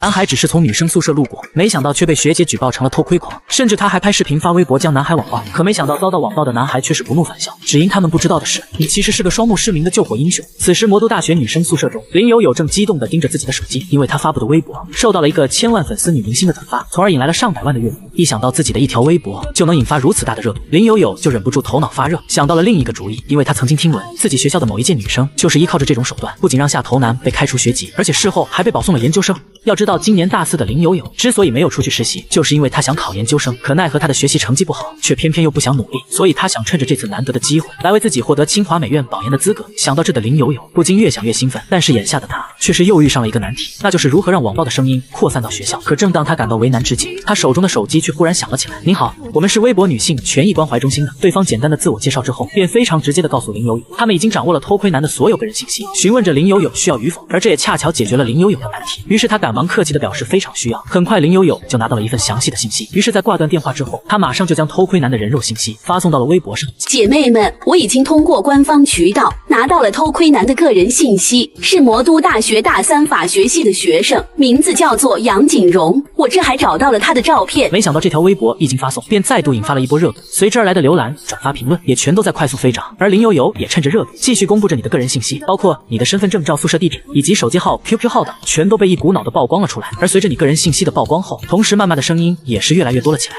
男孩只是从女生宿舍路过，没想到却被学姐举报成了偷窥狂，甚至他还拍视频发微博将男孩网暴，可没想到遭到网暴的男孩却是不怒反笑，只因他们不知道的是，你其实是个双目失明的救火英雄。此时，魔都大学女生宿舍中，林有有正激动地盯着自己的手机，因为他发布的微博受到了一个千万粉丝女明星的转发，从而引来了上百万的阅读。一想到自己的一条微博就能引发如此大的热度，林有有就忍不住头脑发热，想到了另一个主意，因为他曾经听闻自己学校的某一届女生就是依靠着这种手段，不仅让下头男被开除学籍，而且事后还被保送了研究生。要知。到今年大四的林有有之所以没有出去实习，就是因为他想考研究生。可奈何他的学习成绩不好，却偏偏又不想努力，所以他想趁着这次难得的机会来为自己获得清华美院保研的资格。想到这的林有有不禁越想越兴奋，但是眼下的他却是又遇上了一个难题，那就是如何让网暴的声音扩散到学校。可正当他感到为难之际，他手中的手机却忽然响了起来。您好，我们是微博女性权益关怀中心的。对方简单的自我介绍之后，便非常直接的告诉林有有，他们已经掌握了偷窥男的所有个人信息，询问着林有有需要与否。而这也恰巧解决了林有有的难题。于是他赶忙可。客气的表示非常需要。很快，林有有就拿到了一份详细的信息。于是，在挂断电话之后，他马上就将偷窥男的人肉信息发送到了微博上。姐妹们，我已经通过官方渠道拿到了偷窥男的个人信息，是魔都大学大三法学系的学生，名字叫做杨景荣。我这还找到了他的照片。没想到这条微博一经发送，便再度引发了一波热度，随之而来的浏览、转发、评论也全都在快速飞涨。而林有有也趁着热度，继续公布着你的个人信息，包括你的身份证照、宿舍地址以及手机号、QQ 号等，全都被一股脑的曝光了。出来，而随着你个人信息的曝光后，同时谩骂的声音也是越来越多了起来。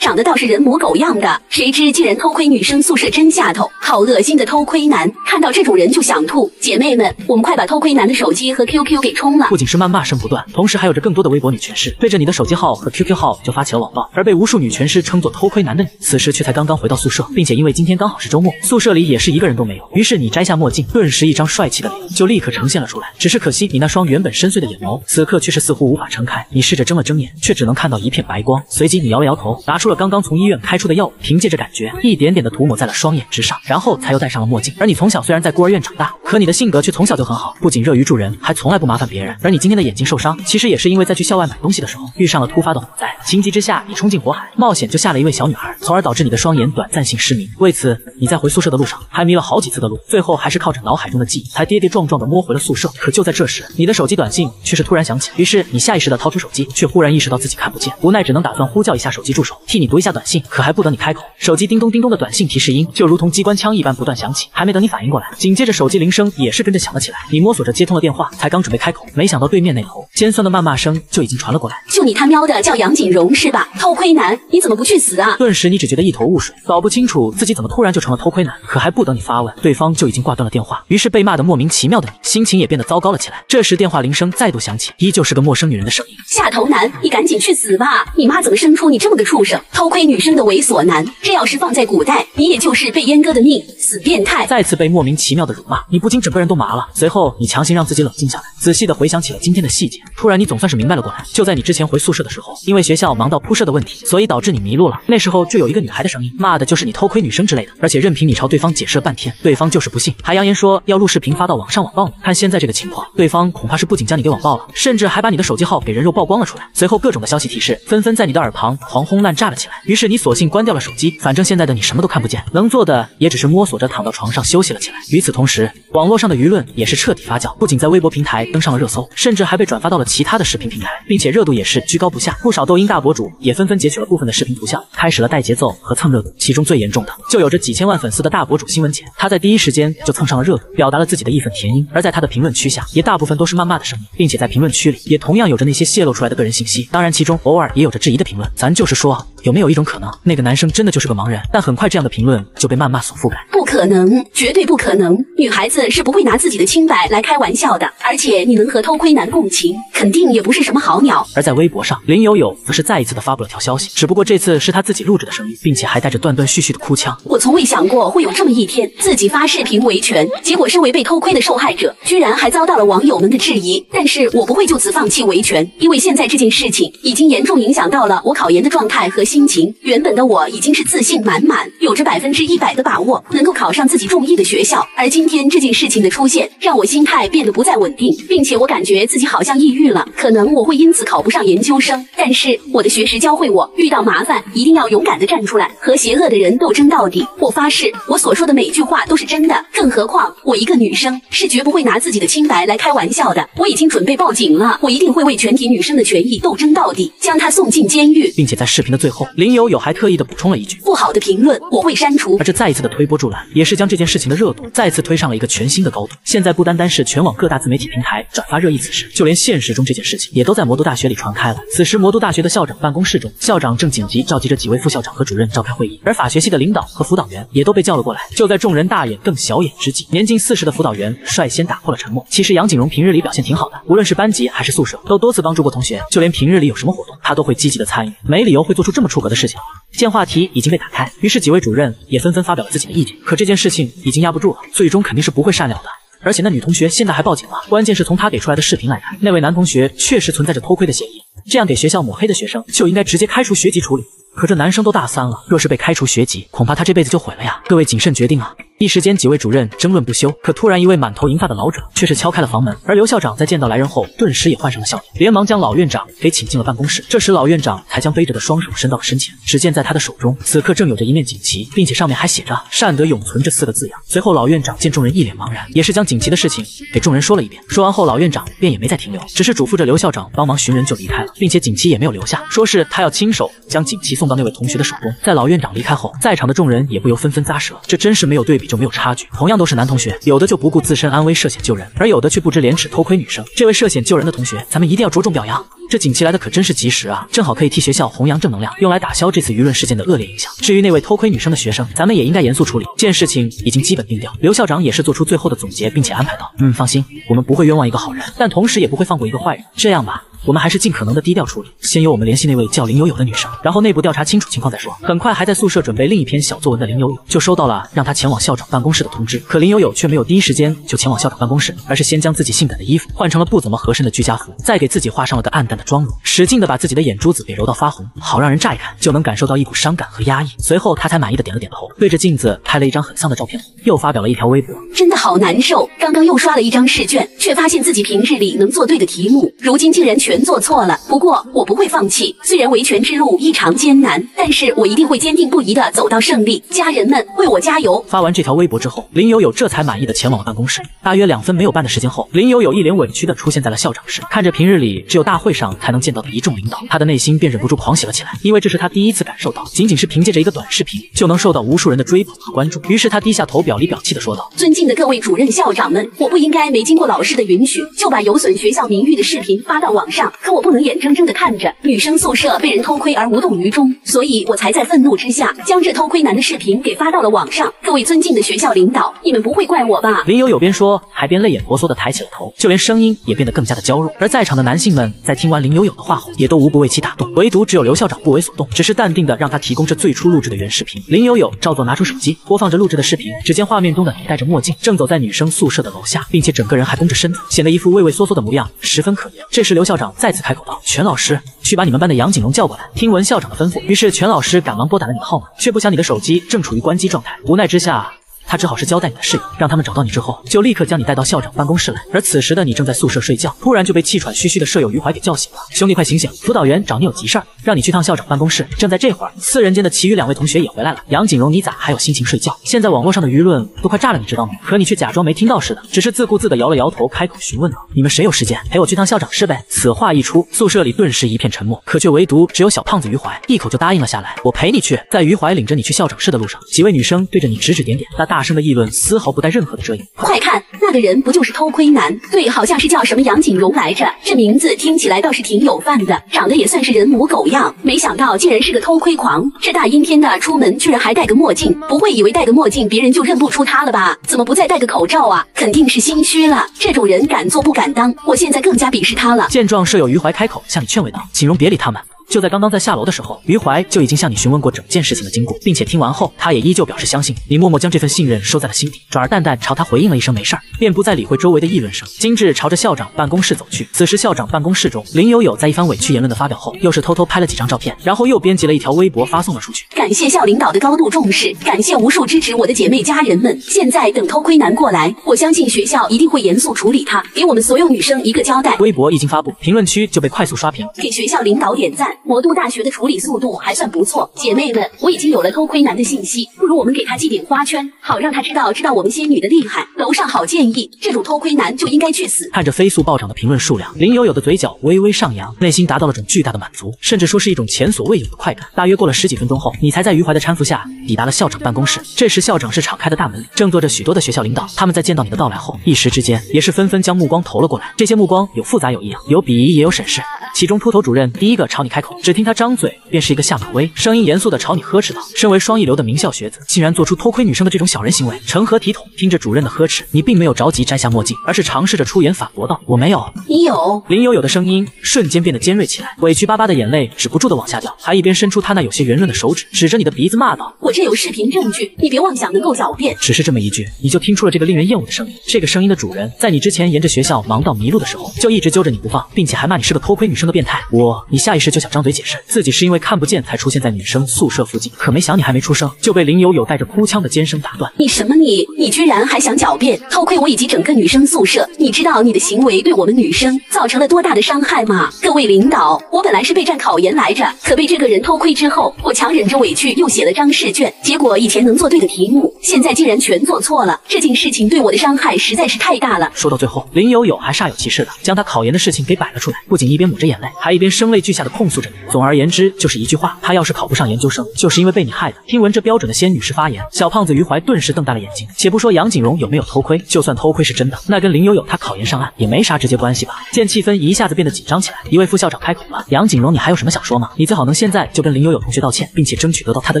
长得倒是人模狗样的，谁知竟然偷窥女生宿舍真下头，好恶心的偷窥男，看到这种人就想吐。姐妹们，我们快把偷窥男的手机和 QQ 给冲了。不仅是谩骂声不断，同时还有着更多的微博女权师对着你的手机号和 QQ 号就发起了网暴。而被无数女权师称作偷窥男的你，此时却才刚刚回到宿舍，并且因为今天刚好是周末，宿舍里也是一个人都没有。于是你摘下墨镜，顿时一张帅气的脸就立刻呈现了出来。只是可惜你那双原本深邃的眼眸，此刻却是似乎无法撑开。你试着睁了睁眼，却只能看到一片白光。随即你摇了摇头，拿出。刚刚从医院开出的药物，凭借着感觉一点点的涂抹在了双眼之上，然后才又戴上了墨镜。而你从小虽然在孤儿院长大，可你的性格却从小就很好，不仅乐于助人，还从来不麻烦别人。而你今天的眼睛受伤，其实也是因为在去校外买东西的时候遇上了突发的火灾，情急之下你冲进火海，冒险救下了一位小女孩，从而导致你的双眼短暂性失明。为此你在回宿舍的路上还迷了好几次的路，最后还是靠着脑海中的记忆才跌跌撞撞的摸回了宿舍。可就在这时，你的手机短信却是突然响起，于是你下意识的掏出手机，却忽然意识到自己看不见，无奈只能打算呼叫一下手机助手替。你读一下短信，可还不等你开口，手机叮咚叮咚的短信提示音就如同机关枪一般不断响起，还没等你反应过来，紧接着手机铃声也是跟着响了起来。你摸索着接通了电话，才刚准备开口，没想到对面那头尖酸的谩骂声就已经传了过来。就你他喵的叫杨景荣是吧？偷窥男，你怎么不去死啊？顿时你只觉得一头雾水，搞不清楚自己怎么突然就成了偷窥男。可还不等你发问，对方就已经挂断了电话。于是被骂得莫名其妙的你，心情也变得糟糕了起来。这时电话铃声再度响起，依旧是个陌生女人的声音。下头男，你赶紧去死吧！你妈怎么生出你这么个畜生？偷窥女生的猥琐男，这要是放在古代，你也就是被阉割的命，死变态！再次被莫名其妙的辱骂，你不禁整个人都麻了。随后，你强行让自己冷静下来，仔细的回想起了今天的细节。突然，你总算是明白了过来。就在你之前回宿舍的时候，因为学校忙到铺设的问题，所以导致你迷路了。那时候就有一个女孩的声音，骂的就是你偷窥女生之类的。而且任凭你朝对方解释了半天，对方就是不信，还扬言说要录视频发到网上网暴你。看现在这个情况，对方恐怕是不仅将你给网暴了，甚至还把你的手机号给人肉曝光了出来。随后各种的消息提示纷纷在你的耳旁狂轰滥炸了。起来，于是你索性关掉了手机，反正现在的你什么都看不见，能做的也只是摸索着躺到床上休息了起来。与此同时，网络上的舆论也是彻底发酵，不仅在微博平台登上了热搜，甚至还被转发到了其他的视频平台，并且热度也是居高不下。不少抖音大博主也纷纷截取了部分的视频图像，开始了带节奏和蹭热度。其中最严重的，就有着几千万粉丝的大博主新闻姐，他在第一时间就蹭上了热度，表达了自己的义愤填膺。而在他的评论区下，也大部分都是谩骂的声音，并且在评论区里，也同样有着那些泄露出来的个人信息。当然，其中偶尔也有着质疑的评论。咱就是说，有。有没有一种可能，那个男生真的就是个盲人？但很快，这样的评论就被谩骂所覆盖。不可能，绝对不可能！女孩子是不会拿自己的清白来开玩笑的。而且，你能和偷窥男共情，肯定也不是什么好鸟。而在微博上，林有有则是再一次的发布了条消息，只不过这次是他自己录制的声音，并且还带着断断续续的哭腔。我从未想过会有这么一天，自己发视频维权，结果身为被偷窥的受害者，居然还遭到了网友们的质疑。但是我不会就此放弃维权，因为现在这件事情已经严重影响到了我考研的状态和心。心情。原本的我已经是自信满满，有着百分之一百的把握能够考上自己中意的学校。而今天这件事情的出现，让我心态变得不再稳定，并且我感觉自己好像抑郁了。可能我会因此考不上研究生。但是我的学识教会我，遇到麻烦一定要勇敢的站出来，和邪恶的人斗争到底。我发誓，我所说的每句话都是真的。更何况我一个女生，是绝不会拿自己的清白来开玩笑的。我已经准备报警了，我一定会为全体女生的权益斗争到底，将她送进监狱，并且在视频的最后。林友友还特意的补充了一句：“不好的评论我会删除。”而这再一次的推波助澜，也是将这件事情的热度再次推上了一个全新的高度。现在不单单是全网各大自媒体平台转发热议此事，就连现实中这件事情也都在魔都大学里传开了。此时，魔都大学的校长办公室中，校长正紧急召集着几位副校长和主任召开会议，而法学系的领导和辅导员也都被叫了过来。就在众人大眼瞪小眼之际，年近四十的辅导员率先打破了沉默。其实，杨景荣平日里表现挺好的，无论是班级还是宿舍，都多次帮助过同学，就连平日里有什么活动，他都会积极的参与，没理由会做出这么出。格的事情，见话题已经被打开，于是几位主任也纷纷发表了自己的意见。可这件事情已经压不住了，最终肯定是不会善了的。而且那女同学现在还报警了，关键是从她给出来的视频来看，那位男同学确实存在着偷窥的嫌疑。这样给学校抹黑的学生就应该直接开除学籍处理。可这男生都大三了，若是被开除学籍，恐怕他这辈子就毁了呀！各位谨慎决定啊！一时间几位主任争论不休。可突然，一位满头银发的老者却是敲开了房门，而刘校长在见到来人后，顿时也换上了笑脸，连忙将老院长给请进了办公室。这时，老院长才将背着的双手伸到了身前，只见在他的手中，此刻正有着一面锦旗，并且上面还写着“善德永存”这四个字样。随后，老院长见众人一脸茫然，也是将锦旗的事情给众人说了一遍。说完后，老院长便也没再停留，只是嘱咐着刘校长帮忙寻人就离开了，并且锦旗也没有留下，说是他要亲手将锦旗送。到那位同学的手中。在老院长离开后，在场的众人也不由纷纷咂舌。这真是没有对比就没有差距。同样都是男同学，有的就不顾自身安危涉险救人，而有的却不知廉耻偷窥女生。这位涉险救人的同学，咱们一定要着重表扬。这锦旗来的可真是及时啊，正好可以替学校弘扬正能量，用来打消这次舆论事件的恶劣影响。至于那位偷窥女生的学生，咱们也应该严肃处理。这件事情已经基本定调，刘校长也是做出最后的总结，并且安排到：嗯，放心，我们不会冤枉一个好人，但同时也不会放过一个坏人。这样吧。我们还是尽可能的低调处理，先由我们联系那位叫林悠悠的女生，然后内部调查清楚情况再说。很快，还在宿舍准备另一篇小作文的林悠悠就收到了让她前往校长办公室的通知。可林悠悠却没有第一时间就前往校长办公室，而是先将自己性感的衣服换成了不怎么合身的居家服，再给自己画上了个暗淡的妆容，使劲的把自己的眼珠子给揉到发红，好让人乍一看就能感受到一股伤感和压抑。随后，她才满意的点了点头，对着镜子拍了一张很丧的照片，又发表了一条微博：“真的好难受，刚刚又刷了一张试卷，却发现自己平日里能做对的题目，如今竟然全。”全做错了，不过我不会放弃。虽然维权之路异常艰难，但是我一定会坚定不移的走到胜利。家人们，为我加油！发完这条微博之后，林有有这才满意的前往了办公室。大约两分没有半的时间后，林有有一脸委屈的出现在了校长室，看着平日里只有大会上才能见到的一众领导，他的内心便忍不住狂喜了起来，因为这是他第一次感受到，仅仅是凭借着一个短视频，就能受到无数人的追捧和关注。于是他低下头，表里表气的说道：“尊敬的各位主任、校长们，我不应该没经过老师的允许，就把有损学校名誉的视频发到网上。”可我不能眼睁睁地看着女生宿舍被人偷窥而无动于衷，所以我才在愤怒之下将这偷窥男的视频给发到了网上。各位尊敬的学校领导，你们不会怪我吧？林有有边说还边泪眼婆娑的抬起了头，就连声音也变得更加的娇弱。而在场的男性们在听完林有有的话后，也都无不为其打动，唯独只有刘校长不为所动，只是淡定的让他提供这最初录制的原视频。林有有照做，拿出手机播放着录制的视频，只见画面中的你戴着墨镜，正走在女生宿舍的楼下，并且整个人还弓着身子，显得一副畏畏缩缩的模样，十分可怜。这时刘校长。再次开口道：“全老师，去把你们班的杨景龙叫过来。”听闻校长的吩咐，于是全老师赶忙拨打了你的号码，却不想你的手机正处于关机状态。无奈之下。他只好是交代你的室友，让他们找到你之后，就立刻将你带到校长办公室来。而此时的你正在宿舍睡觉，突然就被气喘吁吁的舍友于怀给叫醒了。兄弟，快醒醒！辅导员找你有急事儿，让你去趟校长办公室。正在这会儿，四人间的其余两位同学也回来了。杨景荣，你咋还有心情睡觉？现在网络上的舆论都快炸了，你知道吗？可你却假装没听到似的，只是自顾自地摇了摇头，开口询问道：“你们谁有时间陪我去趟校长室呗？”此话一出，宿舍里顿时一片沉默，可却唯独只有小胖子于怀一口就答应了下来：“我陪你去。”在于怀领着你去校长室的路上，几位女生对着你指指点点。那大。发声的议论丝毫不带任何的遮掩。快看，那个人不就是偷窥男？对，好像是叫什么杨景荣来着，这名字听起来倒是挺有范的，长得也算是人模狗样。没想到竟然是个偷窥狂，这大阴天的出门居然还戴个墨镜，不会以为戴个墨镜别人就认不出他了吧？怎么不再戴个口罩啊？肯定是心虚了，这种人敢做不敢当，我现在更加鄙视他了。见状，舍友余怀开口向你劝慰道：“景荣，别理他们。”就在刚刚在下楼的时候，余怀就已经向你询问过整件事情的经过，并且听完后，他也依旧表示相信你。默默将这份信任收在了心底，转而淡淡朝他回应了一声“没事儿”，便不再理会周围的议论声。金志朝着校长办公室走去。此时校长办公室中，林有有在一番委屈言论的发表后，又是偷偷拍了几张照片，然后又编辑了一条微博发送了出去。感谢校领导的高度重视，感谢无数支持我的姐妹家人们。现在等偷窥男过来，我相信学校一定会严肃处理他，给我们所有女生一个交代。微博一经发布，评论区就被快速刷屏给学校领导点赞。魔都大学的处理速度还算不错，姐妹们，我已经有了偷窥男的信息，不如我们给他寄点花圈，好让他知道知道我们仙女的厉害。楼上好建议，这种偷窥男就应该去死。看着飞速暴涨的评论数量，林有有的嘴角微微上扬，内心达到了种巨大的满足，甚至说是一种前所未有的快感。大约过了十几分钟后，你才在余淮的搀扶下抵达了校长办公室。这时校长室敞开的大门里正坐着许多的学校领导，他们在见到你的到来后，一时之间也是纷纷将目光投了过来。这些目光有复杂有异样，有鄙夷也有审视。其中秃头主任第一个朝你开口。只听他张嘴，便是一个下马威，声音严肃的朝你呵斥道：“身为双一流的名校学子，竟然做出偷窥女生的这种小人行为，成何体统？”听着主任的呵斥，你并没有着急摘下墨镜，而是尝试着出言反驳道：“我没有，你有。”林有有的声音瞬间变得尖锐起来，委屈巴巴的眼泪止不住的往下掉，还一边伸出他那有些圆润的手指，指着你的鼻子骂道：“我这有视频证据，你别妄想能够狡辩。”只是这么一句，你就听出了这个令人厌恶的声音。这个声音的主人，在你之前沿着学校忙到迷路的时候，就一直揪着你不放，并且还骂你是个偷窥女生的变态。我，你下意识就想张。嘴解释自己是因为看不见才出现在女生宿舍附近，可没想你还没出生就被林有有带着哭腔的尖声打断。你什么你？你居然还想狡辩？偷窥我以及整个女生宿舍，你知道你的行为对我们女生造成了多大的伤害吗？各位领导，我本来是备战考研来着，可被这个人偷窥之后，我强忍着委屈又写了张试卷，结果以前能做对的题目，现在竟然全做错了。这件事情对我的伤害实在是太大了。说到最后，林有有还煞有其事的将她考研的事情给摆了出来，不仅一边抹着眼泪，还一边声泪俱下的控诉着。总而言之，就是一句话，他要是考不上研究生，就是因为被你害的。听闻这标准的仙女式发言，小胖子余怀顿时瞪大了眼睛。且不说杨景荣有没有偷窥，就算偷窥是真的，那跟林有有他考研上岸也没啥直接关系吧？见气氛一下子变得紧张起来，一位副校长开口了：“杨景荣，你还有什么想说吗？你最好能现在就跟林有有同学道歉，并且争取得到他的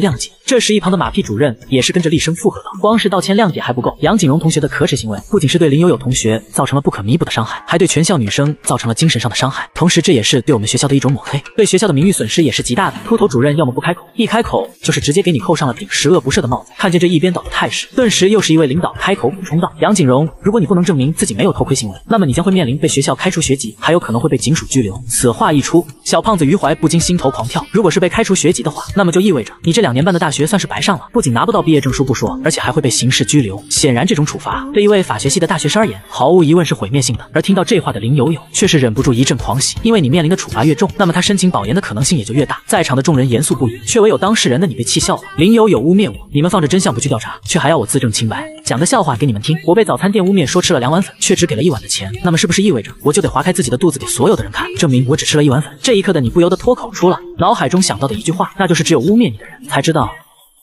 谅解。”这时，一旁的马屁主任也是跟着厉声附和道：“光是道歉谅解还不够，杨景荣同学的可耻行为，不仅是对林有有同学造成了不可弥补的伤害，还对全校女生造成了精神上的伤害，同时这也是对我们学校的一种抹黑。”对。学校的名誉损失也是极大的。秃头主任要么不开口，一开口就是直接给你扣上了顶十恶不赦的帽子。看见这一边倒的态势，顿时又是一位领导开口补充道：“杨景荣，如果你不能证明自己没有偷窥行为，那么你将会面临被学校开除学籍，还有可能会被警署拘留。”此话一出，小胖子余怀不禁心头狂跳。如果是被开除学籍的话，那么就意味着你这两年半的大学算是白上了，不仅拿不到毕业证书不说，而且还会被刑事拘留。显然，这种处罚对一位法学系的大学生而言，毫无疑问是毁灭性的。而听到这话的林有有却是忍不住一阵狂喜，因为你面临的处罚越重，那么他申请保。谎言的可能性也就越大，在场的众人严肃不已，却唯有当事人的你被气笑了。林友有污蔑我，你们放着真相不去调查，却还要我自证清白。讲个笑话给你们听，我被早餐店污蔑说吃了两碗粉，却只给了一碗的钱。那么是不是意味着我就得划开自己的肚子给所有的人看，证明我只吃了一碗粉？这一刻的你不由得脱口出了脑海中想到的一句话，那就是只有污蔑你的人才知道。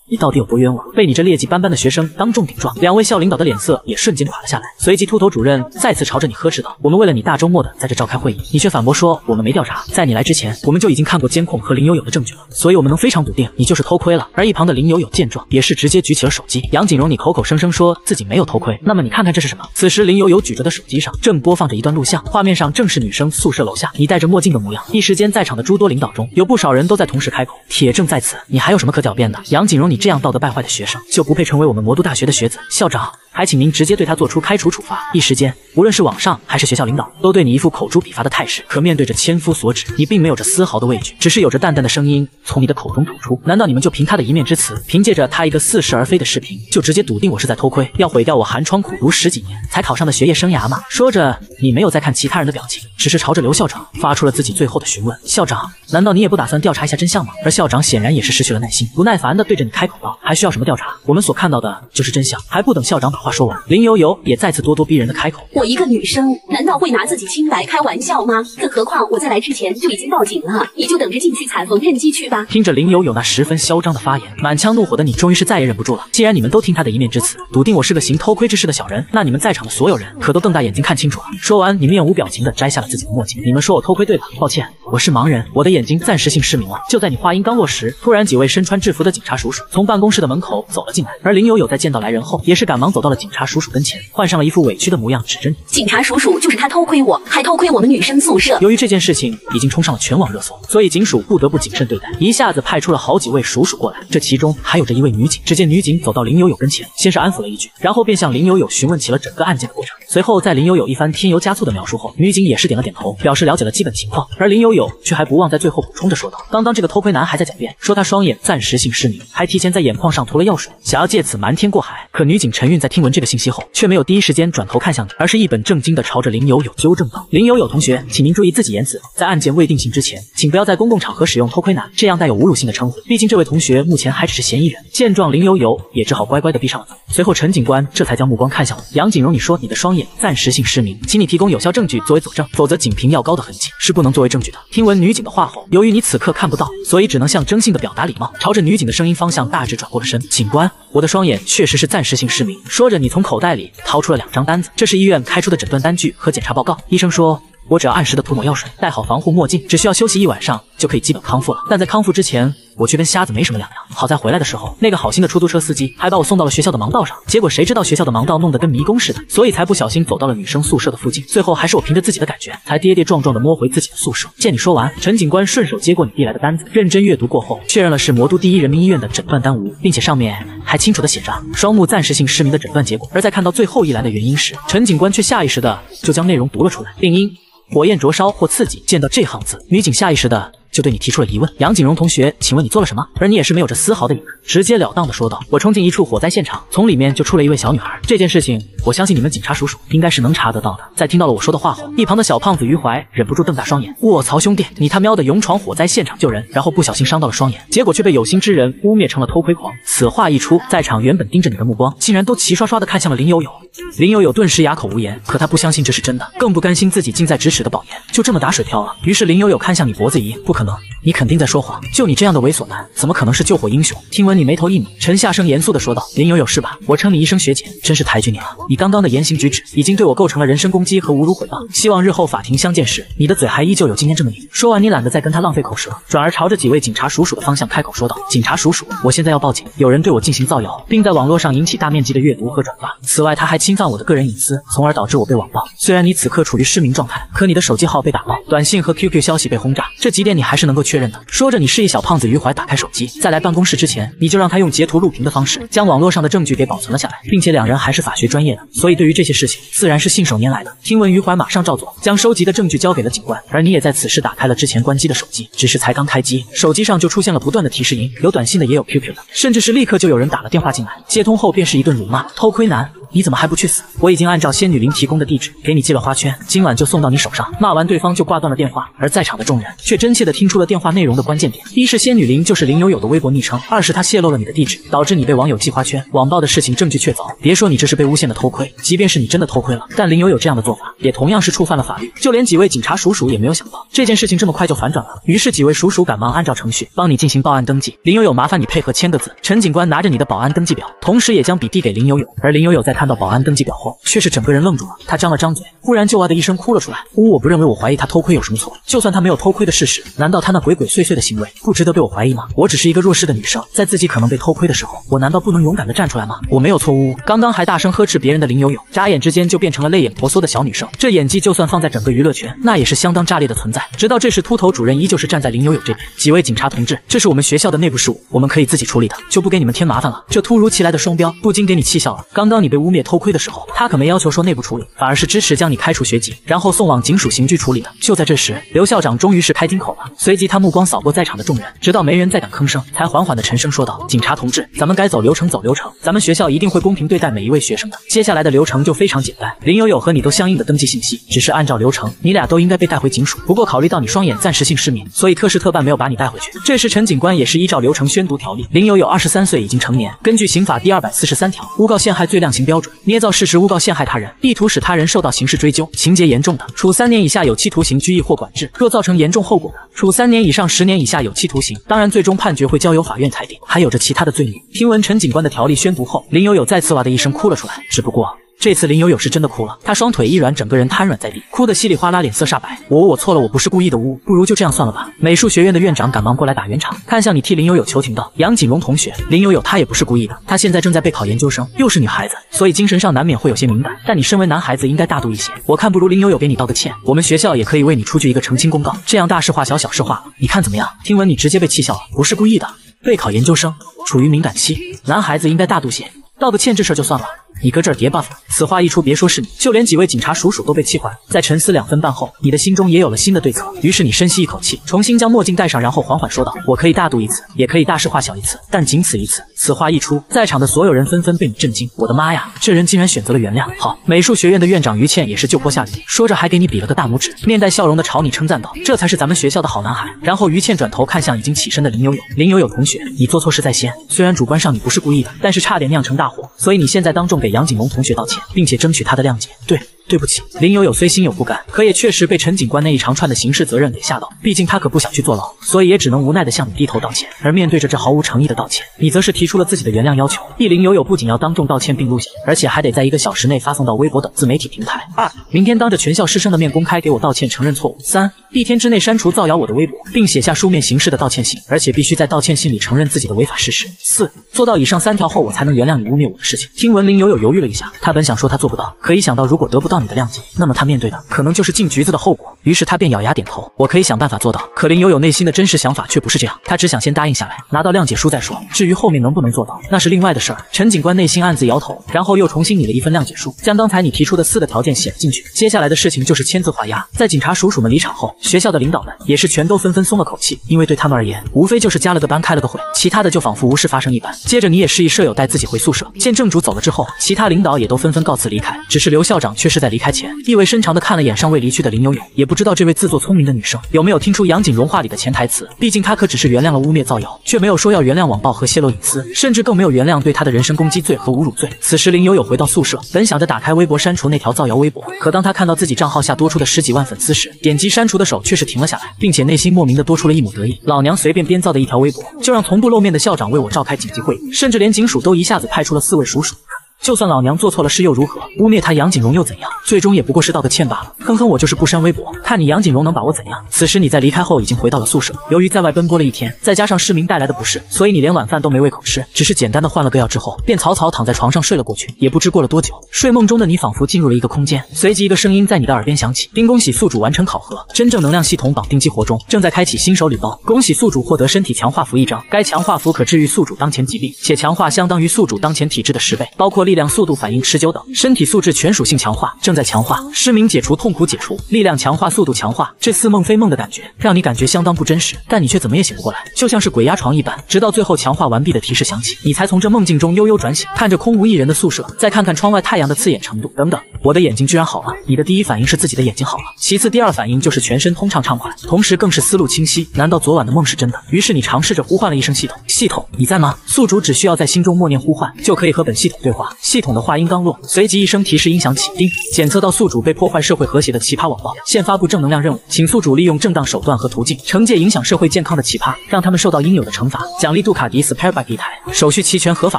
你到底有多冤枉？被你这劣迹斑斑的学生当众顶撞，两位校领导的脸色也瞬间垮了下来。随即，秃头主任再次朝着你呵斥道：“我们为了你大周末的在这召开会议，你却反驳说我们没调查，在你来之前我们就已经看过监控和林友友的证据了，所以我们能非常笃定你就是偷窥了。”而一旁的林友友见状，也是直接举起了手机。杨景荣，你口口声声说自己没有偷窥，那么你看看这是什么？此时，林友友举着的手机上正播放着一段录像，画面上正是女生宿舍楼下你戴着墨镜的模样。一时间，在场的诸多领导中有不少人都在同时开口：“铁证在此，你还有什么可狡辩的？”杨景荣，你。这样道德败坏的学生就不配成为我们魔都大学的学子。校长。还请您直接对他做出开除处罚。一时间，无论是网上还是学校领导，都对你一副口诛笔伐的态势。可面对着千夫所指，你并没有着丝毫的畏惧，只是有着淡淡的声音从你的口中吐出：“难道你们就凭他的一面之词，凭借着他一个似是而非的视频，就直接笃定我是在偷窥，要毁掉我寒窗苦读十几年才考上的学业生涯吗？”说着，你没有再看其他人的表情，只是朝着刘校长发出了自己最后的询问：“校长，难道你也不打算调查一下真相吗？”而校长显然也是失去了耐心，不耐烦的对着你开口道：“还需要什么调查？我们所看到的就是真相。”还不等校长把话。话说完，林有有也再次咄咄逼人的开口：“我一个女生，难道会拿自己清白开玩笑吗？更何况我在来之前就已经报警了，你就等着进去踩缝纫机去吧！”听着林有有那十分嚣张的发言，满腔怒火的你终于是再也忍不住了。既然你们都听他的一面之词，笃定我是个行偷窥之事的小人，那你们在场的所有人可都瞪大眼睛看清楚了。说完，你面无表情的摘下了自己的墨镜。你们说我偷窥对吧？抱歉，我是盲人，我的眼睛暂时性失明了。就在你话音刚落时，突然几位身穿制服的警察叔叔从办公室的门口走了进来，而林有有在见到来人后，也是赶忙走到了。警察叔叔跟前换上了一副委屈的模样，指着你。警察叔叔就是他偷窥我，还偷窥我们女生宿舍。由于这件事情已经冲上了全网热搜，所以警署不得不谨慎对待，一下子派出了好几位叔叔过来。这其中还有着一位女警。只见女警走到林友友跟前，先是安抚了一句，然后便向林友友询问起了整个案件的过程。随后，在林友友一番添油加醋的描述后，女警也是点了点头，表示了解了基本情况。而林友友却还不忘在最后补充着说道：“刚刚这个偷窥男还在狡辩，说他双眼暂时性失明，还提前在眼眶上涂了药水，想要借此瞒天过海。可女警沉韵在天。”听闻这个信息后，却没有第一时间转头看向你，而是一本正经的朝着林有有纠正道：“林有有同学，请您注意自己言辞，在案件未定性之前，请不要在公共场合使用‘偷窥男’这样带有侮辱性的称呼。毕竟这位同学目前还只是嫌疑人。”见状，林有有也只好乖乖的闭上了嘴。随后，陈警官这才将目光看向我：“杨景荣：“你说你的双眼暂时性失明，请你提供有效证据作为佐证，否则仅凭药膏的痕迹是不能作为证据的。”听闻女警的话后，由于你此刻看不到，所以只能象征性的表达礼貌，朝着女警的声音方向大致转过了身。警官，我的双眼确实是暂时性失明，说。说着，你从口袋里掏出了两张单子，这是医院开出的诊断单据和检查报告。医生说。我只要按时的涂抹药水，戴好防护墨镜，只需要休息一晚上就可以基本康复了。但在康复之前，我却跟瞎子没什么两样。好在回来的时候，那个好心的出租车司机还把我送到了学校的盲道上。结果谁知道学校的盲道弄得跟迷宫似的，所以才不小心走到了女生宿舍的附近。最后还是我凭着自己的感觉，才跌跌撞撞的摸回自己的宿舍。见你说完，陈警官顺手接过你递来的单子，认真阅读过后，确认了是魔都第一人民医院的诊断单无，并且上面还清楚的写着双目暂时性失明的诊断结果。而在看到最后一栏的原因时，陈警官却下意识的就将内容读了出来，病因。火焰灼烧或刺激，见到这行字，女警下意识的。就对你提出了疑问，杨景荣同学，请问你做了什么？而你也是没有着丝毫的隐瞒，直截了当的说道：“我冲进一处火灾现场，从里面就出了一位小女孩。这件事情，我相信你们警察叔叔应该是能查得到的。”在听到了我说的话后，一旁的小胖子于怀忍不住瞪大双眼：“卧槽，兄弟，你他喵的勇闯火灾现场救人，然后不小心伤到了双眼，结果却被有心之人污蔑成了偷窥狂。”此话一出，在场原本盯着你的目光，竟然都齐刷刷的看向了林悠悠。林悠悠顿时哑口无言，可他不相信这是真的，更不甘心自己近在咫尺的保研就这么打水漂了。于是林悠悠看向你脖子一硬，不。可能你肯定在说谎，就你这样的猥琐男，怎么可能是救火英雄？听闻你眉头一拧，陈夏生严肃地说道：“林有有是吧？我称你一声学姐，真是抬举你了。你刚刚的言行举止，已经对我构成了人身攻击和侮辱诽谤。希望日后法庭相见时，你的嘴还依旧有今天这么硬。”说完，你懒得再跟他浪费口舌，转而朝着几位警察叔叔的方向开口说道：“警察叔叔，我现在要报警，有人对我进行造谣，并在网络上引起大面积的阅读和转发。此外，他还侵犯我的个人隐私，从而导致我被网暴。虽然你此刻处于失明状态，可你的手机号被打爆，短信和 QQ 消息被轰炸，这几点你还……”还是能够确认的。说着，你示意小胖子于怀打开手机，在来办公室之前，你就让他用截图录屏的方式将网络上的证据给保存了下来，并且两人还是法学专业的，所以对于这些事情自然是信手拈来的。听闻于怀马上照做，将收集的证据交给了警官，而你也在此时打开了之前关机的手机，只是才刚开机，手机上就出现了不断的提示音，有短信的，也有 QQ 的，甚至是立刻就有人打了电话进来，接通后便是一顿辱骂，偷窥男。你怎么还不去死？我已经按照仙女林提供的地址给你寄了花圈，今晚就送到你手上。骂完对方就挂断了电话，而在场的众人却真切地听出了电话内容的关键点：一是仙女林就是林有有的微博昵称，二是他泄露了你的地址，导致你被网友寄花圈网暴的事情证据确凿。别说你这是被诬陷的偷窥，即便是你真的偷窥了，但林有有这样的做法也同样是触犯了法律。就连几位警察蜀黍也没有想到这件事情这么快就反转了。于是几位蜀黍赶忙按照程序帮你进行报案登记。林有有，麻烦你配合签个字。陈警官拿着你的保安登记表，同时也将笔递给林有有，而林有有在。看到保安登记表后，却是整个人愣住了。他张了张嘴，忽然就哇的一声哭了出来。呜，我不认为我怀疑他偷窥有什么错。就算他没有偷窥的事实，难道他那鬼鬼祟祟的行为不值得被我怀疑吗？我只是一个弱势的女生，在自己可能被偷窥的时候，我难道不能勇敢的站出来吗？我没有错。呜呜，刚刚还大声呵斥别人的林有有，眨眼之间就变成了泪眼婆娑的小女生。这演技，就算放在整个娱乐圈，那也是相当炸裂的存在。直到这时，秃头主任依旧是站在林有有这边。几位警察同志，这是我们学校的内部事务，我们可以自己处理的，就不给你们添麻烦了。这突如其来的双标，不禁给你气笑了。刚刚你被污。污蔑偷窥的时候，他可没要求说内部处理，反而是支持将你开除学籍，然后送往警署刑拘处理的。就在这时，刘校长终于是开金口了，随即他目光扫过在场的众人，直到没人再敢吭声，才缓缓的沉声说道：“警察同志，咱们该走流程走流程，咱们学校一定会公平对待每一位学生的。接下来的流程就非常简单，林友友和你都相应的登记信息，只是按照流程，你俩都应该被带回警署。不过考虑到你双眼暂时性失明，所以特事特办，没有把你带回去。”这时，陈警官也是依照流程宣读条例：林友友二十三岁，已经成年，根据刑法第二百四十三条，诬告陷害罪量刑标。准，捏造事实、诬告陷害他人，意图使他人受到刑事追究，情节严重的，处三年以下有期徒刑、拘役或管制；若造成严重后果的，处三年以上十年以下有期徒刑。当然，最终判决会交由法院裁定。还有着其他的罪名。听闻陈警官的条例宣读后，林有有再次哇的一声哭了出来。只不过。这次林有有是真的哭了，他双腿一软，整个人瘫软在地，哭得稀里哗啦，脸色煞白。我我错了，我不是故意的，呜，不如就这样算了吧。美术学院的院长赶忙过来打圆场，看向你替林有有求情道：“杨锦荣同学，林有有她也不是故意的，她现在正在备考研究生，又是女孩子，所以精神上难免会有些敏感。但你身为男孩子，应该大度一些。我看不如林有有给你道个歉，我们学校也可以为你出具一个澄清公告，这样大事化小，小事化了，你看怎么样？”听闻你直接被气笑了，不是故意的，备考研究生，处于敏感期，男孩子应该大度些，道个歉这事就算了。你搁这儿叠 buff，此话一出，别说是你，就连几位警察叔叔都被气坏了。在沉思两分半后，你的心中也有了新的对策。于是你深吸一口气，重新将墨镜戴上，然后缓缓说道：“我可以大度一次，也可以大事化小一次，但仅此一次。”此话一出，在场的所有人纷纷被你震惊。我的妈呀，这人竟然选择了原谅！好，美术学院的院长于倩也是就坡下驴，说着还给你比了个大拇指，面带笑容的朝你称赞道：“这才是咱们学校的好男孩。”然后于倩转头看向已经起身的林有有，林有有同学，你做错事在先，虽然主观上你不是故意的，但是差点酿成大祸，所以你现在当众给。给杨景龙同学道歉，并且争取他的谅解。对，对不起。林友友虽心有不甘，可也确实被陈警官那一长串的刑事责任给吓到。毕竟他可不想去坐牢，所以也只能无奈的向你低头道歉。而面对着这毫无诚意的道歉，你则是提出了自己的原谅要求。一林友友不仅要当众道歉并录像，而且还得在一个小时内发送到微博等自媒体平台。二，明天当着全校师生的面公开给我道歉，承认错误。三，一天之内删除造谣我的微博，并写下书面形式的道歉信，而且必须在道歉信里承认自己的违法事实。四，做到以上三条后，我才能原谅你污蔑我的事情。听闻林友友。犹豫了一下，他本想说他做不到，可以想到如果得不到你的谅解，那么他面对的可能就是进局子的后果。于是他便咬牙点头，我可以想办法做到。可林悠悠内心的真实想法却不是这样，他只想先答应下来，拿到谅解书再说。至于后面能不能做到，那是另外的事儿。陈警官内心暗自摇头，然后又重新拟了一份谅解书，将刚才你提出的四个条件写了进去。接下来的事情就是签字画押。在警察叔叔们离场后，学校的领导们也是全都纷纷松了口气，因为对他们而言，无非就是加了个班，开了个会，其他的就仿佛无事发生一般。接着你也示意舍友带自己回宿舍，见正主走了之后。其他领导也都纷纷告辞离开，只是刘校长却是在离开前意味深长的看了眼尚未离去的林有有，也不知道这位自作聪明的女生有没有听出杨景荣话里的潜台词。毕竟他可只是原谅了污蔑造谣，却没有说要原谅网暴和泄露隐私，甚至更没有原谅对他的人身攻击罪和侮辱罪。此时林有有回到宿舍，本想着打开微博删除那条造谣微博，可当他看到自己账号下多出的十几万粉丝时，点击删除的手却是停了下来，并且内心莫名的多出了一抹得意。老娘随便编造的一条微博，就让从不露面的校长为我召开紧急会议，甚至连警署都一下子派出了四位署署。就算老娘做错了事又如何？污蔑他杨锦荣又怎样？最终也不过是道个歉罢了。哼哼，我就是不删微博，看你杨锦荣能把我怎样？此时你在离开后已经回到了宿舍，由于在外奔波了一天，再加上失明带来的不适，所以你连晚饭都没胃口吃，只是简单的换了个药之后，便草草躺在床上睡了过去。也不知过了多久，睡梦中的你仿佛进入了一个空间，随即一个声音在你的耳边响起：“丁，恭喜宿主完成考核，真正能量系统绑定激活中，正在开启新手礼包，恭喜宿主获得身体强化符一张，该强化符可治愈宿主当前疾病，且强化相当于宿主当前体质的十倍，包括。”力量、速度、反应、持久等身体素质全属性强化，正在强化。失明解除，痛苦解除，力量强化，速度强化。这似梦非梦的感觉，让你感觉相当不真实，但你却怎么也醒不过来，就像是鬼压床一般。直到最后强化完毕的提示响起，你才从这梦境中悠悠转醒。看着空无一人的宿舍，再看看窗外太阳的刺眼程度，等等，我的眼睛居然好了！你的第一反应是自己的眼睛好了，其次第二反应就是全身通畅畅快，同时更是思路清晰。难道昨晚的梦是真的？于是你尝试着呼唤了一声系统，系统，你在吗？宿主只需要在心中默念呼唤，就可以和本系统对话。系统的话音刚落，随即一声提示音响起。叮，检测到宿主被破坏社会和谐的奇葩网暴，现发布正能量任务，请宿主利用正当手段和途径惩戒影响社会健康的奇葩，让他们受到应有的惩罚。奖励杜卡迪 Spar Bike 一台，手续齐全，合法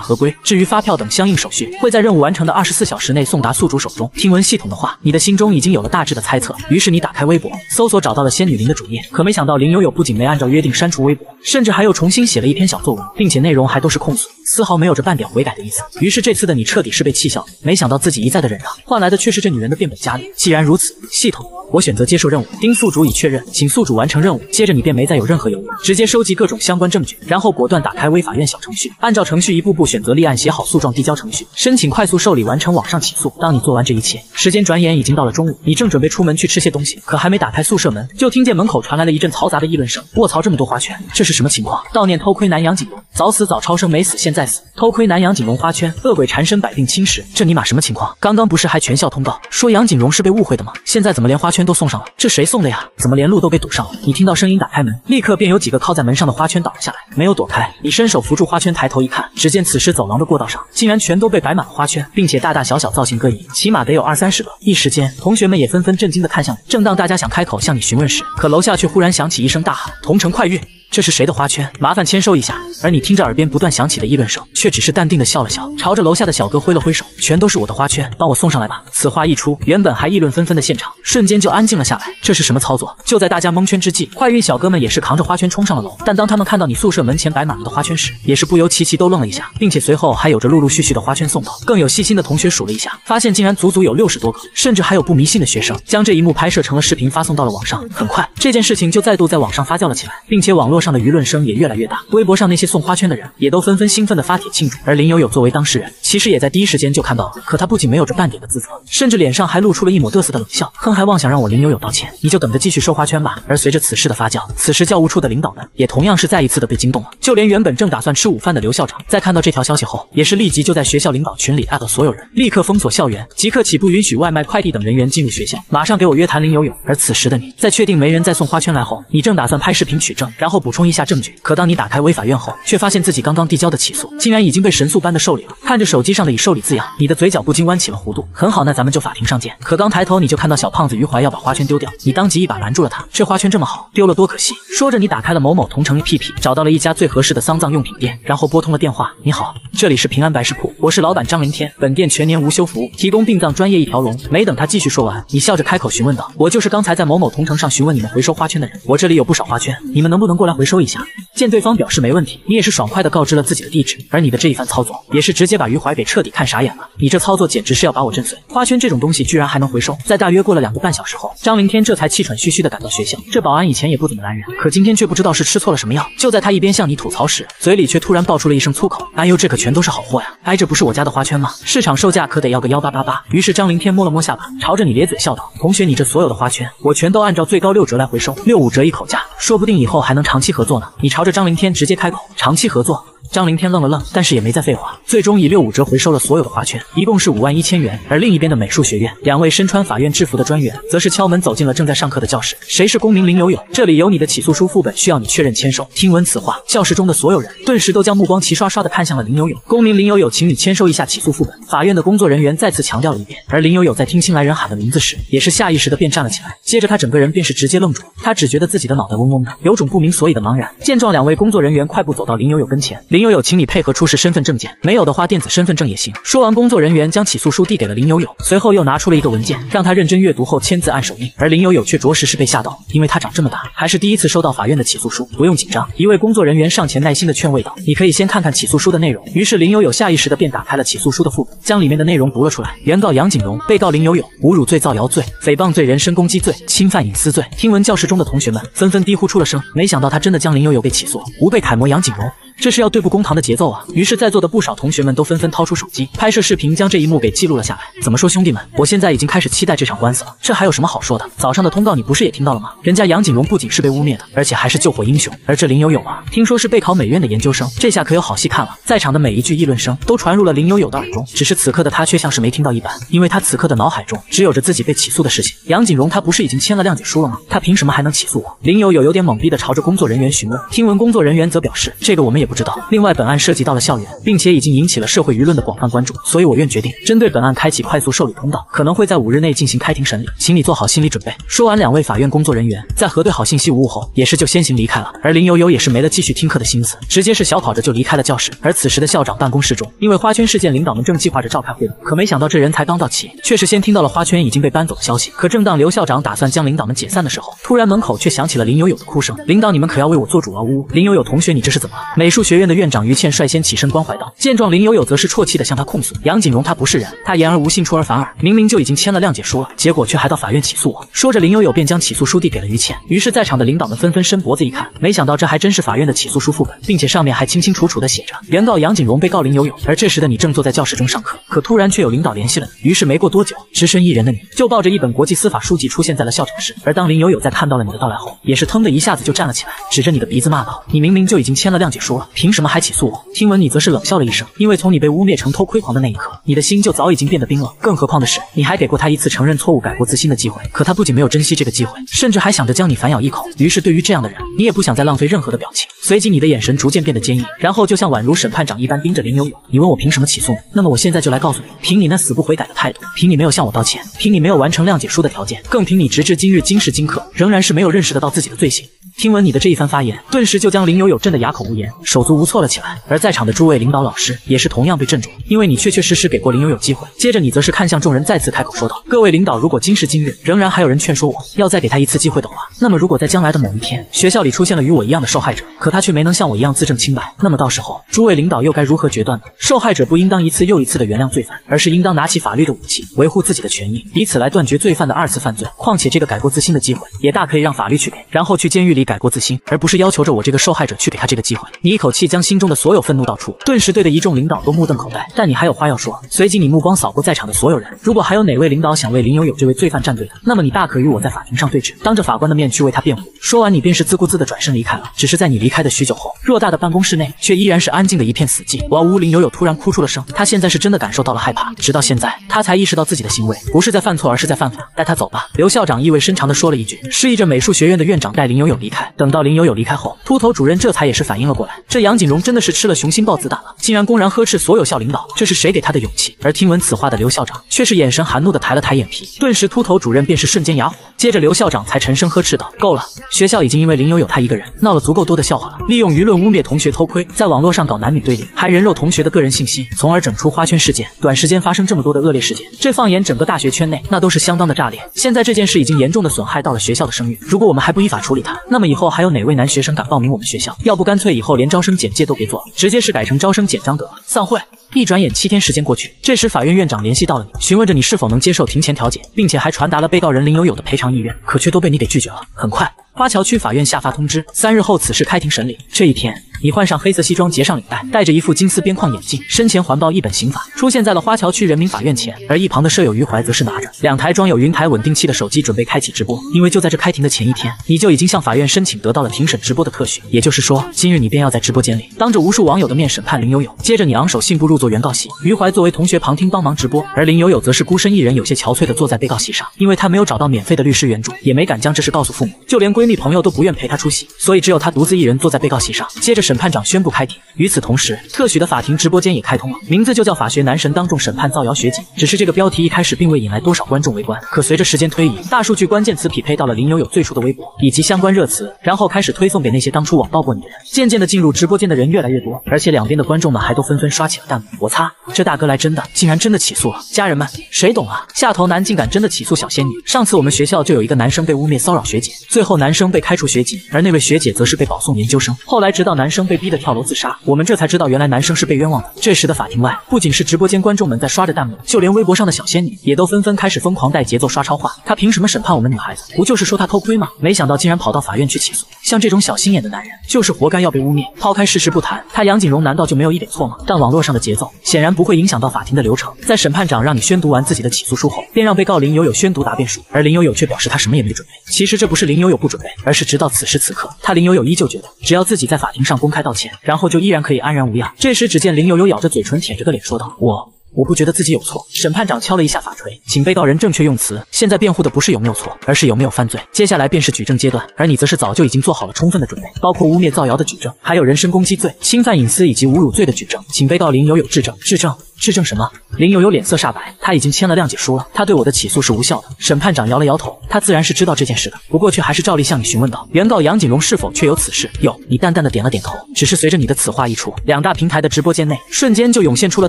合规。至于发票等相应手续，会在任务完成的二十四小时内送达宿主手中。听闻系统的话，你的心中已经有了大致的猜测。于是你打开微博，搜索找到了仙女林的主页，可没想到林友友不仅没按照约定删除微博，甚至还又重新写了一篇小作文，并且内容还都是控诉。丝毫没有着半点悔改的意思。于是这次的你彻底是被气笑了。没想到自己一再的忍让，换来的却是这女人的变本加厉。既然如此，系统，我选择接受任务。丁宿主已确认，请宿主完成任务。接着你便没再有任何犹豫，直接收集各种相关证据，然后果断打开微法院小程序，按照程序一步步选择立案，写好诉状，递交程序，申请快速受理，完成网上起诉。当你做完这一切，时间转眼已经到了中午，你正准备出门去吃些东西，可还没打开宿舍门，就听见门口传来了一阵嘈杂的议论声。卧槽，这么多花拳，这是什么情况？悼念偷窥男杨景龙，早死早超生，没死现在。在死偷窥男杨景荣花圈，恶鬼缠身，百病侵蚀，这尼玛什么情况？刚刚不是还全校通告说杨景荣是被误会的吗？现在怎么连花圈都送上了？这谁送的呀？怎么连路都被堵上了？你听到声音打开门，立刻便有几个靠在门上的花圈倒了下来。没有躲开，你伸手扶住花圈，抬头一看，只见此时走廊的过道上竟然全都被摆满了花圈，并且大大小小，造型各异，起码得有二三十个。一时间，同学们也纷纷震惊的看向你。正当大家想开口向你询问时，可楼下却忽然响起一声大喊：“同城快运。”这是谁的花圈？麻烦签收一下。而你听着耳边不断响起的议论声，却只是淡定地笑了笑，朝着楼下的小哥挥了挥手。全都是我的花圈，帮我送上来吧。此话一出，原本还议论纷纷的现场瞬间就安静了下来。这是什么操作？就在大家蒙圈之际，快运小哥们也是扛着花圈冲上了楼。但当他们看到你宿舍门前摆满了的花圈时，也是不由齐齐都愣了一下，并且随后还有着陆陆续续的花圈送到。更有细心的同学数了一下，发现竟然足足有六十多个，甚至还有不迷信的学生将这一幕拍摄成了视频，发送到了网上。很快，这件事情就再度在网上发酵了起来，并且网络。上的舆论声也越来越大，微博上那些送花圈的人也都纷纷兴奋地发帖庆祝。而林有有作为当事人，其实也在第一时间就看到了，可他不仅没有着半点的自责，甚至脸上还露出了一抹得瑟的冷笑。哼，还妄想让我林有有道歉？你就等着继续收花圈吧。而随着此事的发酵，此时教务处的领导们也同样是再一次的被惊动了，就连原本正打算吃午饭的刘校长，在看到这条消息后，也是立即就在学校领导群里艾特所有人，立刻封锁校园，即刻起不允许外卖、快递等人员进入学校，马上给我约谈林有有。而此时的你，在确定没人再送花圈来后，你正打算拍视频取证，然后不。补充一下证据。可当你打开微法院后，却发现自己刚刚递交的起诉竟然已经被神速般的受理了。看着手机上的已受理字样，你的嘴角不禁弯起了弧度。很好，那咱们就法庭上见。可刚抬头，你就看到小胖子余淮要把花圈丢掉，你当即一把拦住了他。这花圈这么好，丢了多可惜。说着，你打开了某某同城 APP，找到了一家最合适的丧葬用品店，然后拨通了电话。你好，这里是平安白事铺，我是老板张林天。本店全年无休服务，提供殡葬专业一条龙。没等他继续说完，你笑着开口询问道：“我就是刚才在某某同城上询问你们回收花圈的人，我这里有不少花圈，你们能不能过来？”回收一下，见对方表示没问题，你也是爽快的告知了自己的地址，而你的这一番操作，也是直接把余淮给彻底看傻眼了。你这操作简直是要把我震碎！花圈这种东西居然还能回收？在大约过了两个半小时后，张凌天这才气喘吁吁的赶到学校。这保安以前也不怎么拦人，可今天却不知道是吃错了什么药。就在他一边向你吐槽时，嘴里却突然爆出了一声粗口：“哎呦，这可全都是好货呀！哎，这不是我家的花圈吗？市场售价可得要个幺八八八。”于是张凌天摸了摸下巴，朝着你咧嘴笑道：“同学，你这所有的花圈，我全都按照最高六折来回收，六五折一口价，说不定以后还能长期。”合作呢？你朝着张凌天直接开口，长期合作。张凌天愣了愣，但是也没再废话，最终以六五折回收了所有的花圈，一共是五万一千元。而另一边的美术学院，两位身穿法院制服的专员，则是敲门走进了正在上课的教室。谁是公民林有有？这里有你的起诉书副本，需要你确认签收。听闻此话，教室中的所有人顿时都将目光齐刷刷的看向了林有有。公民林有有，请你签收一下起诉副本。法院的工作人员再次强调了一遍。而林有有在听清来人喊的名字时，也是下意识的便站了起来。接着他整个人便是直接愣住，他只觉得自己的脑袋嗡嗡的，有种不明所以的茫然。见状，两位工作人员快步走到林有有跟前。林友友，请你配合出示身份证件，没有的话，电子身份证也行。说完，工作人员将起诉书递给了林友友，随后又拿出了一个文件，让他认真阅读后签字按手印。而林友友却着实是被吓到，因为他长这么大还是第一次收到法院的起诉书。不用紧张，一位工作人员上前耐心的劝慰道：“你可以先看看起诉书的内容。”于是林友友下意识的便打开了起诉书的副本，将里面的内容读了出来。原告杨景荣，被告林友友，侮辱罪、造谣罪、诽谤罪、人身攻击罪、侵犯隐私罪。听闻教室中的同学们纷纷低呼出了声，没想到他真的将林友友给起诉了。吾辈楷模杨景荣。这是要对簿公堂的节奏啊！于是，在座的不少同学们都纷纷掏出手机拍摄视频，将这一幕给记录了下来。怎么说，兄弟们，我现在已经开始期待这场官司了。这还有什么好说的？早上的通告你不是也听到了吗？人家杨景荣不仅是被污蔑的，而且还是救火英雄。而这林有有啊，听说是备考美院的研究生，这下可有好戏看了。在场的每一句议论声都传入了林有有的耳中，只是此刻的他却像是没听到一般，因为他此刻的脑海中只有着自己被起诉的事情。杨景荣他不是已经签了谅解书了吗？他凭什么还能起诉我？林有有有点懵逼的朝着工作人员询问。听闻工作人员则表示，这个我们也。不知道。另外，本案涉及到了校园，并且已经引起了社会舆论的广泛关注，所以我院决定针对本案开启快速受理通道，可能会在五日内进行开庭审理，请你做好心理准备。说完，两位法院工作人员在核对好信息无误后，也是就先行离开了。而林悠悠也是没了继续听课的心思，直接是小跑着就离开了教室。而此时的校长办公室中，因为花圈事件，领导们正计划着召开会议，可没想到这人才刚到齐，却是先听到了花圈已经被搬走的消息。可正当刘校长打算将领导们解散的时候，突然门口却响起了林悠悠的哭声：“领导，你们可要为我做主啊！”呜。林悠悠同学，你这是怎么了？美术。学院的院长于倩率先起身关怀道，见状林有有则是啜泣的向他控诉：“杨景荣他不是人，他言而无信，出尔反尔，明明就已经签了谅解书了，结果却还到法院起诉我。”说着，林有有便将起诉书递给了于倩。于是，在场的领导们纷纷伸脖子一看，没想到这还真是法院的起诉书副本，并且上面还清清楚楚的写着：“原告杨景荣，被告林有有。”而这时的你正坐在教室中上课，可突然却有领导联系了你。于是，没过多久，只身一人的你就抱着一本国际司法书籍出现在了校长室。而当林有有在看到了你的到来后，也是腾的一下子就站了起来，指着你的鼻子骂道：“你明明就已经签了谅解书了。”凭什么还起诉我？听闻你则是冷笑了一声，因为从你被污蔑成偷窥狂的那一刻，你的心就早已经变得冰冷。更何况的是，你还给过他一次承认错误、改过自新的机会，可他不仅没有珍惜这个机会，甚至还想着将你反咬一口。于是，对于这样的人，你也不想再浪费任何的表情。随即，你的眼神逐渐变得坚毅，然后就像宛如审判长一般盯着林有有。你问我凭什么起诉你？那么我现在就来告诉你：凭你那死不悔改的态度，凭你没有向我道歉，凭你没有完成谅解书的条件，更凭你直至今日今时今刻仍然是没有认识得到自己的罪行。听闻你的这一番发言，顿时就将林有有震得哑口无言。手足无措了起来，而在场的诸位领导老师也是同样被震住。因为你确确实实给过林有有机会。接着你则是看向众人，再次开口说道：“各位领导，如果今时今日仍然还有人劝说我要再给他一次机会的话，那么如果在将来的某一天，学校里出现了与我一样的受害者，可他却没能像我一样自证清白，那么到时候诸位领导又该如何决断呢？受害者不应当一次又一次的原谅罪犯，而是应当拿起法律的武器，维护自己的权益，以此来断绝罪犯的二次犯罪。况且这个改过自新的机会，也大可以让法律去给，然后去监狱里改过自新，而不是要求着我这个受害者去给他这个机会。你一口。”口气将心中的所有愤怒道出，顿时队的一众领导都目瞪口呆。但你还有话要说。随即你目光扫过在场的所有人，如果还有哪位领导想为林有有这位罪犯站队的，那么你大可与我在法庭上对峙，当着法官的面去为他辩护。说完，你便是自顾自的转身离开了。只是在你离开的许久后，偌大的办公室内却依然是安静的一片死寂。哇呜！林有有突然哭出了声，他现在是真的感受到了害怕。直到现在，他才意识到自己的行为不是在犯错，而是在犯法。带他走吧。刘校长意味深长的说了一句，示意着美术学院的院长带林有有离开。等到林有有离开后，秃头主任这才也是反应了过来。这杨景荣真的是吃了雄心豹子胆了，竟然公然呵斥所有校领导，这是谁给他的勇气？而听闻此话的刘校长却是眼神含怒的抬了抬眼皮，顿时秃头主任便是瞬间哑火。接着刘校长才沉声呵斥道：“够了，学校已经因为林有有他一个人闹了足够多的笑话了。利用舆论污蔑同学偷窥，在网络上搞男女对立，还人肉同学的个人信息，从而整出花圈事件。短时间发生这么多的恶劣事件，这放眼整个大学圈内，那都是相当的炸裂。现在这件事已经严重的损害到了学校的声誉，如果我们还不依法处理他，那么以后还有哪位男学生敢报名我们学校？要不干脆以后连招。”招生简介都别做，直接是改成招生简章得了。散会。一转眼七天时间过去，这时法院院长联系到了你，询问着你是否能接受庭前调解，并且还传达了被告人林有有的赔偿意愿，可却都被你给拒绝了。很快，花桥区法院下发通知，三日后此事开庭审理。这一天。你换上黑色西装，结上领带，戴着一副金丝边框眼镜，身前环抱一本刑法，出现在了花桥区人民法院前。而一旁的舍友于怀则是拿着两台装有云台稳定器的手机，准备开启直播。因为就在这开庭的前一天，你就已经向法院申请得到了庭审直播的特许，也就是说，今日你便要在直播间里当着无数网友的面审判林有有。接着，你昂首信步入座原告席，于怀作为同学旁听帮忙直播，而林有有则是孤身一人，有些憔悴地坐在被告席上，因为他没有找到免费的律师援助，也没敢将这事告诉父母，就连闺蜜朋友都不愿陪她出席，所以只有她独自一人坐在被告席上。接着。是。审判长宣布开庭。与此同时，特许的法庭直播间也开通了，名字就叫“法学男神当众审判造谣学姐”。只是这个标题一开始并未引来多少观众围观。可随着时间推移，大数据关键词匹配到了林有有最初的微博以及相关热词，然后开始推送给那些当初网暴过你的人。渐渐的，进入直播间的人越来越多，而且两边的观众们还都纷纷刷起了弹幕：“我擦，这大哥来真的，竟然真的起诉了！”家人们，谁懂啊？下头男竟敢真的起诉小仙女！上次我们学校就有一个男生被污蔑骚扰学姐，最后男生被开除学籍，而那位学姐则是被保送研究生。后来直到男生。被逼得跳楼自杀，我们这才知道原来男生是被冤枉的。这时的法庭外，不仅是直播间观众们在刷着弹幕，就连微博上的小仙女也都纷纷开始疯狂带节奏刷超话。他凭什么审判我们女孩子？不就是说他偷窥吗？没想到竟然跑到法院去起诉。像这种小心眼的男人，就是活该要被污蔑。抛开事实不谈，他杨景荣难道就没有一点错吗？但网络上的节奏显然不会影响到法庭的流程。在审判长让你宣读完自己的起诉书后，便让被告林有有宣读答辩书，而林有有却表示他什么也没准备。其实这不是林有有不准备，而是直到此时此刻，他林有有依旧觉得只要自己在法庭上公。公开道歉，然后就依然可以安然无恙。这时，只见林悠悠咬着嘴唇，舔着个脸说道：“我，我不觉得自己有错。”审判长敲了一下法锤，请被告人正确用词。现在辩护的不是有没有错，而是有没有犯罪。接下来便是举证阶段，而你则是早就已经做好了充分的准备，包括污蔑造谣的举证，还有人身攻击罪、侵犯隐私以及侮辱罪的举证。请被告林有有质证。质证。质证什么？林有有脸色煞白，他已经签了谅解书了，他对我的起诉是无效的。审判长摇了摇头，他自然是知道这件事的，不过却还是照例向你询问道：“原告杨景荣是否确有此事？”有你淡淡的点了点头，只是随着你的此话一出，两大平台的直播间内瞬间就涌现出了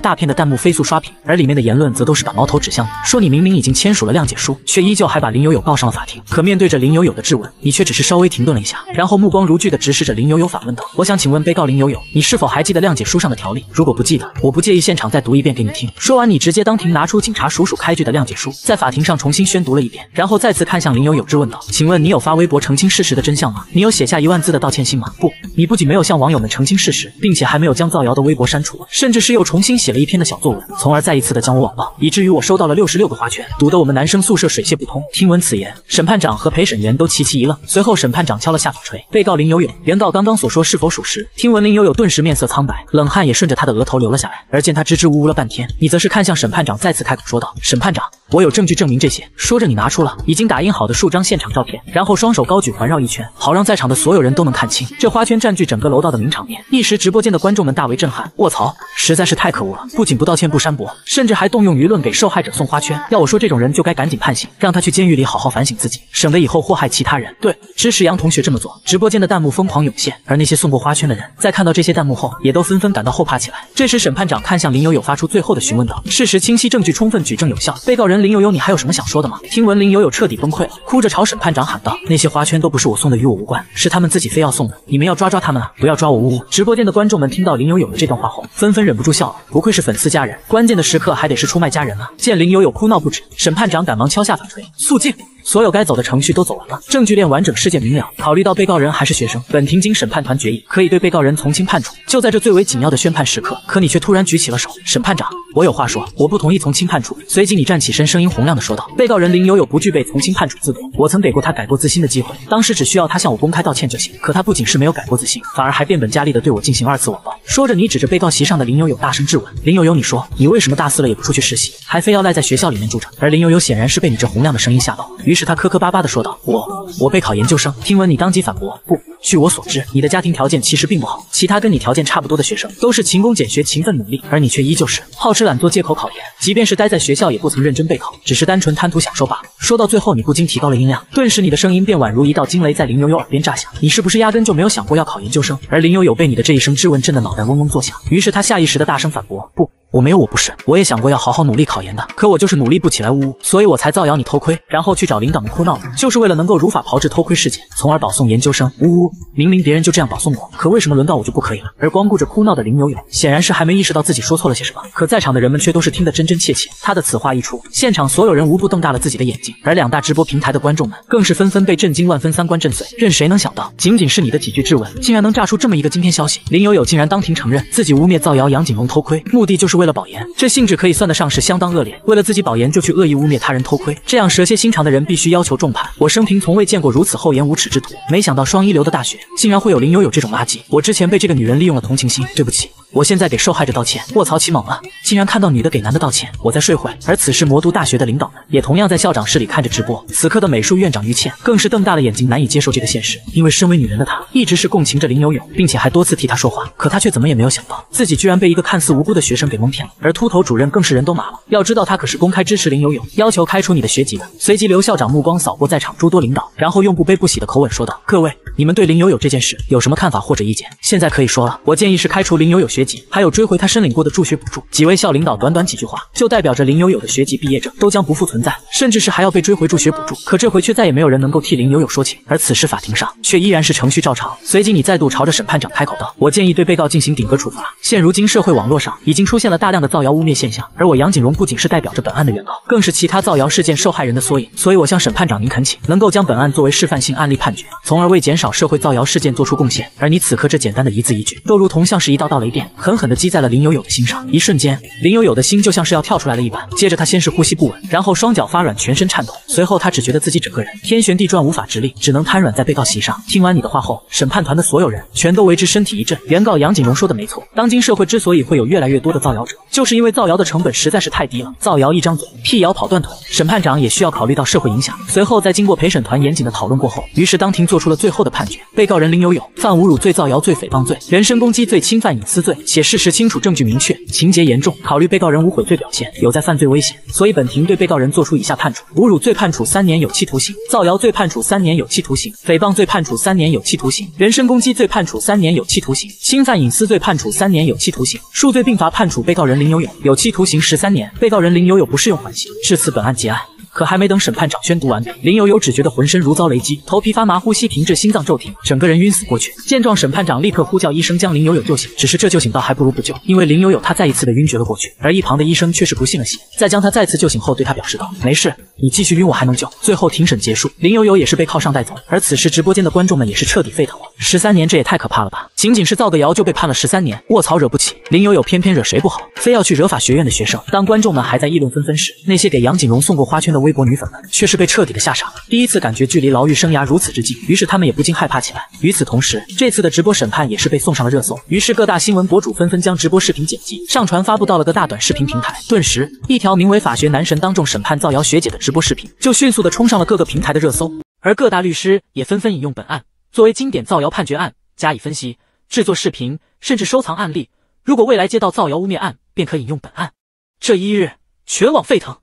大片的弹幕，飞速刷屏，而里面的言论则都是把矛头指向你，说你明明已经签署了谅解书，却依旧还把林有有告上了法庭。可面对着林有有的质问，你却只是稍微停顿了一下，然后目光如炬的直视着林有有，反问道：“我想请问被告林有有，你是否还记得谅解书上的条例？如果不记得，我不介意现场再读一。”一遍给你听。说完，你直接当庭拿出警察蜀黍开具的谅解书，在法庭上重新宣读了一遍，然后再次看向林有有，质问道：“请问你有发微博澄清事实的真相吗？你有写下一万字的道歉信吗？不，你不仅没有向网友们澄清事实，并且还没有将造谣的微博删除，甚至是又重新写了一篇的小作文，从而再一次的将我网暴，以至于我收到了六十六个花圈，堵得我们男生宿舍水泄不通。”听闻此言，审判长和陪审员都齐齐一愣，随后审判长敲了下法槌：“被告林有有，原告刚刚所说是否属实？”听闻林有有顿时面色苍白，冷汗也顺着他的额头流了下来，而见他支支吾吾。半天，你则是看向审判长，再次开口说道：“审判长，我有证据证明这些。”说着，你拿出了已经打印好的数张现场照片，然后双手高举环绕一圈，好让在场的所有人都能看清。这花圈占据整个楼道的名场面，一时直播间的观众们大为震撼。卧槽，实在是太可恶了！不仅不道歉不删博，甚至还动用舆论给受害者送花圈。要我说，这种人就该赶紧判刑，让他去监狱里好好反省自己，省得以后祸害其他人。对，支持杨同学这么做。直播间的弹幕疯狂涌现，而那些送过花圈的人，在看到这些弹幕后，也都纷纷感到后怕起来。这时，审判长看向林有有，发出。出最后的询问道：“事实清晰，证据充分，举证有效。被告人林悠悠，你还有什么想说的吗？”听闻林悠悠彻底崩溃了，哭着朝审判长喊道：“那些花圈都不是我送的，与我无关，是他们自己非要送的。你们要抓抓他们啊，不要抓我！”呜呜。直播间的观众们听到林悠悠的这段话后，纷纷忍不住笑了。不愧是粉丝家人，关键的时刻还得是出卖家人啊！见林悠悠哭闹不止，审判长赶忙敲下法槌：“肃静！”所有该走的程序都走完了，证据链完整，事件明了。考虑到被告人还是学生，本庭经审判团决议，可以对被告人从轻判处。就在这最为紧要的宣判时刻，可你却突然举起了手。审判长，我有话说，我不同意从轻判处。随即你站起身，声音洪亮的说道：“被告人林悠悠不具备从轻判处资格。我曾给过他改过自新的机会，当时只需要他向我公开道歉就行。可他不仅是没有改过自新，反而还变本加厉的对我进行二次网暴。”说着，你指着被告席上的林悠悠，大声质问：“林悠悠，你说你为什么大四了也不出去实习，还非要赖在学校里面住着？”而林悠悠显然是被你这洪亮的声音吓到了，于是。是他磕磕巴巴的说道：“我我备考研究生。”听闻你当即反驳：“不，据我所知，你的家庭条件其实并不好。其他跟你条件差不多的学生，都是勤工俭学、勤奋努力，而你却依旧是好吃懒做，借口考研。即便是待在学校，也不曾认真备考，只是单纯贪图享受罢了。”说到最后，你不禁提高了音量，顿时你的声音便宛如一道惊雷在林悠悠耳边炸响：“你是不是压根就没有想过要考研究生？”而林悠悠被你的这一声质问震得脑袋嗡嗡作响，于是他下意识的大声反驳：“不！”我没有，我不是，我也想过要好好努力考研的，可我就是努力不起来，呜呜，所以我才造谣你偷窥，然后去找领导们哭闹，就是为了能够如法炮制偷窥事件，从而保送研究生，呜呜，明明别人就这样保送我，可为什么轮到我就不可以了？而光顾着哭闹的林有有，显然是还没意识到自己说错了些什么，可在场的人们却都是听得真真切切。他的此话一出，现场所有人无不瞪大了自己的眼睛，而两大直播平台的观众们更是纷纷被震惊万分，三观震碎。任谁能想到，仅仅是你的几句质问，竟然能炸出这么一个惊天消息？林有有竟然当庭承认自己污蔑造谣杨景龙偷窥，目的就是。为了保研，这性质可以算得上是相当恶劣。为了自己保研就去恶意污蔑他人偷窥，这样蛇蝎心肠的人必须要求重判。我生平从未见过如此厚颜无耻之徒。没想到双一流的大学竟然会有林有有这种垃圾。我之前被这个女人利用了同情心，对不起，我现在给受害者道歉。卧槽，起猛了，竟然看到女的给男的道歉，我在睡会。而此时魔都大学的领导们也同样在校长室里看着直播。此刻的美术院长于倩更是瞪大了眼睛，难以接受这个现实。因为身为女人的她一直是共情着林有有，并且还多次替他说话，可她却怎么也没有想到，自己居然被一个看似无辜的学生给蒙。而秃头主任更是人都麻了，要知道他可是公开支持林有有，要求开除你的学籍的。随即刘校长目光扫过在场诸多领导，然后用不悲不喜的口吻说道：“各位，你们对林有有这件事有什么看法或者意见？现在可以说了。我建议是开除林有有学籍，还有追回他申领过的助学补助。”几位校领导短短几句话，就代表着林有有的学籍、毕业证都将不复存在，甚至是还要被追回助学补助。可这回却再也没有人能够替林有有说情，而此时法庭上却依然是程序照常。随即你再度朝着审判长开口道：“我建议对被告进行顶格处罚。现如今社会网络上已经出现了。”大量的造谣污蔑现象，而我杨景荣不仅是代表着本案的原告，更是其他造谣事件受害人的缩影。所以，我向审判长您恳请，能够将本案作为示范性案例判决，从而为减少社会造谣事件做出贡献。而你此刻这简单的一字一句，都如同像是一道道雷电，狠狠地击在了林有有的心上。一瞬间，林有有的心就像是要跳出来了一般。接着，他先是呼吸不稳，然后双脚发软，全身颤抖。随后，他只觉得自己整个人天旋地转，无法直立，只能瘫软在被告席上。听完你的话后，审判团的所有人全都为之身体一震。原告杨景荣说的没错，当今社会之所以会有越来越多的造谣者。就是因为造谣的成本实在是太低了，造谣一张嘴，辟谣跑断腿。审判长也需要考虑到社会影响。随后，在经过陪审团严谨的讨论过后，于是当庭做出了最后的判决：被告人林有有犯侮辱罪、造谣罪、诽谤罪、人身攻击罪、侵犯隐私罪，且事实清楚，证据明确，情节严重。考虑被告人无悔罪表现，有在犯罪危险，所以本庭对被告人作出以下判处：侮辱罪判处三年有期徒刑，造谣罪判处三年有期徒刑，诽谤罪判处三年有期徒刑，人身攻击罪判处三年有期徒刑，侵犯隐私罪判处三年有期徒刑，数罪并罚判处被告。被告人林有有有期徒刑十三年，被告人林有有不适用缓刑。至此，本案结案。可还没等审判长宣读完毕，林有有只觉得浑身如遭雷击，头皮发麻，呼吸停滞，心脏骤停，整个人晕死过去。见状，审判长立刻呼叫医生将林有有救醒。只是这救醒倒还不如不救，因为林有有她再一次的晕厥了过去。而一旁的医生却是不信了邪，在将他再次救醒后，对他表示道：“没事，你继续晕，我还能救。”最后庭审结束，林有有也是被铐上带走。而此时直播间的观众们也是彻底沸腾了。十三年，这也太可怕了吧！仅仅是造个谣就被判了十三年，卧槽，惹不起！林有有偏偏惹谁不好，非要去惹法学院的学生。当观众们还在议论纷纷时，那些给杨景荣送过花圈的。微博女粉们却是被彻底的吓傻了，第一次感觉距离牢狱生涯如此之近，于是他们也不禁害怕起来。与此同时，这次的直播审判也是被送上了热搜，于是各大新闻博主纷纷将直播视频剪辑上传发布到了各大短视频平台，顿时一条名为“法学男神当众审判造谣学姐”的直播视频就迅速的冲上了各个平台的热搜，而各大律师也纷纷引用本案作为经典造谣判决案加以分析，制作视频甚至收藏案例，如果未来接到造谣污蔑案，便可引用本案。这一日，全网沸腾。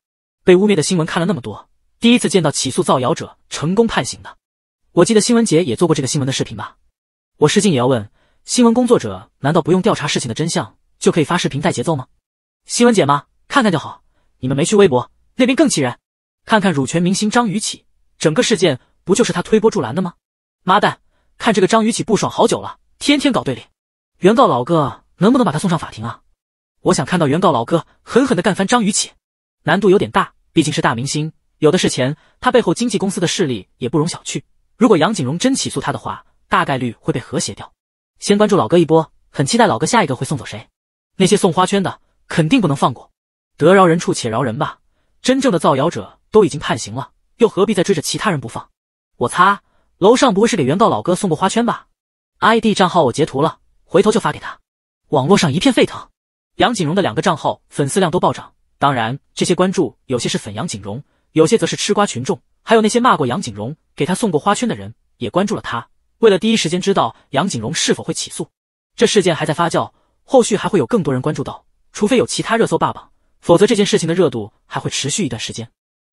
被污蔑的新闻看了那么多，第一次见到起诉造谣者成功判刑的。我记得新闻姐也做过这个新闻的视频吧？我失敬也要问，新闻工作者难道不用调查事情的真相就可以发视频带节奏吗？新闻姐吗？看看就好。你们没去微博那边更气人。看看乳泉明星张雨绮，整个事件不就是他推波助澜的吗？妈蛋，看这个张雨绮不爽好久了，天天搞对立。原告老哥能不能把他送上法庭啊？我想看到原告老哥狠狠的干翻张雨绮，难度有点大。毕竟是大明星，有的是钱，他背后经纪公司的势力也不容小觑。如果杨景荣真起诉他的话，大概率会被和谐掉。先关注老哥一波，很期待老哥下一个会送走谁。那些送花圈的肯定不能放过，得饶人处且饶人吧。真正的造谣者都已经判刑了，又何必再追着其他人不放？我擦，楼上不会是给原告老哥送过花圈吧？ID 账号我截图了，回头就发给他。网络上一片沸腾，杨景荣的两个账号粉丝量都暴涨。当然，这些关注有些是粉杨景荣，有些则是吃瓜群众，还有那些骂过杨景荣、给他送过花圈的人也关注了他。为了第一时间知道杨景荣是否会起诉，这事件还在发酵，后续还会有更多人关注到。除非有其他热搜霸榜，否则这件事情的热度还会持续一段时间。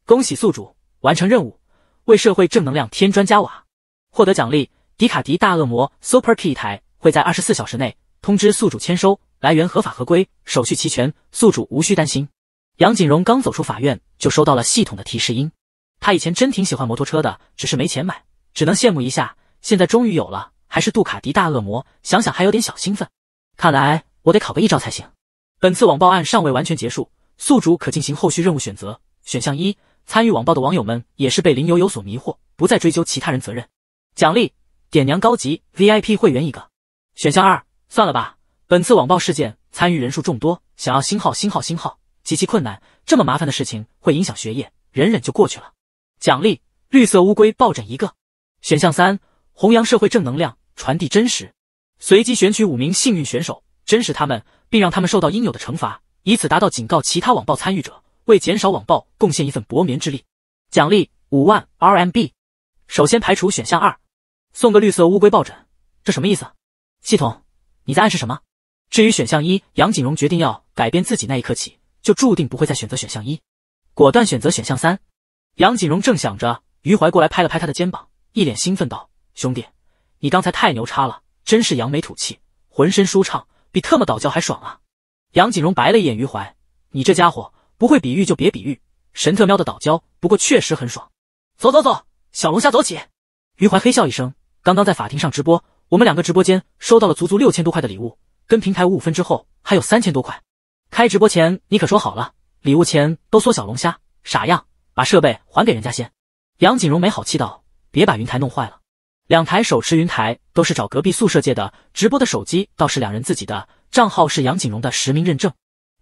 恭喜宿主完成任务，为社会正能量添砖加瓦，获得奖励迪卡迪大恶魔 Super Key 台会在二十四小时内通知宿主签收，来源合法合规，手续齐全，宿主无需担心。杨景荣刚走出法院，就收到了系统的提示音。他以前真挺喜欢摩托车的，只是没钱买，只能羡慕一下。现在终于有了，还是杜卡迪大恶魔，想想还有点小兴奋。看来我得考个一招才行。本次网暴案尚未完全结束，宿主可进行后续任务选择。选项一：参与网暴的网友们也是被林游游所迷惑，不再追究其他人责任。奖励：点娘高级 VIP 会员一个。选项二：算了吧，本次网暴事件参与人数众多，想要星号星号星号。极其困难，这么麻烦的事情会影响学业，忍忍就过去了。奖励绿色乌龟抱枕一个。选项三，弘扬社会正能量，传递真实，随机选取五名幸运选手，真实他们，并让他们受到应有的惩罚，以此达到警告其他网暴参与者，为减少网暴贡献一份薄棉之力。奖励五万 RMB。首先排除选项二，送个绿色乌龟抱枕，这什么意思？系统，你在暗示什么？至于选项一，杨景荣决定要改变自己那一刻起。就注定不会再选择选项一，果断选择选项三。杨景荣正想着，于怀过来拍了拍他的肩膀，一脸兴奋道：“兄弟，你刚才太牛叉了，真是扬眉吐气，浑身舒畅，比特么倒礁还爽啊！”杨景荣白了一眼于怀：“你这家伙不会比喻就别比喻，神特喵的倒礁，不过确实很爽。走走走，小龙虾走起！”于怀嘿笑一声：“刚刚在法庭上直播，我们两个直播间收到了足足六千多块的礼物，跟平台五五分之后，还有三千多块。”开直播前你可说好了，礼物钱都缩小龙虾，傻样！把设备还给人家先。杨景荣没好气道：“别把云台弄坏了。”两台手持云台都是找隔壁宿舍借的，直播的手机倒是两人自己的，账号是杨景荣的实名认证。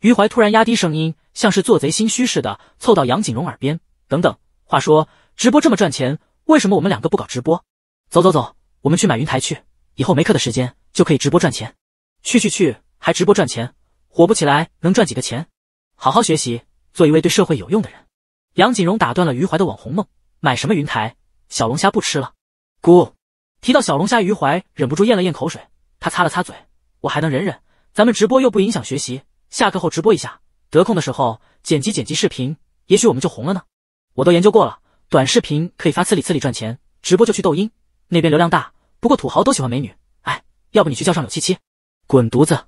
于怀突然压低声音，像是做贼心虚似的凑到杨景荣耳边：“等等，话说直播这么赚钱，为什么我们两个不搞直播？走走走，我们去买云台去，以后没课的时间就可以直播赚钱。去去去，还直播赚钱？”火不起来能赚几个钱？好好学习，做一位对社会有用的人。杨锦荣打断了余淮的网红梦，买什么云台？小龙虾不吃了。姑，提到小龙虾，余淮忍不住咽了咽口水，他擦了擦嘴，我还能忍忍。咱们直播又不影响学习，下课后直播一下，得空的时候剪辑剪辑视频，也许我们就红了呢。我都研究过了，短视频可以发刺里刺里赚钱，直播就去抖音，那边流量大，不过土豪都喜欢美女。哎，要不你去叫上柳七七，滚犊子。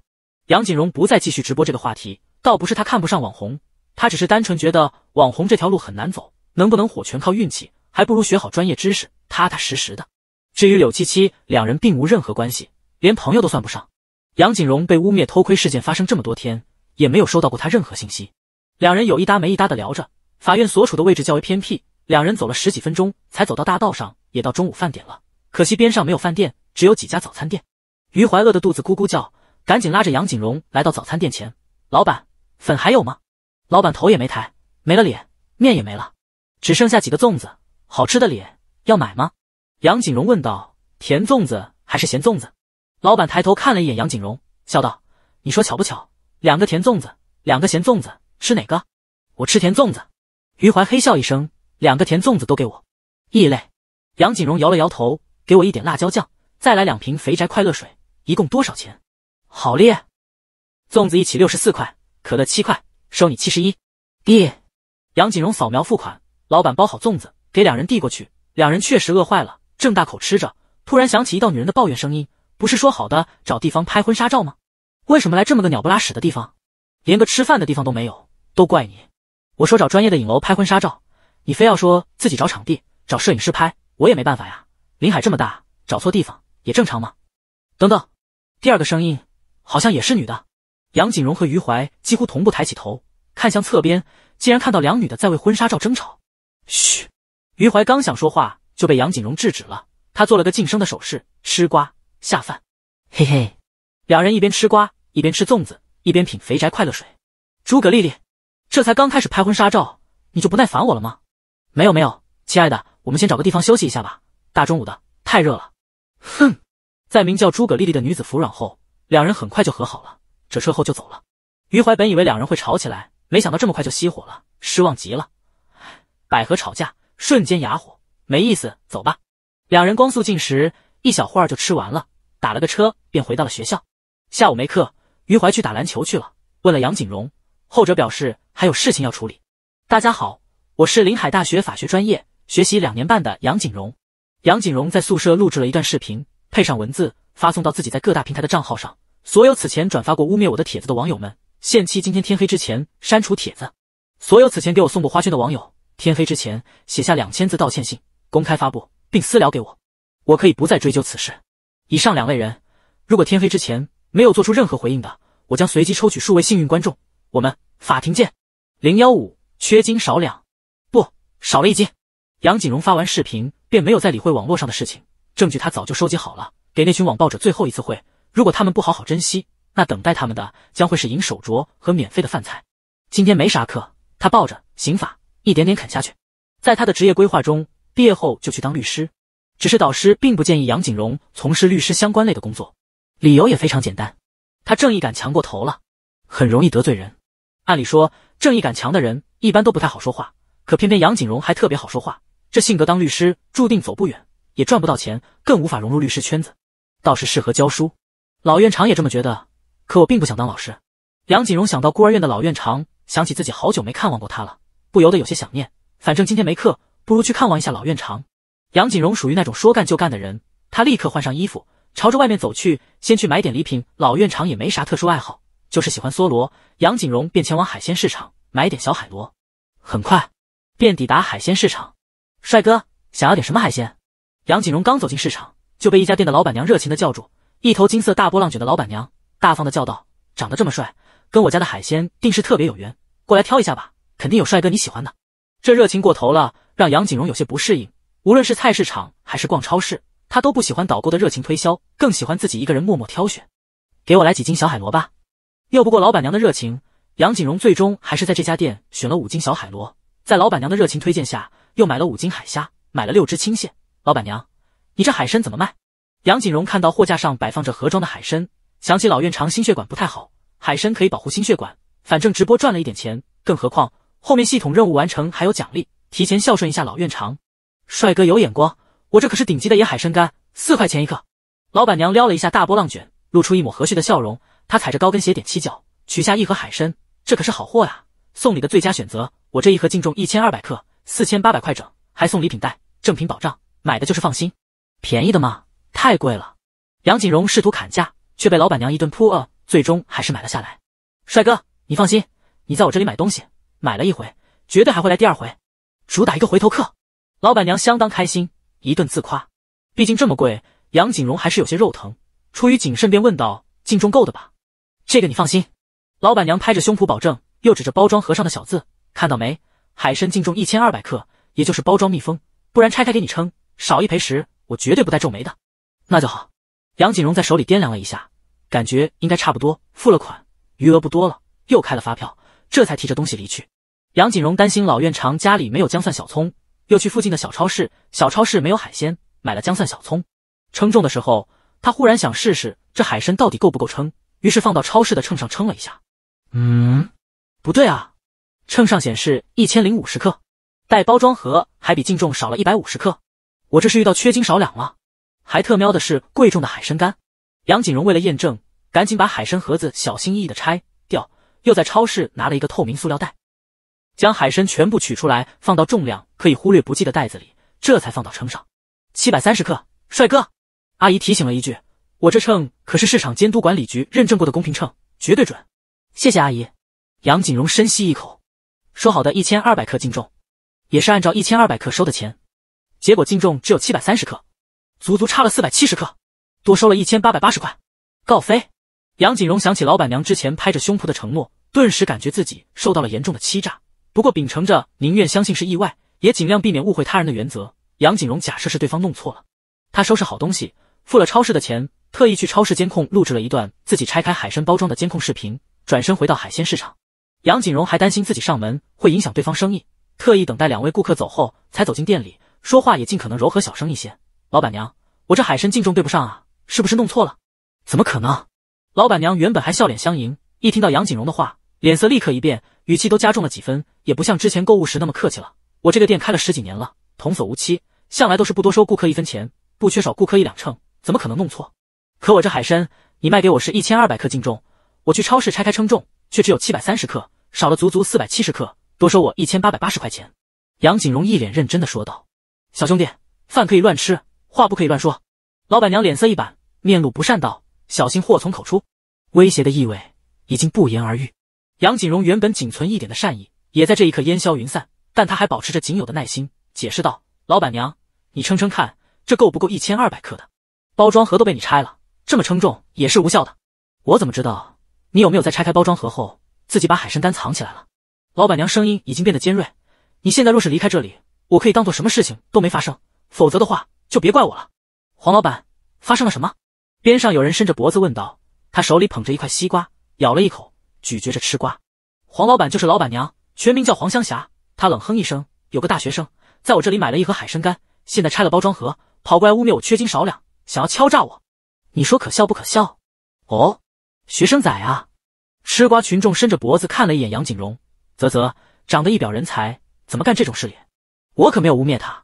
杨景荣不再继续直播这个话题，倒不是他看不上网红，他只是单纯觉得网红这条路很难走，能不能火全靠运气，还不如学好专业知识，踏踏实实的。至于柳七七，两人并无任何关系，连朋友都算不上。杨景荣被污蔑偷窥事件发生这么多天，也没有收到过他任何信息。两人有一搭没一搭的聊着。法院所处的位置较为偏僻，两人走了十几分钟才走到大道上，也到中午饭点了。可惜边上没有饭店，只有几家早餐店。于怀饿的肚子咕咕叫。赶紧拉着杨景荣来到早餐店前，老板，粉还有吗？老板头也没抬，没了脸，面也没了，只剩下几个粽子，好吃的脸要买吗？杨景荣问道。甜粽子还是咸粽子？老板抬头看了一眼杨景荣，笑道：“你说巧不巧，两个甜粽子，两个咸粽子，吃哪个？我吃甜粽子。”余怀嘿笑一声：“两个甜粽子都给我。”异类。杨景荣摇了摇头：“给我一点辣椒酱，再来两瓶肥宅快乐水，一共多少钱？”好咧，粽子一起六十四块，可乐七块，收你七十一。杨景荣扫描付款，老板包好粽子给两人递过去，两人确实饿坏了，正大口吃着，突然响起一道女人的抱怨声音：“不是说好的找地方拍婚纱照吗？为什么来这么个鸟不拉屎的地方？连个吃饭的地方都没有，都怪你！我说找专业的影楼拍婚纱照，你非要说自己找场地找摄影师拍，我也没办法呀。林海这么大，找错地方也正常吗？”等等，第二个声音。好像也是女的，杨景荣和于怀几乎同步抬起头看向侧边，竟然看到两女的在为婚纱照争吵。嘘，于怀刚想说话就被杨景荣制止了，他做了个噤声的手势。吃瓜下饭，嘿嘿，两人一边吃瓜一边吃粽子，一边品肥宅快乐水。诸葛丽丽，这才刚开始拍婚纱照，你就不耐烦我了吗？没有没有，亲爱的，我们先找个地方休息一下吧，大中午的太热了。哼，在名叫诸葛丽丽的女子服软后。两人很快就和好了，这车后就走了。于怀本以为两人会吵起来，没想到这么快就熄火了，失望极了。百合吵架，瞬间哑火，没意思，走吧。两人光速进食，一小会儿就吃完了，打了个车便回到了学校。下午没课，于怀去打篮球去了。问了杨景荣，后者表示还有事情要处理。大家好，我是林海大学法学专业学习两年半的杨景荣。杨景荣在宿舍录制了一段视频，配上文字，发送到自己在各大平台的账号上。所有此前转发过污蔑我的帖子的网友们，限期今天天黑之前删除帖子；所有此前给我送过花圈的网友，天黑之前写下两千字道歉信，公开发布并私聊给我，我可以不再追究此事。以上两类人，如果天黑之前没有做出任何回应的，我将随机抽取数位幸运观众。我们法庭见。零幺五缺斤少两，不，少了一斤。杨景荣发完视频便没有再理会网络上的事情，证据他早就收集好了，给那群网暴者最后一次会。如果他们不好好珍惜，那等待他们的将会是银手镯和免费的饭菜。今天没啥课，他抱着刑法一点点啃下去。在他的职业规划中，毕业后就去当律师。只是导师并不建议杨景荣从事律师相关类的工作，理由也非常简单，他正义感强过头了，很容易得罪人。按理说，正义感强的人一般都不太好说话，可偏偏杨景荣还特别好说话，这性格当律师注定走不远，也赚不到钱，更无法融入律师圈子，倒是适合教书。老院长也这么觉得，可我并不想当老师。杨景荣想到孤儿院的老院长，想起自己好久没看望过他了，不由得有些想念。反正今天没课，不如去看望一下老院长。杨景荣属于那种说干就干的人，他立刻换上衣服，朝着外面走去。先去买点礼品。老院长也没啥特殊爱好，就是喜欢梭罗。杨景荣便前往海鲜市场买点小海螺。很快便抵达海鲜市场。帅哥，想要点什么海鲜？杨景荣刚走进市场，就被一家店的老板娘热情的叫住。一头金色大波浪卷的老板娘大方的叫道：“长得这么帅，跟我家的海鲜定是特别有缘，过来挑一下吧，肯定有帅哥你喜欢的。”这热情过头了，让杨景荣有些不适应。无论是菜市场还是逛超市，他都不喜欢导购的热情推销，更喜欢自己一个人默默挑选。给我来几斤小海螺吧。拗不过老板娘的热情，杨景荣最终还是在这家店选了五斤小海螺，在老板娘的热情推荐下，又买了五斤海虾，买了六只青蟹。老板娘，你这海参怎么卖？杨景荣看到货架上摆放着盒装的海参，想起老院长心血管不太好，海参可以保护心血管。反正直播赚了一点钱，更何况后面系统任务完成还有奖励，提前孝顺一下老院长。帅哥有眼光，我这可是顶级的野海参干，四块钱一克。老板娘撩了一下大波浪卷，露出一抹和煦的笑容。她踩着高跟鞋踮起脚，取下一盒海参，这可是好货呀，送礼的最佳选择。我这一盒净重一千二百克，四千八百块整，还送礼品袋，正品保障，买的就是放心。便宜的吗？太贵了，杨景荣试图砍价，却被老板娘一顿扑饿，最终还是买了下来。帅哥，你放心，你在我这里买东西，买了一回，绝对还会来第二回，主打一个回头客。老板娘相当开心，一顿自夸。毕竟这么贵，杨景荣还是有些肉疼。出于谨慎，便问道：“净重够的吧？”这个你放心，老板娘拍着胸脯保证，又指着包装盒上的小字：“看到没，海参净重一千二百克，也就是包装密封，不然拆开给你称，少一赔十，我绝对不带皱眉的。”那就好。杨景荣在手里掂量了一下，感觉应该差不多。付了款，余额不多了，又开了发票，这才提着东西离去。杨景荣担心老院长家里没有姜蒜小葱，又去附近的小超市。小超市没有海鲜，买了姜蒜小葱。称重的时候，他忽然想试试这海参到底够不够称，于是放到超市的秤上称了一下。嗯，不对啊，秤上显示一千零五十克，带包装盒还比净重少了一百五十克。我这是遇到缺斤少两了。还特喵的是贵重的海参干，杨锦荣为了验证，赶紧把海参盒子小心翼翼的拆掉，又在超市拿了一个透明塑料袋，将海参全部取出来放到重量可以忽略不计的袋子里，这才放到秤上，七百三十克。帅哥，阿姨提醒了一句，我这秤可是市场监督管理局认证过的公平秤，绝对准。谢谢阿姨。杨锦荣深吸一口，说好的一千二百克净重，也是按照一千二百克收的钱，结果净重只有七百三十克。足足差了四百七十克，多收了一千八百八十块。告飞杨锦荣想起老板娘之前拍着胸脯的承诺，顿时感觉自己受到了严重的欺诈。不过秉承着宁愿相信是意外，也尽量避免误会他人的原则，杨锦荣假设是对方弄错了。他收拾好东西，付了超市的钱，特意去超市监控录制了一段自己拆开海参包装的监控视频，转身回到海鲜市场。杨锦荣还担心自己上门会影响对方生意，特意等待两位顾客走后才走进店里，说话也尽可能柔和小声一些。老板娘，我这海参净重对不上啊，是不是弄错了？怎么可能？老板娘原本还笑脸相迎，一听到杨景荣的话，脸色立刻一变，语气都加重了几分，也不像之前购物时那么客气了。我这个店开了十几年了，童叟无欺，向来都是不多收顾客一分钱，不缺少顾客一两秤，怎么可能弄错？可我这海参，你卖给我是一千二百克净重，我去超市拆开称重却只有七百三十克，少了足足四百七十克，多收我一千八百八十块钱。杨景荣一脸认真的说道：“小兄弟，饭可以乱吃。”话不可以乱说，老板娘脸色一板，面露不善道：“小心祸从口出。”威胁的意味已经不言而喻。杨锦荣原本仅存一点的善意，也在这一刻烟消云散。但他还保持着仅有的耐心，解释道：“老板娘，你称称看，这够不够一千二百克的？包装盒都被你拆了，这么称重也是无效的。我怎么知道你有没有在拆开包装盒后，自己把海参干藏起来了？”老板娘声音已经变得尖锐：“你现在若是离开这里，我可以当做什么事情都没发生；否则的话。”就别怪我了，黄老板，发生了什么？边上有人伸着脖子问道。他手里捧着一块西瓜，咬了一口，咀嚼着吃瓜。黄老板就是老板娘，全名叫黄香霞。他冷哼一声：“有个大学生在我这里买了一盒海参干，现在拆了包装盒，跑过来污蔑我缺斤少两，想要敲诈我。你说可笑不可笑？”哦，学生仔啊！吃瓜群众伸着脖子看了一眼杨景荣，啧啧，长得一表人才，怎么干这种事？我可没有污蔑他。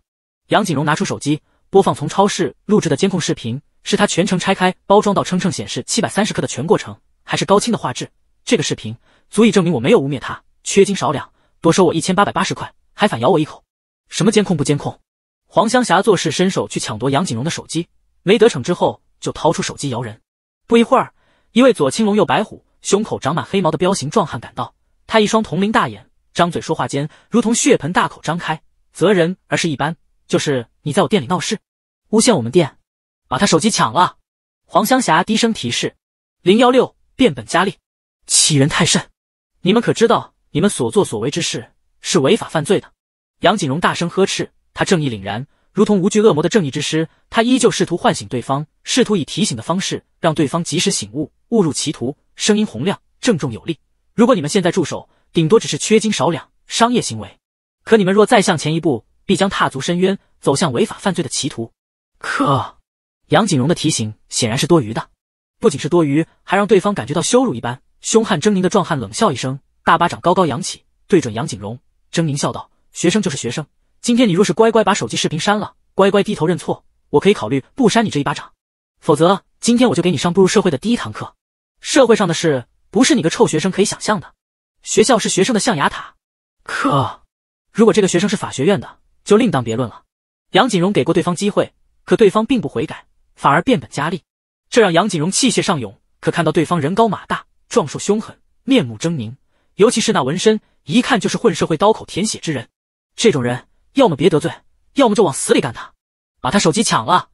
杨景荣拿出手机。播放从超市录制的监控视频，是他全程拆开包装到称秤显示七百三十克的全过程，还是高清的画质？这个视频足以证明我没有污蔑他，缺斤少两，多收我一千八百八十块，还反咬我一口。什么监控不监控？黄香霞做事伸手去抢夺杨景荣的手机，没得逞之后就掏出手机摇人。不一会儿，一位左青龙右白虎，胸口长满黑毛的彪形壮汉赶到，他一双铜铃大眼，张嘴说话间如同血盆大口张开，责人而是一般就是。你在我店里闹事，诬陷我们店，把他手机抢了。黄湘霞低声提示：“零幺六，变本加厉，欺人太甚。你们可知道，你们所作所为之事是违法犯罪的？”杨景荣大声呵斥，他正义凛然，如同无惧恶魔的正义之师。他依旧试图唤醒对方，试图以提醒的方式让对方及时醒悟，误入歧途。声音洪亮，郑重有力。如果你们现在住手，顶多只是缺斤少两，商业行为。可你们若再向前一步，必将踏足深渊。走向违法犯罪的歧途，可杨景荣的提醒显然是多余的，不仅是多余，还让对方感觉到羞辱一般。凶悍狰狞的壮汉冷笑一声，大巴掌高高扬起，对准杨景荣，狰狞笑道：“学生就是学生，今天你若是乖乖把手机视频删了，乖乖低头认错，我可以考虑不扇你这一巴掌；否则，今天我就给你上步入社会的第一堂课。社会上的事不是你个臭学生可以想象的。学校是学生的象牙塔，可如果这个学生是法学院的，就另当别论了。”杨景荣给过对方机会，可对方并不悔改，反而变本加厉，这让杨景荣气血上涌。可看到对方人高马大、壮硕凶狠、面目狰狞，尤其是那纹身，一看就是混社会、刀口舔血之人。这种人，要么别得罪，要么就往死里干他。把他手机抢了！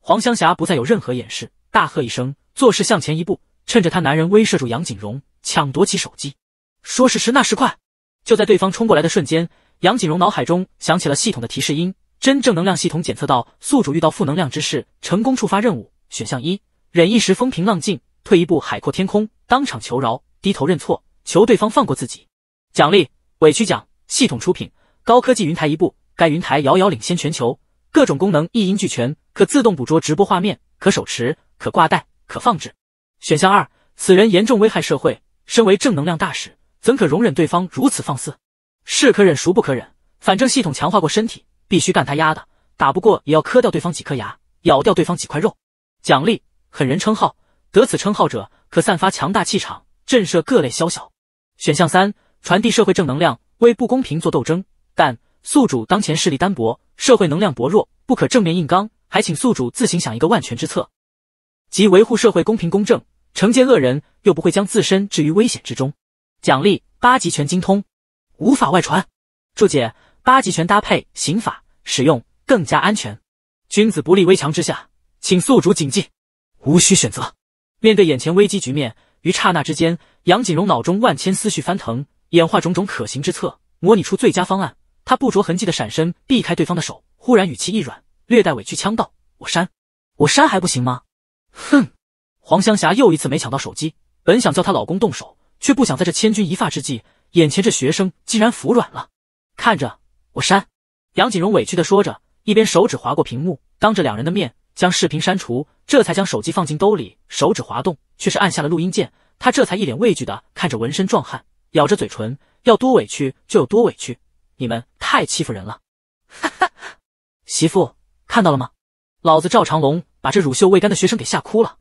黄香霞不再有任何掩饰，大喝一声，作势向前一步，趁着他男人威慑住杨景荣，抢夺起手机。说时迟，那时快，就在对方冲过来的瞬间，杨景荣脑海中响起了系统的提示音。真正能量系统检测到宿主遇到负能量之事，成功触发任务。选项一：忍一时风平浪静，退一步海阔天空，当场求饶，低头认错，求对方放过自己。奖励：委屈奖。系统出品，高科技云台一部，该云台遥遥领先全球，各种功能一应俱全，可自动捕捉直播画面，可手持，可挂带，可放置。选项二：此人严重危害社会，身为正能量大使，怎可容忍对方如此放肆？是可忍，孰不可忍？反正系统强化过身体。必须干他丫的！打不过也要磕掉对方几颗牙，咬掉对方几块肉。奖励狠人称号，得此称号者可散发强大气场，震慑各类宵小。选项三，传递社会正能量，为不公平做斗争。但宿主当前势力单薄，社会能量薄弱，不可正面硬刚，还请宿主自行想一个万全之策，即维护社会公平公正，惩戒恶人，又不会将自身置于危险之中。奖励八极拳精通，无法外传。注解：八极拳搭配刑法。使用更加安全。君子不立危墙之下，请宿主谨记，无需选择。面对眼前危机局面，于刹那之间，杨锦荣脑中万千思绪翻腾，演化种种可行之策，模拟出最佳方案。他不着痕迹的闪身避开对方的手，忽然语气一软，略带委屈腔道：“我删，我删还不行吗？”哼！黄香霞又一次没抢到手机，本想叫她老公动手，却不想在这千钧一发之际，眼前这学生竟然服软了。看着我删。杨景荣委屈的说着，一边手指划过屏幕，当着两人的面将视频删除，这才将手机放进兜里。手指滑动，却是按下了录音键。他这才一脸畏惧的看着纹身壮汉，咬着嘴唇，要多委屈就有多委屈。你们太欺负人了！哈哈，媳妇看到了吗？老子赵长龙把这乳臭未干的学生给吓哭了。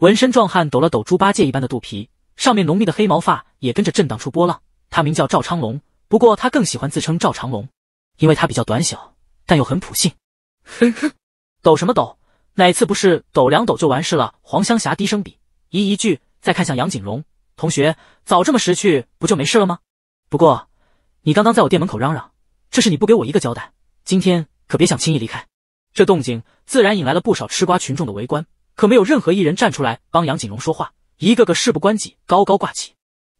纹身壮汉抖了抖猪八戒一般的肚皮，上面浓密的黑毛发也跟着震荡出波浪。他名叫赵昌龙，不过他更喜欢自称赵长龙。因为他比较短小，但又很普信。哼哼，抖什么抖？哪次不是抖两抖就完事了？黄香霞低声比一一句，再看向杨景荣同学：“早这么识趣，不就没事了吗？”不过，你刚刚在我店门口嚷嚷，这事你不给我一个交代，今天可别想轻易离开。这动静自然引来了不少吃瓜群众的围观，可没有任何一人站出来帮杨景荣说话，一个个事不关己，高高挂起。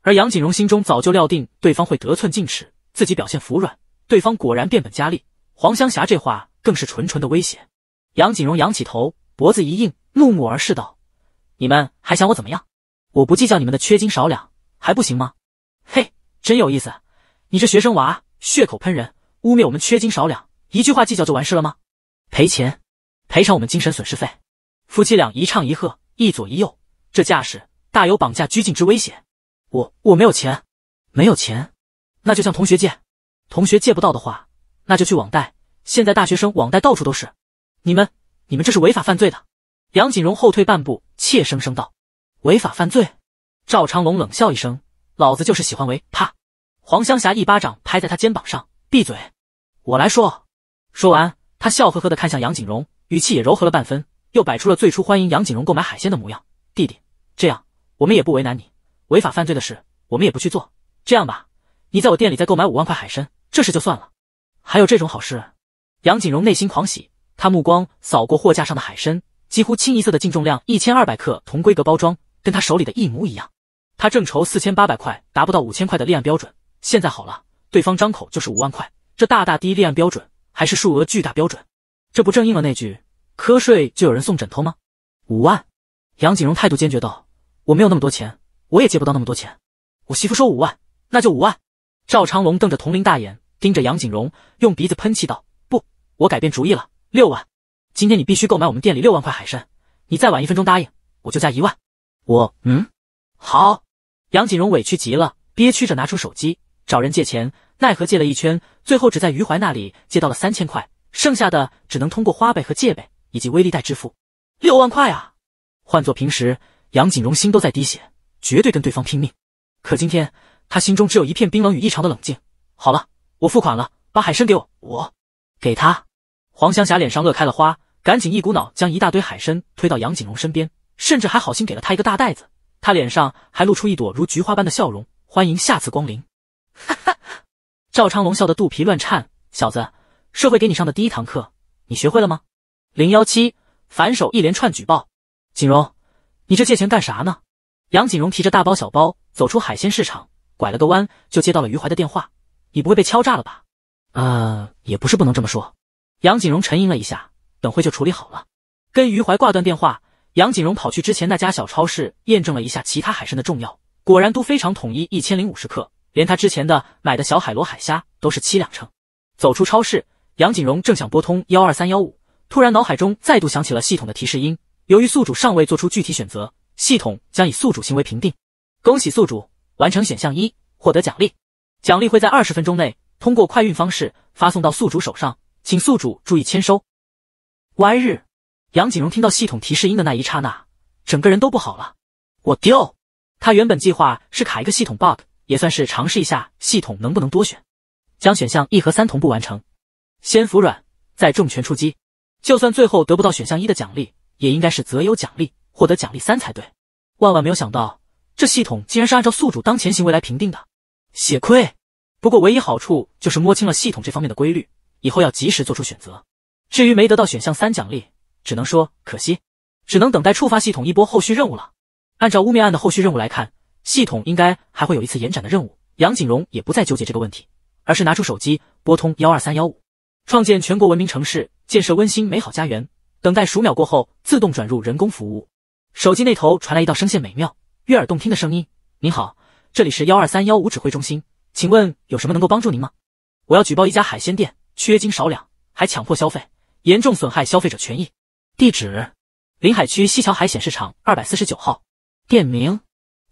而杨景荣心中早就料定对方会得寸进尺，自己表现服软。对方果然变本加厉，黄香霞这话更是纯纯的威胁。杨锦荣仰起头，脖子一硬，怒目而视道：“你们还想我怎么样？我不计较你们的缺斤少两，还不行吗？”嘿，真有意思！你这学生娃，血口喷人，污蔑我们缺斤少两，一句话计较就完事了吗？赔钱，赔偿我们精神损失费。夫妻俩一唱一和，一左一右，这架势大有绑架拘禁之危险。我我没有钱，没有钱，那就向同学借。同学借不到的话，那就去网贷。现在大学生网贷到处都是，你们，你们这是违法犯罪的。杨景荣后退半步，怯生生道：“违法犯罪。”赵昌龙冷笑一声：“老子就是喜欢为。”啪！黄香霞一巴掌拍在他肩膀上：“闭嘴，我来说。”说完，他笑呵呵的看向杨景荣，语气也柔和了半分，又摆出了最初欢迎杨景荣购买海鲜的模样：“弟弟，这样我们也不为难你，违法犯罪的事我们也不去做。这样吧。”你在我店里再购买五万块海参，这事就算了。还有这种好事？杨景荣内心狂喜，他目光扫过货架上的海参，几乎清一色的净重量一千二百克同规格包装，跟他手里的一模一样。他正愁四千八百块达不到五千块的立案标准，现在好了，对方张口就是五万块，这大大低立案标准，还是数额巨大标准。这不正应了那句“瞌睡就有人送枕头”吗？五万，杨景荣态度坚决道：“我没有那么多钱，我也借不到那么多钱。我媳妇说五万，那就五万。”赵长龙瞪着铜铃大眼，盯着杨锦荣，用鼻子喷气道：“不，我改变主意了，六万。今天你必须购买我们店里六万块海参，你再晚一分钟答应，我就加一万。”我嗯，好。杨锦荣委屈极了，憋屈着拿出手机找人借钱，奈何借了一圈，最后只在余淮那里借到了三千块，剩下的只能通过花呗和借呗以及微粒贷支付。六万块啊！换做平时，杨锦荣心都在滴血，绝对跟对方拼命。可今天。他心中只有一片冰冷与异常的冷静。好了，我付款了，把海参给我，我给他。黄香霞脸上乐开了花，赶紧一股脑将一大堆海参推到杨景荣身边，甚至还好心给了他一个大袋子。他脸上还露出一朵如菊花般的笑容，欢迎下次光临。哈哈，赵昌龙笑得肚皮乱颤。小子，社会给你上的第一堂课，你学会了吗？零幺七，反手一连串举报。景荣，你这借钱干啥呢？杨景荣提着大包小包走出海鲜市场。拐了个弯，就接到了于怀的电话。你不会被敲诈了吧？啊，也不是不能这么说。杨景荣沉吟了一下，等会就处理好了。跟于怀挂断电话，杨景荣跑去之前那家小超市，验证了一下其他海参的重量，果然都非常统一，一千零五十克。连他之前的买的小海螺、海虾都是七两称。走出超市，杨景荣正想拨通幺二三幺五，突然脑海中再度响起了系统的提示音。由于宿主尚未做出具体选择，系统将以宿主行为评定。恭喜宿主。完成选项一，获得奖励，奖励会在二十分钟内通过快运方式发送到宿主手上，请宿主注意签收。Y 日，杨景荣听到系统提示音的那一刹那，整个人都不好了。我丢！他原本计划是卡一个系统 bug，也算是尝试一下系统能不能多选。将选项一和三同步完成，先服软，再重拳出击。就算最后得不到选项一的奖励，也应该是择优奖励，获得奖励三才对。万万没有想到。这系统竟然是按照宿主当前行为来评定的，血亏。不过唯一好处就是摸清了系统这方面的规律，以后要及时做出选择。至于没得到选项三奖励，只能说可惜，只能等待触发系统一波后续任务了。按照污蔑案的后续任务来看，系统应该还会有一次延展的任务。杨景荣也不再纠结这个问题，而是拿出手机拨通幺二三幺五，创建全国文明城市，建设温馨美好家园。等待数秒过后，自动转入人工服务。手机那头传来一道声线，美妙。悦耳动听的声音。您好，这里是幺二三幺五指挥中心，请问有什么能够帮助您吗？我要举报一家海鲜店缺斤少两，还强迫消费，严重损害消费者权益。地址：临海区西桥海鲜市场二百四十九号。店名：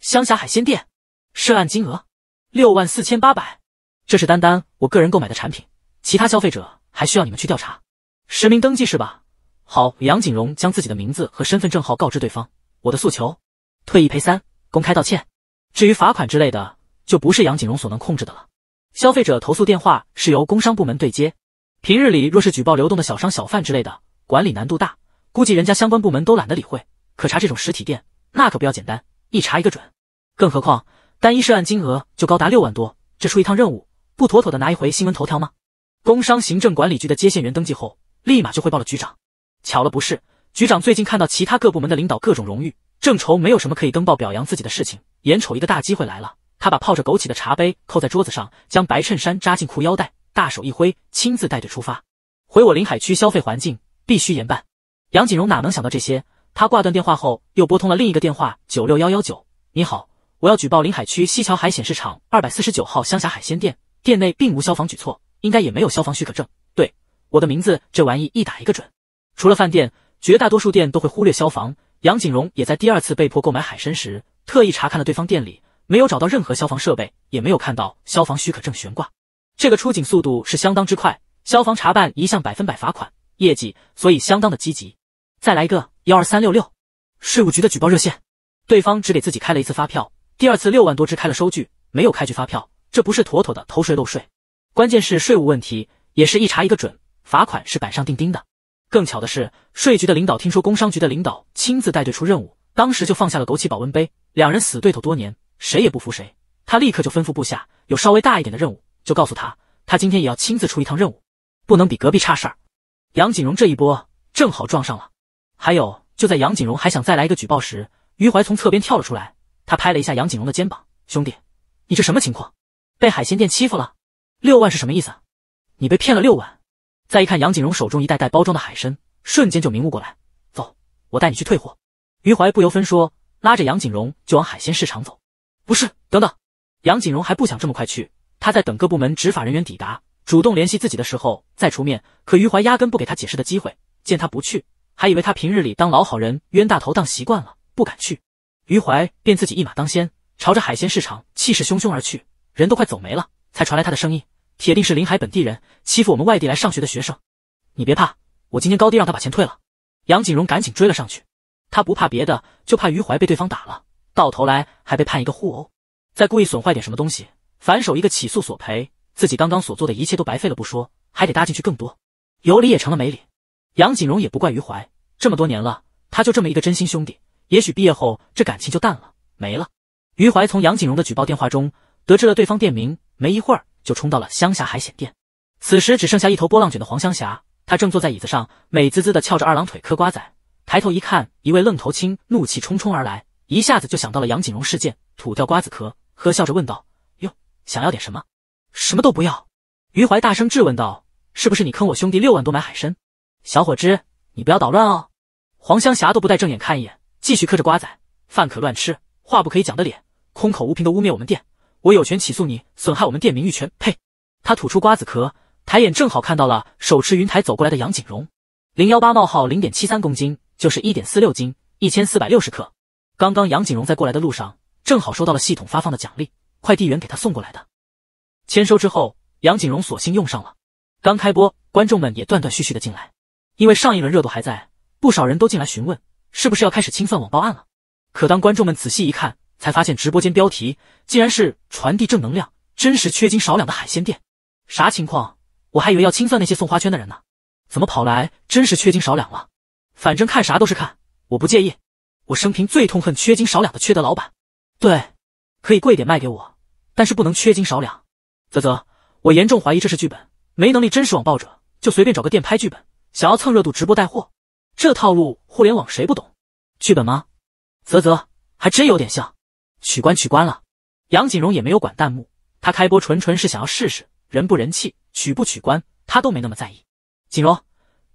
香霞海鲜店。涉案金额：六万四千八百。这是单单我个人购买的产品，其他消费者还需要你们去调查。实名登记是吧？好，杨景荣将自己的名字和身份证号告知对方。我的诉求。退一赔三，公开道歉。至于罚款之类的，就不是杨景荣所能控制的了。消费者投诉电话是由工商部门对接。平日里若是举报流动的小商小贩之类的，管理难度大，估计人家相关部门都懒得理会。可查这种实体店，那可不要简单，一查一个准。更何况单一涉案金额就高达六万多，这出一趟任务，不妥妥的拿一回新闻头条吗？工商行政管理局的接线员登记后，立马就汇报了局长。巧了，不是局长最近看到其他各部门的领导各种荣誉。正愁没有什么可以登报表扬自己的事情，眼瞅一个大机会来了，他把泡着枸杞的茶杯扣在桌子上，将白衬衫扎进裤腰带，大手一挥，亲自带队出发。回我临海区消费环境必须严办。杨景荣哪能想到这些？他挂断电话后，又拨通了另一个电话九六幺幺九。你好，我要举报临海区西桥海鲜市场二百四十九号湘霞海鲜店，店内并无消防举措，应该也没有消防许可证。对，我的名字这玩意一打一个准。除了饭店，绝大多数店都会忽略消防。杨景荣也在第二次被迫购买海参时，特意查看了对方店里，没有找到任何消防设备，也没有看到消防许可证悬挂。这个出警速度是相当之快，消防查办一向百分百罚款业绩，所以相当的积极。再来一个幺二三六六税务局的举报热线，对方只给自己开了一次发票，第二次六万多只开了收据，没有开具发票，这不是妥妥的偷税漏税？关键是税务问题，也是一查一个准，罚款是板上钉钉的。更巧的是，税局的领导听说工商局的领导亲自带队出任务，当时就放下了枸杞保温杯。两人死对头多年，谁也不服谁。他立刻就吩咐部下，有稍微大一点的任务就告诉他，他今天也要亲自出一趟任务，不能比隔壁差事儿。杨景荣这一波正好撞上了。还有，就在杨景荣还想再来一个举报时，于淮从侧边跳了出来，他拍了一下杨景荣的肩膀：“兄弟，你这什么情况？被海鲜店欺负了？六万是什么意思？你被骗了六万？”再一看杨景荣手中一袋袋包装的海参，瞬间就明悟过来。走，我带你去退货。于怀不由分说，拉着杨景荣就往海鲜市场走。不是，等等！杨景荣还不想这么快去，他在等各部门执法人员抵达，主动联系自己的时候再出面。可余怀压根不给他解释的机会，见他不去，还以为他平日里当老好人、冤大头当习惯了，不敢去。余怀便自己一马当先，朝着海鲜市场气势汹汹而去。人都快走没了，才传来他的声音。铁定是林海本地人欺负我们外地来上学的学生，你别怕，我今天高低让他把钱退了。杨景荣赶紧追了上去，他不怕别的，就怕于怀被对方打了，到头来还被判一个互殴，再故意损坏点什么东西，反手一个起诉索赔，自己刚刚所做的一切都白费了不说，还得搭进去更多，有理也成了没理。杨景荣也不怪于怀，这么多年了，他就这么一个真心兄弟，也许毕业后这感情就淡了，没了。于怀从杨景荣的举报电话中得知了对方店名，没一会儿。就冲到了香霞海鲜店，此时只剩下一头波浪卷的黄香霞，她正坐在椅子上，美滋滋的翘着二郎腿嗑瓜子，抬头一看，一位愣头青怒气冲冲而来，一下子就想到了杨景荣事件，吐掉瓜子壳，呵笑着问道：“哟，想要点什么？什么都不要。”余怀大声质问道：“是不是你坑我兄弟六万多买海参？小伙子，你不要捣乱哦！”黄香霞都不带正眼看一眼，继续嗑着瓜子。饭可乱吃，话不可以讲的脸，空口无凭的污蔑我们店。我有权起诉你，损害我们店名誉权！呸！他吐出瓜子壳，抬眼正好看到了手持云台走过来的杨景荣。零幺八冒号零点七三公斤，就是一点四六斤，一千四百六十克。刚刚杨景荣在过来的路上，正好收到了系统发放的奖励，快递员给他送过来的。签收之后，杨景荣索性用上了。刚开播，观众们也断断续续的进来，因为上一轮热度还在，不少人都进来询问，是不是要开始清算网暴案了？可当观众们仔细一看，才发现直播间标题竟然是传递正能量，真实缺斤少两的海鲜店，啥情况？我还以为要清算那些送花圈的人呢，怎么跑来真是缺斤少两了？反正看啥都是看，我不介意。我生平最痛恨缺斤少两的缺德老板。对，可以贵点卖给我，但是不能缺斤少两。啧啧，我严重怀疑这是剧本，没能力真实网暴者就随便找个店拍剧本，想要蹭热度直播带货，这套路互联网谁不懂？剧本吗？啧啧，还真有点像。取关取关了，杨锦荣也没有管弹幕。他开播纯纯是想要试试人不人气，取不取关，他都没那么在意。锦荣，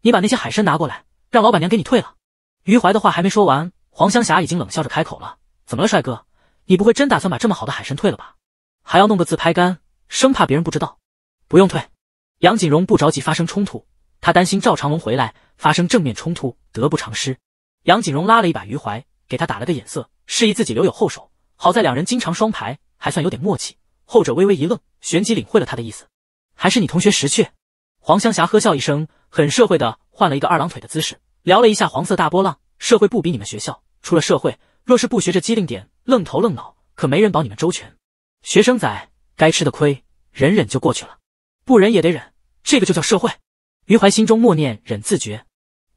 你把那些海参拿过来，让老板娘给你退了。于怀的话还没说完，黄香霞已经冷笑着开口了：“怎么了，帅哥？你不会真打算把这么好的海参退了吧？还要弄个自拍杆，生怕别人不知道？”不用退。杨锦荣不着急发生冲突，他担心赵长龙回来发生正面冲突，得不偿失。杨锦荣拉了一把于怀，给他打了个眼色，示意自己留有后手。好在两人经常双排，还算有点默契。后者微微一愣，旋即领会了他的意思。还是你同学识趣。黄香霞呵笑一声，很社会的换了一个二郎腿的姿势，聊了一下黄色大波浪。社会不比你们学校，出了社会，若是不学着机灵点，愣头愣脑，可没人保你们周全。学生仔该吃的亏，忍忍就过去了，不忍也得忍，这个就叫社会。于怀心中默念忍字诀。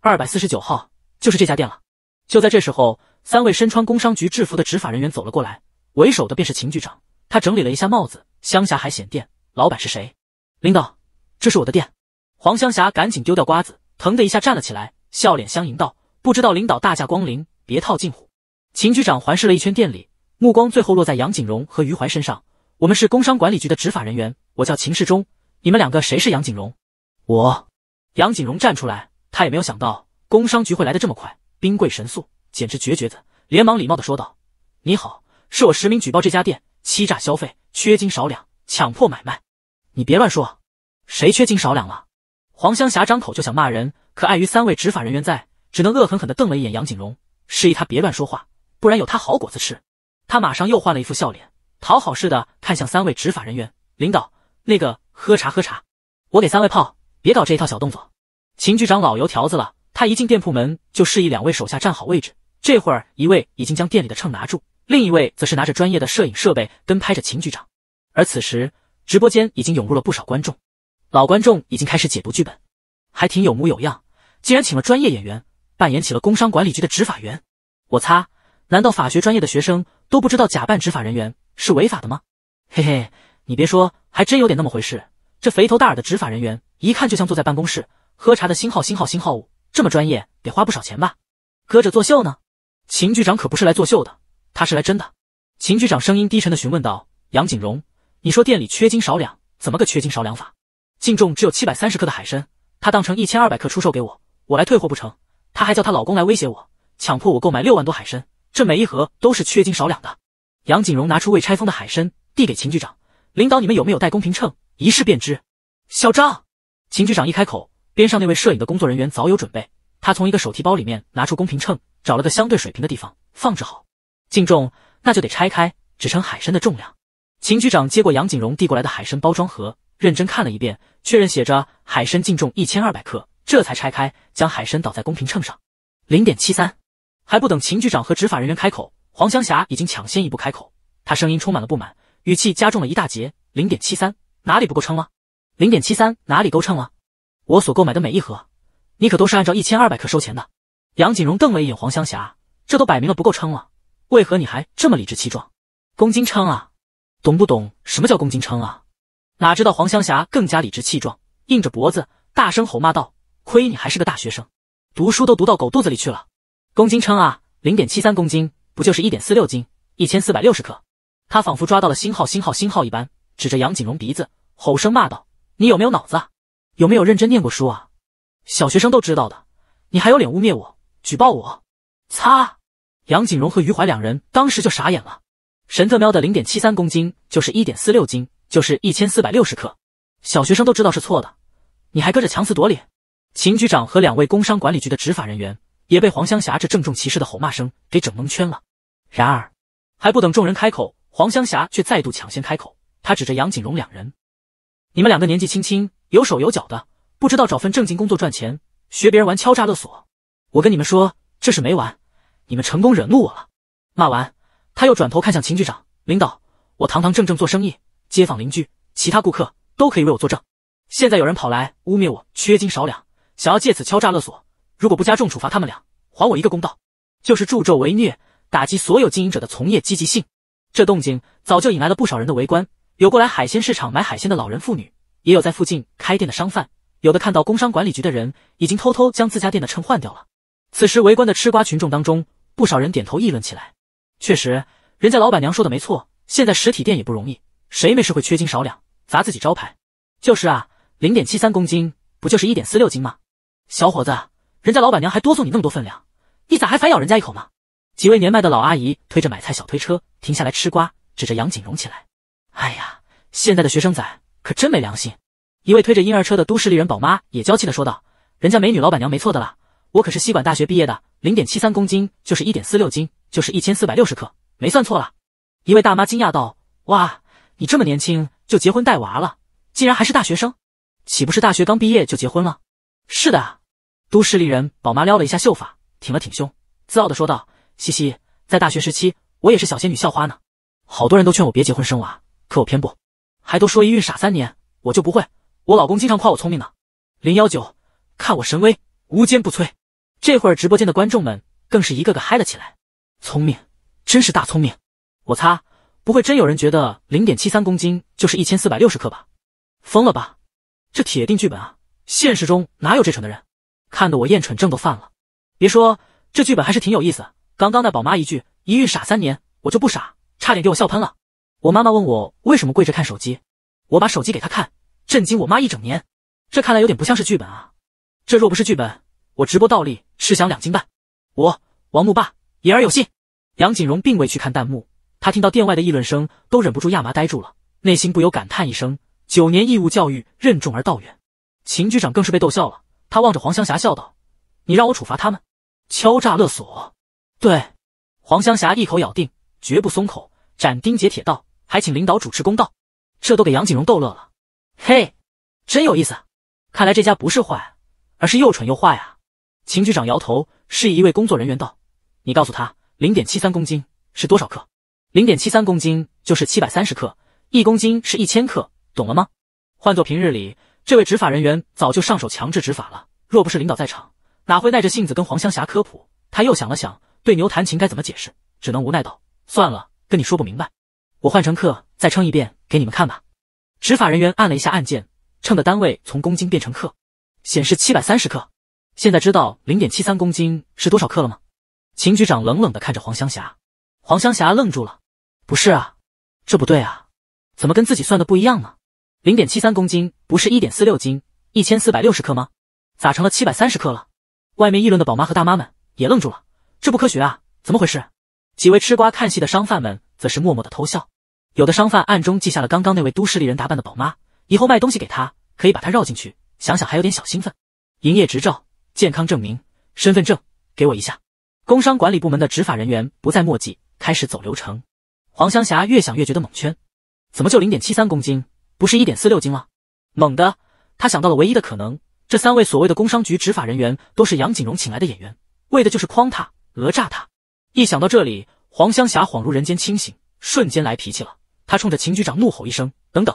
二百四十九号就是这家店了。就在这时候。三位身穿工商局制服的执法人员走了过来，为首的便是秦局长。他整理了一下帽子。香霞海鲜店老板是谁？领导，这是我的店。黄香霞赶紧丢掉瓜子，腾的一下站了起来，笑脸相迎道：“不知道领导大驾光临，别套近乎。”秦局长环视了一圈店里，目光最后落在杨景荣和余怀身上。我们是工商管理局的执法人员，我叫秦世忠。你们两个谁是杨景荣？我。杨景荣站出来，他也没有想到工商局会来的这么快，兵贵神速。简直绝绝子！连忙礼貌的说道：“你好，是我实名举报这家店欺诈消费、缺斤少两、强迫买卖。”你别乱说，谁缺斤少两了？黄香霞张口就想骂人，可碍于三位执法人员在，只能恶狠狠地瞪了一眼杨景荣，示意他别乱说话，不然有他好果子吃。他马上又换了一副笑脸，讨好似的看向三位执法人员领导：“那个喝茶喝茶，我给三位泡，别搞这一套小动作。”秦局长老油条子了，他一进店铺门就示意两位手下站好位置。这会儿，一位已经将店里的秤拿住，另一位则是拿着专业的摄影设备跟拍着秦局长。而此时，直播间已经涌入了不少观众，老观众已经开始解读剧本，还挺有模有样。竟然请了专业演员扮演起了工商管理局的执法员，我擦，难道法学专业的学生都不知道假扮执法人员是违法的吗？嘿嘿，你别说，还真有点那么回事。这肥头大耳的执法人员，一看就像坐在办公室喝茶的新号新号新号物，这么专业，得花不少钱吧？搁着作秀呢？秦局长可不是来作秀的，他是来真的。秦局长声音低沉的询问道：“杨景荣，你说店里缺斤少两，怎么个缺斤少两法？净重只有七百三十克的海参，他当成一千二百克出售给我，我来退货不成？他还叫她老公来威胁我，强迫我购买六万多海参，这每一盒都是缺斤少两的。”杨景荣拿出未拆封的海参，递给秦局长：“领导，你们有没有带公平秤？一试便知。”小张，秦局长一开口，边上那位摄影的工作人员早有准备，他从一个手提包里面拿出公平秤。找了个相对水平的地方放置好，净重那就得拆开，只称海参的重量。秦局长接过杨景荣递过来的海参包装盒，认真看了一遍，确认写着海参净重一千二百克，这才拆开将海参倒在公平秤上，零点七三。还不等秦局长和执法人员开口，黄香霞已经抢先一步开口，她声音充满了不满，语气加重了一大截，零点七三哪里不够称了？零点七三哪里够称了？我所购买的每一盒，你可都是按照一千二百克收钱的。杨景荣瞪了一眼黄香霞，这都摆明了不够称了，为何你还这么理直气壮？公斤称啊，懂不懂什么叫公斤称啊？哪知道黄香霞更加理直气壮，硬着脖子大声吼骂道：“亏你还是个大学生，读书都读到狗肚子里去了！”公斤称啊，零点七三公斤，不就是一点四六斤，一千四百六十克？他仿佛抓到了星号星号星号一般，指着杨景荣鼻子，吼声骂道：“你有没有脑子？啊？有没有认真念过书啊？小学生都知道的，你还有脸污蔑我？”举报我！擦！杨景荣和于怀两人当时就傻眼了。神特喵的，零点七三公斤就是一点四六斤，就是一千四百六十克。小学生都知道是错的，你还搁着强词夺理？秦局长和两位工商管理局的执法人员也被黄香霞这郑重其事的吼骂声给整蒙圈了。然而，还不等众人开口，黄香霞却再度抢先开口，她指着杨景荣两人：“你们两个年纪轻轻，有手有脚的，不知道找份正经工作赚钱，学别人玩敲诈勒索？”我跟你们说，这事没完！你们成功惹怒我了。骂完，他又转头看向秦局长，领导，我堂堂正正做生意，街坊邻居、其他顾客都可以为我作证。现在有人跑来污蔑我缺斤少两，想要借此敲诈勒索。如果不加重处罚他们俩，还我一个公道，就是助纣为虐，打击所有经营者的从业积极性。这动静早就引来了不少人的围观，有过来海鲜市场买海鲜的老人妇女，也有在附近开店的商贩，有的看到工商管理局的人已经偷偷将自家店的秤换掉了。此时，围观的吃瓜群众当中，不少人点头议论起来。确实，人家老板娘说的没错，现在实体店也不容易，谁没事会缺斤少两砸自己招牌？就是啊，零点七三公斤不就是一点四六斤吗？小伙子，人家老板娘还多送你那么多分量，你咋还反咬人家一口呢？几位年迈的老阿姨推着买菜小推车停下来吃瓜，指着杨景荣起来：“哎呀，现在的学生仔可真没良心！”一位推着婴儿车的都市丽人宝妈也娇气的说道：“人家美女老板娘没错的啦。”我可是西管大学毕业的，零点七三公斤就是一点四六斤，就是一千四百六十克，没算错了。一位大妈惊讶道：“哇，你这么年轻就结婚带娃了，竟然还是大学生，岂不是大学刚毕业就结婚了？”“是的啊！”都市丽人宝妈撩了一下秀发，挺了挺胸，自傲的说道：“嘻嘻，在大学时期，我也是小仙女校花呢。好多人都劝我别结婚生娃，可我偏不，还都说一孕傻三年，我就不会。我老公经常夸我聪明呢。”“零幺九，看我神威，无坚不摧！”这会儿直播间的观众们更是一个个嗨了起来。聪明，真是大聪明！我擦，不会真有人觉得零点七三公斤就是一千四百六十克吧？疯了吧！这铁定剧本啊！现实中哪有这蠢的人？看得我厌蠢症都犯了。别说这剧本还是挺有意思。刚刚那宝妈一句“一孕傻三年”，我就不傻，差点给我笑喷了。我妈妈问我为什么跪着看手机，我把手机给她看，震惊我妈一整年。这看来有点不像是剧本啊！这若不是剧本？我直播倒立，试想两斤半。我王木霸言而有信。杨景荣并未去看弹幕，他听到店外的议论声，都忍不住亚麻呆住了，内心不由感叹一声：“九年义务教育，任重而道远。”秦局长更是被逗笑了，他望着黄香霞笑道：“你让我处罚他们，敲诈勒索？”对，黄香霞一口咬定，绝不松口，斩钉截铁道：“还请领导主持公道。”这都给杨景荣逗乐了，嘿，真有意思。看来这家不是坏，而是又蠢又坏啊！秦局长摇头，示意一位工作人员道：“你告诉他，零点七三公斤是多少克？零点七三公斤就是七百三十克，一公斤是一千克，懂了吗？”换做平日里，这位执法人员早就上手强制执法了。若不是领导在场，哪会耐着性子跟黄香霞科普？他又想了想，对牛弹琴该怎么解释？只能无奈道：“算了，跟你说不明白，我换成克再称一遍给你们看吧。”执法人员按了一下按键，秤的单位从公斤变成克，显示七百三十克。现在知道零点七三公斤是多少克了吗？秦局长冷冷地看着黄香霞，黄香霞愣住了。不是啊，这不对啊，怎么跟自己算的不一样呢？零点七三公斤不是一点四六斤，一千四百六十克吗？咋成了七百三十克了？外面议论的宝妈和大妈们也愣住了，这不科学啊，怎么回事？几位吃瓜看戏的商贩们则是默默的偷笑，有的商贩暗中记下了刚刚那位都市丽人打扮的宝妈，以后卖东西给她可以把她绕进去。想想还有点小兴奋。营业执照。健康证明、身份证，给我一下。工商管理部门的执法人员不再墨迹，开始走流程。黄香霞越想越觉得蒙圈，怎么就零点七三公斤，不是一点四六斤了？猛的，他想到了唯一的可能：这三位所谓的工商局执法人员都是杨景荣请来的演员，为的就是诓他、讹诈他。一想到这里，黄香霞恍如人间清醒，瞬间来脾气了。他冲着秦局长怒吼一声：“等等！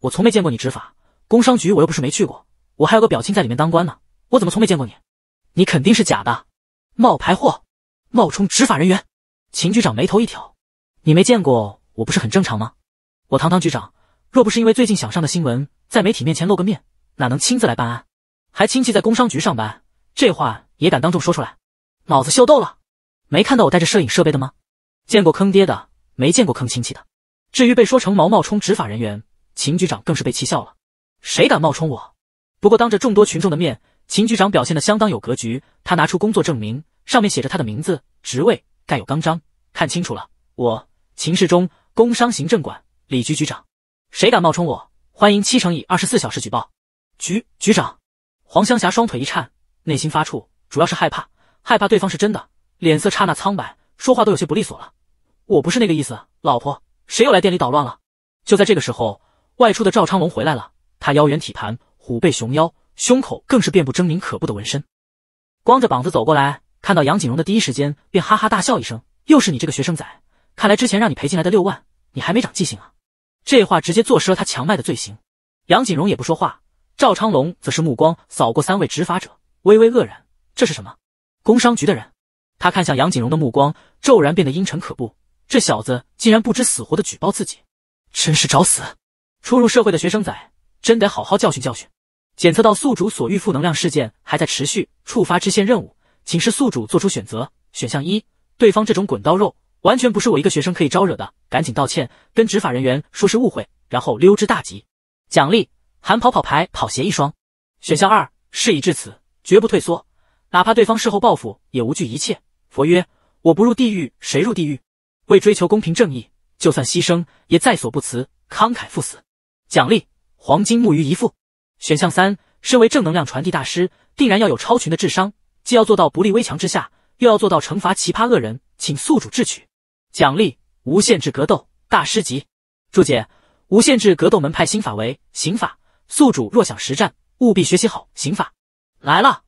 我从没见过你执法工商局，我又不是没去过，我还有个表亲在里面当官呢。”我怎么从没见过你？你肯定是假的，冒牌货，冒充执法人员。秦局长眉头一挑：“你没见过我，不是很正常吗？我堂堂局长，若不是因为最近想上的新闻，在媒体面前露个面，哪能亲自来办案？还亲戚在工商局上班，这话也敢当众说出来？脑子秀逗了？没看到我带着摄影设备的吗？见过坑爹的，没见过坑亲戚的。至于被说成毛冒充执法人员，秦局长更是被气笑了。谁敢冒充我？不过当着众多群众的面。”秦局长表现的相当有格局，他拿出工作证明，上面写着他的名字、职位，盖有钢章。看清楚了，我秦世忠，工商行政管理局局长。谁敢冒充我？欢迎七乘以二十四小时举报。局局长黄香霞双腿一颤，内心发怵，主要是害怕，害怕对方是真的，脸色刹那苍白，说话都有些不利索了。我不是那个意思，老婆，谁又来店里捣乱了？就在这个时候，外出的赵昌龙回来了，他腰圆体盘，虎背熊腰。胸口更是遍布狰狞可怖的纹身，光着膀子走过来，看到杨景荣的第一时间便哈哈大笑一声：“又是你这个学生仔，看来之前让你赔进来的六万，你还没长记性啊！”这话直接坐实了他强卖的罪行。杨景荣也不说话，赵昌龙则是目光扫过三位执法者，微微愕然：“这是什么？工商局的人？”他看向杨景荣的目光骤然变得阴沉可怖，这小子竟然不知死活的举报自己，真是找死！初入社会的学生仔，真得好好教训教训。检测到宿主所遇负能量事件还在持续，触发支线任务，请示宿主做出选择。选项一：对方这种滚刀肉，完全不是我一个学生可以招惹的，赶紧道歉，跟执法人员说是误会，然后溜之大吉。奖励：含跑跑牌、跑鞋一双。选项二：事已至此，绝不退缩，哪怕对方事后报复，也无惧一切。佛曰：我不入地狱，谁入地狱？为追求公平正义，就算牺牲也在所不辞，慷慨赴死。奖励：黄金木鱼一副。选项三，身为正能量传递大师，定然要有超群的智商，既要做到不立危墙之下，又要做到惩罚奇葩恶人，请宿主智取，奖励无限制格斗大师级。注解：无限制格斗门派心法为刑法，宿主若想实战，务必学习好刑法。来了，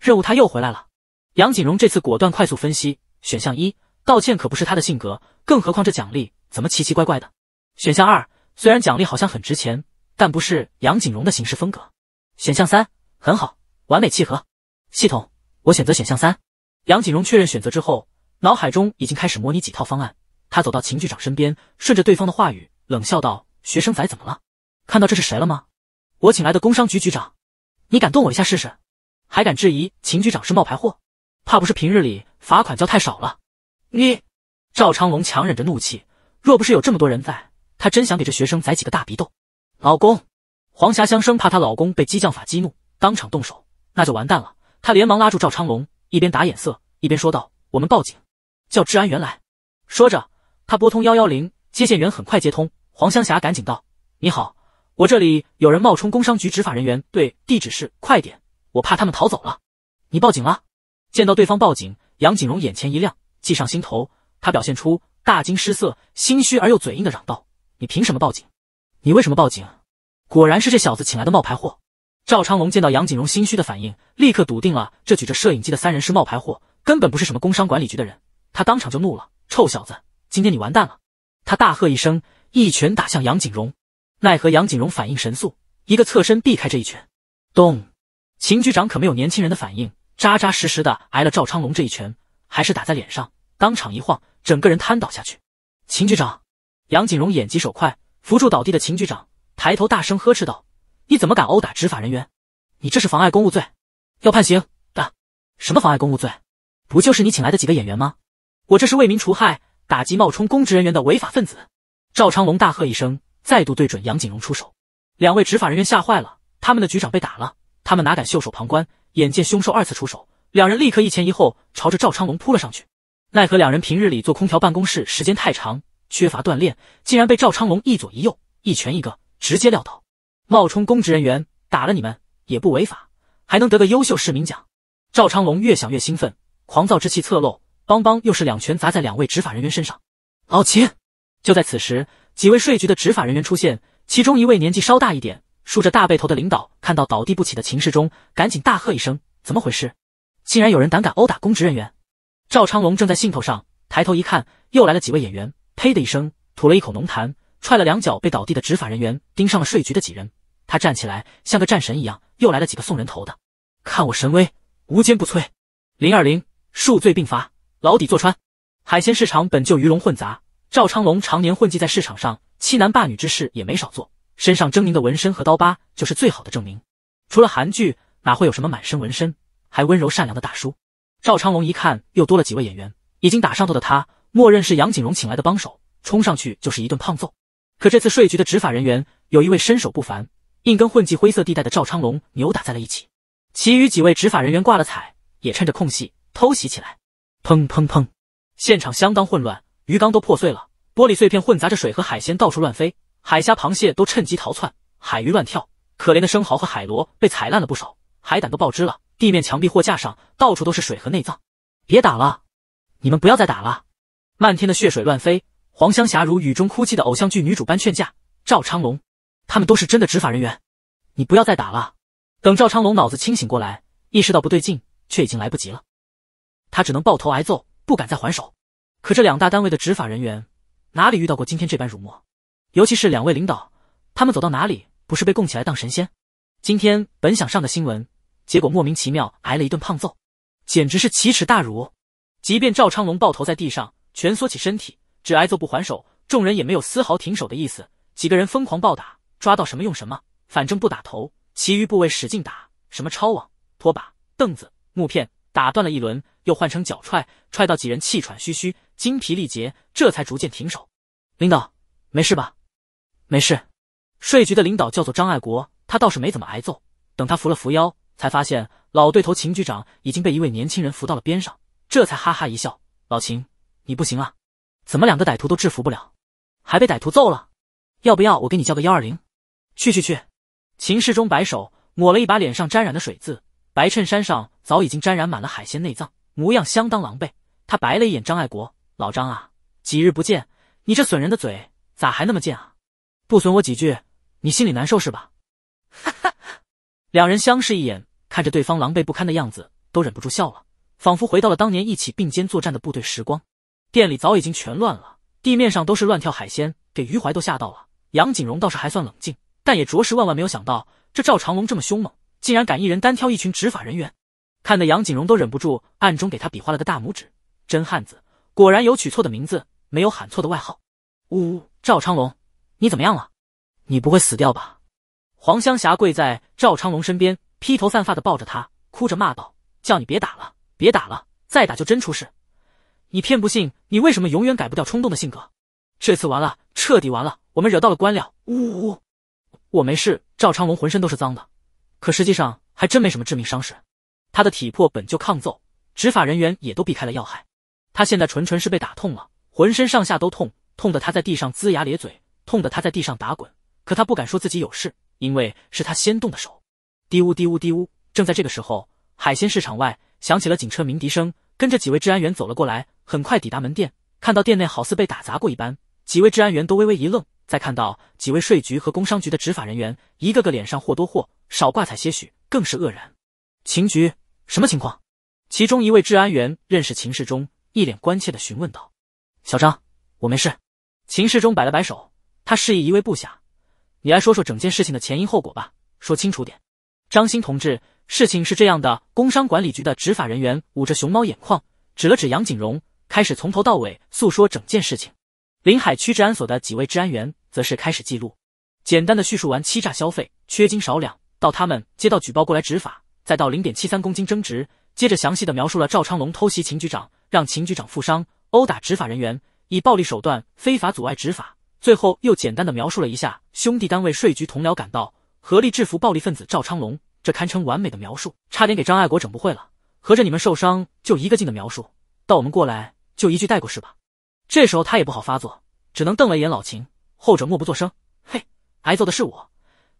任务他又回来了。杨景荣这次果断快速分析选项一，道歉可不是他的性格，更何况这奖励怎么奇奇怪怪的？选项二，虽然奖励好像很值钱。但不是杨景荣的行事风格。选项三很好，完美契合。系统，我选择选项三。杨景荣确认选择之后，脑海中已经开始模拟几套方案。他走到秦局长身边，顺着对方的话语冷笑道：“学生仔怎么了？看到这是谁了吗？我请来的工商局局长，你敢动我一下试试？还敢质疑秦局长是冒牌货？怕不是平日里罚款交太少了？你……”赵昌龙强忍着怒气，若不是有这么多人在，他真想给这学生仔几个大鼻窦。老公，黄霞香生怕她老公被激将法激怒，当场动手，那就完蛋了。她连忙拉住赵昌龙，一边打眼色，一边说道：“我们报警，叫治安员来。”说着，她拨通幺幺零，接线员很快接通。黄香霞赶紧道：“你好，我这里有人冒充工商局执法人员，对地址是……快点，我怕他们逃走了。”“你报警了？”见到对方报警，杨景荣眼前一亮，计上心头。他表现出大惊失色、心虚而又嘴硬的嚷道：“你凭什么报警？”你为什么报警？果然是这小子请来的冒牌货。赵昌龙见到杨景荣心虚的反应，立刻笃定了这举着摄影机的三人是冒牌货，根本不是什么工商管理局的人。他当场就怒了：“臭小子，今天你完蛋了！”他大喝一声，一拳打向杨景荣。奈何杨景荣反应神速，一个侧身避开这一拳。咚！秦局长可没有年轻人的反应，扎扎实实的挨了赵昌龙这一拳，还是打在脸上，当场一晃，整个人瘫倒下去。秦局长，杨景荣眼疾手快。扶住倒地的秦局长，抬头大声呵斥道：“你怎么敢殴打执法人员？你这是妨碍公务罪，要判刑的！什么妨碍公务罪？不就是你请来的几个演员吗？我这是为民除害，打击冒充公职人员的违法分子！”赵昌龙大喝一声，再度对准杨锦荣出手。两位执法人员吓坏了，他们的局长被打了，他们哪敢袖手旁观？眼见凶兽二次出手，两人立刻一前一后朝着赵昌龙扑了上去。奈何两人平日里坐空调办公室时间太长。缺乏锻炼，竟然被赵昌龙一左一右，一拳一个，直接撂倒。冒充公职人员打了你们也不违法，还能得个优秀市民奖。赵昌龙越想越兴奋，狂躁之气侧漏，邦邦又是两拳砸在两位执法人员身上。老秦，就在此时，几位税局的执法人员出现，其中一位年纪稍大一点、梳着大背头的领导看到倒地不起的秦世忠，赶紧大喝一声：“怎么回事？竟然有人胆敢殴打公职人员！”赵昌龙正在兴头上，抬头一看，又来了几位演员。呸的一声，吐了一口浓痰，踹了两脚被倒地的执法人员，盯上了税局的几人。他站起来，像个战神一样，又来了几个送人头的。看我神威无坚不摧！零二零，数罪并罚，牢底坐穿。海鲜市场本就鱼龙混杂，赵昌龙常年混迹在市场上，欺男霸女之事也没少做，身上狰狞的纹身和刀疤就是最好的证明。除了韩剧，哪会有什么满身纹身还温柔善良的大叔？赵昌龙一看又多了几位演员，已经打上头的他。默认是杨景荣请来的帮手，冲上去就是一顿胖揍。可这次税局的执法人员有一位身手不凡，硬跟混迹灰色地带的赵昌龙扭打在了一起。其余几位执法人员挂了彩，也趁着空隙偷袭起来。砰砰砰！现场相当混乱，鱼缸都破碎了，玻璃碎片混杂着水和海鲜到处乱飞，海虾、螃蟹都趁机逃窜，海鱼乱跳，可怜的生蚝和海螺被踩烂了不少，海胆都爆汁了。地面、墙壁、货架上到处都是水和内脏。别打了，你们不要再打了。漫天的血水乱飞，黄香霞如雨中哭泣的偶像剧女主般劝架：“赵昌龙，他们都是真的执法人员，你不要再打了。”等赵昌龙脑子清醒过来，意识到不对劲，却已经来不及了。他只能抱头挨揍，不敢再还手。可这两大单位的执法人员哪里遇到过今天这般辱没？尤其是两位领导，他们走到哪里不是被供起来当神仙？今天本想上的新闻，结果莫名其妙挨了一顿胖揍，简直是奇耻大辱。即便赵昌龙抱头在地上，蜷缩起身体，只挨揍不还手，众人也没有丝毫停手的意思。几个人疯狂暴打，抓到什么用什么，反正不打头，其余部位使劲打。什么抄网、拖把、凳子、木片，打断了一轮，又换成脚踹，踹到几人气喘吁吁、精疲力竭，这才逐渐停手。领导，没事吧？没事。税局的领导叫做张爱国，他倒是没怎么挨揍。等他扶了扶腰，才发现老对头秦局长已经被一位年轻人扶到了边上，这才哈哈一笑：“老秦。”你不行啊，怎么两个歹徒都制服不了，还被歹徒揍了？要不要我给你叫个幺二零？去去去！秦世忠摆手，抹了一把脸上沾染的水渍，白衬衫上早已经沾染满了海鲜内脏，模样相当狼狈。他白了一眼张爱国，老张啊，几日不见，你这损人的嘴咋还那么贱啊？不损我几句，你心里难受是吧？哈哈！两人相视一眼，看着对方狼狈不堪的样子，都忍不住笑了，仿佛回到了当年一起并肩作战的部队时光。店里早已经全乱了，地面上都是乱跳海鲜，给余淮都吓到了。杨景荣倒是还算冷静，但也着实万万没有想到，这赵长龙这么凶猛，竟然敢一人单挑一群执法人员，看得杨景荣都忍不住暗中给他比划了个大拇指，真汉子，果然有取错的名字，没有喊错的外号。呜，赵长龙，你怎么样了？你不会死掉吧？黄香霞跪在赵长龙身边，披头散发的抱着他，哭着骂道：“叫你别打了，别打了，再打就真出事。”你偏不信，你为什么永远改不掉冲动的性格？这次完了，彻底完了，我们惹到了官僚。呜呜，我没事。赵昌龙浑身都是脏的，可实际上还真没什么致命伤势。他的体魄本就抗揍，执法人员也都避开了要害。他现在纯纯是被打痛了，浑身上下都痛，痛得他在地上龇牙咧嘴，痛得他在地上打滚。可他不敢说自己有事，因为是他先动的手。滴呜滴呜滴呜。正在这个时候，海鲜市场外响起了警车鸣笛声。跟着几位治安员走了过来，很快抵达门店，看到店内好似被打砸过一般，几位治安员都微微一愣。再看到几位税局和工商局的执法人员，一个个脸上或多或少挂彩些许，更是愕然。秦局，什么情况？其中一位治安员认识秦世忠，一脸关切的询问道：“小张，我没事。”秦世忠摆了摆手，他示意一位部下：“你来说说整件事情的前因后果吧，说清楚点。”张鑫同志。事情是这样的，工商管理局的执法人员捂着熊猫眼眶，指了指杨景荣，开始从头到尾诉说整件事情。临海区治安所的几位治安员则是开始记录，简单的叙述完欺诈消费、缺斤少两，到他们接到举报过来执法，再到零点七三公斤争执，接着详细的描述了赵昌龙偷袭秦局长，让秦局长负伤，殴打执法人员，以暴力手段非法阻碍执法，最后又简单的描述了一下兄弟单位税局同僚赶到，合力制服暴力分子赵昌龙。这堪称完美的描述，差点给张爱国整不会了。合着你们受伤就一个劲的描述，到我们过来就一句带过是吧？这时候他也不好发作，只能瞪了一眼老秦，后者默不作声。嘿，挨揍的是我，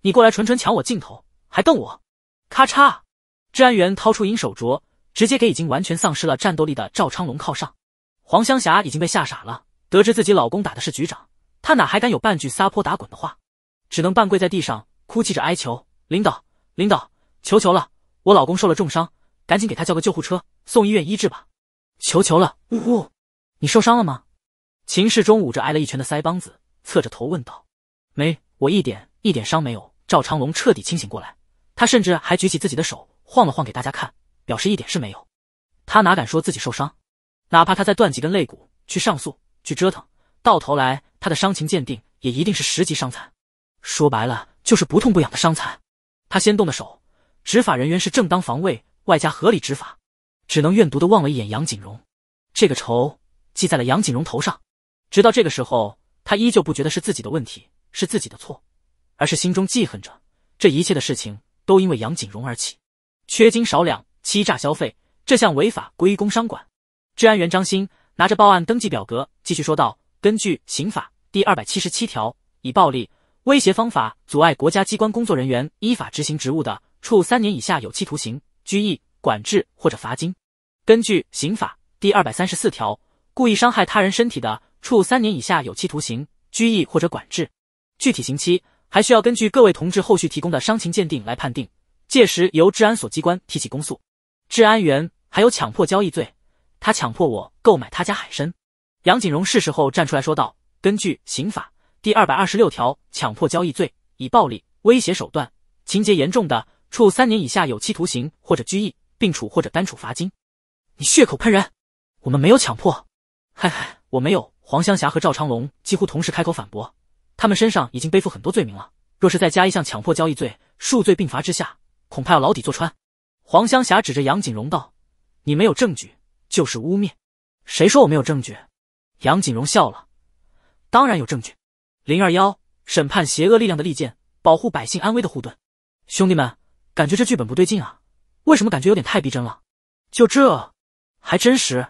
你过来纯纯抢我镜头，还瞪我！咔嚓，治安员掏出银手镯，直接给已经完全丧失了战斗力的赵昌龙铐上。黄香霞已经被吓傻了，得知自己老公打的是局长，她哪还敢有半句撒泼打滚的话，只能半跪在地上哭泣着哀求领导，领导。求求了，我老公受了重伤，赶紧给他叫个救护车，送医院医治吧！求求了，呜呼，你受伤了吗？秦世忠捂着挨了一拳的腮帮子，侧着头问道：“没，我一点一点伤没有。”赵长龙彻底清醒过来，他甚至还举起自己的手晃了晃，给大家看，表示一点事没有。他哪敢说自己受伤？哪怕他再断几根肋骨，去上诉，去折腾，到头来他的伤情鉴定也一定是十级伤残，说白了就是不痛不痒的伤残。他先动的手。执法人员是正当防卫外加合理执法，只能怨毒的望了一眼杨景荣，这个仇记在了杨景荣头上。直到这个时候，他依旧不觉得是自己的问题，是自己的错，而是心中记恨着这一切的事情都因为杨景荣而起。缺斤少两、欺诈消费这项违法归工商管。治安员张鑫拿着报案登记表格继续说道：“根据刑法第二百七十七条，以暴力、威胁方法阻碍国家机关工作人员依法执行职务的。”处三年以下有期徒刑、拘役、管制或者罚金。根据刑法第二百三十四条，故意伤害他人身体的，处三年以下有期徒刑、拘役或者管制。具体刑期还需要根据各位同志后续提供的伤情鉴定来判定。届时由治安所机关提起公诉。治安员还有强迫交易罪，他强迫我购买他家海参。杨景荣是时候站出来说道：“根据刑法第二百二十六条，强迫交易罪以暴力、威胁手段，情节严重的。”处三年以下有期徒刑或者拘役，并处或者单处罚金。你血口喷人，我们没有强迫。嗨嗨，我没有。黄香霞和赵长龙几乎同时开口反驳，他们身上已经背负很多罪名了，若是再加一项强迫交易罪，数罪并罚之下，恐怕要牢底坐穿。黄香霞指着杨锦荣道：“你没有证据，就是污蔑。谁说我没有证据？”杨锦荣笑了：“当然有证据。零二幺，审判邪恶力量的利剑，保护百姓安危的护盾，兄弟们。”感觉这剧本不对劲啊，为什么感觉有点太逼真了？就这还真实？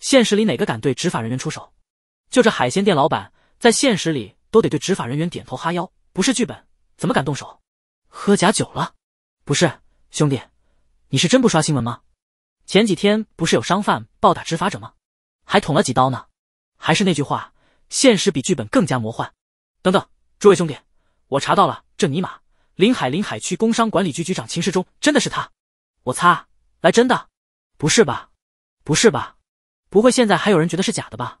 现实里哪个敢对执法人员出手？就这海鲜店老板在现实里都得对执法人员点头哈腰，不是剧本怎么敢动手？喝假酒了？不是兄弟，你是真不刷新闻吗？前几天不是有商贩暴打执法者吗？还捅了几刀呢？还是那句话，现实比剧本更加魔幻。等等，诸位兄弟，我查到了，这尼玛！临海临海区工商管理局局长秦世忠真的是他？我擦，来真的？不是吧？不是吧？不会现在还有人觉得是假的吧？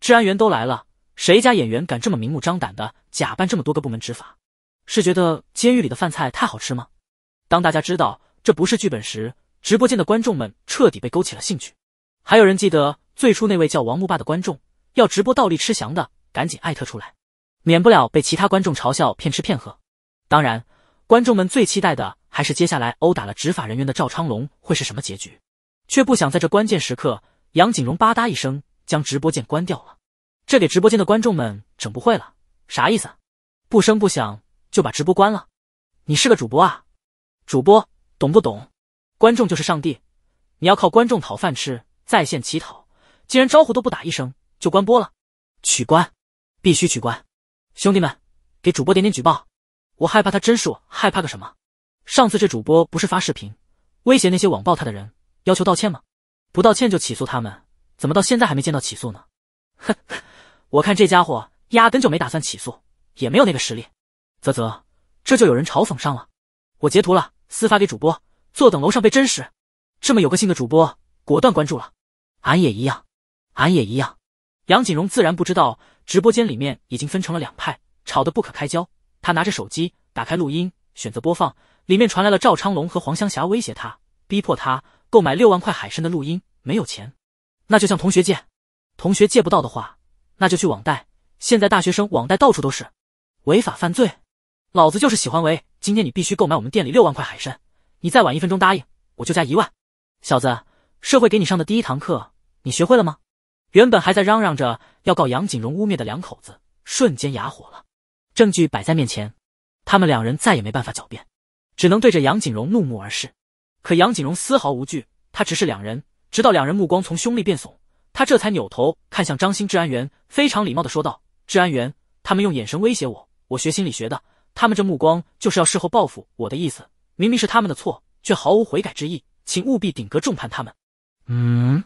治安员都来了，谁家演员敢这么明目张胆的假扮这么多个部门执法？是觉得监狱里的饭菜太好吃吗？当大家知道这不是剧本时，直播间的观众们彻底被勾起了兴趣。还有人记得最初那位叫王木霸的观众要直播倒立吃翔的，赶紧艾特出来，免不了被其他观众嘲笑骗吃骗喝。当然，观众们最期待的还是接下来殴打了执法人员的赵昌龙会是什么结局，却不想在这关键时刻，杨景荣吧嗒一声将直播间关掉了，这给直播间的观众们整不会了，啥意思？不声不响就把直播关了？你是个主播啊？主播懂不懂？观众就是上帝，你要靠观众讨饭吃，在线乞讨，既然招呼都不打一声就关播了，取关，必须取关！兄弟们，给主播点点举报。我害怕他真是我害怕个什么？上次这主播不是发视频威胁那些网暴他的人，要求道歉吗？不道歉就起诉他们，怎么到现在还没见到起诉呢？呵呵，我看这家伙压根就没打算起诉，也没有那个实力。啧啧，这就有人嘲讽上了。我截图了，私发给主播，坐等楼上被真实。这么有个性的主播，果断关注了。俺也一样，俺也一样。杨景荣自然不知道，直播间里面已经分成了两派，吵得不可开交。他拿着手机，打开录音，选择播放，里面传来了赵昌龙和黄香霞威胁他、逼迫他购买六万块海参的录音。没有钱，那就向同学借，同学借不到的话，那就去网贷。现在大学生网贷到处都是，违法犯罪。老子就是喜欢为，今天你必须购买我们店里六万块海参，你再晚一分钟答应，我就加一万。小子，社会给你上的第一堂课，你学会了吗？原本还在嚷嚷着要告杨景荣污蔑的两口子，瞬间哑火了。证据摆在面前，他们两人再也没办法狡辩，只能对着杨景荣怒目而视。可杨景荣丝毫无惧，他直视两人，直到两人目光从凶厉变怂，他这才扭头看向张鑫。治安员非常礼貌的说道：“治安员，他们用眼神威胁我，我学心理学的，他们这目光就是要事后报复我的意思。明明是他们的错，却毫无悔改之意，请务必顶格重判他们。”嗯，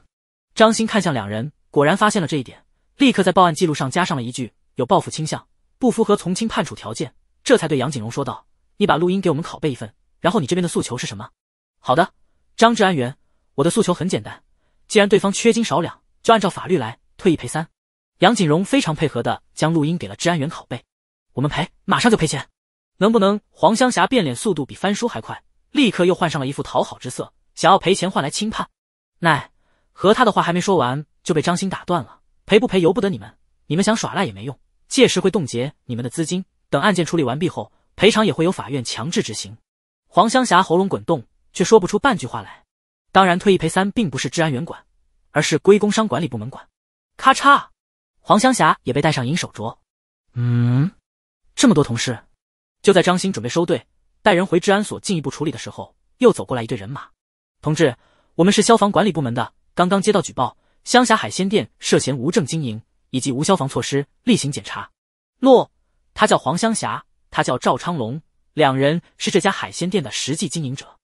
张鑫看向两人，果然发现了这一点，立刻在报案记录上加上了一句：“有报复倾向。”不符合从轻判处条件，这才对杨景荣说道：“你把录音给我们拷贝一份，然后你这边的诉求是什么？”“好的，张治安员，我的诉求很简单，既然对方缺斤少两，就按照法律来，退一赔三。”杨景荣非常配合的将录音给了治安员拷贝。我们赔，马上就赔钱。能不能？黄香霞变脸速度比翻书还快，立刻又换上了一副讨好之色，想要赔钱换来轻判。奈，和他的话还没说完，就被张鑫打断了：“赔不赔由不得你们，你们想耍赖也没用。”届时会冻结你们的资金，等案件处理完毕后，赔偿也会由法院强制执行。黄香霞喉咙滚动，却说不出半句话来。当然，退一赔三并不是治安员管，而是归工商管理部门管。咔嚓，黄香霞也被戴上银手镯。嗯，这么多同事。就在张鑫准备收队，带人回治安所进一步处理的时候，又走过来一队人马。同志，我们是消防管理部门的，刚刚接到举报，香霞海鲜店涉嫌无证经营。以及无消防措施例行检查。诺，他叫黄香霞，他叫赵昌龙，两人是这家海鲜店的实际经营者。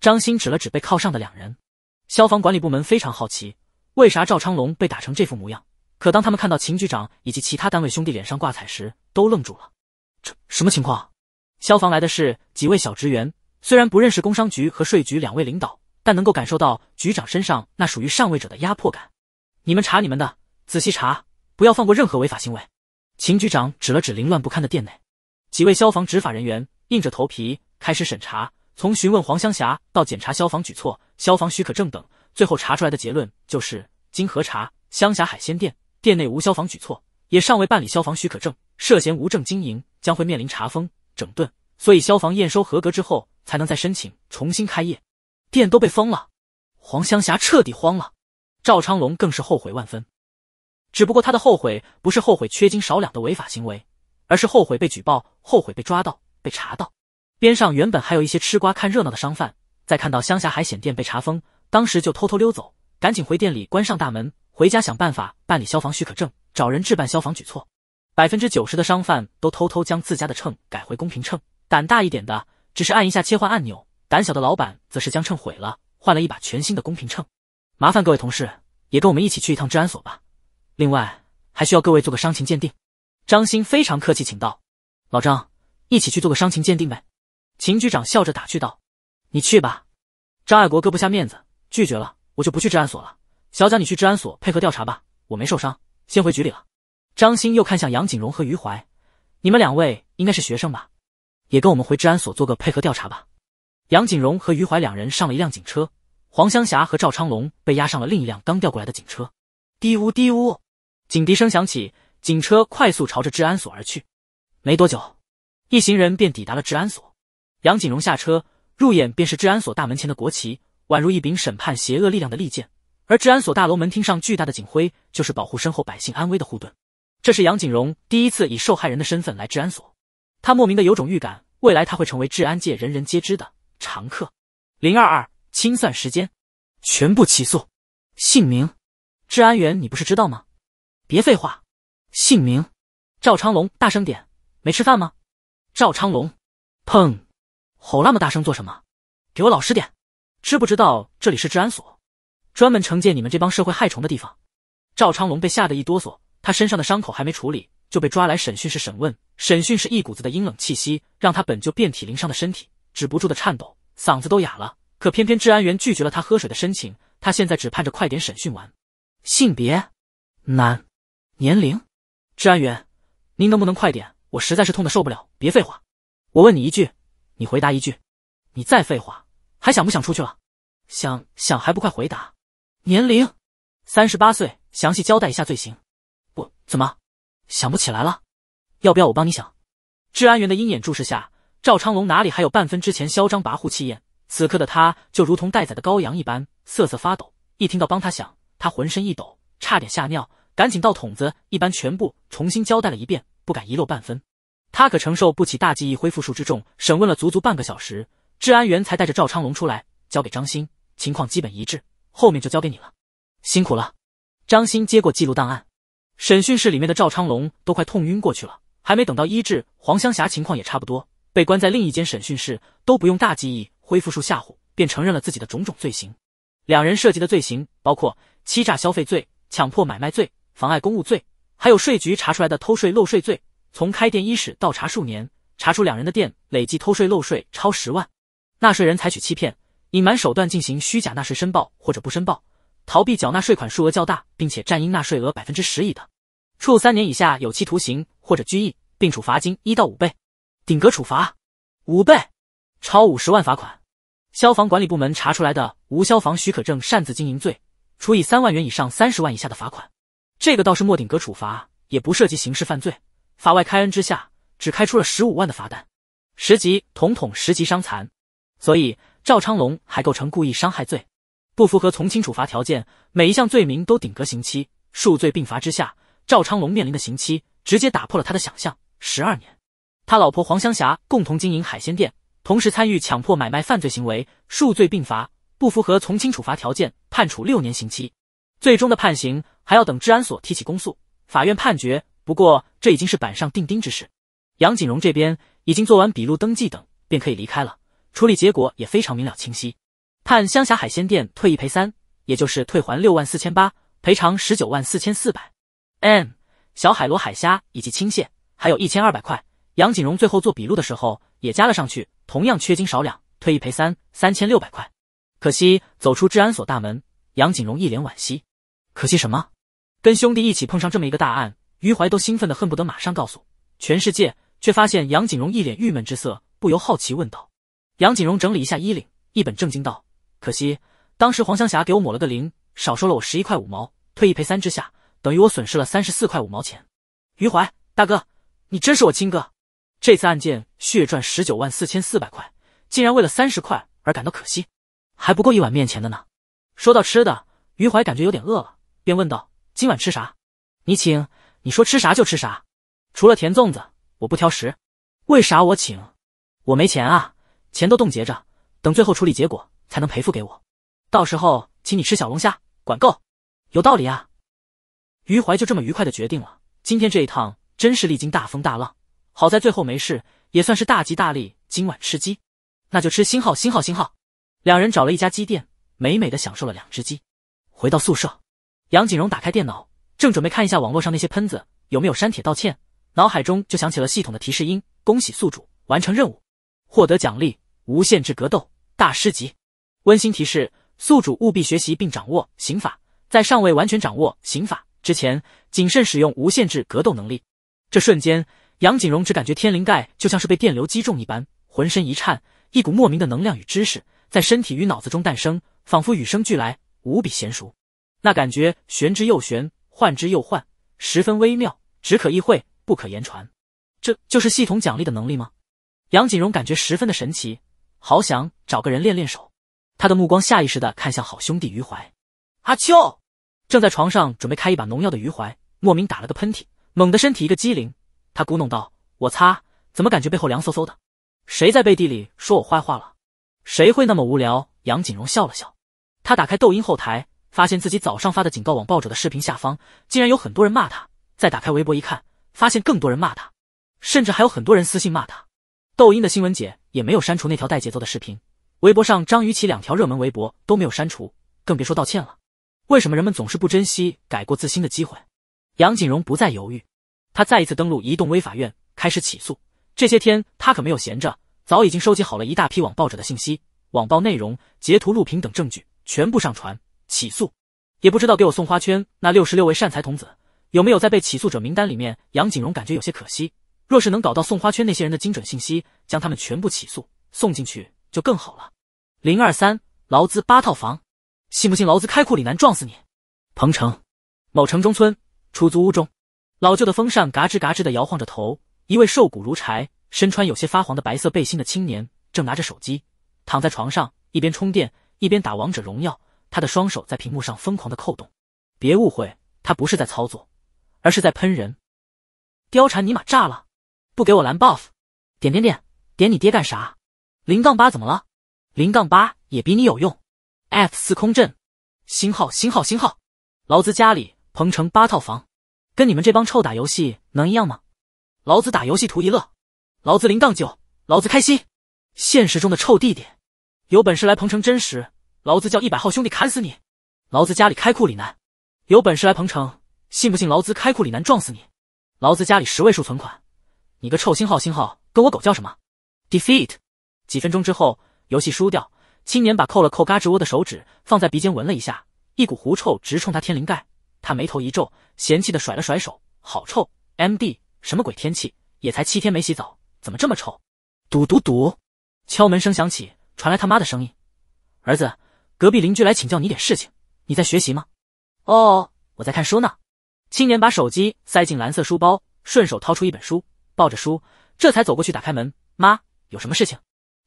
张鑫指了指被靠上的两人。消防管理部门非常好奇，为啥赵昌龙被打成这副模样？可当他们看到秦局长以及其他单位兄弟脸上挂彩时，都愣住了。这什么情况？消防来的是几位小职员，虽然不认识工商局和税局两位领导，但能够感受到局长身上那属于上位者的压迫感。你们查你们的，仔细查。不要放过任何违法行为。秦局长指了指凌乱不堪的店内，几位消防执法人员硬着头皮开始审查，从询问黄香霞到检查消防举措、消防许可证等，最后查出来的结论就是：经核查，香霞海鲜店店内无消防举措，也尚未办理消防许可证，涉嫌无证经营，将会面临查封整顿。所以，消防验收合格之后，才能再申请重新开业。店都被封了，黄香霞彻底慌了，赵昌龙更是后悔万分。只不过他的后悔不是后悔缺斤少两的违法行为，而是后悔被举报、后悔被抓到、被查到。边上原本还有一些吃瓜看热闹的商贩，在看到乡下海鲜店被查封，当时就偷偷溜走，赶紧回店里关上大门，回家想办法办理消防许可证，找人置办消防举措。百分之九十的商贩都偷偷将自家的秤改回公平秤，胆大一点的只是按一下切换按钮，胆小的老板则是将秤毁了，换了一把全新的公平秤。麻烦各位同事也跟我们一起去一趟治安所吧。另外，还需要各位做个伤情鉴定。张鑫非常客气，请道：“老张，一起去做个伤情鉴定呗。”秦局长笑着打趣道：“你去吧。”张爱国割不下面子，拒绝了。我就不去治安所了。小蒋，你去治安所配合调查吧。我没受伤，先回局里了。张鑫又看向杨景荣和余怀：“你们两位应该是学生吧？也跟我们回治安所做个配合调查吧。”杨景荣和余怀两人上了一辆警车，黄香霞和赵昌龙被押上了另一辆刚调过来的警车。滴呜滴呜。警笛声响起，警车快速朝着治安所而去。没多久，一行人便抵达了治安所。杨景荣下车，入眼便是治安所大门前的国旗，宛如一柄审判邪恶力量的利剑；而治安所大楼门厅上巨大的警徽，就是保护身后百姓安危的护盾。这是杨景荣第一次以受害人的身份来治安所，他莫名的有种预感，未来他会成为治安界人人皆知的常客。零二二，清算时间，全部起诉。姓名，治安员，你不是知道吗？别废话，姓名，赵昌龙，大声点，没吃饭吗？赵昌龙，砰，吼那么大声做什么？给我老实点，知不知道这里是治安所，专门惩戒你们这帮社会害虫的地方？赵昌龙被吓得一哆嗦，他身上的伤口还没处理就被抓来审讯室审问。审讯室一股子的阴冷气息，让他本就遍体鳞伤的身体止不住的颤抖，嗓子都哑了。可偏偏治安员拒绝了他喝水的申请，他现在只盼着快点审讯完。性别，男。年龄，治安员，您能不能快点？我实在是痛的受不了。别废话，我问你一句，你回答一句。你再废话，还想不想出去了？想想还不快回答？年龄，三十八岁。详细交代一下罪行。不，怎么想不起来了？要不要我帮你想？治安员的鹰眼注视下，赵昌龙哪里还有半分之前嚣张跋扈气焰？此刻的他就如同待宰的羔羊一般，瑟瑟发抖。一听到帮他想，他浑身一抖，差点吓尿。赶紧到桶子一般全部重新交代了一遍，不敢遗漏半分。他可承受不起大记忆恢复术之重。审问了足足半个小时，治安员才带着赵昌龙出来，交给张鑫。情况基本一致，后面就交给你了，辛苦了。张鑫接过记录档案。审讯室里面的赵昌龙都快痛晕过去了，还没等到医治，黄香霞情况也差不多，被关在另一间审讯室，都不用大记忆恢复术吓唬，便承认了自己的种种罪行。两人涉及的罪行包括欺诈消费罪、强迫买卖罪。妨碍公务罪，还有税局查出来的偷税漏税罪。从开店伊始到查数年，查出两人的店累计偷税漏税超十万。纳税人采取欺骗、隐瞒手段进行虚假纳税申报或者不申报，逃避缴纳税款数额较大，并且占应纳税额百分之十以的，处三年以下有期徒刑或者拘役，并处罚金一到五倍。顶格处罚五倍，超五十万罚款。消防管理部门查出来的无消防许可证擅自经营罪，处以三万元以上三十万以下的罚款。这个倒是莫顶格处罚，也不涉及刑事犯罪，法外开恩之下，只开出了十五万的罚单。十级统统十级伤残，所以赵昌龙还构成故意伤害罪，不符合从轻处罚条件，每一项罪名都顶格刑期，数罪并罚之下，赵昌龙面临的刑期直接打破了他的想象，十二年。他老婆黄香霞共同经营海鲜店，同时参与强迫买卖犯罪行为，数罪并罚，不符合从轻处罚条件，判处六年刑期。最终的判刑还要等治安所提起公诉，法院判决。不过这已经是板上钉钉之事。杨景荣这边已经做完笔录登记等，便可以离开了。处理结果也非常明了清晰，判湘霞海鲜店退一赔三，也就是退还六万四千八，赔偿十九万四千四百。M 小海螺、海虾以及青蟹，还有一千二百块。杨景荣最后做笔录的时候也加了上去，同样缺斤少两，退一赔三，三千六百块。可惜走出治安所大门。杨景荣一脸惋惜，可惜什么？跟兄弟一起碰上这么一个大案，余怀都兴奋的恨不得马上告诉全世界，却发现杨景荣一脸郁闷之色，不由好奇问道：“杨景荣，整理一下衣领，一本正经道：可惜当时黄香霞给我抹了个零，少收了我十一块五毛，退一赔三之下，等于我损失了三十四块五毛钱。余怀大哥，你真是我亲哥，这次案件血赚十九万四千四百块，竟然为了三十块而感到可惜，还不够一碗面钱的呢。”说到吃的，于怀感觉有点饿了，便问道：“今晚吃啥？你请，你说吃啥就吃啥。除了甜粽子，我不挑食。为啥我请？我没钱啊，钱都冻结着，等最后处理结果才能赔付给我。到时候请你吃小龙虾，管够。有道理啊。”于怀就这么愉快的决定了。今天这一趟真是历经大风大浪，好在最后没事，也算是大吉大利。今晚吃鸡，那就吃新号新号新号。两人找了一家鸡店。美美的享受了两只鸡，回到宿舍，杨景荣打开电脑，正准备看一下网络上那些喷子有没有删帖道歉，脑海中就响起了系统的提示音：“恭喜宿主完成任务，获得奖励：无限制格斗大师级。”温馨提示：宿主务必学习并掌握刑法，在尚未完全掌握刑法之前，谨慎使用无限制格斗能力。这瞬间，杨景荣只感觉天灵盖就像是被电流击中一般，浑身一颤，一股莫名的能量与知识。在身体与脑子中诞生，仿佛与生俱来，无比娴熟。那感觉玄之又玄，幻之又幻，十分微妙，只可意会，不可言传。这就是系统奖励的能力吗？杨锦荣感觉十分的神奇，好想找个人练练手。他的目光下意识的看向好兄弟余怀。阿秋正在床上准备开一把农药的余怀，莫名打了个喷嚏，猛的身体一个机灵，他咕哝道：“我擦，怎么感觉背后凉飕飕的？谁在背地里说我坏话了？”谁会那么无聊？杨锦荣笑了笑，他打开抖音后台，发现自己早上发的警告网暴者的视频下方竟然有很多人骂他。再打开微博一看，发现更多人骂他，甚至还有很多人私信骂他。抖音的新闻姐也没有删除那条带节奏的视频，微博上张雨绮两条热门微博都没有删除，更别说道歉了。为什么人们总是不珍惜改过自新的机会？杨锦荣不再犹豫，他再一次登录移动微法院，开始起诉。这些天他可没有闲着。早已经收集好了一大批网暴者的信息、网暴内容、截图、录屏等证据，全部上传起诉。也不知道给我送花圈那六十六位善财童子有没有在被起诉者名单里面。杨景荣感觉有些可惜，若是能搞到送花圈那些人的精准信息，将他们全部起诉送进去就更好了。零二三，劳资八套房，信不信劳资开库里南撞死你？彭城某城中村出租屋中，老旧的风扇嘎吱嘎吱的摇晃着头，一位瘦骨如柴。身穿有些发黄的白色背心的青年正拿着手机躺在床上，一边充电一边打王者荣耀。他的双手在屏幕上疯狂的扣动。别误会，他不是在操作，而是在喷人。貂蝉，尼玛炸了！不给我蓝 buff！点点点点你爹干啥？零杠八怎么了？零杠八也比你有用。F 四空阵，星号星号星号。老子家里鹏城八套房，跟你们这帮臭打游戏能一样吗？老子打游戏图一乐。老子临荡酒，老子开心。现实中的臭弟弟，有本事来彭城真实，老子叫一百号兄弟砍死你。老子家里开库里南，有本事来彭城，信不信老子开库里南撞死你？老子家里十位数存款，你个臭星号星号，跟我狗叫什么？Defeat。几分钟之后，游戏输掉。青年把扣了扣嘎吱窝的手指放在鼻尖闻了一下，一股狐臭直冲他天灵盖。他眉头一皱，嫌弃的甩了甩手，好臭！MD，什么鬼天气？也才七天没洗澡。怎么这么臭？堵堵堵！敲门声响起，传来他妈的声音：“儿子，隔壁邻居来请教你点事情，你在学习吗？”“哦，我在看书呢。”青年把手机塞进蓝色书包，顺手掏出一本书，抱着书，这才走过去打开门。“妈，有什么事情？”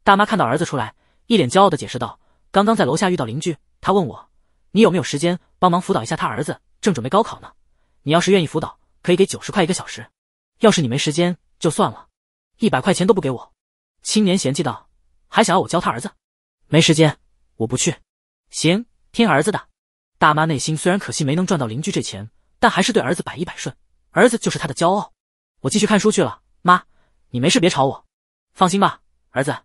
大妈看到儿子出来，一脸骄傲的解释道：“刚刚在楼下遇到邻居，他问我，你有没有时间帮忙辅导一下他儿子，正准备高考呢。你要是愿意辅导，可以给九十块一个小时，要是你没时间，就算了。”一百块钱都不给我，青年嫌弃道，还想要我教他儿子？没时间，我不去。行，听儿子的。大妈内心虽然可惜没能赚到邻居这钱，但还是对儿子百依百顺，儿子就是他的骄傲。我继续看书去了，妈，你没事别吵我。放心吧，儿子，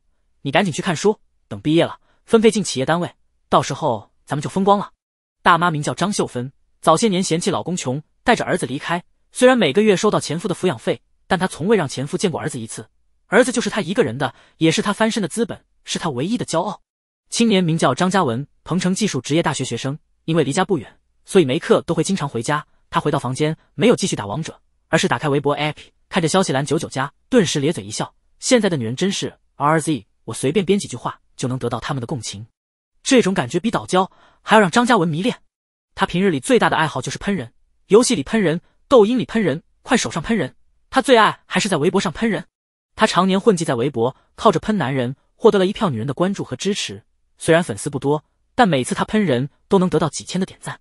你赶紧去看书，等毕业了分配进企业单位，到时候咱们就风光了。大妈名叫张秀芬，早些年嫌弃老公穷，带着儿子离开，虽然每个月收到前夫的抚养费。但他从未让前夫见过儿子一次，儿子就是他一个人的，也是他翻身的资本，是他唯一的骄傲。青年名叫张嘉文，彭城技术职业大学学生。因为离家不远，所以没课都会经常回家。他回到房间，没有继续打王者，而是打开微博 app，看着消息栏九九加，顿时咧嘴一笑。现在的女人真是 RZ，我随便编几句话就能得到他们的共情，这种感觉比倒礁还要让张嘉文迷恋。他平日里最大的爱好就是喷人，游戏里喷人，抖音里喷人，快手上喷人。他最爱还是在微博上喷人，他常年混迹在微博，靠着喷男人，获得了一票女人的关注和支持。虽然粉丝不多，但每次他喷人，都能得到几千的点赞。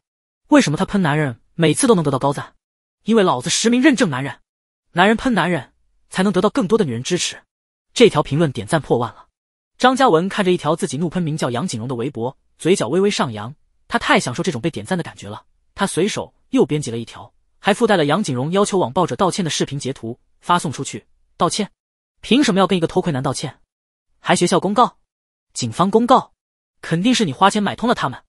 为什么他喷男人，每次都能得到高赞？因为老子实名认证男人，男人喷男人，才能得到更多的女人支持。这条评论点赞破万了。张嘉文看着一条自己怒喷名叫杨景荣的微博，嘴角微微上扬。他太享受这种被点赞的感觉了。他随手又编辑了一条。还附带了杨景荣要求网暴者道歉的视频截图，发送出去道歉？凭什么要跟一个偷窥男道歉？还学校公告、警方公告，肯定是你花钱买通了他们。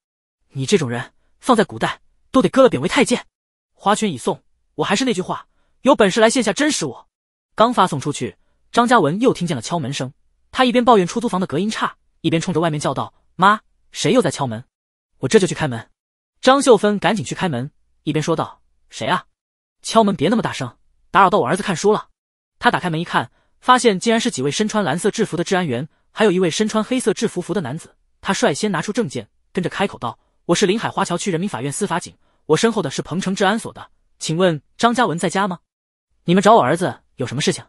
你这种人放在古代都得割了贬为太监。花圈已送，我还是那句话，有本事来线下真实我。刚发送出去，张嘉文又听见了敲门声，他一边抱怨出租房的隔音差，一边冲着外面叫道：“妈，谁又在敲门？我这就去开门。”张秀芬赶紧去开门，一边说道。谁啊？敲门别那么大声，打扰到我儿子看书了。他打开门一看，发现竟然是几位身穿蓝色制服的治安员，还有一位身穿黑色制服服的男子。他率先拿出证件，跟着开口道：“我是临海花桥区人民法院司法警，我身后的是彭城治安所的，请问张嘉文在家吗？你们找我儿子有什么事情？”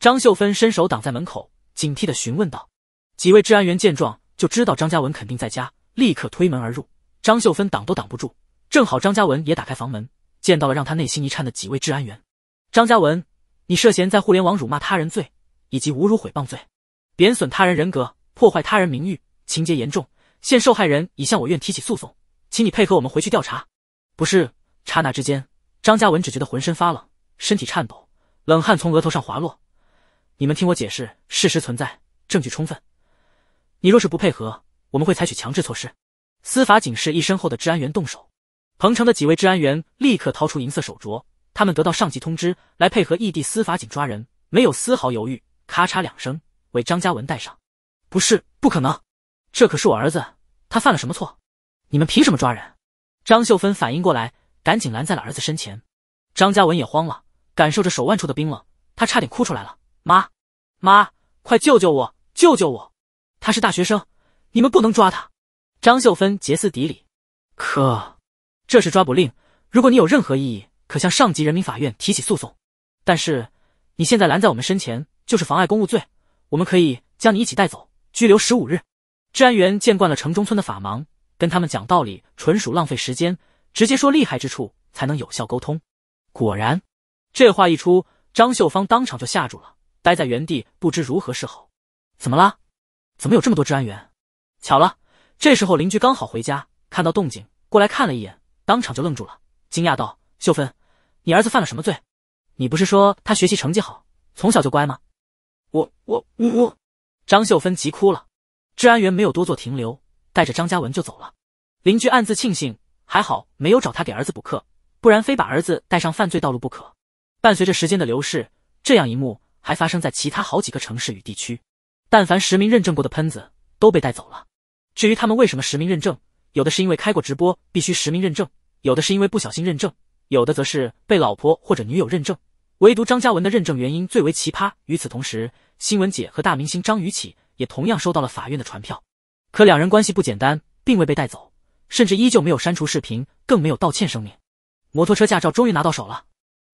张秀芬伸手挡在门口，警惕的询问道。几位治安员见状，就知道张嘉文肯定在家，立刻推门而入。张秀芬挡都挡不住，正好张嘉文也打开房门。见到了让他内心一颤的几位治安员，张嘉文，你涉嫌在互联网辱骂他人罪以及侮辱毁谤罪，贬损他人人格，破坏他人名誉，情节严重，现受害人已向我院提起诉讼，请你配合我们回去调查。不是，刹那之间，张嘉文只觉得浑身发冷，身体颤抖，冷汗从额头上滑落。你们听我解释，事实存在，证据充分。你若是不配合，我们会采取强制措施。司法警示一身后的治安员动手。彭城的几位治安员立刻掏出银色手镯，他们得到上级通知来配合异地司法警抓人，没有丝毫犹豫，咔嚓两声为张嘉文戴上。不是不可能，这可是我儿子，他犯了什么错？你们凭什么抓人？张秀芬反应过来，赶紧拦在了儿子身前。张嘉文也慌了，感受着手腕处的冰冷，他差点哭出来了。妈妈，快救救我，救救我！他是大学生，你们不能抓他！张秀芬歇斯底里。可。这是抓捕令，如果你有任何异议，可向上级人民法院提起诉讼。但是你现在拦在我们身前，就是妨碍公务罪，我们可以将你一起带走，拘留十五日。治安员见惯了城中村的法盲，跟他们讲道理纯属浪费时间，直接说厉害之处才能有效沟通。果然，这话一出，张秀芳当场就吓住了，呆在原地不知如何是好。怎么啦？怎么有这么多治安员？巧了，这时候邻居刚好回家，看到动静过来看了一眼。当场就愣住了，惊讶道：“秀芬，你儿子犯了什么罪？你不是说他学习成绩好，从小就乖吗？”我我我，我，张秀芬急哭了。治安员没有多做停留，带着张嘉文就走了。邻居暗自庆幸，还好没有找他给儿子补课，不然非把儿子带上犯罪道路不可。伴随着时间的流逝，这样一幕还发生在其他好几个城市与地区。但凡实名认证过的喷子都被带走了。至于他们为什么实名认证？有的是因为开过直播必须实名认证，有的是因为不小心认证，有的则是被老婆或者女友认证。唯独张嘉文的认证原因最为奇葩。与此同时，新闻姐和大明星张雨绮也同样收到了法院的传票，可两人关系不简单，并未被带走，甚至依旧没有删除视频，更没有道歉声明。摩托车驾照终于拿到手了，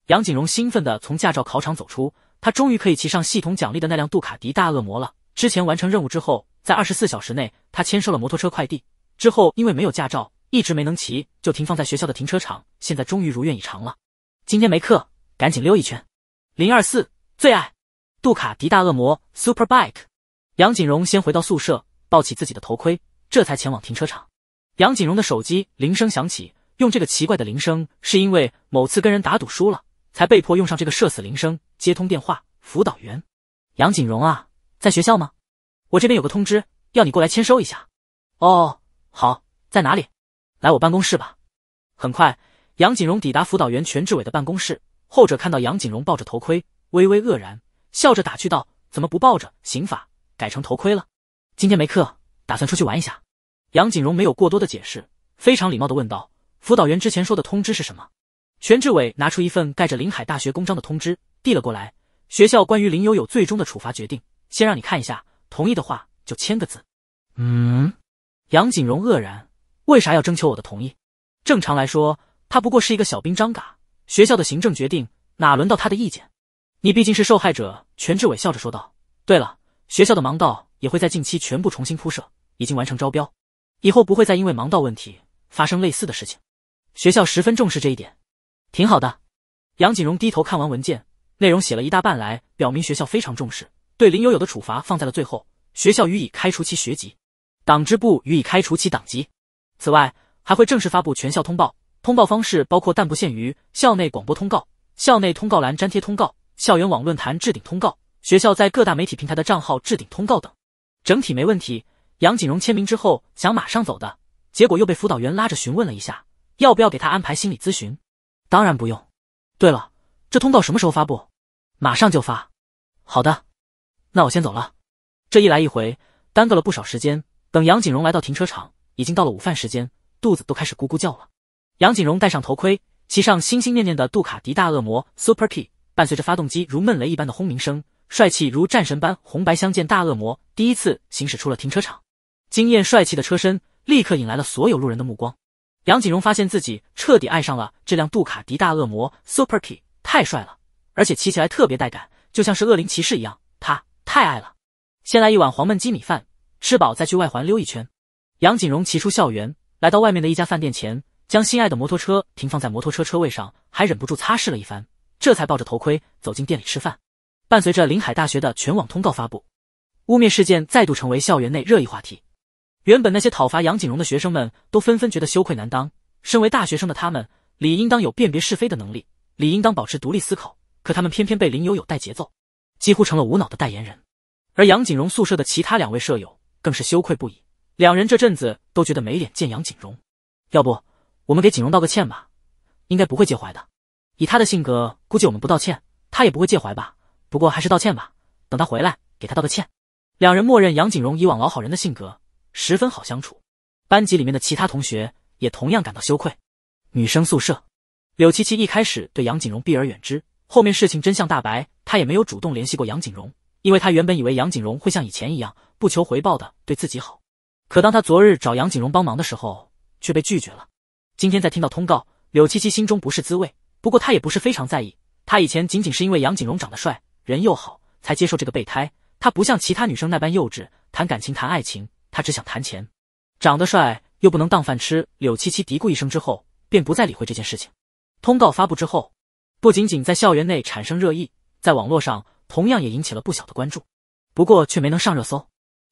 杨景荣兴奋地从驾照考场走出，他终于可以骑上系统奖励的那辆杜卡迪大恶魔了。之前完成任务之后，在二十四小时内，他签收了摩托车快递。之后因为没有驾照，一直没能骑，就停放在学校的停车场。现在终于如愿以偿了。今天没课，赶紧溜一圈。零二四最爱杜卡迪大恶魔 Super Bike。杨景荣先回到宿舍，抱起自己的头盔，这才前往停车场。杨景荣的手机铃声响起，用这个奇怪的铃声是因为某次跟人打赌输了，才被迫用上这个社死铃声。接通电话，辅导员杨景荣啊，在学校吗？我这边有个通知，要你过来签收一下。哦。好，在哪里？来我办公室吧。很快，杨景荣抵达辅导员全志伟的办公室。后者看到杨景荣抱着头盔，微微愕然，笑着打趣道：“怎么不抱着？刑法改成头盔了？今天没课，打算出去玩一下。”杨景荣没有过多的解释，非常礼貌的问道：“辅导员之前说的通知是什么？”全志伟拿出一份盖着林海大学公章的通知，递了过来：“学校关于林悠悠最终的处罚决定，先让你看一下，同意的话就签个字。”嗯。杨景荣愕然：“为啥要征求我的同意？正常来说，他不过是一个小兵张嘎，学校的行政决定哪轮到他的意见？你毕竟是受害者。”全志伟笑着说道：“对了，学校的盲道也会在近期全部重新铺设，已经完成招标，以后不会再因为盲道问题发生类似的事情。学校十分重视这一点，挺好的。”杨景荣低头看完文件，内容写了一大半来表明学校非常重视，对林有有的处罚放在了最后，学校予以开除其学籍。党支部予以开除其党籍。此外，还会正式发布全校通报，通报方式包括但不限于校内广播通告、校内通告栏粘贴通告、校园网论坛置顶通告、学校在各大媒体平台的账号置顶通告等。整体没问题。杨景荣签名之后想马上走的，结果又被辅导员拉着询问了一下，要不要给他安排心理咨询？当然不用。对了，这通告什么时候发布？马上就发。好的，那我先走了。这一来一回，耽搁了不少时间。等杨景荣来到停车场，已经到了午饭时间，肚子都开始咕咕叫了。杨景荣戴上头盔，骑上心心念念的杜卡迪大恶魔 Superkey，伴随着发动机如闷雷一般的轰鸣声，帅气如战神般红白相间大恶魔第一次行驶出了停车场。惊艳帅气的车身立刻引来了所有路人的目光。杨景荣发现自己彻底爱上了这辆杜卡迪大恶魔 Superkey，太帅了，而且骑起来特别带感，就像是恶灵骑士一样，他太爱了。先来一碗黄焖鸡米饭。吃饱再去外环溜一圈。杨景荣骑出校园，来到外面的一家饭店前，将心爱的摩托车停放在摩托车车位上，还忍不住擦拭了一番，这才抱着头盔走进店里吃饭。伴随着临海大学的全网通告发布，污蔑事件再度成为校园内热议话题。原本那些讨伐杨景荣的学生们都纷纷觉得羞愧难当，身为大学生的他们理应当有辨别是非的能力，理应当保持独立思考，可他们偏偏被林有有带节奏，几乎成了无脑的代言人。而杨景荣宿舍的其他两位舍友。更是羞愧不已，两人这阵子都觉得没脸见杨景荣，要不我们给景荣道个歉吧，应该不会介怀的。以他的性格，估计我们不道歉，他也不会介怀吧。不过还是道歉吧，等他回来给他道个歉。两人默认杨景荣以往老好人的性格，十分好相处。班级里面的其他同学也同样感到羞愧。女生宿舍，柳七七一开始对杨景荣避而远之，后面事情真相大白，她也没有主动联系过杨景荣，因为她原本以为杨景荣会像以前一样。不求回报的对自己好，可当他昨日找杨景荣帮忙的时候却被拒绝了。今天在听到通告，柳七七心中不是滋味。不过她也不是非常在意，她以前仅仅是因为杨景荣长得帅，人又好，才接受这个备胎。她不像其他女生那般幼稚，谈感情谈爱情，她只想谈钱。长得帅又不能当饭吃，柳七七嘀咕一声之后，便不再理会这件事情。通告发布之后，不仅仅在校园内产生热议，在网络上同样也引起了不小的关注，不过却没能上热搜。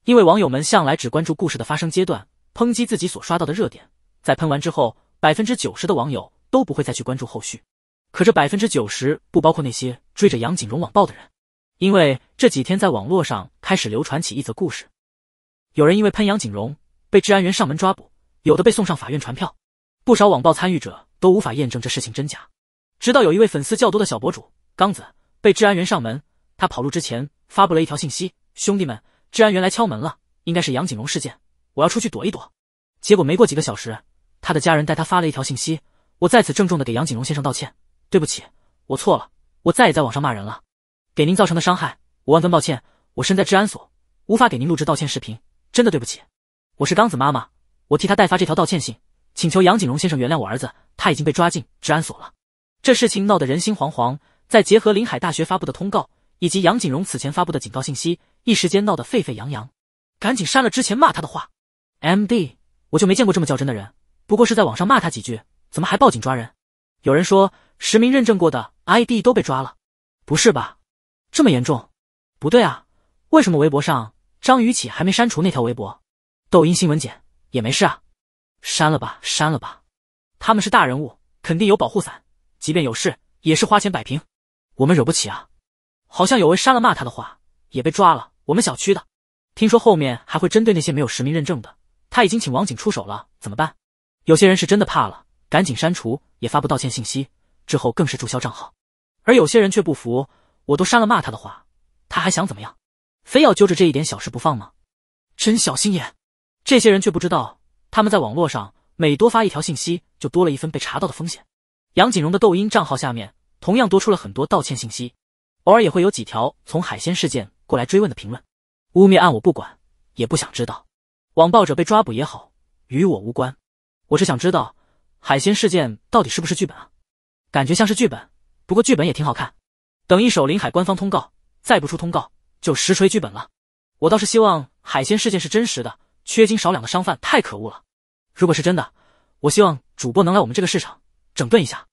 因为网友们向来只关注故事的发生阶段，抨击自己所刷到的热点，在喷完之后，百分之九十的网友都不会再去关注后续。可这百分之九十不包括那些追着杨景荣网暴的人，因为这几天在网络上开始流传起一则故事：有人因为喷杨景荣被治安员上门抓捕，有的被送上法院传票，不少网暴参与者都无法验证这事情真假。直到有一位粉丝较多的小博主刚子被治安员上门，他跑路之前发布了一条信息：“兄弟们。”治安员来敲门了，应该是杨景荣事件，我要出去躲一躲。结果没过几个小时，他的家人带他发了一条信息，我再次郑重的给杨景荣先生道歉，对不起，我错了，我再也在网上骂人了，给您造成的伤害，我万分抱歉。我身在治安所，无法给您录制道歉视频，真的对不起。我是刚子妈妈，我替他代发这条道歉信，请求杨景荣先生原谅我儿子，他已经被抓进治安所了。这事情闹得人心惶惶，再结合林海大学发布的通告。以及杨景荣此前发布的警告信息，一时间闹得沸沸扬扬。赶紧删了之前骂他的话。M D，我就没见过这么较真的人。不过是在网上骂他几句，怎么还报警抓人？有人说实名认证过的 I D 都被抓了，不是吧？这么严重？不对啊，为什么微博上张雨绮还没删除那条微博？抖音新闻姐也没事啊？删了吧，删了吧。他们是大人物，肯定有保护伞。即便有事，也是花钱摆平。我们惹不起啊。好像有位删了骂他的话也被抓了，我们小区的听说后面还会针对那些没有实名认证的，他已经请网警出手了，怎么办？有些人是真的怕了，赶紧删除也发布道歉信息，之后更是注销账号，而有些人却不服，我都删了骂他的话，他还想怎么样？非要揪着这一点小事不放吗？真小心眼！这些人却不知道，他们在网络上每多发一条信息，就多了一份被查到的风险。杨景荣的抖音账号下面同样多出了很多道歉信息。偶尔也会有几条从海鲜事件过来追问的评论，污蔑案我不管，也不想知道，网暴者被抓捕也好，与我无关。我是想知道海鲜事件到底是不是剧本啊？感觉像是剧本，不过剧本也挺好看。等一手临海官方通告，再不出通告就实锤剧本了。我倒是希望海鲜事件是真实的，缺斤少两的商贩太可恶了。如果是真的，我希望主播能来我们这个市场整顿一下。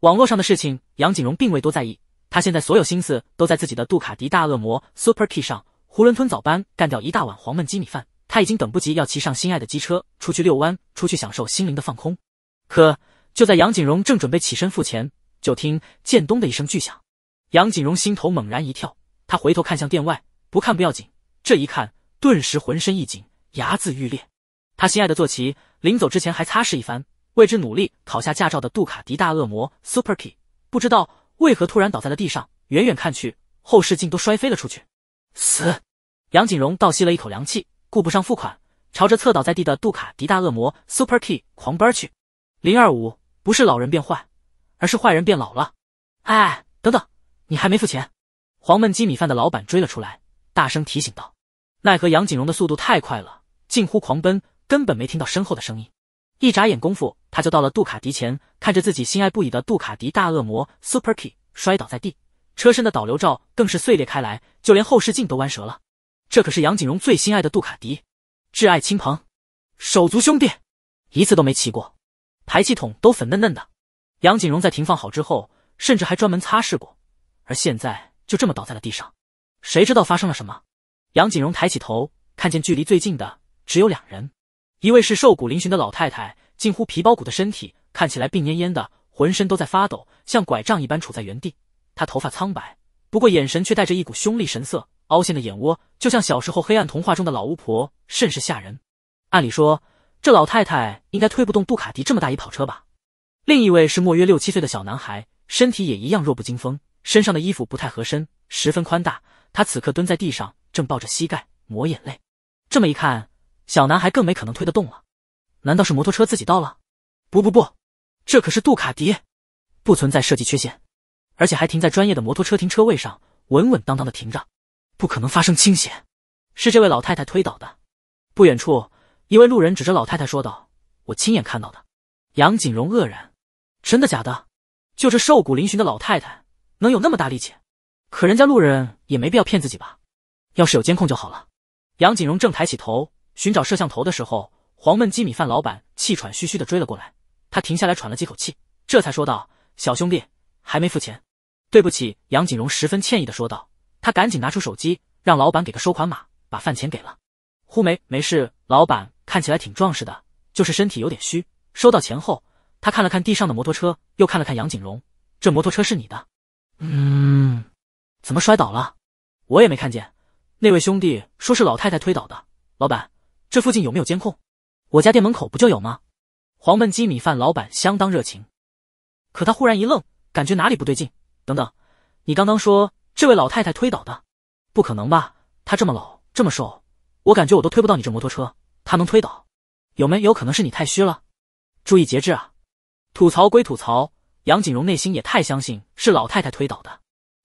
网络上的事情，杨景荣并未多在意。他现在所有心思都在自己的杜卡迪大恶魔 Superkey 上，囫囵吞枣般干掉一大碗黄焖鸡米饭。他已经等不及要骑上心爱的机车出去遛弯，出去享受心灵的放空。可就在杨景荣正准备起身付钱，就听建东的一声巨响，杨景荣心头猛然一跳，他回头看向店外，不看不要紧，这一看顿时浑身一紧，牙眦欲裂。他心爱的坐骑，临走之前还擦拭一番，为之努力考下驾照的杜卡迪大恶魔 Superkey，不知道。为何突然倒在了地上？远远看去，后视镜都摔飞了出去。死！杨景荣倒吸了一口凉气，顾不上付款，朝着侧倒在地的杜卡迪大恶魔 Superkey 狂奔去。零二五，不是老人变坏，而是坏人变老了。哎，等等，你还没付钱！黄焖鸡米饭的老板追了出来，大声提醒道。奈何杨景荣的速度太快了，近乎狂奔，根本没听到身后的声音。一眨眼功夫，他就到了杜卡迪前，看着自己心爱不已的杜卡迪大恶魔 Superkey 摔倒在地，车身的导流罩更是碎裂开来，就连后视镜都弯折了。这可是杨景荣最心爱的杜卡迪，挚爱亲朋，手足兄弟，一次都没骑过，排气筒都粉嫩嫩的。杨景荣在停放好之后，甚至还专门擦拭过，而现在就这么倒在了地上，谁知道发生了什么？杨景荣抬起头，看见距离最近的只有两人。一位是瘦骨嶙峋的老太太，近乎皮包骨的身体，看起来病恹恹的，浑身都在发抖，像拐杖一般杵在原地。她头发苍白，不过眼神却带着一股凶厉神色，凹陷的眼窝就像小时候黑暗童话中的老巫婆，甚是吓人。按理说，这老太太应该推不动杜卡迪这么大一跑车吧？另一位是莫约六七岁的小男孩，身体也一样弱不禁风，身上的衣服不太合身，十分宽大。他此刻蹲在地上，正抱着膝盖抹眼泪。这么一看。小男孩更没可能推得动了，难道是摩托车自己倒了？不不不，这可是杜卡迪，不存在设计缺陷，而且还停在专业的摩托车停车位上，稳稳当当的停着，不可能发生倾斜。是这位老太太推倒的。不远处，一位路人指着老太太说道：“我亲眼看到的。”杨景荣愕然：“真的假的？就这瘦骨嶙峋的老太太，能有那么大力气？可人家路人也没必要骗自己吧？要是有监控就好了。”杨景荣正抬起头。寻找摄像头的时候，黄焖鸡米饭老板气喘吁吁的追了过来。他停下来喘了几口气，这才说道：“小兄弟，还没付钱。”“对不起。”杨景荣十分歉意的说道。他赶紧拿出手机，让老板给个收款码，把饭钱给了。“呼，没没事。”老板看起来挺壮实的，就是身体有点虚。收到钱后，他看了看地上的摩托车，又看了看杨景荣：“这摩托车是你的？嗯，怎么摔倒了？我也没看见。那位兄弟说是老太太推倒的。”老板。这附近有没有监控？我家店门口不就有吗？黄焖鸡米饭老板相当热情，可他忽然一愣，感觉哪里不对劲。等等，你刚刚说这位老太太推倒的？不可能吧，她这么老，这么瘦，我感觉我都推不到你这摩托车，她能推倒？有没有可能是你太虚了？注意节制啊！吐槽归吐槽，杨景荣内心也太相信是老太太推倒的。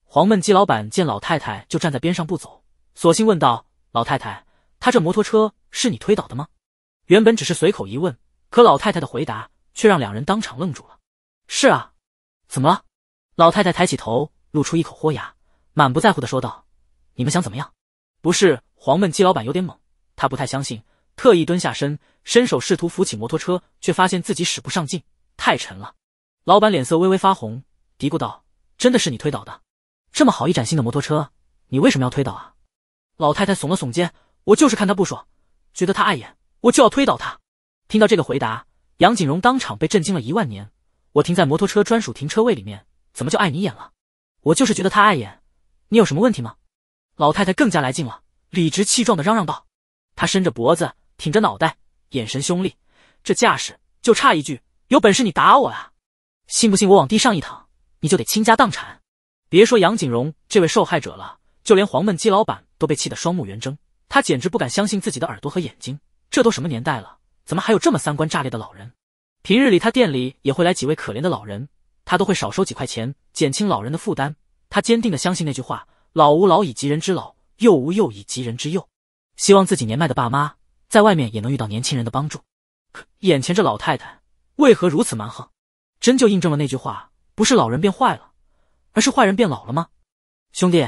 黄焖鸡老板见老太太就站在边上不走，索性问道：“老太太。”他这摩托车是你推倒的吗？原本只是随口一问，可老太太的回答却让两人当场愣住了。是啊，怎么了？老太太抬起头，露出一口豁牙，满不在乎的说道：“你们想怎么样？”不是黄焖鸡老板有点懵，他不太相信，特意蹲下身，伸手试图扶起摩托车，却发现自己使不上劲，太沉了。老板脸色微微发红，嘀咕道：“真的是你推倒的？这么好一崭新的摩托车，你为什么要推倒啊？”老太太耸了耸肩。我就是看他不爽，觉得他碍眼，我就要推倒他。听到这个回答，杨景荣当场被震惊了一万年。我停在摩托车专属停车位里面，怎么就碍你眼了？我就是觉得他碍眼，你有什么问题吗？老太太更加来劲了，理直气壮的嚷嚷道：“她伸着脖子，挺着脑袋，眼神凶厉，这架势就差一句‘有本事你打我啊！”信不信我往地上一躺，你就得倾家荡产？”别说杨景荣这位受害者了，就连黄焖鸡老板都被气得双目圆睁。他简直不敢相信自己的耳朵和眼睛，这都什么年代了，怎么还有这么三观炸裂的老人？平日里他店里也会来几位可怜的老人，他都会少收几块钱，减轻老人的负担。他坚定的相信那句话：老吾老以及人之老，幼吾幼以及人之幼。希望自己年迈的爸妈在外面也能遇到年轻人的帮助。可眼前这老太太为何如此蛮横？真就印证了那句话：不是老人变坏了，而是坏人变老了吗？兄弟，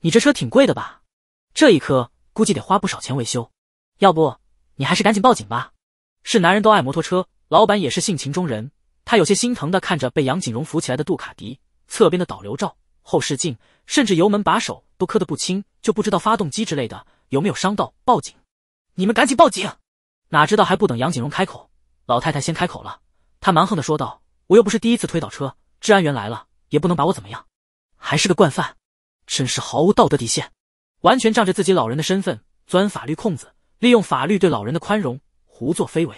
你这车挺贵的吧？这一刻。估计得花不少钱维修，要不你还是赶紧报警吧。是男人都爱摩托车，老板也是性情中人，他有些心疼的看着被杨景荣扶起来的杜卡迪，侧边的导流罩、后视镜，甚至油门把手都磕得不轻，就不知道发动机之类的有没有伤到，报警！你们赶紧报警！哪知道还不等杨景荣开口，老太太先开口了，她蛮横的说道：“我又不是第一次推倒车，治安员来了也不能把我怎么样，还是个惯犯，真是毫无道德底线。”完全仗着自己老人的身份钻法律空子，利用法律对老人的宽容胡作非为。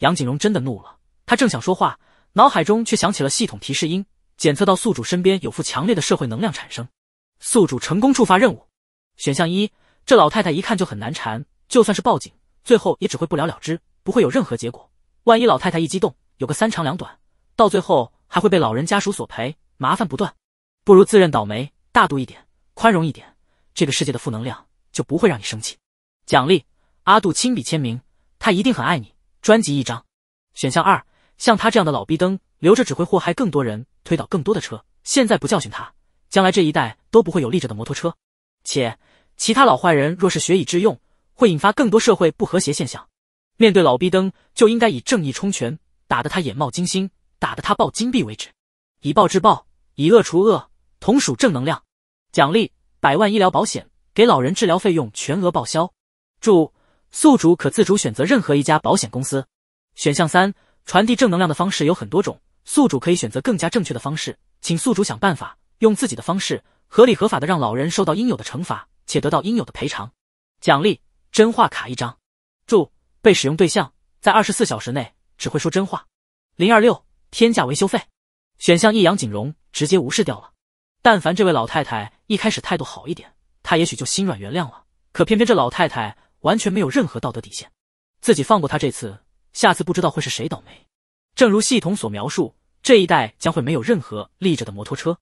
杨景荣真的怒了，他正想说话，脑海中却响起了系统提示音：检测到宿主身边有副强烈的社会能量产生，宿主成功触发任务。选项一：这老太太一看就很难缠，就算是报警，最后也只会不了了之，不会有任何结果。万一老太太一激动，有个三长两短，到最后还会被老人家属索赔，麻烦不断。不如自认倒霉，大度一点，宽容一点。这个世界的负能量就不会让你生气。奖励：阿杜亲笔签名，他一定很爱你。专辑一张。选项二：像他这样的老逼灯，留着只会祸害更多人，推倒更多的车。现在不教训他，将来这一代都不会有立着的摩托车。且其他老坏人若是学以致用，会引发更多社会不和谐现象。面对老逼灯，就应该以正义冲拳，打得他眼冒金星，打得他爆金币为止。以暴制暴，以恶除恶，同属正能量。奖励。百万医疗保险给老人治疗费用全额报销。注：宿主可自主选择任何一家保险公司。选项三：传递正能量的方式有很多种，宿主可以选择更加正确的方式，请宿主想办法用自己的方式合理合法的让老人受到应有的惩罚且得到应有的赔偿。奖励：真话卡一张。注：被使用对象在二十四小时内只会说真话。零二六：天价维修费。选项一：杨景荣直接无视掉了。但凡这位老太太一开始态度好一点，他也许就心软原谅了。可偏偏这老太太完全没有任何道德底线，自己放过他这次，下次不知道会是谁倒霉。正如系统所描述，这一代将会没有任何立着的摩托车。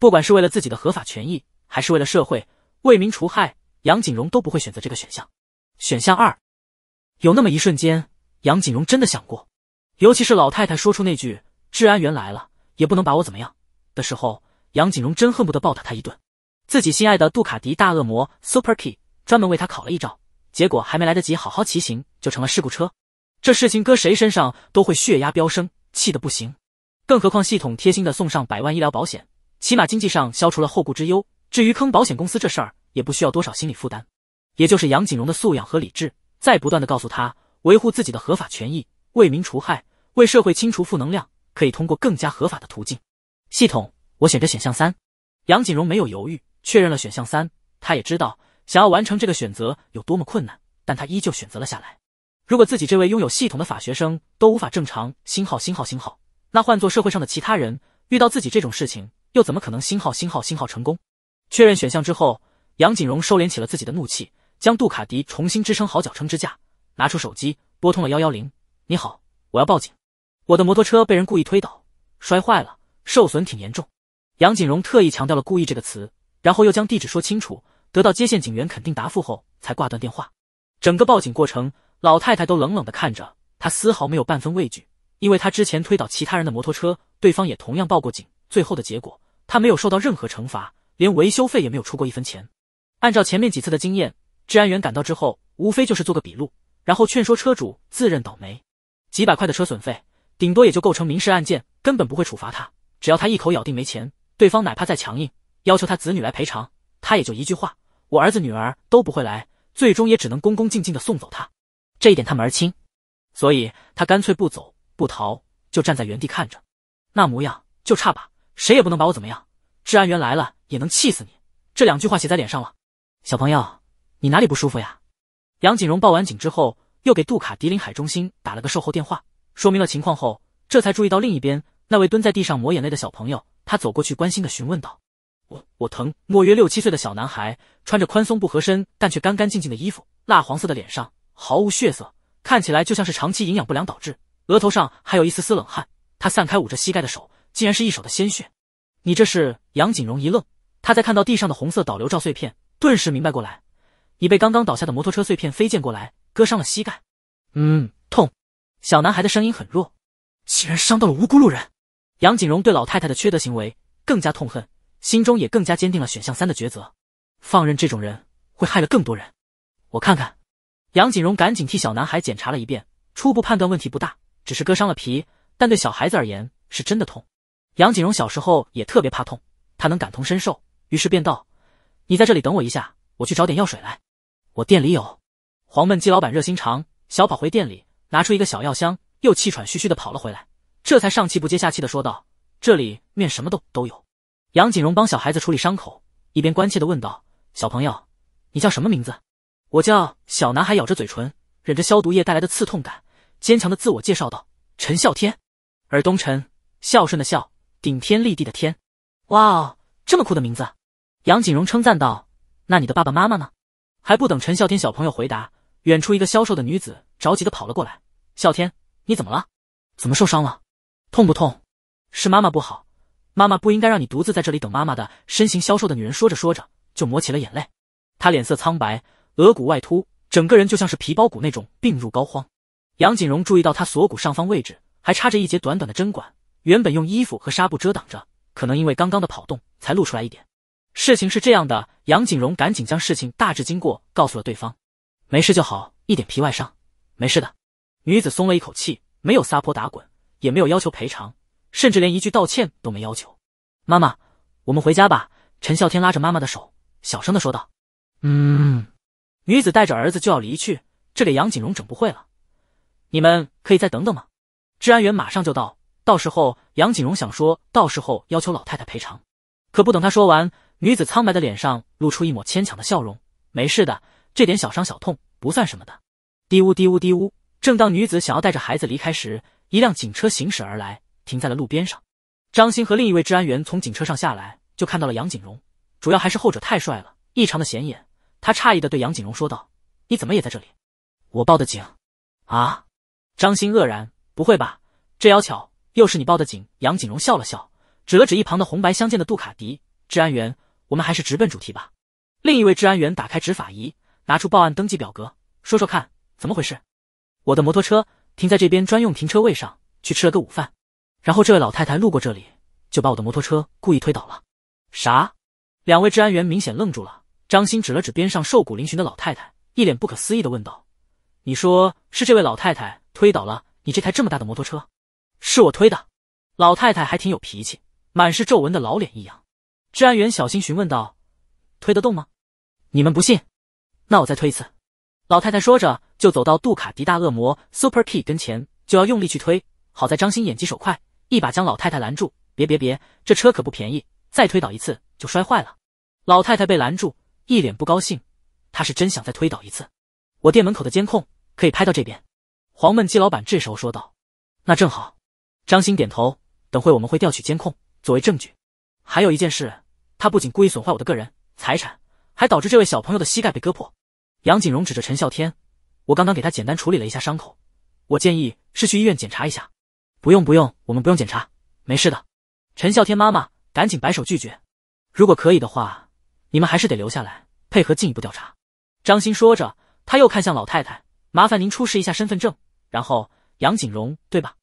不管是为了自己的合法权益，还是为了社会为民除害，杨景荣都不会选择这个选项。选项二，有那么一瞬间，杨景荣真的想过。尤其是老太太说出那句“治安员来了，也不能把我怎么样”的时候。杨景荣真恨不得暴打他一顿，自己心爱的杜卡迪大恶魔 Superkey 专门为他考了一招，结果还没来得及好好骑行就成了事故车，这事情搁谁身上都会血压飙升，气得不行。更何况系统贴心的送上百万医疗保险，起码经济上消除了后顾之忧。至于坑保险公司这事儿，也不需要多少心理负担。也就是杨景荣的素养和理智，再不断的告诉他维护自己的合法权益，为民除害，为社会清除负能量，可以通过更加合法的途径。系统。我选择选项三，杨景荣没有犹豫，确认了选项三。他也知道想要完成这个选择有多么困难，但他依旧选择了下来。如果自己这位拥有系统的法学生都无法正常星号星号星号，那换做社会上的其他人遇到自己这种事情，又怎么可能星号星号星号成功？确认选项之后，杨景荣收敛起了自己的怒气，将杜卡迪重新支撑好脚撑支架，拿出手机拨通了幺幺零。你好，我要报警，我的摩托车被人故意推倒，摔坏了，受损挺严重。杨景荣特意强调了“故意”这个词，然后又将地址说清楚，得到接线警员肯定答复后，才挂断电话。整个报警过程，老太太都冷冷的看着他，丝毫没有半分畏惧。因为她之前推倒其他人的摩托车，对方也同样报过警，最后的结果，她没有受到任何惩罚，连维修费也没有出过一分钱。按照前面几次的经验，治安员赶到之后，无非就是做个笔录，然后劝说车主自认倒霉。几百块的车损费，顶多也就构成民事案件，根本不会处罚他。只要他一口咬定没钱。对方哪怕再强硬，要求他子女来赔偿，他也就一句话：我儿子女儿都不会来。最终也只能恭恭敬敬的送走他。这一点他门儿清，所以他干脆不走不逃，就站在原地看着。那模样就差吧，谁也不能把我怎么样。治安员来了也能气死你。这两句话写在脸上了。小朋友，你哪里不舒服呀？杨景荣报完警之后，又给杜卡迪林海中心打了个售后电话，说明了情况后，这才注意到另一边。那位蹲在地上抹眼泪的小朋友，他走过去关心的询问道：“我我疼。”莫约六七岁的小男孩，穿着宽松不合身但却干干净净的衣服，蜡黄色的脸上毫无血色，看起来就像是长期营养不良导致，额头上还有一丝丝冷汗。他散开捂着膝盖的手，竟然是一手的鲜血。你这是？杨景荣一愣，他在看到地上的红色导流罩碎片，顿时明白过来：你被刚刚倒下的摩托车碎片飞溅过来，割伤了膝盖。嗯，痛。小男孩的声音很弱，竟然伤到了无辜路人。杨景荣对老太太的缺德行为更加痛恨，心中也更加坚定了选项三的抉择。放任这种人会害了更多人。我看看，杨景荣赶紧替小男孩检查了一遍，初步判断问题不大，只是割伤了皮，但对小孩子而言是真的痛。杨景荣小时候也特别怕痛，他能感同身受，于是便道：“你在这里等我一下，我去找点药水来。”我店里有。黄焖鸡老板热心肠，小跑回店里，拿出一个小药箱，又气喘吁吁的跑了回来。这才上气不接下气的说道：“这里面什么都都有。”杨锦荣帮小孩子处理伤口，一边关切的问道：“小朋友，你叫什么名字？”“我叫小男孩。”咬着嘴唇，忍着消毒液带来的刺痛感，坚强的自我介绍道：“陈啸天。”而东辰孝顺的孝，顶天立地的天。哇，哦，这么酷的名字！杨锦荣称赞道：“那你的爸爸妈妈呢？”还不等陈啸天小朋友回答，远处一个消瘦的女子着急的跑了过来：“啸天，你怎么了？怎么受伤了？”痛不痛？是妈妈不好，妈妈不应该让你独自在这里等。妈妈的身形消瘦的女人说着说着就抹起了眼泪，她脸色苍白，额骨外凸，整个人就像是皮包骨那种病入膏肓。杨景荣注意到她锁骨上方位置还插着一节短短的针管，原本用衣服和纱布遮挡着，可能因为刚刚的跑动才露出来一点。事情是这样的，杨景荣赶紧将事情大致经过告诉了对方。没事就好，一点皮外伤，没事的。女子松了一口气，没有撒泼打滚。也没有要求赔偿，甚至连一句道歉都没要求。妈妈，我们回家吧。”陈孝天拉着妈妈的手，小声的说道。“嗯。”女子带着儿子就要离去，这给杨景荣整不会了。你们可以再等等吗？治安员马上就到，到时候……杨景荣想说到时候要求老太太赔偿，可不等他说完，女子苍白的脸上露出一抹牵强的笑容：“没事的，这点小伤小痛不算什么的。”嘀呜嘀呜嘀呜。正当女子想要带着孩子离开时，一辆警车行驶而来，停在了路边上。张鑫和另一位治安员从警车上下来，就看到了杨景荣。主要还是后者太帅了，异常的显眼。他诧异的对杨景荣说道：“你怎么也在这里？我报的警。”啊！张鑫愕然：“不会吧？这要巧，又是你报的警？”杨景荣笑了笑，指了指一旁的红白相间的杜卡迪。治安员，我们还是直奔主题吧。另一位治安员打开执法仪，拿出报案登记表格，说说看怎么回事。我的摩托车。停在这边专用停车位上，去吃了个午饭，然后这位老太太路过这里，就把我的摩托车故意推倒了。啥？两位治安员明显愣住了。张鑫指了指边上瘦骨嶙峋的老太太，一脸不可思议的问道：“你说是这位老太太推倒了你这台这么大的摩托车？是我推的。”老太太还挺有脾气，满是皱纹的老脸一样。治安员小心询问道：“推得动吗？”“你们不信，那我再推一次。”老太太说着，就走到杜卡迪大恶魔 Super Key 跟前，就要用力去推。好在张鑫眼疾手快，一把将老太太拦住：“别别别，这车可不便宜，再推倒一次就摔坏了。”老太太被拦住，一脸不高兴。她是真想再推倒一次。我店门口的监控可以拍到这边。黄焖鸡老板这时候说道：“那正好。”张鑫点头：“等会我们会调取监控作为证据。还有一件事，他不仅故意损坏我的个人财产，还导致这位小朋友的膝盖被割破。”杨景荣指着陈孝天：“我刚刚给他简单处理了一下伤口，我建议是去医院检查一下。不用不用，我们不用检查，没事的。”陈孝天妈妈赶紧摆手拒绝：“如果可以的话，你们还是得留下来配合进一步调查。”张鑫说着，他又看向老太太：“麻烦您出示一下身份证。”然后杨景荣对吧？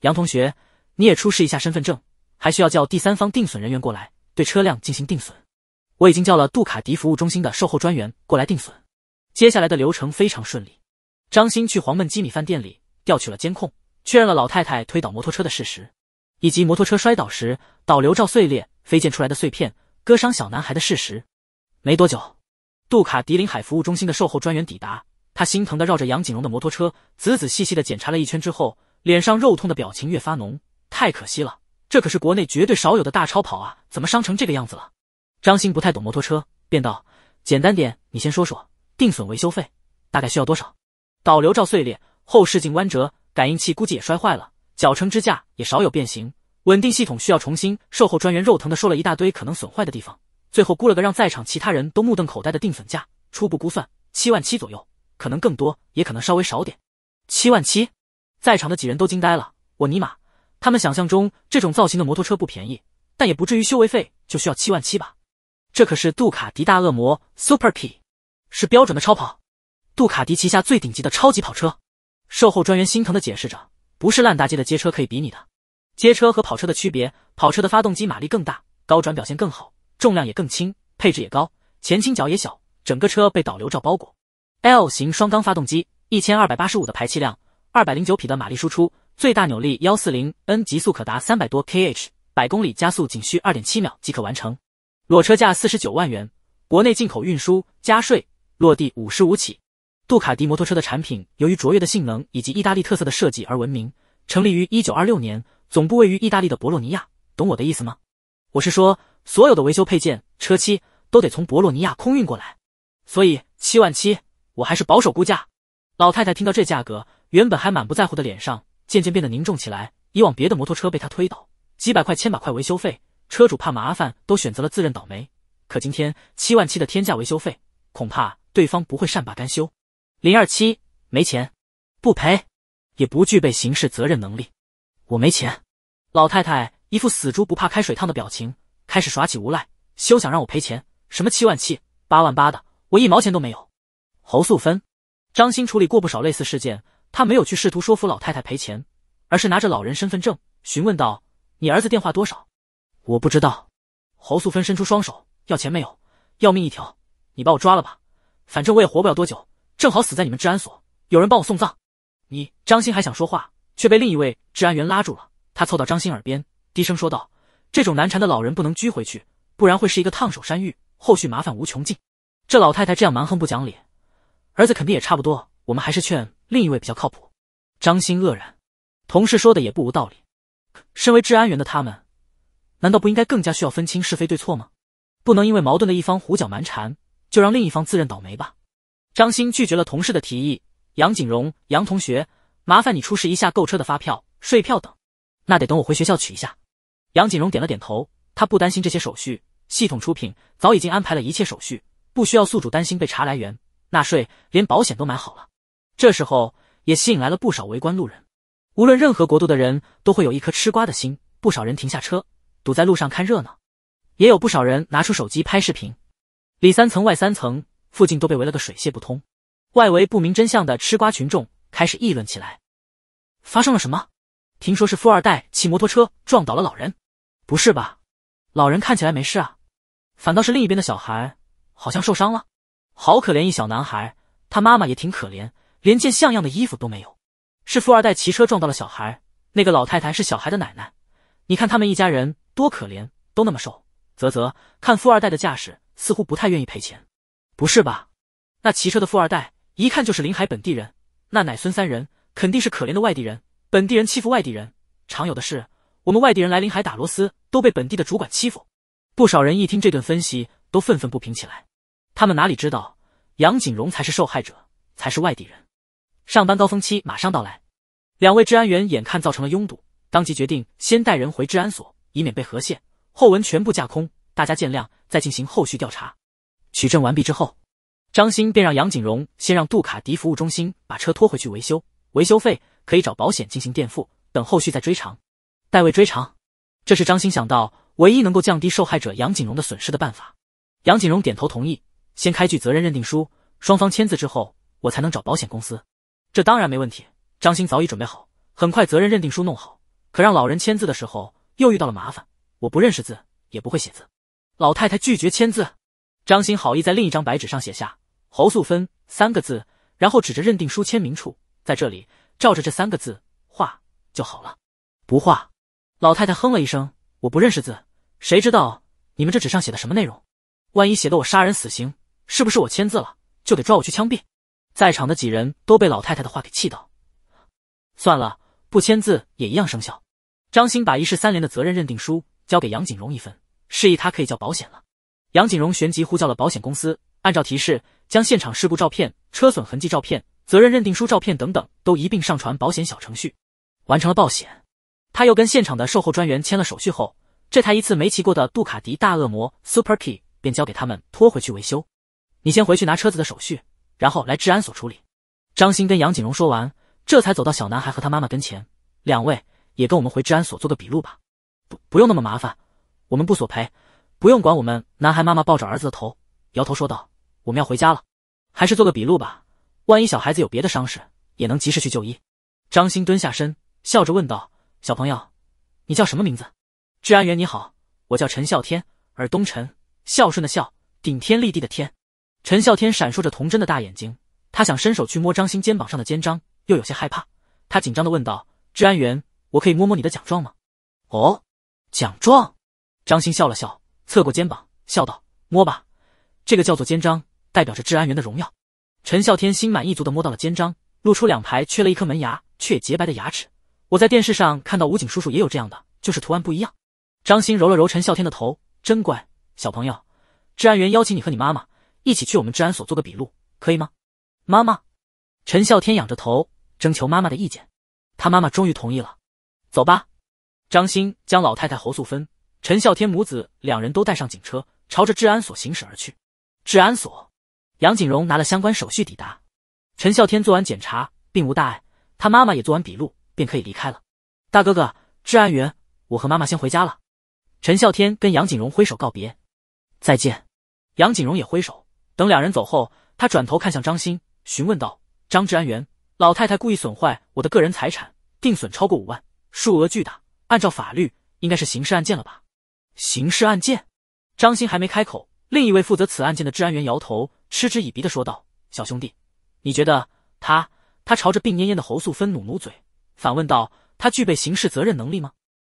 杨同学，你也出示一下身份证。还需要叫第三方定损人员过来对车辆进行定损。我已经叫了杜卡迪服务中心的售后专员过来定损。接下来的流程非常顺利，张鑫去黄焖鸡米饭店里调取了监控，确认了老太太推倒摩托车的事实，以及摩托车摔倒时导流罩碎裂飞溅出来的碎片割伤小男孩的事实。没多久，杜卡迪林海服务中心的售后专员抵达，他心疼的绕着杨景荣的摩托车仔仔细细的检查了一圈之后，脸上肉痛的表情越发浓。太可惜了，这可是国内绝对少有的大超跑啊，怎么伤成这个样子了？张鑫不太懂摩托车，便道：“简单点，你先说说。”定损维修费大概需要多少？导流罩碎裂，后视镜弯折，感应器估计也摔坏了，脚撑支架也少有变形，稳定系统需要重新。售后专员肉疼的说了一大堆可能损坏的地方，最后估了个让在场其他人都目瞪口呆的定损价，初步估算七万七左右，可能更多，也可能稍微少点。七万七，在场的几人都惊呆了，我尼玛！他们想象中这种造型的摩托车不便宜，但也不至于修维费就需要七万七吧？这可是杜卡迪大恶魔 Superkey。是标准的超跑，杜卡迪旗下最顶级的超级跑车。售后专员心疼的解释着：“不是烂大街的街车可以比拟的。街车和跑车的区别，跑车的发动机马力更大，高转表现更好，重量也更轻，配置也高，前倾角也小，整个车被导流罩包裹。L 型双缸发动机，一千二百八十五的排气量，二百零九匹的马力输出，最大扭力幺四零 N，极速可达三百多 K H，百公里加速仅需二点七秒即可完成。裸车价四十九万元，国内进口运输加税。”落地五十五起，杜卡迪摩托车的产品由于卓越的性能以及意大利特色的设计而闻名。成立于一九二六年，总部位于意大利的博洛尼亚。懂我的意思吗？我是说，所有的维修配件、车漆都得从博洛尼亚空运过来，所以七万七，我还是保守估价。老太太听到这价格，原本还满不在乎的脸上渐渐变得凝重起来。以往别的摩托车被他推倒，几百块、千把块维修费，车主怕麻烦都选择了自认倒霉。可今天七万七的天价维修费。恐怕对方不会善罢甘休。零二七没钱不赔，也不具备刑事责任能力。我没钱。老太太一副死猪不怕开水烫的表情，开始耍起无赖，休想让我赔钱！什么七万七、八万八的，我一毛钱都没有。侯素芬、张欣处理过不少类似事件，他没有去试图说服老太太赔钱，而是拿着老人身份证询问道：“你儿子电话多少？”我不知道。侯素芬伸出双手，要钱没有，要命一条。你把我抓了吧，反正我也活不了多久，正好死在你们治安所，有人帮我送葬。你张鑫还想说话，却被另一位治安员拉住了。他凑到张鑫耳边，低声说道：“这种难缠的老人不能拘回去，不然会是一个烫手山芋，后续麻烦无穷尽。这老太太这样蛮横不讲理，儿子肯定也差不多。我们还是劝另一位比较靠谱。”张鑫愕然，同事说的也不无道理。身为治安员的他们，难道不应该更加需要分清是非对错吗？不能因为矛盾的一方胡搅蛮缠。就让另一方自认倒霉吧。张鑫拒绝了同事的提议。杨景荣，杨同学，麻烦你出示一下购车的发票、税票等。那得等我回学校取一下。杨景荣点了点头，他不担心这些手续，系统出品早已经安排了一切手续，不需要宿主担心被查来源、纳税，连保险都买好了。这时候也吸引来了不少围观路人。无论任何国度的人都会有一颗吃瓜的心，不少人停下车，堵在路上看热闹，也有不少人拿出手机拍视频。里三层外三层，附近都被围了个水泄不通。外围不明真相的吃瓜群众开始议论起来：发生了什么？听说是富二代骑摩托车撞倒了老人，不是吧？老人看起来没事啊，反倒是另一边的小孩好像受伤了，好可怜一小男孩，他妈妈也挺可怜，连件像样的衣服都没有。是富二代骑车撞到了小孩，那个老太太是小孩的奶奶，你看他们一家人多可怜，都那么瘦。啧啧，看富二代的架势。似乎不太愿意赔钱，不是吧？那骑车的富二代一看就是临海本地人，那奶孙三人肯定是可怜的外地人。本地人欺负外地人，常有的事。我们外地人来临海打螺丝，都被本地的主管欺负。不少人一听这顿分析，都愤愤不平起来。他们哪里知道，杨景荣才是受害者，才是外地人。上班高峰期马上到来，两位治安员眼看造成了拥堵，当即决定先带人回治安所，以免被河蟹。后文全部架空。大家见谅，再进行后续调查、取证完毕之后，张鑫便让杨景荣先让杜卡迪服务中心把车拖回去维修，维修费可以找保险进行垫付，等后续再追偿，代位追偿。这是张鑫想到唯一能够降低受害者杨景荣的损失的办法。杨景荣点头同意，先开具责任认定书，双方签字之后，我才能找保险公司。这当然没问题。张鑫早已准备好，很快责任认定书弄好，可让老人签字的时候又遇到了麻烦，我不认识字，也不会写字。老太太拒绝签字。张欣好意在另一张白纸上写下“侯素芬”三个字，然后指着认定书签名处，在这里照着这三个字画就好了。不画。老太太哼了一声：“我不认识字，谁知道你们这纸上写的什么内容？万一写的我杀人死刑，是不是我签字了就得抓我去枪毙？”在场的几人都被老太太的话给气到。算了，不签字也一样生效。张欣把一式三连的责任认定书交给杨景荣一份。示意他可以叫保险了。杨景荣旋即呼叫了保险公司，按照提示将现场事故照片、车损痕迹照片、责任认定书照片等等都一并上传保险小程序，完成了报险。他又跟现场的售后专员签了手续后，这台一次没骑过的杜卡迪大恶魔 Superkey 便交给他们拖回去维修。你先回去拿车子的手续，然后来治安所处理。张鑫跟杨景荣说完，这才走到小男孩和他妈妈跟前，两位也跟我们回治安所做个笔录吧。不，不用那么麻烦。我们不索赔，不用管我们。男孩妈妈抱着儿子的头，摇头说道：“我们要回家了，还是做个笔录吧，万一小孩子有别的伤势，也能及时去就医。”张鑫蹲下身，笑着问道：“小朋友，你叫什么名字？”“治安员你好，我叫陈孝天，尔东陈，孝顺的孝，顶天立地的天。”陈孝天闪烁着童真的大眼睛，他想伸手去摸张鑫肩膀上的肩章，又有些害怕，他紧张的问道：“治安员，我可以摸摸你的奖状吗？”“哦，奖状。”张鑫笑了笑，侧过肩膀，笑道：“摸吧，这个叫做肩章，代表着治安员的荣耀。”陈孝天心满意足的摸到了肩章，露出两排缺了一颗门牙却洁白的牙齿。我在电视上看到武警叔叔也有这样的，就是图案不一样。张鑫揉了揉陈孝天的头，真乖，小朋友。治安员邀请你和你妈妈一起去我们治安所做个笔录，可以吗？妈妈。陈孝天仰着头征求妈妈的意见，他妈妈终于同意了。走吧。张鑫将老太太侯素芬。陈孝天母子两人都带上警车，朝着治安所行驶而去。治安所，杨景荣拿了相关手续抵达。陈孝天做完检查，并无大碍，他妈妈也做完笔录，便可以离开了。大哥哥，治安员，我和妈妈先回家了。陈孝天跟杨景荣挥手告别：“再见。”杨景荣也挥手。等两人走后，他转头看向张鑫，询问道：“张治安员，老太太故意损坏我的个人财产，定损超过五万，数额巨大，按照法律应该是刑事案件了吧？”刑事案件，张鑫还没开口，另一位负责此案件的治安员摇头，嗤之以鼻的说道：“小兄弟，你觉得他？”他朝着病恹恹的侯素芬努努嘴，反问道：“他具备刑事责任能力吗？”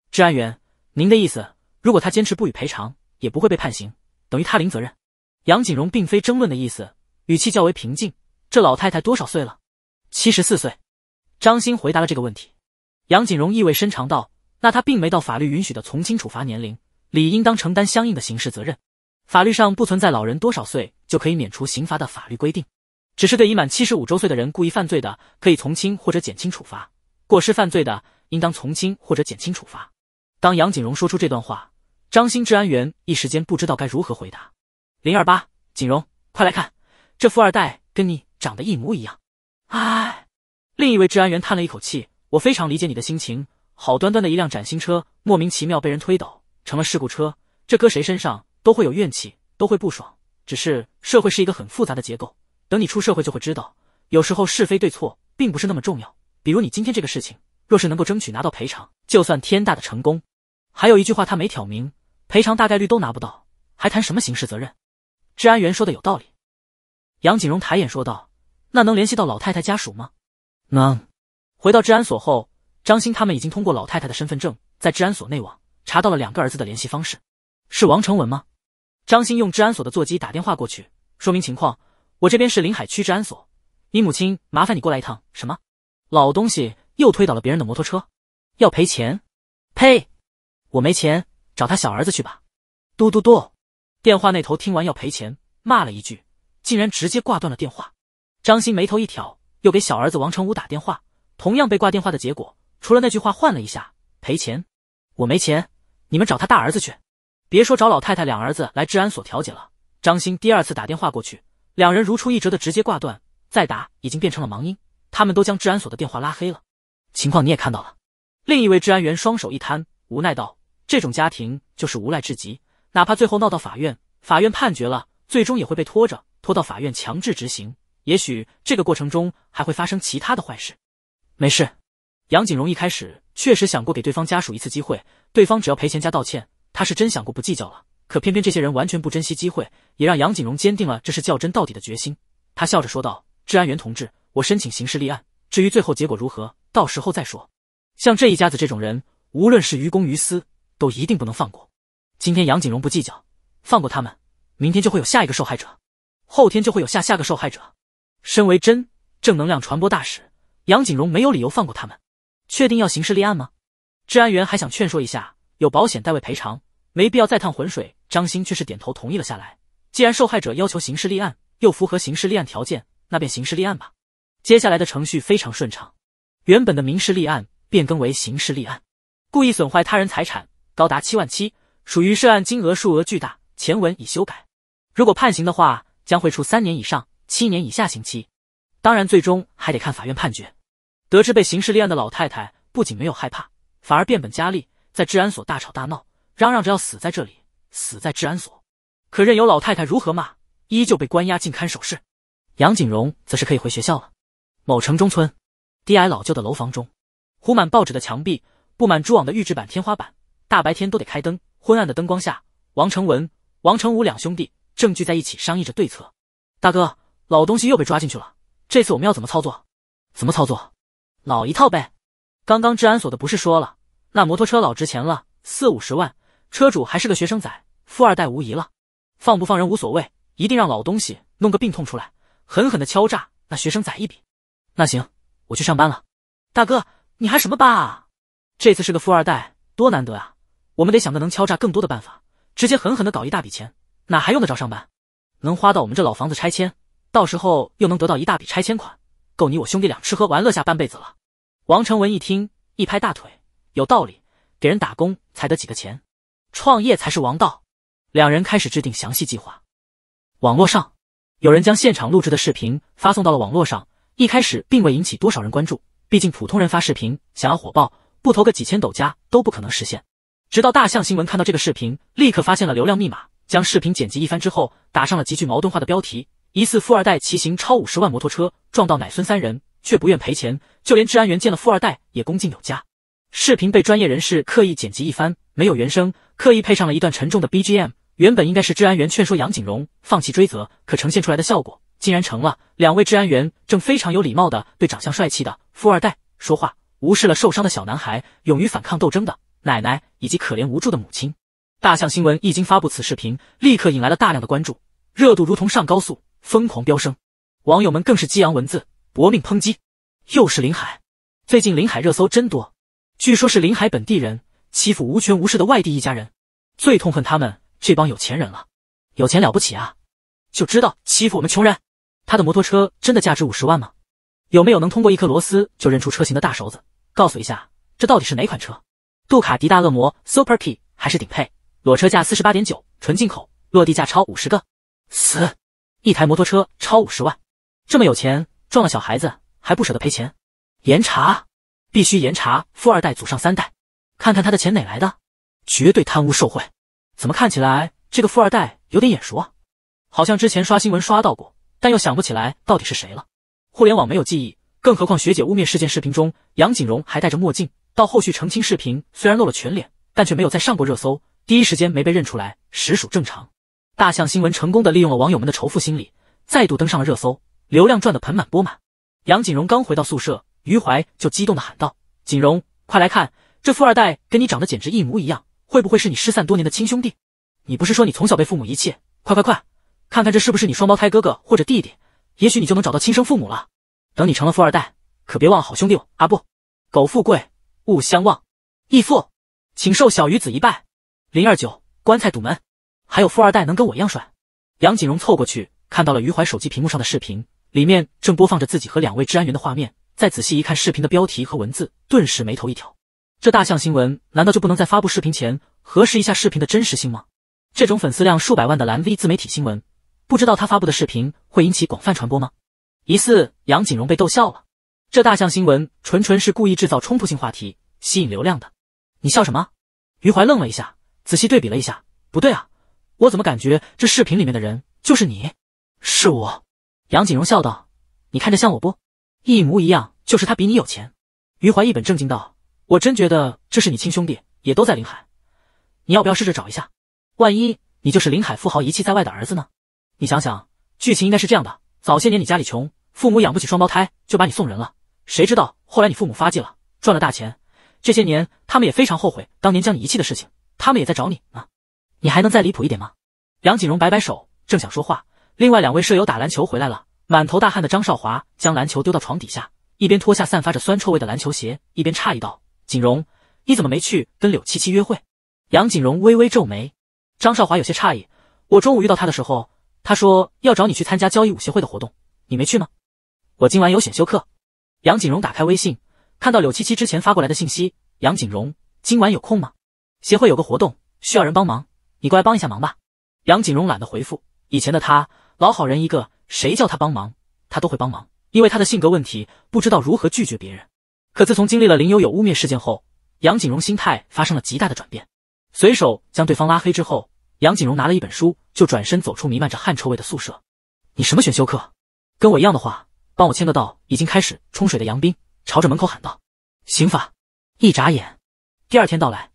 治安员，您的意思，如果他坚持不予赔偿，也不会被判刑，等于他零责任？杨景荣并非争论的意思，语气较为平静：“这老太太多少岁了？”“七十四岁。”张鑫回答了这个问题。杨景荣意味深长道：“那他并没到法律允许的从轻处罚年龄。”理应当承担相应的刑事责任。法律上不存在老人多少岁就可以免除刑罚的法律规定，只是对已满七十五周岁的人故意犯罪的可以从轻或者减轻处罚，过失犯罪的应当从轻或者减轻处罚。当杨景荣说出这段话，张兴治安员一时间不知道该如何回答。零二八，景荣，快来看，这富二代跟你长得一模一样。唉，另一位治安员叹了一口气，我非常理解你的心情。好端端的一辆崭新车，莫名其妙被人推倒。成了事故车，这搁谁身上都会有怨气，都会不爽。只是社会是一个很复杂的结构，等你出社会就会知道，有时候是非对错并不是那么重要。比如你今天这个事情，若是能够争取拿到赔偿，就算天大的成功。还有一句话他没挑明，赔偿大概率都拿不到，还谈什么刑事责任？治安员说的有道理。杨景荣抬眼说道：“那能联系到老太太家属吗？”能。回到治安所后，张鑫他们已经通过老太太的身份证在治安所内网。查到了两个儿子的联系方式，是王成文吗？张鑫用治安所的座机打电话过去，说明情况。我这边是临海区治安所，你母亲麻烦你过来一趟。什么？老东西又推倒了别人的摩托车，要赔钱？呸！我没钱，找他小儿子去吧。嘟嘟嘟，电话那头听完要赔钱，骂了一句，竟然直接挂断了电话。张鑫眉头一挑，又给小儿子王成武打电话，同样被挂电话的结果，除了那句话换了一下，赔钱？我没钱。你们找他大儿子去，别说找老太太两儿子来治安所调解了。张鑫第二次打电话过去，两人如出一辙的直接挂断，再打已经变成了忙音。他们都将治安所的电话拉黑了。情况你也看到了。另一位治安员双手一摊，无奈道：“这种家庭就是无赖至极，哪怕最后闹到法院，法院判决了，最终也会被拖着拖到法院强制执行。也许这个过程中还会发生其他的坏事。”没事。杨景荣一开始确实想过给对方家属一次机会。对方只要赔钱加道歉，他是真想过不计较了。可偏偏这些人完全不珍惜机会，也让杨景荣坚定了这是较真到底的决心。他笑着说道：“治安员同志，我申请刑事立案。至于最后结果如何，到时候再说。像这一家子这种人，无论是于公于私，都一定不能放过。今天杨景荣不计较，放过他们，明天就会有下一个受害者，后天就会有下下个受害者。身为真正能量传播大使，杨景荣没有理由放过他们。确定要刑事立案吗？”治安员还想劝说一下，有保险代位赔偿，没必要再趟浑水。张鑫却是点头同意了下来。既然受害者要求刑事立案，又符合刑事立案条件，那便刑事立案吧。接下来的程序非常顺畅，原本的民事立案变更为刑事立案，故意损坏他人财产高达七万七，属于涉案金额数额巨大。前文已修改，如果判刑的话，将会处三年以上七年以下刑期，当然最终还得看法院判决。得知被刑事立案的老太太，不仅没有害怕。反而变本加厉，在治安所大吵大闹，嚷嚷着要死在这里，死在治安所。可任由老太太如何骂，依旧被关押进看守室。杨景荣则是可以回学校了。某城中村，低矮老旧的楼房中，糊满报纸的墙壁，布满蛛网的预制板天花板，大白天都得开灯。昏暗的灯光下，王成文、王成武两兄弟正聚在一起商议着对策。大哥，老东西又被抓进去了，这次我们要怎么操作？怎么操作？老一套呗。刚刚治安所的不是说了？那摩托车老值钱了，四五十万，车主还是个学生仔，富二代无疑了。放不放人无所谓，一定让老东西弄个病痛出来，狠狠的敲诈那学生仔一笔。那行，我去上班了。大哥，你还什么班啊？这次是个富二代，多难得啊！我们得想个能敲诈更多的办法，直接狠狠的搞一大笔钱，哪还用得着上班？能花到我们这老房子拆迁，到时候又能得到一大笔拆迁款，够你我兄弟俩吃喝玩乐下半辈子了。王成文一听，一拍大腿。有道理，给人打工才得几个钱，创业才是王道。两人开始制定详细计划。网络上有人将现场录制的视频发送到了网络上，一开始并未引起多少人关注，毕竟普通人发视频想要火爆，不投个几千抖加都不可能实现。直到大象新闻看到这个视频，立刻发现了流量密码，将视频剪辑一番之后，打上了极具矛盾化的标题：疑似富二代骑行超五十万摩托车撞到奶孙三人，却不愿赔钱，就连治安员见了富二代也恭敬有加。视频被专业人士刻意剪辑一番，没有原声，刻意配上了一段沉重的 BGM。原本应该是治安员劝说杨景荣放弃追责，可呈现出来的效果竟然成了两位治安员正非常有礼貌的对长相帅气的富二代说话，无视了受伤的小男孩、勇于反抗斗争的奶奶以及可怜无助的母亲。大象新闻一经发布此视频，立刻引来了大量的关注，热度如同上高速疯狂飙升。网友们更是激昂文字，搏命抨击。又是林海，最近林海热搜真多。据说，是临海本地人欺负无权无势的外地一家人，最痛恨他们这帮有钱人了。有钱了不起啊，就知道欺负我们穷人。他的摩托车真的价值五十万吗？有没有能通过一颗螺丝就认出车型的大手子？告诉一下，这到底是哪款车？杜卡迪大恶魔 Superkey 还是顶配？裸车价四十八点九，纯进口，落地价超五十个。死！一台摩托车超五十万，这么有钱，撞了小孩子还不舍得赔钱？严查！必须严查富二代祖上三代，看看他的钱哪来的，绝对贪污受贿。怎么看起来这个富二代有点眼熟啊？好像之前刷新闻刷到过，但又想不起来到底是谁了。互联网没有记忆，更何况学姐污蔑事件视频中，杨景荣还戴着墨镜。到后续澄清视频虽然露了全脸，但却没有再上过热搜。第一时间没被认出来，实属正常。大象新闻成功的利用了网友们的仇富心理，再度登上了热搜，流量赚得盆满钵满。杨景荣刚回到宿舍。于怀就激动地喊道：“锦荣，快来看，这富二代跟你长得简直一模一样，会不会是你失散多年的亲兄弟？你不是说你从小被父母遗弃？快快快，看看这是不是你双胞胎哥哥或者弟弟？也许你就能找到亲生父母了。等你成了富二代，可别忘了好兄弟哦。啊不，苟富贵，勿相忘。义父，请受小鱼子一拜。零二九，棺材堵门。还有富二代能跟我一样帅？”杨锦荣凑过去，看到了于怀手机屏幕上的视频，里面正播放着自己和两位治安员的画面。再仔细一看视频的标题和文字，顿时眉头一挑。这大象新闻难道就不能在发布视频前核实一下视频的真实性吗？这种粉丝量数百万的蓝 V 自媒体新闻，不知道他发布的视频会引起广泛传播吗？疑似杨景荣被逗笑了。这大象新闻纯纯是故意制造冲突性话题吸引流量的。你笑什么？余怀愣了一下，仔细对比了一下，不对啊，我怎么感觉这视频里面的人就是你？是我。杨景荣笑道：“你看着像我不？”一模一样，就是他比你有钱。余怀一本正经道：“我真觉得这是你亲兄弟，也都在林海。你要不要试着找一下？万一你就是林海富豪遗弃在外的儿子呢？你想想，剧情应该是这样的：早些年你家里穷，父母养不起双胞胎，就把你送人了。谁知道后来你父母发迹了，赚了大钱，这些年他们也非常后悔当年将你遗弃的事情，他们也在找你呢。你还能再离谱一点吗？”梁锦荣摆摆手，正想说话，另外两位舍友打篮球回来了。满头大汗的张少华将篮球丢到床底下，一边脱下散发着酸臭味的篮球鞋，一边诧异道：“锦荣，你怎么没去跟柳七七约会？”杨锦荣微微皱眉，张少华有些诧异：“我中午遇到他的时候，他说要找你去参加交易舞协会的活动，你没去吗？”“我今晚有选修课。”杨锦荣打开微信，看到柳七七之前发过来的信息：“杨锦荣，今晚有空吗？协会有个活动需要人帮忙，你过来帮一下忙吧。”杨锦荣懒得回复，以前的他老好人一个。谁叫他帮忙，他都会帮忙，因为他的性格问题，不知道如何拒绝别人。可自从经历了林有有污蔑事件后，杨景荣心态发生了极大的转变，随手将对方拉黑之后，杨景荣拿了一本书就转身走出弥漫着汗臭味的宿舍。你什么选修课？跟我一样的话，帮我签个到。已经开始冲水的杨斌朝着门口喊道：“刑法。”一眨眼，第二天到来，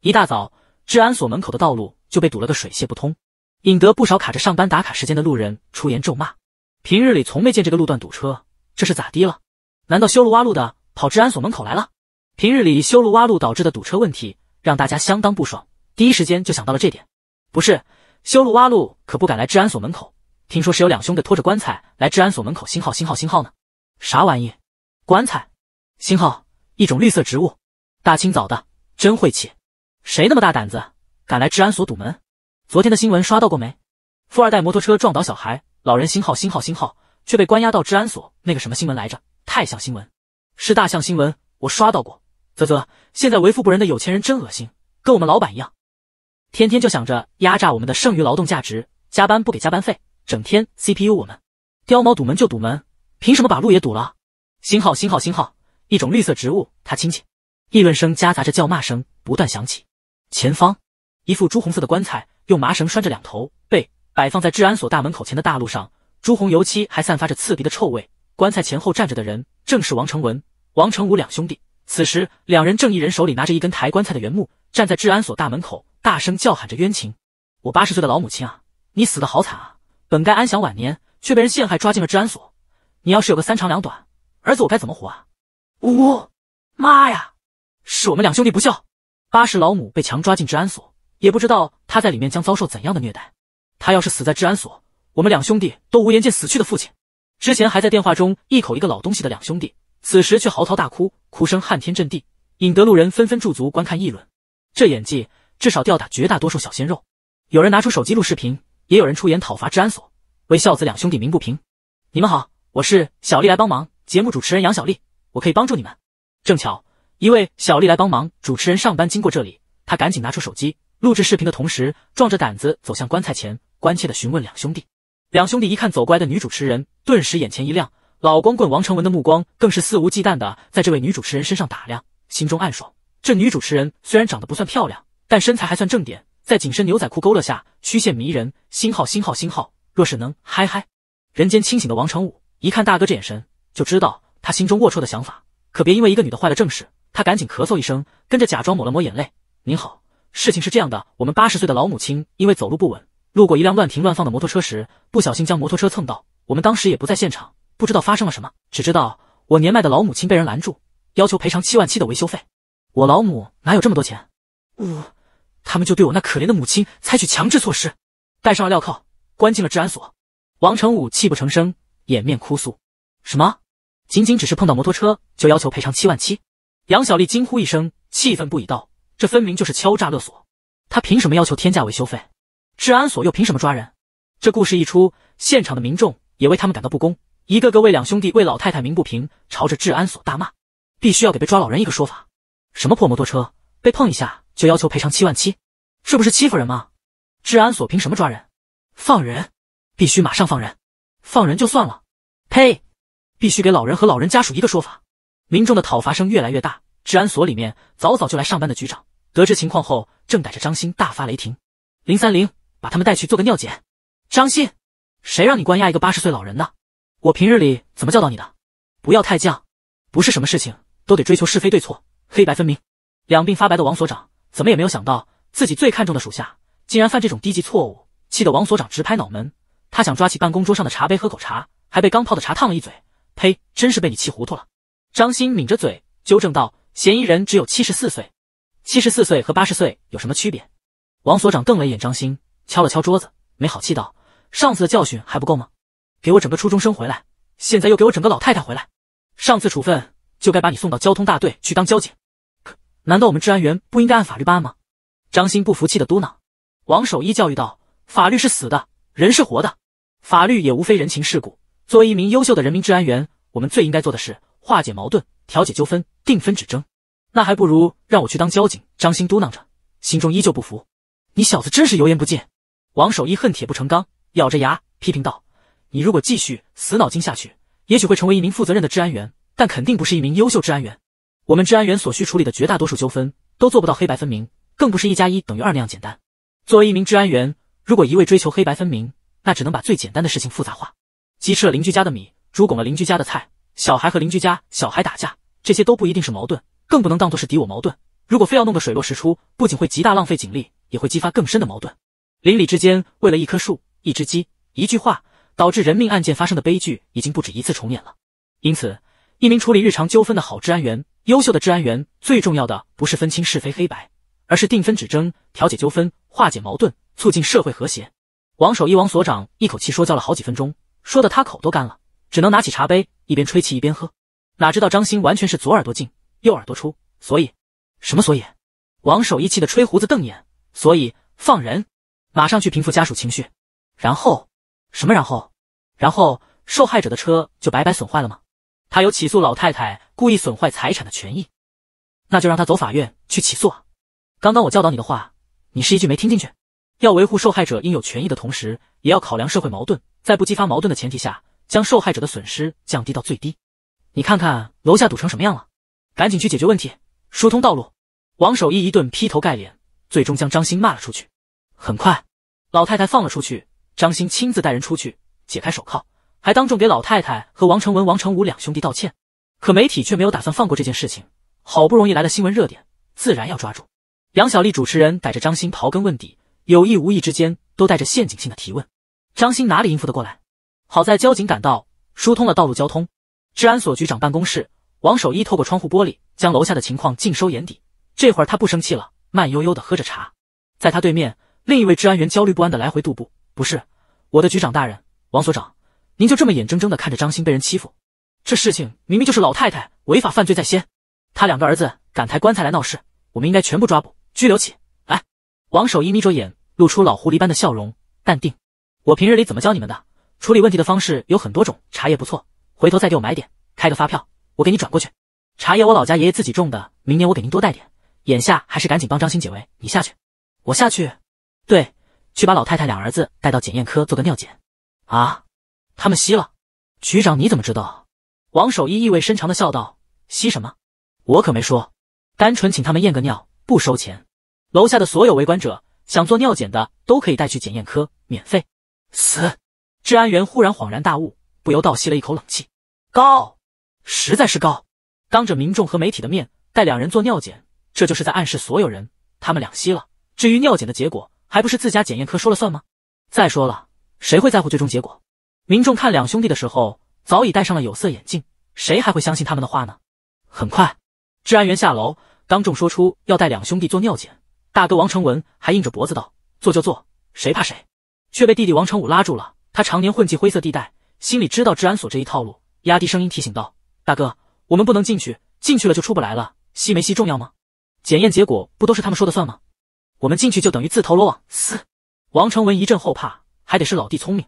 一大早，治安所门口的道路就被堵了个水泄不通。引得不少卡着上班打卡时间的路人出言咒骂。平日里从没见这个路段堵车，这是咋的了？难道修路挖路的跑治安所门口来了？平日里修路挖路导致的堵车问题，让大家相当不爽，第一时间就想到了这点。不是，修路挖路可不敢来治安所门口。听说是有两兄弟拖着棺材来治安所门口。星号星号星号呢？啥玩意？棺材？星号一种绿色植物。大清早的，真晦气。谁那么大胆子，敢来治安所堵门？昨天的新闻刷到过没？富二代摩托车撞倒小孩，老人星号星号星号却被关押到治安所，那个什么新闻来着？太像新闻，是大象新闻。我刷到过，啧啧，现在为富不仁的有钱人真恶心，跟我们老板一样，天天就想着压榨我们的剩余劳动价值，加班不给加班费，整天 CPU 我们，貂毛堵门就堵门，凭什么把路也堵了？星号星号星号，一种绿色植物，他亲戚，议论声夹杂着叫骂声不断响起，前方一副朱红色的棺材。用麻绳拴着两头，被摆放在治安所大门口前的大路上，朱红油漆还散发着刺鼻的臭味。棺材前后站着的人，正是王成文、王成武两兄弟。此时，两人正一人手里拿着一根抬棺材的原木，站在治安所大门口，大声叫喊着冤情：“我八十岁的老母亲啊，你死得好惨啊！本该安享晚年，却被人陷害抓进了治安所。你要是有个三长两短，儿子我该怎么活啊？”呜，妈呀！是我们两兄弟不孝，八十老母被强抓进治安所。也不知道他在里面将遭受怎样的虐待。他要是死在治安所，我们两兄弟都无颜见死去的父亲。之前还在电话中一口一个老东西的两兄弟，此时却嚎啕大哭，哭声撼天震地，引得路人纷纷驻足观看议论。这演技至少吊打绝大多数小鲜肉。有人拿出手机录视频，也有人出言讨伐治安所，为孝子两兄弟鸣不平。你们好，我是小丽来帮忙节目主持人杨小丽，我可以帮助你们。正巧一位小丽来帮忙主持人上班经过这里，他赶紧拿出手机。录制视频的同时，壮着胆子走向棺材前，关切的询问两兄弟。两兄弟一看走过来的女主持人，顿时眼前一亮。老光棍王成文的目光更是肆无忌惮的在这位女主持人身上打量，心中暗爽。这女主持人虽然长得不算漂亮，但身材还算正点，在紧身牛仔裤勾勒下曲线迷人。星号星号星号，若是能嗨嗨，人间清醒的王成武一看大哥这眼神，就知道他心中龌龊的想法。可别因为一个女的坏了正事，他赶紧咳嗽一声，跟着假装抹了抹眼泪。您好。事情是这样的，我们八十岁的老母亲因为走路不稳，路过一辆乱停乱放的摩托车时，不小心将摩托车蹭到。我们当时也不在现场，不知道发生了什么，只知道我年迈的老母亲被人拦住，要求赔偿七万七的维修费。我老母哪有这么多钱？呜！他们就对我那可怜的母亲采取强制措施，戴上了镣铐，关进了治安所。王成武泣不成声，掩面哭诉：“什么？仅仅只是碰到摩托车，就要求赔偿七万七？”杨小丽惊呼一声，气愤不已道。这分明就是敲诈勒索，他凭什么要求天价维修费？治安所又凭什么抓人？这故事一出，现场的民众也为他们感到不公，一个个为两兄弟、为老太太鸣不平，朝着治安所大骂：“必须要给被抓老人一个说法！什么破摩托车，被碰一下就要求赔偿七万七，这不是欺负人吗？”治安所凭什么抓人？放人！必须马上放人！放人就算了，呸！必须给老人和老人家属一个说法！民众的讨伐声越来越大，治安所里面早早就来上班的局长。得知情况后，正逮着张鑫大发雷霆。零三零，把他们带去做个尿检。张鑫，谁让你关押一个八十岁老人的？我平日里怎么教导你的？不要太犟，不是什么事情都得追求是非对错、黑白分明。两鬓发白的王所长怎么也没有想到，自己最看重的属下竟然犯这种低级错误，气得王所长直拍脑门。他想抓起办公桌上的茶杯喝口茶，还被刚泡的茶烫了一嘴。呸！真是被你气糊涂了。张鑫抿着嘴纠正道：“嫌疑人只有七十四岁。”七十四岁和八十岁有什么区别？王所长瞪了一眼张鑫，敲了敲桌子，没好气道：“上次的教训还不够吗？给我整个初中生回来，现在又给我整个老太太回来。上次处分就该把你送到交通大队去当交警。可难道我们治安员不应该按法律办案吗？”张鑫不服气的嘟囔。王守一教育道：“法律是死的，人是活的，法律也无非人情世故。作为一名优秀的人民治安员，我们最应该做的是化解矛盾，调解纠纷，定分止争。”那还不如让我去当交警。”张鑫嘟囔着，心中依旧不服。“你小子真是油盐不进。”王守义恨铁不成钢，咬着牙批评道：“你如果继续死脑筋下去，也许会成为一名负责任的治安员，但肯定不是一名优秀治安员。我们治安员所需处理的绝大多数纠纷，都做不到黑白分明，更不是一加一等于二那样简单。作为一名治安员，如果一味追求黑白分明，那只能把最简单的事情复杂化。鸡吃了邻居家的米，猪拱了邻居家的菜，小孩和邻居家小孩打架，这些都不一定是矛盾。”更不能当做是敌我矛盾。如果非要弄个水落石出，不仅会极大浪费警力，也会激发更深的矛盾。邻里之间为了一棵树、一只鸡、一句话，导致人命案件发生的悲剧已经不止一次重演了。因此，一名处理日常纠纷的好治安员，优秀的治安员最重要的不是分清是非黑白，而是定分止争，调解纠纷，化解矛盾，促进社会和谐。王守义、王所长一口气说教了好几分钟，说的他口都干了，只能拿起茶杯一边吹气一边喝。哪知道张鑫完全是左耳朵进。右耳朵出，所以，什么所以？王守义气得吹胡子瞪眼，所以放人，马上去平复家属情绪，然后什么然后？然后受害者的车就白白损坏了吗？他有起诉老太太故意损坏财产的权益，那就让他走法院去起诉啊！刚刚我教导你的话，你是一句没听进去？要维护受害者应有权益的同时，也要考量社会矛盾，在不激发矛盾的前提下，将受害者的损失降低到最低。你看看楼下堵成什么样了？赶紧去解决问题，疏通道路。王守义一顿劈头盖脸，最终将张鑫骂了出去。很快，老太太放了出去，张鑫亲自带人出去解开手铐，还当众给老太太和王成文、王成武两兄弟道歉。可媒体却没有打算放过这件事情，好不容易来了新闻热点，自然要抓住。杨小丽主持人逮着张鑫刨根问底，有意无意之间都带着陷阱性的提问，张鑫哪里应付得过来？好在交警赶到，疏通了道路交通。治安所局长办公室。王守一透过窗户玻璃，将楼下的情况尽收眼底。这会儿他不生气了，慢悠悠的喝着茶。在他对面，另一位治安员焦虑不安的来回踱步：“不是我的局长大人，王所长，您就这么眼睁睁的看着张鑫被人欺负？这事情明明就是老太太违法犯罪在先，他两个儿子敢抬棺材来闹事，我们应该全部抓捕拘留起来。”王守一眯着眼，露出老狐狸般的笑容，淡定：“我平日里怎么教你们的？处理问题的方式有很多种。茶叶不错，回头再给我买点，开个发票。”我给你转过去，茶叶我老家爷爷自己种的，明年我给您多带点。眼下还是赶紧帮张鑫解围。你下去，我下去。对，去把老太太两儿子带到检验科做个尿检。啊，他们吸了，局长你怎么知道？王守一意味深长的笑道：“吸什么？我可没说，单纯请他们验个尿，不收钱。楼下的所有围观者想做尿检的都可以带去检验科，免费。”死！治安员忽然恍然大悟，不由倒吸了一口冷气。高。实在是高，当着民众和媒体的面带两人做尿检，这就是在暗示所有人他们两吸了。至于尿检的结果，还不是自家检验科说了算吗？再说了，谁会在乎最终结果？民众看两兄弟的时候，早已戴上了有色眼镜，谁还会相信他们的话呢？很快，治安员下楼当众说出要带两兄弟做尿检，大哥王成文还硬着脖子道：“做就做，谁怕谁？”却被弟弟王成武拉住了。他常年混迹灰色地带，心里知道治安所这一套路，压低声音提醒道。大哥，我们不能进去，进去了就出不来了。吸没吸重要吗？检验结果不都是他们说的算吗？我们进去就等于自投罗网。嘶！王成文一阵后怕，还得是老弟聪明，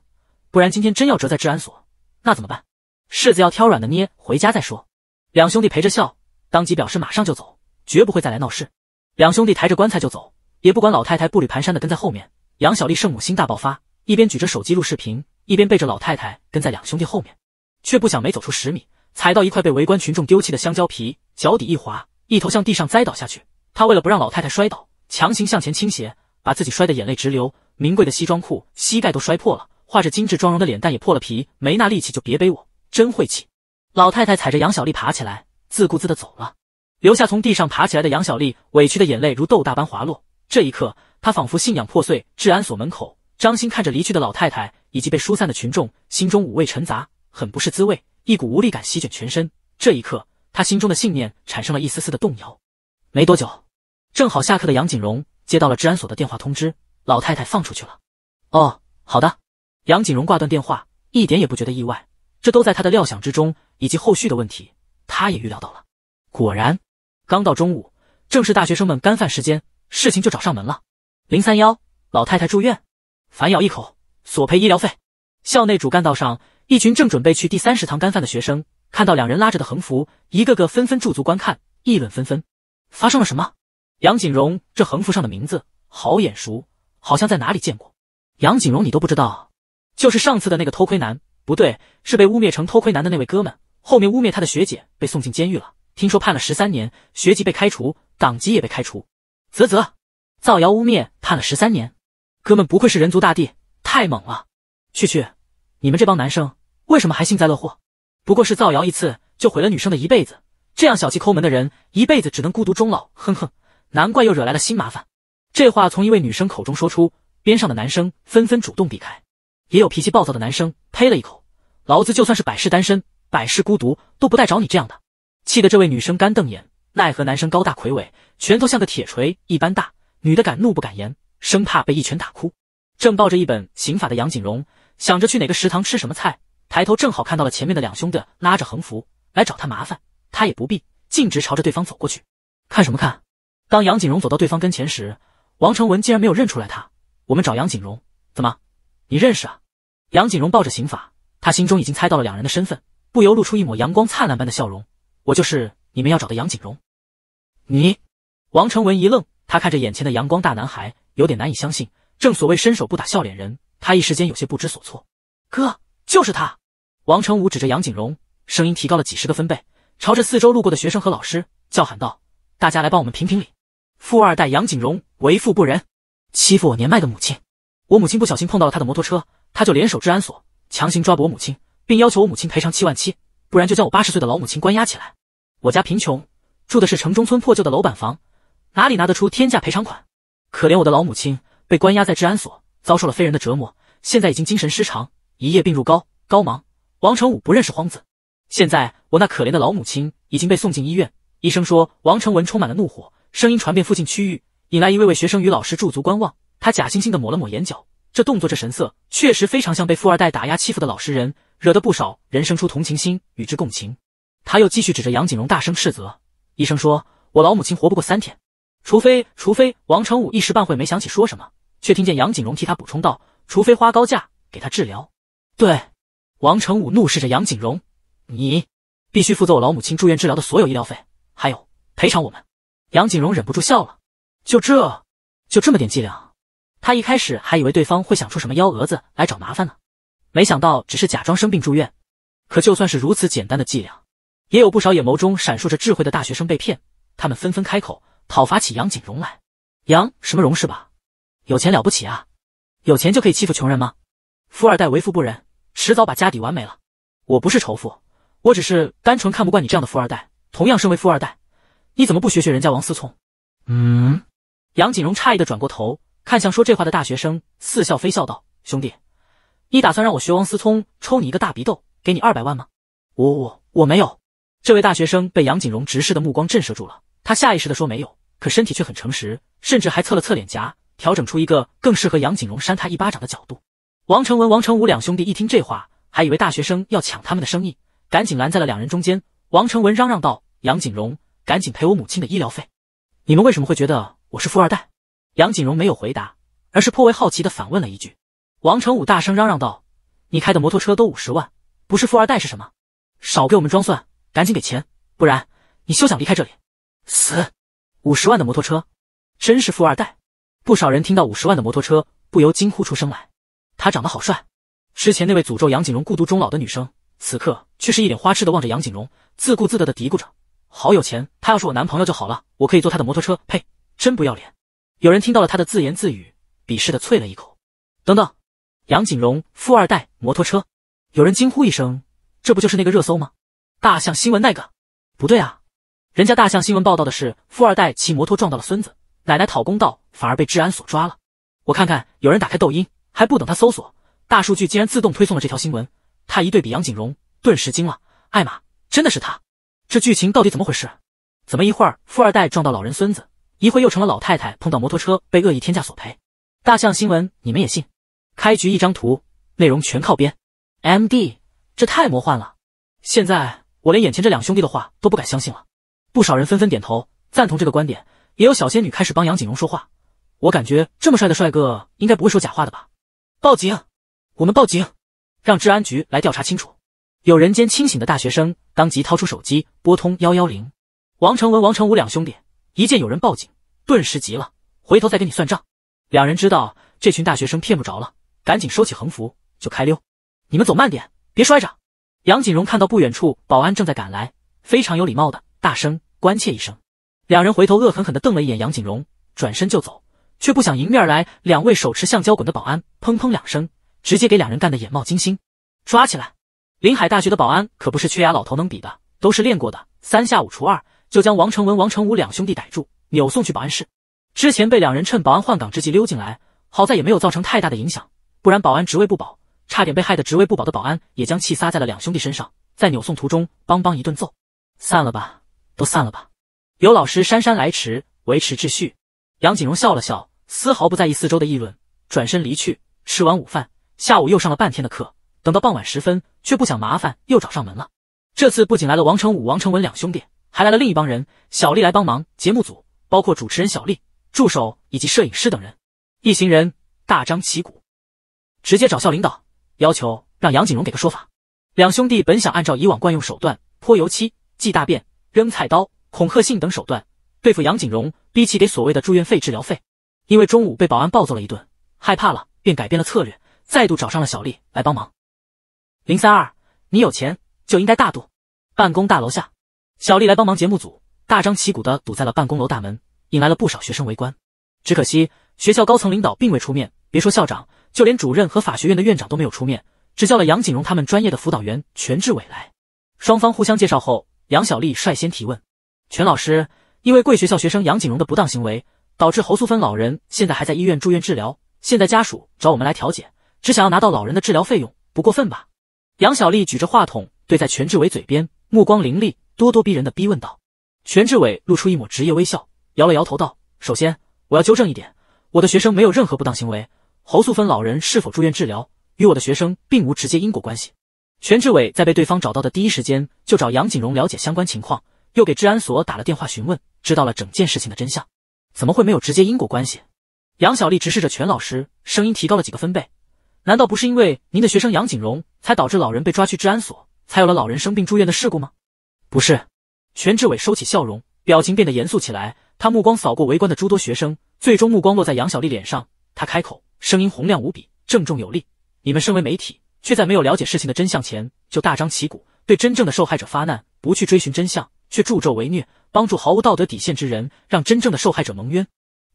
不然今天真要折在治安所，那怎么办？世子要挑软的捏，回家再说。两兄弟陪着笑，当即表示马上就走，绝不会再来闹事。两兄弟抬着棺材就走，也不管老太太步履蹒跚的跟在后面。杨小丽圣母心大爆发，一边举着手机录视频，一边背着老太太跟在两兄弟后面，却不想没走出十米。踩到一块被围观群众丢弃的香蕉皮，脚底一滑，一头向地上栽倒下去。他为了不让老太太摔倒，强行向前倾斜，把自己摔得眼泪直流，名贵的西装裤膝盖都摔破了，画着精致妆容的脸蛋也破了皮。没那力气就别背我，真晦气！老太太踩着杨小丽爬起来，自顾自地走了，留下从地上爬起来的杨小丽，委屈的眼泪如豆大般滑落。这一刻，她仿佛信仰破碎。治安所门口，张鑫看着离去的老太太以及被疏散的群众，心中五味陈杂，很不是滋味。一股无力感席卷全身，这一刻，他心中的信念产生了一丝丝的动摇。没多久，正好下课的杨景荣接到了治安所的电话通知，老太太放出去了。哦，好的。杨景荣挂断电话，一点也不觉得意外，这都在他的料想之中，以及后续的问题，他也预料到了。果然，刚到中午，正是大学生们干饭时间，事情就找上门了。零三幺，老太太住院，反咬一口，索赔医疗费。校内主干道上。一群正准备去第三食堂干饭的学生，看到两人拉着的横幅，一个个纷纷驻足观看，议论纷纷。发生了什么？杨景荣这横幅上的名字好眼熟，好像在哪里见过。杨景荣，你都不知道？就是上次的那个偷窥男，不对，是被污蔑成偷窥男的那位哥们。后面污蔑他的学姐被送进监狱了，听说判了十三年，学籍被开除，党籍也被开除。啧啧，造谣污蔑判了十三年，哥们不愧是人族大帝，太猛了。去去。你们这帮男生为什么还幸灾乐祸？不过是造谣一次就毁了女生的一辈子，这样小气抠门的人一辈子只能孤独终老。哼哼，难怪又惹来了新麻烦。这话从一位女生口中说出，边上的男生纷纷主动避开，也有脾气暴躁的男生呸了一口：“老子就算是百世单身，百世孤独，都不带找你这样的。”气得这位女生干瞪眼，奈何男生高大魁伟，拳头像个铁锤一般大，女的敢怒不敢言，生怕被一拳打哭。正抱着一本刑法的杨景荣。想着去哪个食堂吃什么菜，抬头正好看到了前面的两兄弟拉着横幅来找他麻烦，他也不避，径直朝着对方走过去。看什么看？当杨景荣走到对方跟前时，王成文竟然没有认出来他。我们找杨景荣，怎么，你认识啊？杨景荣抱着刑法，他心中已经猜到了两人的身份，不由露出一抹阳光灿烂般的笑容。我就是你们要找的杨景荣。你，王成文一愣，他看着眼前的阳光大男孩，有点难以相信。正所谓伸手不打笑脸人。他一时间有些不知所措。哥，就是他！王成武指着杨景荣，声音提高了几十个分贝，朝着四周路过的学生和老师叫喊道：“大家来帮我们评评理！富二代杨景荣为富不仁，欺负我年迈的母亲。我母亲不小心碰到了他的摩托车，他就联手治安所强行抓捕我母亲，并要求我母亲赔偿七万七，不然就将我八十岁的老母亲关押起来。我家贫穷，住的是城中村破旧的楼板房，哪里拿得出天价赔偿款？可怜我的老母亲被关押在治安所。”遭受了非人的折磨，现在已经精神失常，一夜病入膏膏盲。王成武不认识荒子。现在我那可怜的老母亲已经被送进医院，医生说王成文充满了怒火，声音传遍附近区域，引来一位位学生与老师驻足观望。他假惺惺地抹了抹眼角，这动作这神色确实非常像被富二代打压欺负的老实人，惹得不少人生出同情心与之共情。他又继续指着杨景荣大声斥责。医生说，我老母亲活不过三天，除非除非王成武一时半会没想起说什么。却听见杨景荣替他补充道：“除非花高价给他治疗。”对，王成武怒视着杨景荣：“你必须负责我老母亲住院治疗的所有医疗费，还有赔偿我们。”杨景荣忍不住笑了：“就这就这么点伎俩？他一开始还以为对方会想出什么幺蛾子来找麻烦呢，没想到只是假装生病住院。可就算是如此简单的伎俩，也有不少眼眸中闪烁着智慧的大学生被骗，他们纷纷开口讨伐起杨景荣来。杨什么荣是吧？”有钱了不起啊！有钱就可以欺负穷人吗？富二代为富不仁，迟早把家底玩没了。我不是仇富，我只是单纯看不惯你这样的富二代。同样身为富二代，你怎么不学学人家王思聪？嗯？杨景荣诧异的转过头，看向说这话的大学生，似笑非笑道：“兄弟，你打算让我学王思聪抽你一个大鼻窦，给你二百万吗？”我我我没有。这位大学生被杨景荣直视的目光震慑住了，他下意识的说没有，可身体却很诚实，甚至还侧了侧脸颊。调整出一个更适合杨景荣扇他一巴掌的角度。王成文、王成武两兄弟一听这话，还以为大学生要抢他们的生意，赶紧拦在了两人中间。王成文嚷嚷道：“杨景荣，赶紧赔我母亲的医疗费！你们为什么会觉得我是富二代？”杨景荣没有回答，而是颇为好奇地反问了一句。王成武大声嚷嚷道：“你开的摩托车都五十万，不是富二代是什么？少给我们装蒜，赶紧给钱，不然你休想离开这里！死，五十万的摩托车，真是富二代！” 不少人听到五十万的摩托车，不由惊呼出声来。他长得好帅。之前那位诅咒杨景荣孤独终老的女生，此刻却是一脸花痴的望着杨景荣，自顾自的的嘀咕着：“好有钱，他要是我男朋友就好了，我可以坐他的摩托车。”呸，真不要脸。有人听到了他的自言自语，鄙视的啐了一口。等等，杨景荣富二代摩托车？有人惊呼一声：“这不就是那个热搜吗？大象新闻那个？不对啊，人家大象新闻报道的是富二代骑摩托撞到了孙子。”奶奶讨公道反而被治安所抓了，我看看，有人打开抖音，还不等他搜索，大数据竟然自动推送了这条新闻。他一对比杨景荣，顿时惊了。艾玛，真的是他！这剧情到底怎么回事？怎么一会儿富二代撞到老人孙子，一会又成了老太太碰到摩托车被恶意天价索赔？大象新闻你们也信？开局一张图，内容全靠编。MD，这太魔幻了！现在我连眼前这两兄弟的话都不敢相信了。不少人纷纷点头赞同这个观点。也有小仙女开始帮杨景荣说话，我感觉这么帅的帅哥应该不会说假话的吧？报警，我们报警，让治安局来调查清楚。有人间清醒的大学生当即掏出手机拨通幺幺零。王成文、王成武两兄弟一见有人报警，顿时急了，回头再跟你算账。两人知道这群大学生骗不着了，赶紧收起横幅就开溜。你们走慢点，别摔着。杨景荣看到不远处保安正在赶来，非常有礼貌的大声关切一声。两人回头，恶狠狠地瞪了一眼杨景荣，转身就走，却不想迎面而来两位手持橡胶滚的保安，砰砰两声，直接给两人干得眼冒金星。抓起来！林海大学的保安可不是缺牙老头能比的，都是练过的，三下五除二就将王成文、王成武两兄弟逮住，扭送去保安室。之前被两人趁保安换岗之际溜进来，好在也没有造成太大的影响，不然保安职位不保。差点被害的职位不保的保安也将气撒在了两兄弟身上，在扭送途中，邦邦一顿揍。散了吧，都散了吧。刘老师姗姗来迟，维持秩序。杨景荣笑了笑，丝毫不在意四周的议论，转身离去。吃完午饭，下午又上了半天的课，等到傍晚时分，却不想麻烦又找上门了。这次不仅来了王成武、王成文两兄弟，还来了另一帮人。小丽来帮忙，节目组包括主持人小丽、助手以及摄影师等人，一行人大张旗鼓，直接找校领导，要求让杨景荣给个说法。两兄弟本想按照以往惯用手段泼油漆、记大便、扔菜刀。恐吓信等手段对付杨景荣，逼其给所谓的住院费、治疗费。因为中午被保安暴揍了一顿，害怕了，便改变了策略，再度找上了小丽来帮忙。零三二，你有钱就应该大度。办公大楼下，小丽来帮忙，节目组大张旗鼓的堵在了办公楼大门，引来了不少学生围观。只可惜学校高层领导并未出面，别说校长，就连主任和法学院的院长都没有出面，只叫了杨景荣他们专业的辅导员全志伟来。双方互相介绍后，杨小丽率先提问。全老师，因为贵学校学生杨景荣的不当行为，导致侯素芬老人现在还在医院住院治疗。现在家属找我们来调解，只想要拿到老人的治疗费用，不过分吧？杨小丽举着话筒对在全志伟嘴边，目光凌厉、咄咄逼人的逼问道。全志伟露出一抹职业微笑，摇了摇头道：“首先，我要纠正一点，我的学生没有任何不当行为。侯素芬老人是否住院治疗，与我的学生并无直接因果关系。”全志伟在被对方找到的第一时间，就找杨景荣了解相关情况。又给治安所打了电话询问，知道了整件事情的真相，怎么会没有直接因果关系？杨小丽直视着全老师，声音提高了几个分贝：“难道不是因为您的学生杨景荣，才导致老人被抓去治安所，才有了老人生病住院的事故吗？”不是。全志伟收起笑容，表情变得严肃起来。他目光扫过围观的诸多学生，最终目光落在杨小丽脸上。他开口，声音洪亮无比，郑重有力：“你们身为媒体，却在没有了解事情的真相前，就大张旗鼓对真正的受害者发难，不去追寻真相。”却助纣为虐，帮助毫无道德底线之人，让真正的受害者蒙冤，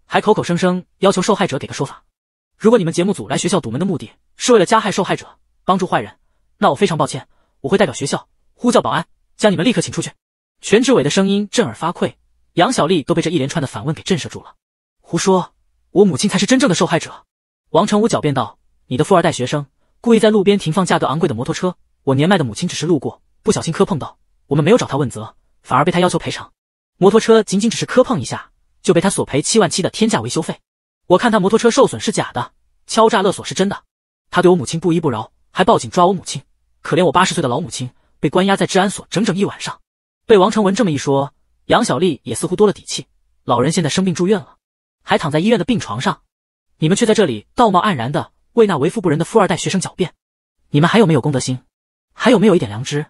还口口声声要求受害者给个说法。如果你们节目组来学校堵门的目的是为了加害受害者，帮助坏人，那我非常抱歉，我会代表学校呼叫保安，将你们立刻请出去。全志伟的声音震耳发聩，杨小丽都被这一连串的反问给震慑住了。胡说，我母亲才是真正的受害者。王成武狡辩道：“你的富二代学生故意在路边停放价格昂贵的摩托车，我年迈的母亲只是路过，不小心磕碰到，我们没有找他问责。”反而被他要求赔偿，摩托车仅仅只是磕碰一下，就被他索赔七万七的天价维修费。我看他摩托车受损是假的，敲诈勒索是真的。他对我母亲不依不饶，还报警抓我母亲。可怜我八十岁的老母亲，被关押在治安所整整一晚上。被王成文这么一说，杨小丽也似乎多了底气。老人现在生病住院了，还躺在医院的病床上，你们却在这里道貌岸然的为那为富不仁的富二代学生狡辩，你们还有没有公德心？还有没有一点良知？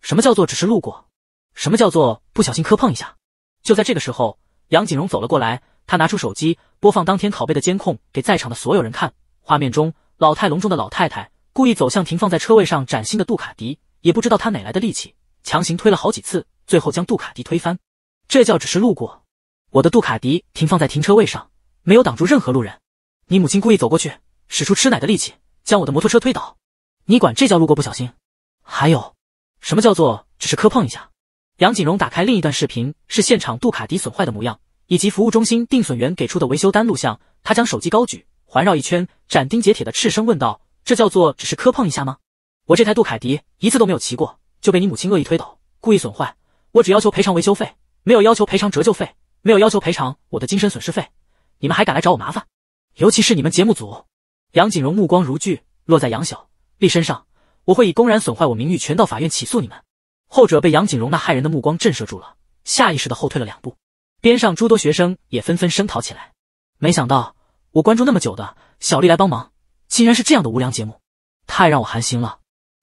什么叫做只是路过？什么叫做不小心磕碰一下？就在这个时候，杨景荣走了过来，他拿出手机播放当天拷贝的监控给在场的所有人看。画面中，老态龙钟的老太太故意走向停放在车位上崭新的杜卡迪，也不知道她哪来的力气，强行推了好几次，最后将杜卡迪推翻。这叫只是路过？我的杜卡迪停放在停车位上，没有挡住任何路人。你母亲故意走过去，使出吃奶的力气将我的摩托车推倒，你管这叫路过不小心？还有，什么叫做只是磕碰一下？杨景荣打开另一段视频，是现场杜卡迪损坏的模样，以及服务中心定损员给出的维修单录像。他将手机高举，环绕一圈，斩钉截铁的斥声问道：“这叫做只是磕碰一下吗？我这台杜卡迪一次都没有骑过，就被你母亲恶意推倒，故意损坏。我只要求赔偿维修费，没有要求赔偿折旧费，没有要求赔偿我的精神损失费。你们还敢来找我麻烦？尤其是你们节目组！”杨景荣目光如炬，落在杨晓丽身上。我会以公然损坏我名誉，全到法院起诉你们。后者被杨景荣那骇人的目光震慑住了，下意识的后退了两步。边上诸多学生也纷纷声讨起来。没想到我关注那么久的小丽来帮忙，竟然是这样的无良节目，太让我寒心了。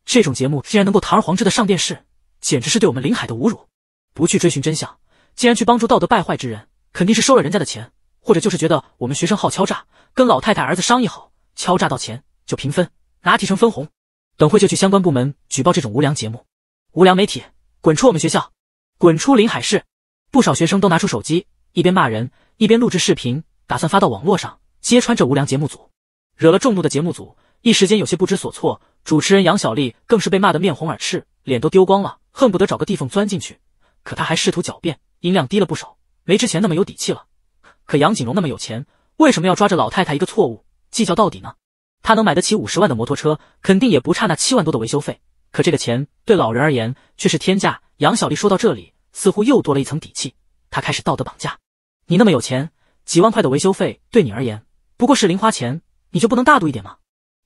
这种节目竟然能够堂而皇之的上电视，简直是对我们林海的侮辱。不去追寻真相，竟然去帮助道德败坏之人，肯定是收了人家的钱，或者就是觉得我们学生好敲诈，跟老太太儿子商议好敲诈到钱就平分，拿提成分红。等会就去相关部门举报这种无良节目。无良媒体，滚出我们学校，滚出临海市！不少学生都拿出手机，一边骂人，一边录制视频，打算发到网络上揭穿这无良节目组。惹了众怒的节目组，一时间有些不知所措。主持人杨小丽更是被骂得面红耳赤，脸都丢光了，恨不得找个地缝钻进去。可她还试图狡辩，音量低了不少，没之前那么有底气了。可杨景荣那么有钱，为什么要抓着老太太一个错误计较到底呢？他能买得起五十万的摩托车，肯定也不差那七万多的维修费。可这个钱对老人而言却是天价。杨小丽说到这里，似乎又多了一层底气。她开始道德绑架：“你那么有钱，几万块的维修费对你而言不过是零花钱，你就不能大度一点吗？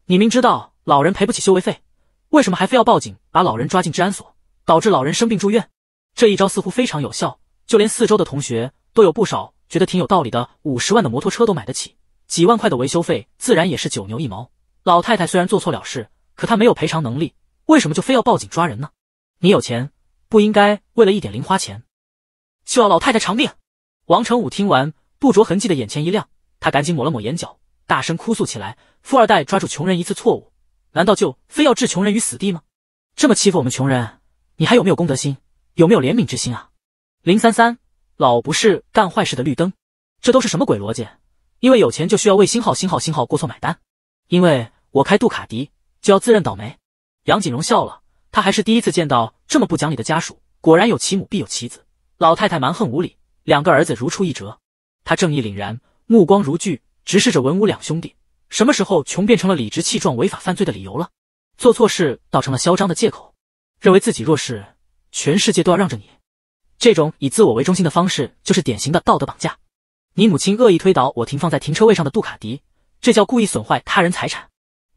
你明知道老人赔不起修为费，为什么还非要报警，把老人抓进治安所，导致老人生病住院？”这一招似乎非常有效，就连四周的同学都有不少觉得挺有道理的。五十万的摩托车都买得起，几万块的维修费自然也是九牛一毛。老太太虽然做错了事，可她没有赔偿能力。为什么就非要报警抓人呢？你有钱，不应该为了一点零花钱就要老太太偿命？王成武听完，不着痕迹的眼前一亮，他赶紧抹了抹眼角，大声哭诉起来：“富二代抓住穷人一次错误，难道就非要置穷人于死地吗？这么欺负我们穷人，你还有没有公德心？有没有怜悯之心啊？” 0三三，老不是干坏事的绿灯，这都是什么鬼逻辑？因为有钱就需要为星号星号星号过错买单？因为我开杜卡迪就要自认倒霉？杨锦荣笑了，他还是第一次见到这么不讲理的家属。果然有其母必有其子，老太太蛮横无理，两个儿子如出一辙。他正义凛然，目光如炬，直视着文武两兄弟。什么时候穷变成了理直气壮违法犯罪的理由了？做错事倒成了嚣张的借口？认为自己弱势，全世界都要让着你？这种以自我为中心的方式就是典型的道德绑架。你母亲恶意推倒我停放在停车位上的杜卡迪，这叫故意损坏他人财产。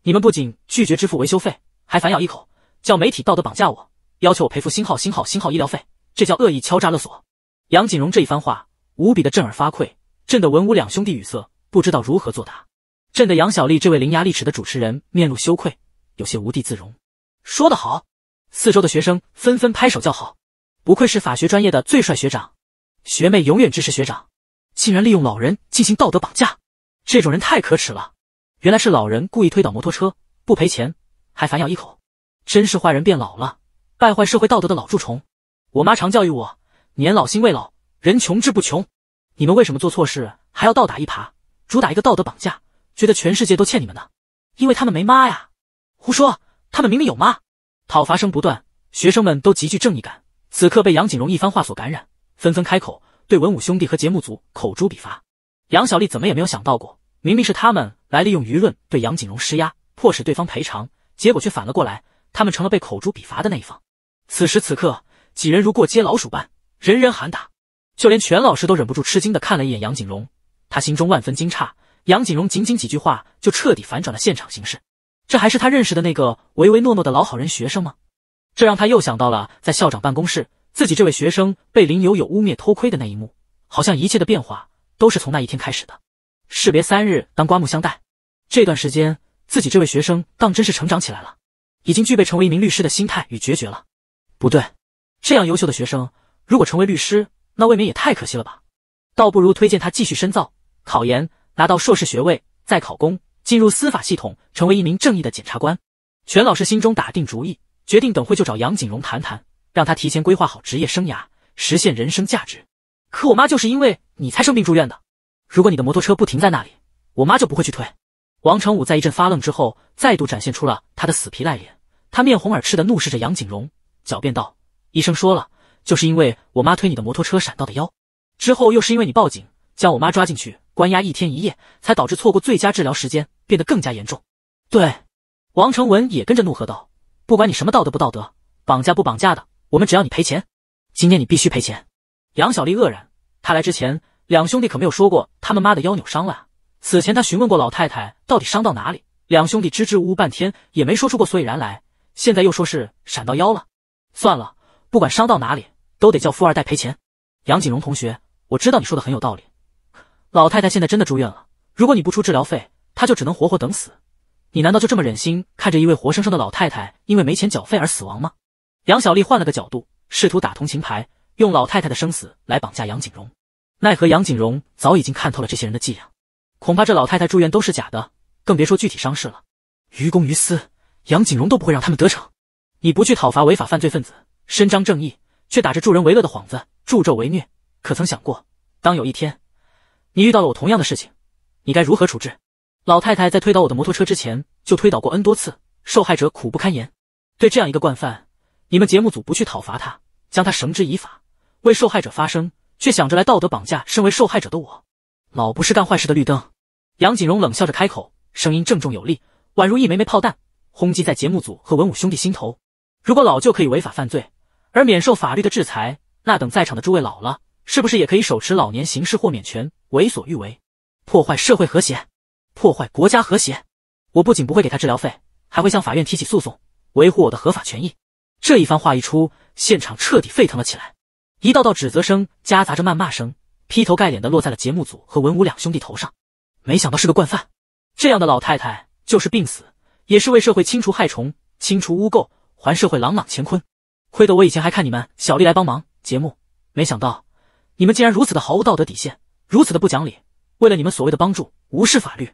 你们不仅拒绝支付维修费。还反咬一口，叫媒体道德绑架我，要求我赔付新号新号新号医疗费，这叫恶意敲诈勒索。杨锦荣这一番话无比的震耳发聩，震得文武两兄弟语塞，不知道如何作答，震得杨小丽这位伶牙俐齿的主持人面露羞愧，有些无地自容。说得好，四周的学生纷纷拍手叫好，不愧是法学专业的最帅学长，学妹永远支持学长。竟然利用老人进行道德绑架，这种人太可耻了。原来是老人故意推倒摩托车，不赔钱。还反咬一口，真是坏人变老了，败坏社会道德的老蛀虫。我妈常教育我，年老心未老，人穷志不穷。你们为什么做错事还要倒打一耙，主打一个道德绑架？觉得全世界都欠你们的？因为他们没妈呀！胡说，他们明明有妈。讨伐声不断，学生们都极具正义感，此刻被杨景荣一番话所感染，纷纷开口对文武兄弟和节目组口诛笔伐。杨小丽怎么也没有想到过，明明是他们来利用舆论对杨景荣施压，迫使对方赔偿。结果却反了过来，他们成了被口诛笔伐的那一方。此时此刻，几人如过街老鼠般，人人喊打。就连全老师都忍不住吃惊的看了一眼杨景荣，他心中万分惊诧：杨景荣仅仅几句话就彻底反转了现场形势，这还是他认识的那个唯唯诺诺的老好人学生吗？这让他又想到了在校长办公室，自己这位学生被林有有污蔑偷窥的那一幕。好像一切的变化都是从那一天开始的。士别三日，当刮目相待。这段时间。自己这位学生当真是成长起来了，已经具备成为一名律师的心态与决绝了。不对，这样优秀的学生如果成为律师，那未免也太可惜了吧？倒不如推荐他继续深造，考研，拿到硕士学位，再考公，进入司法系统，成为一名正义的检察官。全老师心中打定主意，决定等会就找杨景荣谈谈，让他提前规划好职业生涯，实现人生价值。可我妈就是因为你才生病住院的，如果你的摩托车不停在那里，我妈就不会去推。王成武在一阵发愣之后，再度展现出了他的死皮赖脸。他面红耳赤的怒视着杨景荣，狡辩道：“医生说了，就是因为我妈推你的摩托车闪到的腰，之后又是因为你报警将我妈抓进去关押一天一夜，才导致错过最佳治疗时间，变得更加严重。”对，王成文也跟着怒喝道：“不管你什么道德不道德，绑架不绑架的，我们只要你赔钱，今天你必须赔钱！”杨小丽愕然，她来之前，两兄弟可没有说过他们妈的腰扭伤了此前他询问过老太太到底伤到哪里，两兄弟支支吾吾半天也没说出过所以然来，现在又说是闪到腰了。算了，不管伤到哪里，都得叫富二代赔钱。杨景荣同学，我知道你说的很有道理，老太太现在真的住院了，如果你不出治疗费，她就只能活活等死。你难道就这么忍心看着一位活生生的老太太因为没钱缴费而死亡吗？杨小丽换了个角度，试图打同情牌，用老太太的生死来绑架杨景荣。奈何杨景荣早已经看透了这些人的伎俩。恐怕这老太太住院都是假的，更别说具体伤势了。于公于私，杨景荣都不会让他们得逞。你不去讨伐违法犯罪分子，伸张正义，却打着助人为乐的幌子助纣为虐，可曾想过，当有一天你遇到了我同样的事情，你该如何处置？老太太在推倒我的摩托车之前，就推倒过 n 多次，受害者苦不堪言。对这样一个惯犯，你们节目组不去讨伐他，将他绳之以法，为受害者发声，却想着来道德绑架身为受害者的我。老不是干坏事的绿灯，杨景荣冷笑着开口，声音郑重有力，宛如一枚枚炮弹，轰击在节目组和文武兄弟心头。如果老就可以违法犯罪而免受法律的制裁，那等在场的诸位老了，是不是也可以手持老年刑事豁免权，为所欲为，破坏社会和谐，破坏国家和谐？我不仅不会给他治疗费，还会向法院提起诉讼，维护我的合法权益。这一番话一出，现场彻底沸腾了起来，一道道指责声夹杂着谩骂声。劈头盖脸的落在了节目组和文武两兄弟头上。没想到是个惯犯，这样的老太太就是病死，也是为社会清除害虫、清除污垢，还社会朗朗乾坤。亏得我以前还看你们小丽来帮忙节目，没想到你们竟然如此的毫无道德底线，如此的不讲理，为了你们所谓的帮助，无视法律。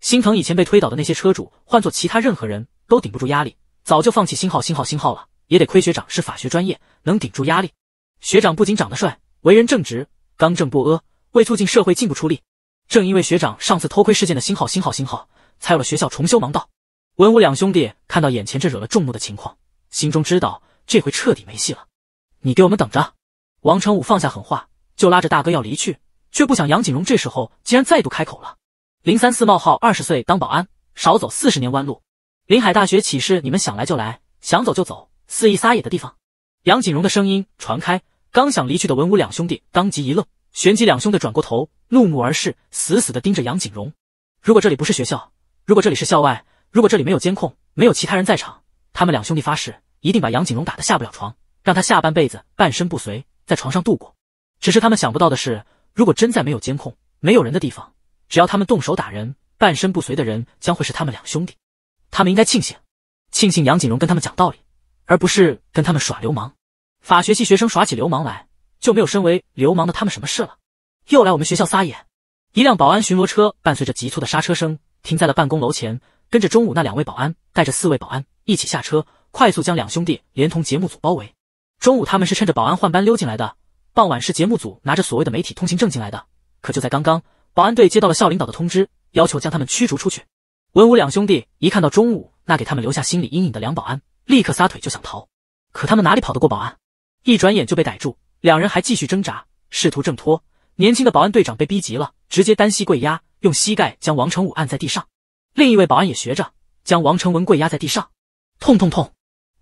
心疼以前被推倒的那些车主，换做其他任何人都顶不住压力，早就放弃。新号新号新号了，也得亏学长是法学专业，能顶住压力。学长不仅长得帅，为人正直。刚正不阿，为促进社会进步出力。正因为学长上次偷窥事件的星号星号星号，才有了学校重修盲道。文武两兄弟看到眼前这惹了众怒的情况，心中知道这回彻底没戏了。你给我们等着！王成武放下狠话，就拉着大哥要离去，却不想杨景荣这时候竟然再度开口了：零三四冒号二十岁当保安，少走四十年弯路。临海大学岂是你们想来就来、想走就走、肆意撒野的地方？杨景荣的声音传开。刚想离去的文武两兄弟当即一愣，旋即两兄弟转过头，怒目而视，死死的盯着杨景荣。如果这里不是学校，如果这里是校外，如果这里没有监控，没有其他人在场，他们两兄弟发誓一定把杨景荣打得下不了床，让他下半辈子半身不遂，在床上度过。只是他们想不到的是，如果真在没有监控、没有人的地方，只要他们动手打人，半身不遂的人将会是他们两兄弟。他们应该庆幸，庆幸杨景荣跟他们讲道理，而不是跟他们耍流氓。法学系学生耍起流氓来，就没有身为流氓的他们什么事了。又来我们学校撒野。一辆保安巡逻车伴随着急促的刹车声停在了办公楼前，跟着中午那两位保安带着四位保安一起下车，快速将两兄弟连同节目组包围。中午他们是趁着保安换班溜进来的，傍晚是节目组拿着所谓的媒体通行证进来的。可就在刚刚，保安队接到了校领导的通知，要求将他们驱逐出去。文武两兄弟一看到中午那给他们留下心理阴影的两保安，立刻撒腿就想逃，可他们哪里跑得过保安？一转眼就被逮住，两人还继续挣扎，试图挣脱。年轻的保安队长被逼急了，直接单膝跪压，用膝盖将王成武按在地上。另一位保安也学着，将王成文跪压在地上。痛痛痛！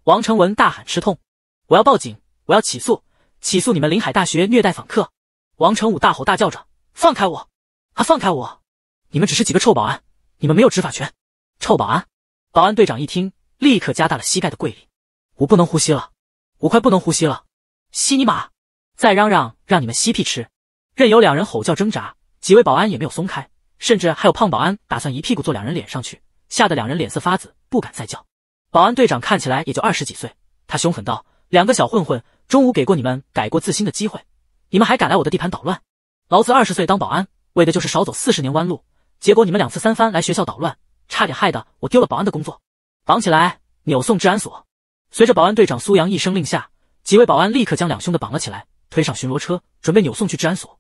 王成文大喊：“吃痛！我要报警！我要起诉！起诉你们临海大学虐待访客！”王成武大吼大叫着：“放开我！啊，放开我！你们只是几个臭保安，你们没有执法权！臭保安！”保安队长一听，立刻加大了膝盖的跪力。我不能呼吸了，我快不能呼吸了。西尼玛，再嚷嚷，让你们嬉屁吃！任由两人吼叫挣扎，几位保安也没有松开，甚至还有胖保安打算一屁股坐两人脸上去，吓得两人脸色发紫，不敢再叫。保安队长看起来也就二十几岁，他凶狠道：“两个小混混，中午给过你们改过自新的机会，你们还敢来我的地盘捣乱？老子二十岁当保安，为的就是少走四十年弯路，结果你们两次三番来学校捣乱，差点害得我丢了保安的工作。绑起来，扭送治安所！”随着保安队长苏阳一声令下。几位保安立刻将两兄弟绑了起来，推上巡逻车，准备扭送去治安所。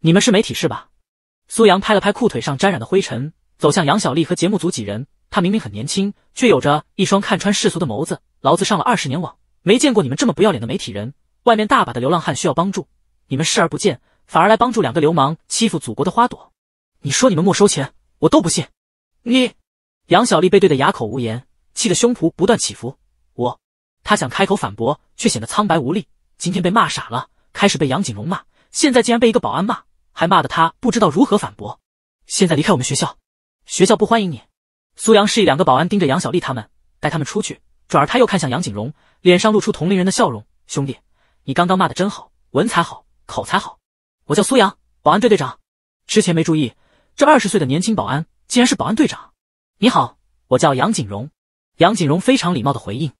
你们是媒体是吧？苏阳拍了拍裤腿上沾染的灰尘，走向杨小丽和节目组几人。他明明很年轻，却有着一双看穿世俗的眸子。老子上了二十年网，没见过你们这么不要脸的媒体人。外面大把的流浪汉需要帮助，你们视而不见，反而来帮助两个流氓欺负祖国的花朵。你说你们没收钱，我都不信。你，杨小丽被怼得哑口无言，气得胸脯不断起伏。我。他想开口反驳，却显得苍白无力。今天被骂傻了，开始被杨景荣骂，现在竟然被一个保安骂，还骂得他不知道如何反驳。现在离开我们学校，学校不欢迎你。苏阳示意两个保安盯着杨小丽他们，带他们出去。转而他又看向杨景荣，脸上露出同龄人的笑容：“兄弟，你刚刚骂的真好，文采好，口才好。我叫苏阳，保安队队长。之前没注意，这二十岁的年轻保安竟然是保安队长。你好，我叫杨景荣。”杨景荣非常礼貌的回应。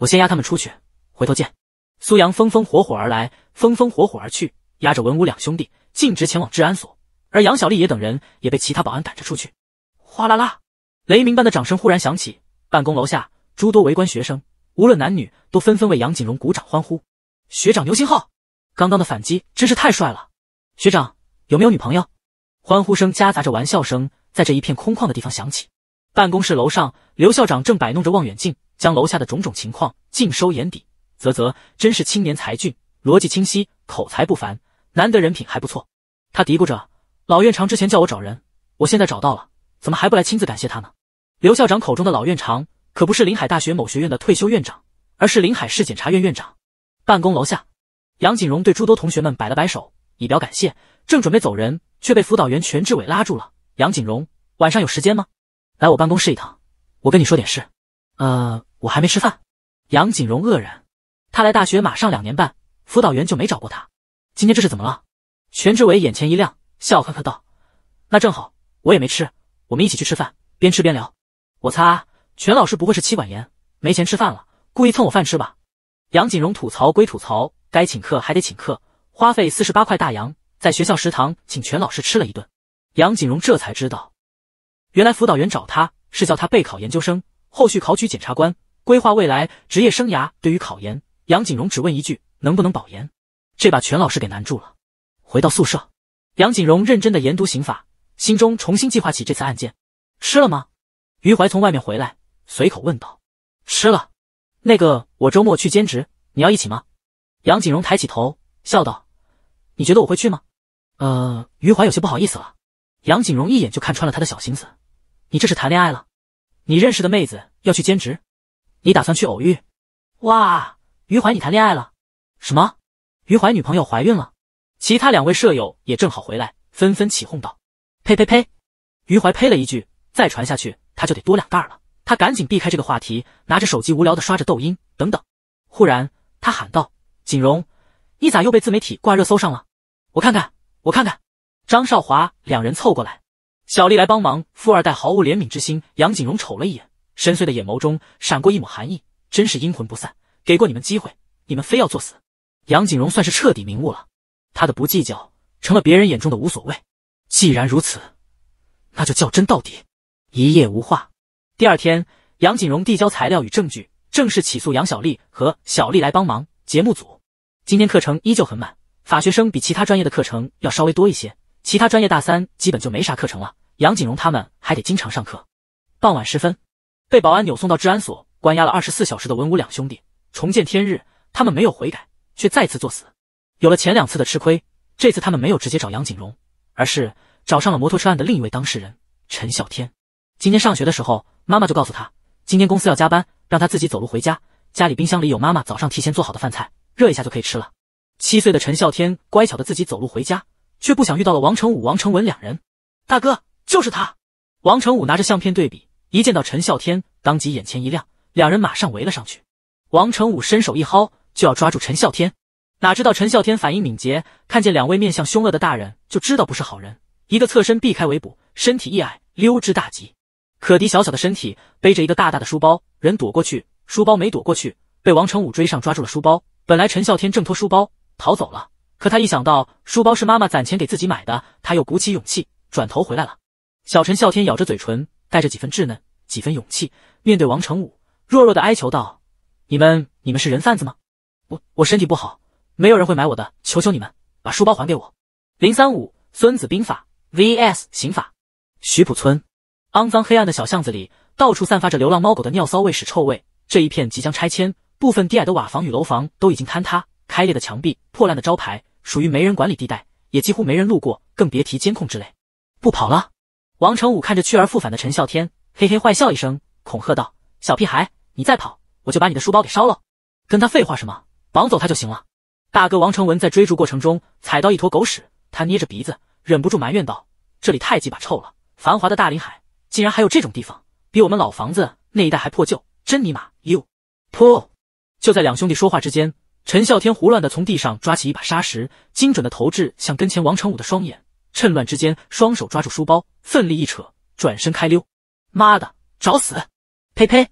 我先押他们出去，回头见。苏阳风风火火而来，风风火火而去，押着文武两兄弟径直前往治安所。而杨小丽也等人也被其他保安赶着出去。哗啦啦，雷鸣般的掌声忽然响起。办公楼下诸多围观学生，无论男女，都纷纷为杨景荣鼓掌欢呼。学长牛星浩，刚刚的反击真是太帅了！学长有没有女朋友？欢呼声夹杂着玩笑声，在这一片空旷的地方响起。办公室楼上，刘校长正摆弄着望远镜。将楼下的种种情况尽收眼底，啧啧，真是青年才俊，逻辑清晰，口才不凡，难得人品还不错。他嘀咕着：“老院长之前叫我找人，我现在找到了，怎么还不来亲自感谢他呢？”刘校长口中的老院长可不是临海大学某学院的退休院长，而是临海市检察院院长。办公楼下，杨景荣对诸多同学们摆了摆手，以表感谢，正准备走人，却被辅导员全志伟拉住了。杨景荣，晚上有时间吗？来我办公室一趟，我跟你说点事。呃，我还没吃饭。杨景荣愕然，他来大学马上两年半，辅导员就没找过他。今天这是怎么了？全志伟眼前一亮，笑呵呵道：“那正好，我也没吃，我们一起去吃饭，边吃边聊。”我擦，全老师不会是妻管严，没钱吃饭了，故意蹭我饭吃吧？杨景荣吐槽归吐槽，该请客还得请客，花费四十八块大洋，在学校食堂请全老师吃了一顿。杨景荣这才知道，原来辅导员找他是叫他备考研究生。后续考取检察官，规划未来职业生涯。对于考研，杨景荣只问一句：能不能保研？这把全老师给难住了。回到宿舍，杨景荣认真的研读刑法，心中重新计划起这次案件。吃了吗？于怀从外面回来，随口问道。吃了。那个，我周末去兼职，你要一起吗？杨景荣抬起头，笑道：“你觉得我会去吗？”呃，余怀有些不好意思了。杨景荣一眼就看穿了他的小心思，你这是谈恋爱了？你认识的妹子要去兼职，你打算去偶遇？哇，于怀你谈恋爱了？什么？于怀女朋友怀孕了？其他两位舍友也正好回来，纷纷起哄道：“呸呸呸！”于怀呸了一句，再传下去他就得多两袋了。他赶紧避开这个话题，拿着手机无聊的刷着抖音。等等，忽然他喊道：“锦荣，你咋又被自媒体挂热搜上了？我看看，我看看。”张少华两人凑过来。小丽来帮忙，富二代毫无怜悯之心。杨景荣瞅了一眼，深邃的眼眸中闪过一抹寒意，真是阴魂不散。给过你们机会，你们非要作死。杨景荣算是彻底明悟了，他的不计较成了别人眼中的无所谓。既然如此，那就较真到底。一夜无话。第二天，杨景荣递交材料与证据，正式起诉杨小丽和小丽来帮忙节目组。今天课程依旧很满，法学生比其他专业的课程要稍微多一些，其他专业大三基本就没啥课程了。杨景荣他们还得经常上课。傍晚时分，被保安扭送到治安所关押了二十四小时的文武两兄弟重见天日。他们没有悔改，却再次作死。有了前两次的吃亏，这次他们没有直接找杨景荣，而是找上了摩托车案的另一位当事人陈孝天。今天上学的时候，妈妈就告诉他，今天公司要加班，让他自己走路回家。家里冰箱里有妈妈早上提前做好的饭菜，热一下就可以吃了。七岁的陈孝天乖巧的自己走路回家，却不想遇到了王成武、王成文两人。大哥。就是他，王成武拿着相片对比，一见到陈孝天，当即眼前一亮，两人马上围了上去。王成武伸手一薅，就要抓住陈孝天，哪知道陈孝天反应敏捷，看见两位面相凶恶的大人，就知道不是好人，一个侧身避开围捕，身体一矮溜之大吉。可迪小小的身体背着一个大大的书包，人躲过去，书包没躲过去，被王成武追上抓住了书包。本来陈孝天挣脱书包逃走了，可他一想到书包是妈妈攒钱给自己买的，他又鼓起勇气转头回来了。小陈啸天咬着嘴唇，带着几分稚嫩，几分勇气，面对王成武，弱弱的哀求道：“你们，你们是人贩子吗？我，我身体不好，没有人会买我的。求求你们，把书包还给我。”零三五《孙子兵法》VS 刑法。徐浦村，肮脏黑暗的小巷子里，到处散发着流浪猫狗的尿骚味、屎臭味。这一片即将拆迁，部分低矮的瓦房与楼房都已经坍塌、开裂的墙壁、破烂的招牌，属于没人管理地带，也几乎没人路过，更别提监控之类。不跑了。王成武看着去而复返的陈啸天，嘿嘿坏笑一声，恐吓道：“小屁孩，你再跑，我就把你的书包给烧了。”跟他废话什么，绑走他就行了。大哥王成文在追逐过程中踩到一坨狗屎，他捏着鼻子，忍不住埋怨道：“这里太鸡巴臭了！繁华的大林海，竟然还有这种地方，比我们老房子那一带还破旧，真尼玛哟！”噗！”就在两兄弟说话之间，陈啸天胡乱的从地上抓起一把沙石，精准的投掷向跟前王成武的双眼。趁乱之间，双手抓住书包，奋力一扯，转身开溜。妈的，找死！呸呸！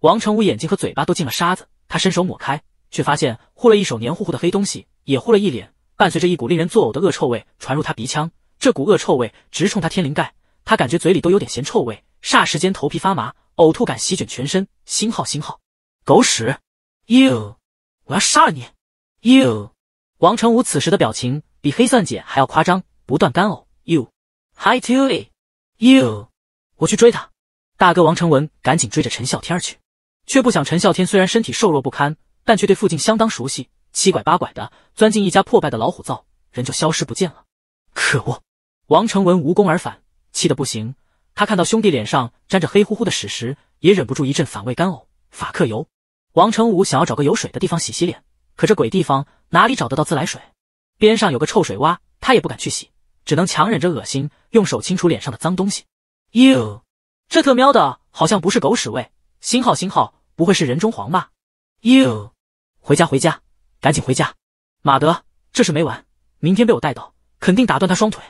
王成武眼睛和嘴巴都进了沙子，他伸手抹开，却发现糊了一手黏糊糊的黑东西，也糊了一脸。伴随着一股令人作呕的恶臭味传入他鼻腔，这股恶臭味直冲他天灵盖，他感觉嘴里都有点嫌臭味，霎时间头皮发麻，呕吐感席卷全身。星号星号狗屎！y o u 我要杀了你！y o u 王成武此时的表情比黑蒜姐还要夸张。不断干呕，you，hi to you，我去追他，大哥王成文赶紧追着陈啸天去，却不想陈啸天虽然身体瘦弱不堪，但却对附近相当熟悉，七拐八拐的钻进一家破败的老虎灶，人就消失不见了。可恶，王成文无功而返，气得不行。他看到兄弟脸上沾着黑乎乎的屎时，也忍不住一阵反胃干呕。法克油！王成武想要找个有水的地方洗洗脸，可这鬼地方哪里找得到自来水？边上有个臭水洼，他也不敢去洗。只能强忍着恶心，用手清除脸上的脏东西。哟，这特喵的好像不是狗屎味。星号星号，不会是人中黄吧？哟，回家回家，赶紧回家！马德，这事没完，明天被我带到，肯定打断他双腿。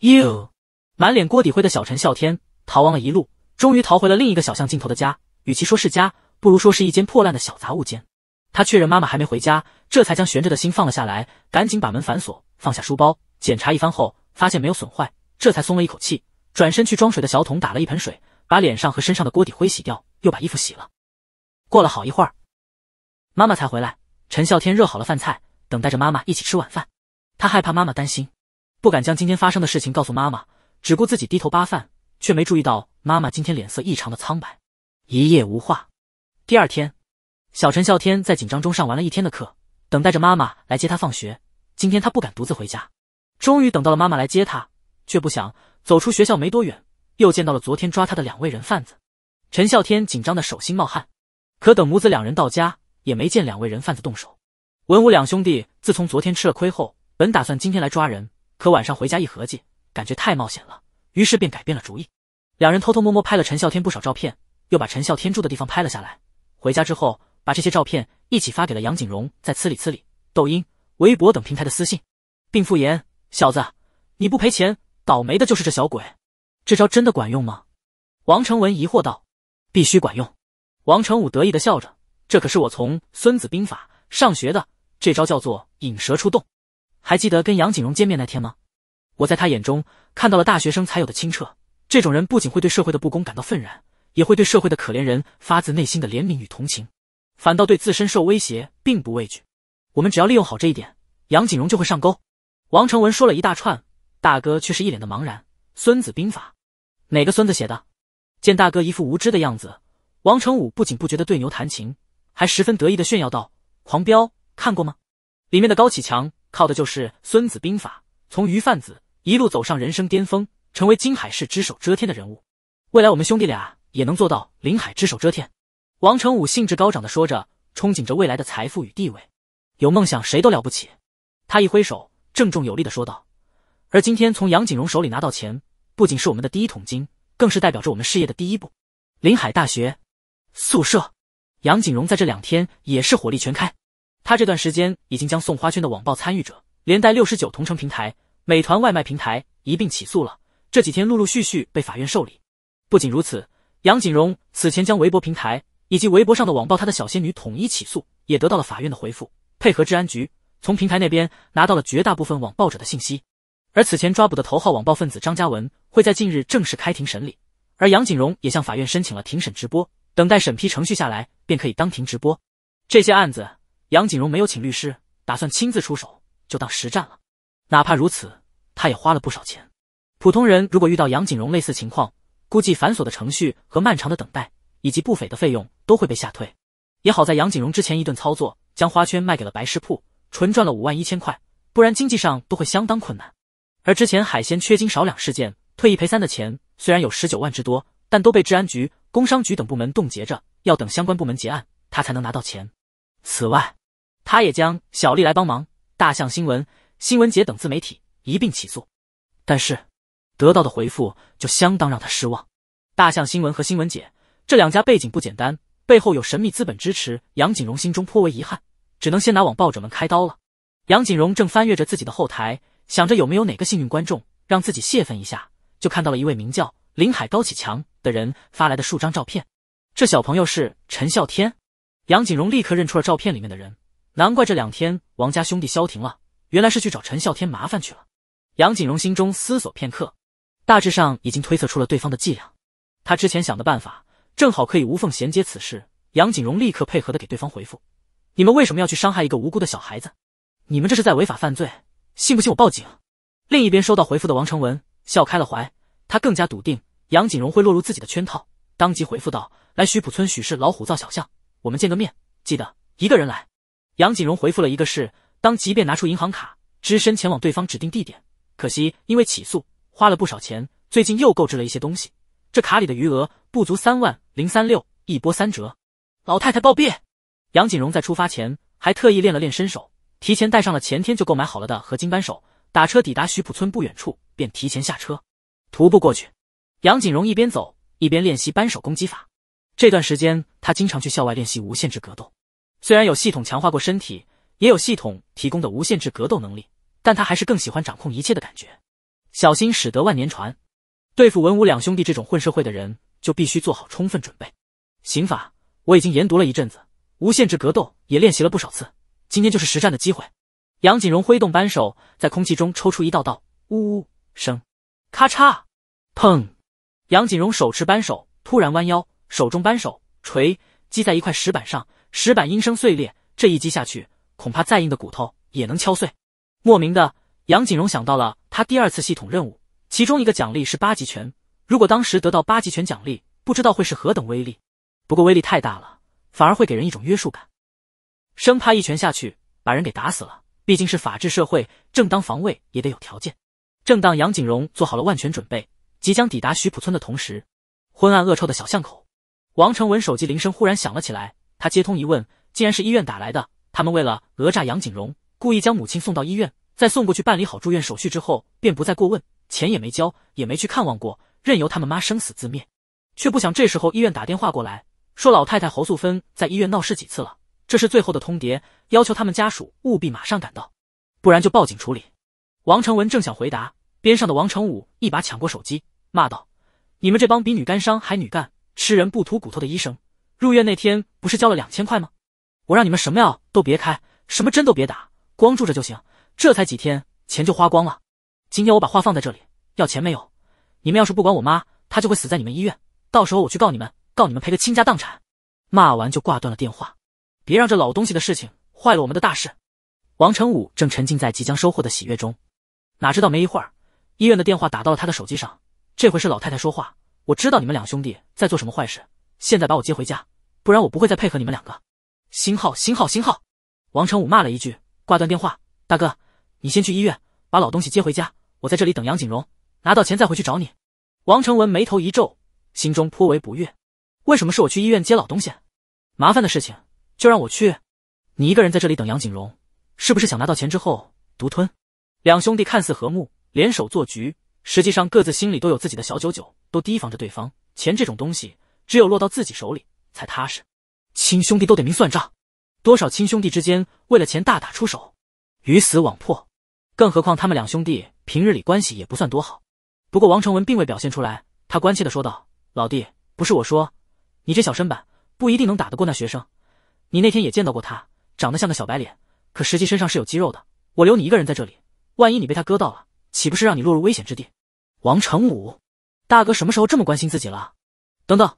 哟，满脸锅底灰的小陈啸天逃亡了一路，终于逃回了另一个小巷尽头的家。与其说是家，不如说是一间破烂的小杂物间。他确认妈妈还没回家，这才将悬着的心放了下来，赶紧把门反锁，放下书包，检查一番后。发现没有损坏，这才松了一口气，转身去装水的小桶打了一盆水，把脸上和身上的锅底灰洗掉，又把衣服洗了。过了好一会儿，妈妈才回来。陈孝天热好了饭菜，等待着妈妈一起吃晚饭。他害怕妈妈担心，不敢将今天发生的事情告诉妈妈，只顾自己低头扒饭，却没注意到妈妈今天脸色异常的苍白。一夜无话。第二天，小陈孝天在紧张中上完了一天的课，等待着妈妈来接他放学。今天他不敢独自回家。终于等到了妈妈来接他，却不想走出学校没多远，又见到了昨天抓他的两位人贩子。陈孝天紧张的手心冒汗。可等母子两人到家，也没见两位人贩子动手。文武两兄弟自从昨天吃了亏后，本打算今天来抓人，可晚上回家一合计，感觉太冒险了，于是便改变了主意。两人偷偷摸摸拍了陈孝天不少照片，又把陈孝天住的地方拍了下来。回家之后，把这些照片一起发给了杨景荣在呲里呲里、抖音、微博等平台的私信，并附言。小子，你不赔钱，倒霉的就是这小鬼。这招真的管用吗？王成文疑惑道。必须管用！王成武得意的笑着。这可是我从《孙子兵法》上学的，这招叫做“引蛇出洞”。还记得跟杨景荣见面那天吗？我在他眼中看到了大学生才有的清澈。这种人不仅会对社会的不公感到愤然，也会对社会的可怜人发自内心的怜悯与同情，反倒对自身受威胁并不畏惧。我们只要利用好这一点，杨景荣就会上钩。王成文说了一大串，大哥却是一脸的茫然。《孙子兵法》哪个孙子写的？见大哥一副无知的样子，王成武不仅不觉得对牛弹琴，还十分得意的炫耀道：“狂飙看过吗？里面的高启强靠的就是《孙子兵法》，从鱼贩子一路走上人生巅峰，成为金海市只手遮天的人物。未来我们兄弟俩也能做到临海只手遮天。”王成武兴致高涨的说着，憧憬着未来的财富与地位。有梦想谁都了不起。他一挥手。郑重有力地说道：“而今天从杨景荣手里拿到钱，不仅是我们的第一桶金，更是代表着我们事业的第一步。”林海大学宿舍，杨景荣在这两天也是火力全开。他这段时间已经将送花圈的网暴参与者，连带六十九同城平台、美团外卖平台一并起诉了。这几天陆陆续续被法院受理。不仅如此，杨景荣此前将微博平台以及微博上的网暴他的小仙女统一起诉，也得到了法院的回复，配合治安局。从平台那边拿到了绝大部分网暴者的信息，而此前抓捕的头号网暴分子张嘉文会在近日正式开庭审理，而杨景荣也向法院申请了庭审直播，等待审批程序下来便可以当庭直播。这些案子，杨景荣没有请律师，打算亲自出手，就当实战了。哪怕如此，他也花了不少钱。普通人如果遇到杨景荣类似情况，估计繁琐的程序和漫长的等待，以及不菲的费用都会被吓退。也好在杨景荣之前一顿操作，将花圈卖给了白事铺。纯赚了五万一千块，不然经济上都会相当困难。而之前海鲜缺斤少两事件退一赔三的钱，虽然有十九万之多，但都被治安局、工商局等部门冻结着，要等相关部门结案，他才能拿到钱。此外，他也将小丽来帮忙、大象新闻、新闻姐等自媒体一并起诉，但是得到的回复就相当让他失望。大象新闻和新闻姐这两家背景不简单，背后有神秘资本支持，杨景荣心中颇为遗憾。只能先拿网暴者们开刀了。杨景荣正翻阅着自己的后台，想着有没有哪个幸运观众让自己泄愤一下，就看到了一位名叫林海高启强的人发来的数张照片。这小朋友是陈孝天，杨景荣立刻认出了照片里面的人。难怪这两天王家兄弟消停了，原来是去找陈孝天麻烦去了。杨景荣心中思索片刻，大致上已经推测出了对方的伎俩。他之前想的办法正好可以无缝衔接此事。杨景荣立刻配合的给对方回复。你们为什么要去伤害一个无辜的小孩子？你们这是在违法犯罪！信不信我报警？另一边收到回复的王成文笑开了怀，他更加笃定杨景荣会落入自己的圈套，当即回复道：“来徐浦村许氏老虎灶小巷，我们见个面，记得一个人来。”杨景荣回复了一个是，当即便拿出银行卡，只身前往对方指定地点。可惜因为起诉花了不少钱，最近又购置了一些东西，这卡里的余额不足三万零三六。一波三折，老太太暴毙。杨景荣在出发前还特意练了练身手，提前带上了前天就购买好了的合金扳手。打车抵达徐浦村不远处，便提前下车，徒步过去。杨景荣一边走一边练习扳手攻击法。这段时间他经常去校外练习无限制格斗，虽然有系统强化过身体，也有系统提供的无限制格斗能力，但他还是更喜欢掌控一切的感觉。小心使得万年船，对付文武两兄弟这种混社会的人，就必须做好充分准备。刑法我已经研读了一阵子。无限制格斗也练习了不少次，今天就是实战的机会。杨景荣挥动扳手，在空气中抽出一道道呜呜声，咔嚓，砰！杨景荣手持扳手，突然弯腰，手中扳手锤击在一块石板上，石板应声碎裂。这一击下去，恐怕再硬的骨头也能敲碎。莫名的，杨景荣想到了他第二次系统任务，其中一个奖励是八极拳。如果当时得到八极拳奖励，不知道会是何等威力。不过威力太大了。反而会给人一种约束感，生怕一拳下去把人给打死了。毕竟是法治社会，正当防卫也得有条件。正当杨景荣做好了万全准备，即将抵达徐浦村的同时，昏暗恶臭的小巷口，王成文手机铃声忽然响了起来。他接通一问，竟然是医院打来的。他们为了讹诈杨景荣，故意将母亲送到医院，再送过去办理好住院手续之后，便不再过问，钱也没交，也没去看望过，任由他们妈生死自灭。却不想这时候医院打电话过来。说老太太侯素芬在医院闹事几次了？这是最后的通牒，要求他们家属务必马上赶到，不然就报警处理。王成文正想回答，边上的王成武一把抢过手机，骂道：“你们这帮比女干伤还女干、吃人不吐骨头的医生，入院那天不是交了两千块吗？我让你们什么药都别开，什么针都别打，光住着就行。这才几天，钱就花光了。今天我把话放在这里，要钱没有，你们要是不管我妈，她就会死在你们医院，到时候我去告你们。”告你们赔个倾家荡产，骂完就挂断了电话。别让这老东西的事情坏了我们的大事。王成武正沉浸在即将收获的喜悦中，哪知道没一会儿，医院的电话打到了他的手机上。这回是老太太说话：“我知道你们两兄弟在做什么坏事，现在把我接回家，不然我不会再配合你们两个。”星号星号星号。王成武骂了一句，挂断电话。大哥，你先去医院把老东西接回家，我在这里等杨景荣，拿到钱再回去找你。王成文眉头一皱，心中颇为不悦。为什么是我去医院接老东西？麻烦的事情就让我去，你一个人在这里等杨景荣，是不是想拿到钱之后独吞？两兄弟看似和睦，联手做局，实际上各自心里都有自己的小九九，都提防着对方。钱这种东西，只有落到自己手里才踏实。亲兄弟都得明算账，多少亲兄弟之间为了钱大打出手，鱼死网破。更何况他们两兄弟平日里关系也不算多好。不过王成文并未表现出来，他关切的说道：“老弟，不是我说。”你这小身板不一定能打得过那学生，你那天也见到过他，长得像个小白脸，可实际身上是有肌肉的。我留你一个人在这里，万一你被他割到了，岂不是让你落入危险之地？王成武，大哥什么时候这么关心自己了？等等，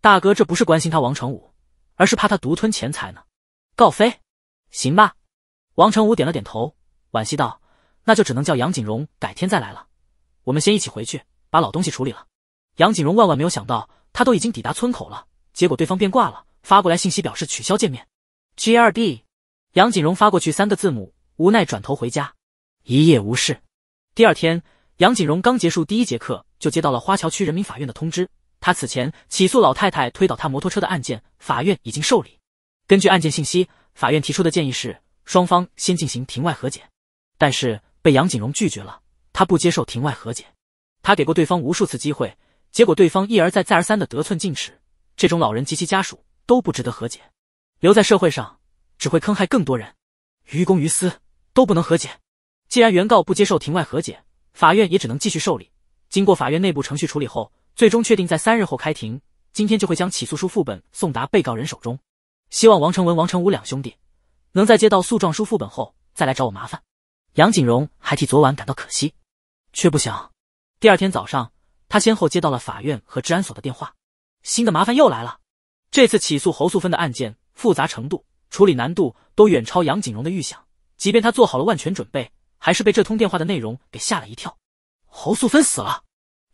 大哥这不是关心他王成武，而是怕他独吞钱财呢。告飞，行吧。王成武点了点头，惋惜道：“那就只能叫杨景荣改天再来了。我们先一起回去把老东西处理了。”杨景荣万万没有想到。他都已经抵达村口了，结果对方变卦了，发过来信息表示取消见面。G R D，杨锦荣发过去三个字母，无奈转头回家。一夜无事。第二天，杨锦荣刚结束第一节课，就接到了花桥区人民法院的通知，他此前起诉老太太推倒他摩托车的案件，法院已经受理。根据案件信息，法院提出的建议是双方先进行庭外和解，但是被杨锦荣拒绝了，他不接受庭外和解，他给过对方无数次机会。结果对方一而再再而三的得寸进尺，这种老人及其家属都不值得和解，留在社会上只会坑害更多人，于公于私都不能和解。既然原告不接受庭外和解，法院也只能继续受理。经过法院内部程序处理后，最终确定在三日后开庭。今天就会将起诉书副本送达被告人手中，希望王成文、王成武两兄弟能在接到诉状书副本后再来找我麻烦。杨景荣还替昨晚感到可惜，却不想第二天早上。他先后接到了法院和治安所的电话，新的麻烦又来了。这次起诉侯素芬的案件复杂程度、处理难度都远超杨景荣的预想，即便他做好了万全准备，还是被这通电话的内容给吓了一跳。侯素芬死了，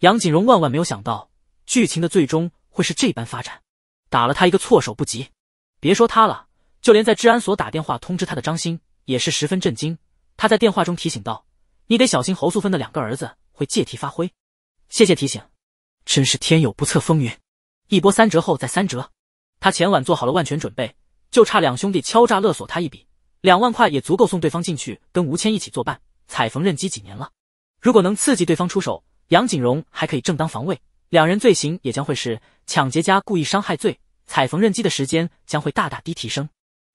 杨景荣万万没有想到剧情的最终会是这般发展，打了他一个措手不及。别说他了，就连在治安所打电话通知他的张鑫也是十分震惊。他在电话中提醒道：“你得小心侯素芬的两个儿子会借题发挥。”谢谢提醒，真是天有不测风云，一波三折后再三折。他前晚做好了万全准备，就差两兄弟敲诈勒索他一笔，两万块也足够送对方进去跟吴谦一起作伴。踩缝纫机几年了，如果能刺激对方出手，杨景荣还可以正当防卫，两人罪行也将会是抢劫加故意伤害罪，踩缝纫机的时间将会大大低提升。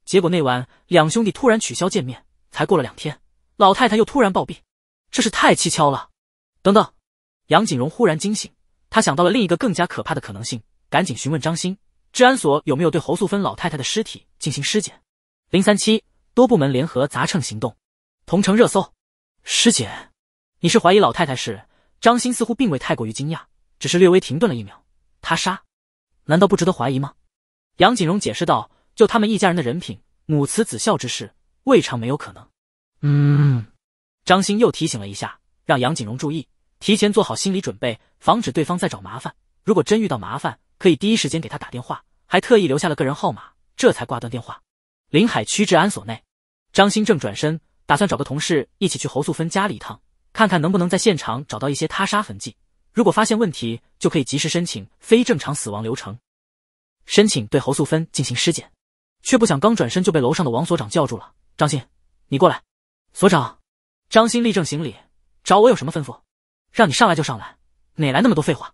结果那晚两兄弟突然取消见面，才过了两天，老太太又突然暴毙，这是太蹊跷了。等等。杨景荣忽然惊醒，他想到了另一个更加可怕的可能性，赶紧询问张鑫：治安所有没有对侯素芬老太太的尸体进行尸检？零三七多部门联合砸秤行动，同城热搜，尸检？你是怀疑老太太是？张鑫似乎并未太过于惊讶，只是略微停顿了一秒。他杀，难道不值得怀疑吗？杨景荣解释道：就他们一家人的人品，母慈子孝之事，未尝没有可能。嗯，张鑫又提醒了一下，让杨景荣注意。提前做好心理准备，防止对方再找麻烦。如果真遇到麻烦，可以第一时间给他打电话，还特意留下了个人号码，这才挂断电话。临海区治安所内，张新正转身，打算找个同事一起去侯素芬家里一趟，看看能不能在现场找到一些他杀痕迹。如果发现问题，就可以及时申请非正常死亡流程，申请对侯素芬进行尸检。却不想刚转身就被楼上的王所长叫住了：“张鑫，你过来。”所长，张鑫立正行礼：“找我有什么吩咐？”让你上来就上来，哪来那么多废话？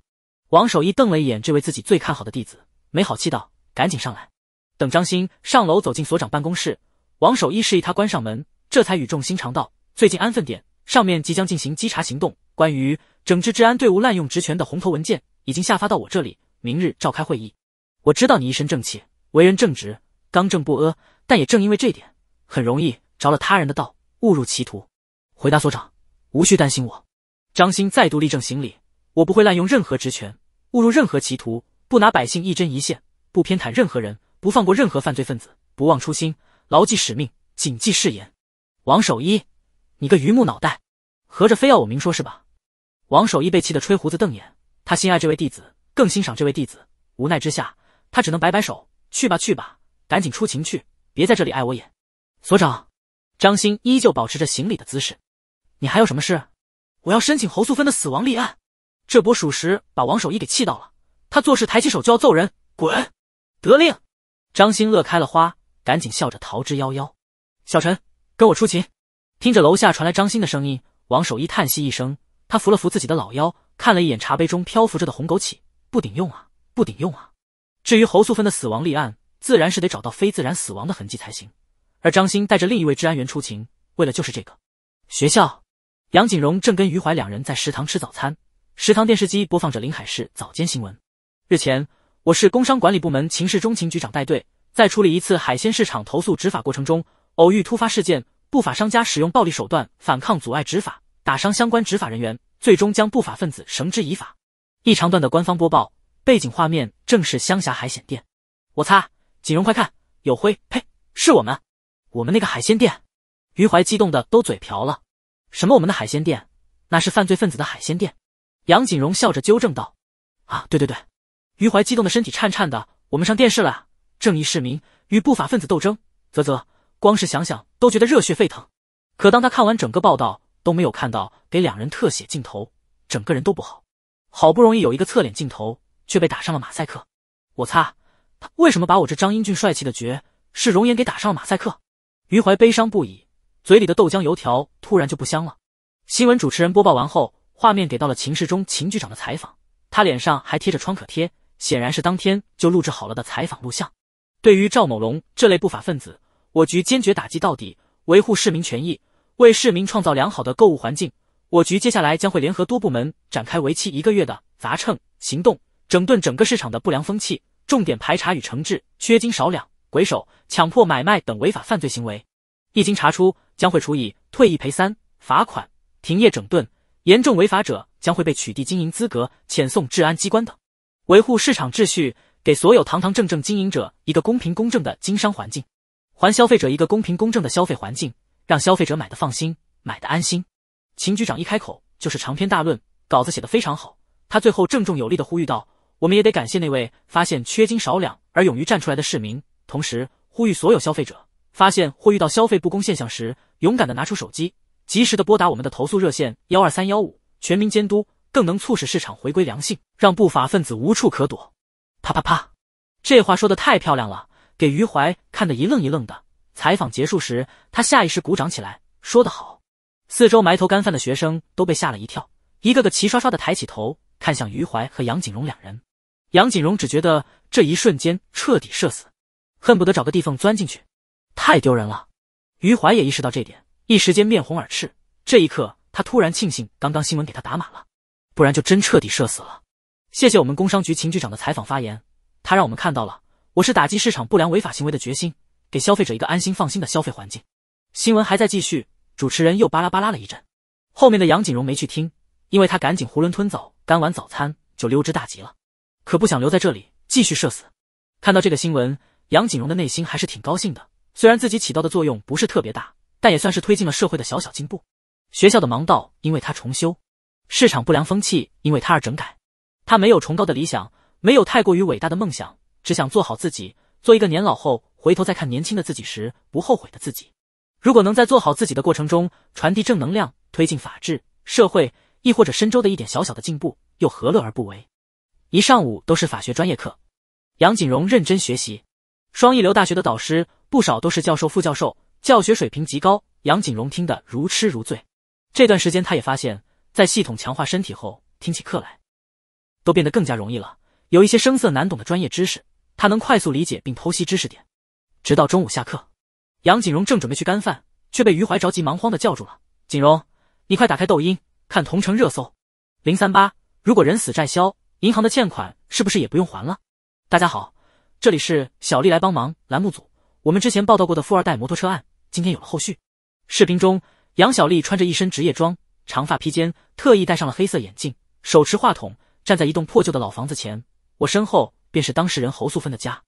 王守义瞪了一眼这位自己最看好的弟子，没好气道：“赶紧上来！”等张鑫上楼走进所长办公室，王守义示意他关上门，这才语重心长道：“最近安分点，上面即将进行稽查行动。关于整治治安队伍滥用职权的红头文件已经下发到我这里，明日召开会议。我知道你一身正气，为人正直，刚正不阿，但也正因为这点，很容易着了他人的道，误入歧途。回答所长，无需担心我。”张鑫再度立正行礼，我不会滥用任何职权，误入任何歧途，不拿百姓一针一线，不偏袒任何人，不放过任何犯罪分子，不忘初心，牢记使命，谨记誓言。王守一，你个榆木脑袋，合着非要我明说是吧？王守一被气得吹胡子瞪眼，他心爱这位弟子，更欣赏这位弟子，无奈之下，他只能摆摆手，去吧去吧，赶紧出勤去，别在这里碍我眼。所长，张鑫依旧保持着行礼的姿势，你还有什么事？我要申请侯素芬的死亡立案，这波属实把王守义给气到了。他做事抬起手就要揍人，滚！得令。张鑫乐开了花，赶紧笑着逃之夭夭。小陈，跟我出勤。听着楼下传来张鑫的声音，王守义叹息一声，他扶了扶自己的老腰，看了一眼茶杯中漂浮着的红枸杞，不顶用啊，不顶用啊。至于侯素芬的死亡立案，自然是得找到非自然死亡的痕迹才行。而张鑫带着另一位治安员出勤，为了就是这个。学校。杨景荣正跟于怀两人在食堂吃早餐，食堂电视机播放着临海市早间新闻。日前，我市工商管理部门秦市中情局长带队，在处理一次海鲜市场投诉执法过程中，偶遇突发事件，不法商家使用暴力手段反抗阻碍执法，打伤相关执法人员，最终将不法分子绳之以法。一长段的官方播报，背景画面正是湘霞海鲜店。我擦，景荣快看，有灰！呸，是我们，我们那个海鲜店。于怀激动的都嘴瓢了。什么？我们的海鲜店，那是犯罪分子的海鲜店。杨景荣笑着纠正道：“啊，对对对。”于怀激动的身体颤颤的。我们上电视了，正义市民与不法分子斗争，啧啧，光是想想都觉得热血沸腾。可当他看完整个报道，都没有看到给两人特写镜头，整个人都不好。好不容易有一个侧脸镜头，却被打上了马赛克。我擦，他为什么把我这张英俊帅气的绝世容颜给打上了马赛克？于怀悲伤不已。嘴里的豆浆油条突然就不香了。新闻主持人播报完后，画面给到了秦世忠、秦局长的采访，他脸上还贴着创可贴，显然是当天就录制好了的采访录像。对于赵某龙这类不法分子，我局坚决打击到底，维护市民权益，为市民创造良好的购物环境。我局接下来将会联合多部门展开为期一个月的砸秤行动，整顿整个市场的不良风气，重点排查与惩治缺斤少两、鬼手、强迫买卖等违法犯罪行为。一经查出，将会处以退一赔三、罚款、停业整顿，严重违法者将会被取缔经营资格、遣送治安机关等，维护市场秩序，给所有堂堂正正经营者一个公平公正的经商环境，还消费者一个公平公正的消费环境，让消费者买的放心、买的安心。秦局长一开口就是长篇大论，稿子写得非常好。他最后郑重有力的呼吁道：“我们也得感谢那位发现缺斤少两而勇于站出来的市民，同时呼吁所有消费者。”发现或遇到消费不公现象时，勇敢的拿出手机，及时的拨打我们的投诉热线幺二三幺五，全民监督更能促使市场回归良性，让不法分子无处可躲。啪啪啪，这话说的太漂亮了，给余怀看得一愣一愣的。采访结束时，他下意识鼓掌起来，说得好。四周埋头干饭的学生都被吓了一跳，一个个齐刷刷的抬起头看向余怀和杨景荣两人。杨景荣只觉得这一瞬间彻底社死，恨不得找个地缝钻进去。太丢人了，余淮也意识到这点，一时间面红耳赤。这一刻，他突然庆幸刚刚新闻给他打码了，不然就真彻底社死了。谢谢我们工商局秦局长的采访发言，他让我们看到了我是打击市场不良违法行为的决心，给消费者一个安心放心的消费环境。新闻还在继续，主持人又巴拉巴拉了一阵。后面的杨景荣没去听，因为他赶紧囫囵吞枣干完早餐就溜之大吉了，可不想留在这里继续社死。看到这个新闻，杨景荣的内心还是挺高兴的。虽然自己起到的作用不是特别大，但也算是推进了社会的小小进步。学校的盲道因为他重修，市场不良风气因为他而整改。他没有崇高的理想，没有太过于伟大的梦想，只想做好自己，做一个年老后回头再看年轻的自己时不后悔的自己。如果能在做好自己的过程中传递正能量，推进法治社会，亦或者深州的一点小小的进步，又何乐而不为？一上午都是法学专业课，杨景荣认真学习，双一流大学的导师。不少都是教授、副教授，教学水平极高。杨景荣听得如痴如醉。这段时间，他也发现，在系统强化身体后，听起课来都变得更加容易了。有一些声色难懂的专业知识，他能快速理解并剖析知识点。直到中午下课，杨景荣正准备去干饭，却被于怀着急忙慌的叫住了：“景荣，你快打开抖音看同城热搜，零三八，如果人死债消，银行的欠款是不是也不用还了？”大家好，这里是小丽来帮忙栏目组。我们之前报道过的富二代摩托车案，今天有了后续。视频中，杨小丽穿着一身职业装，长发披肩，特意戴上了黑色眼镜，手持话筒，站在一栋破旧的老房子前。我身后便是当事人侯素芬的家。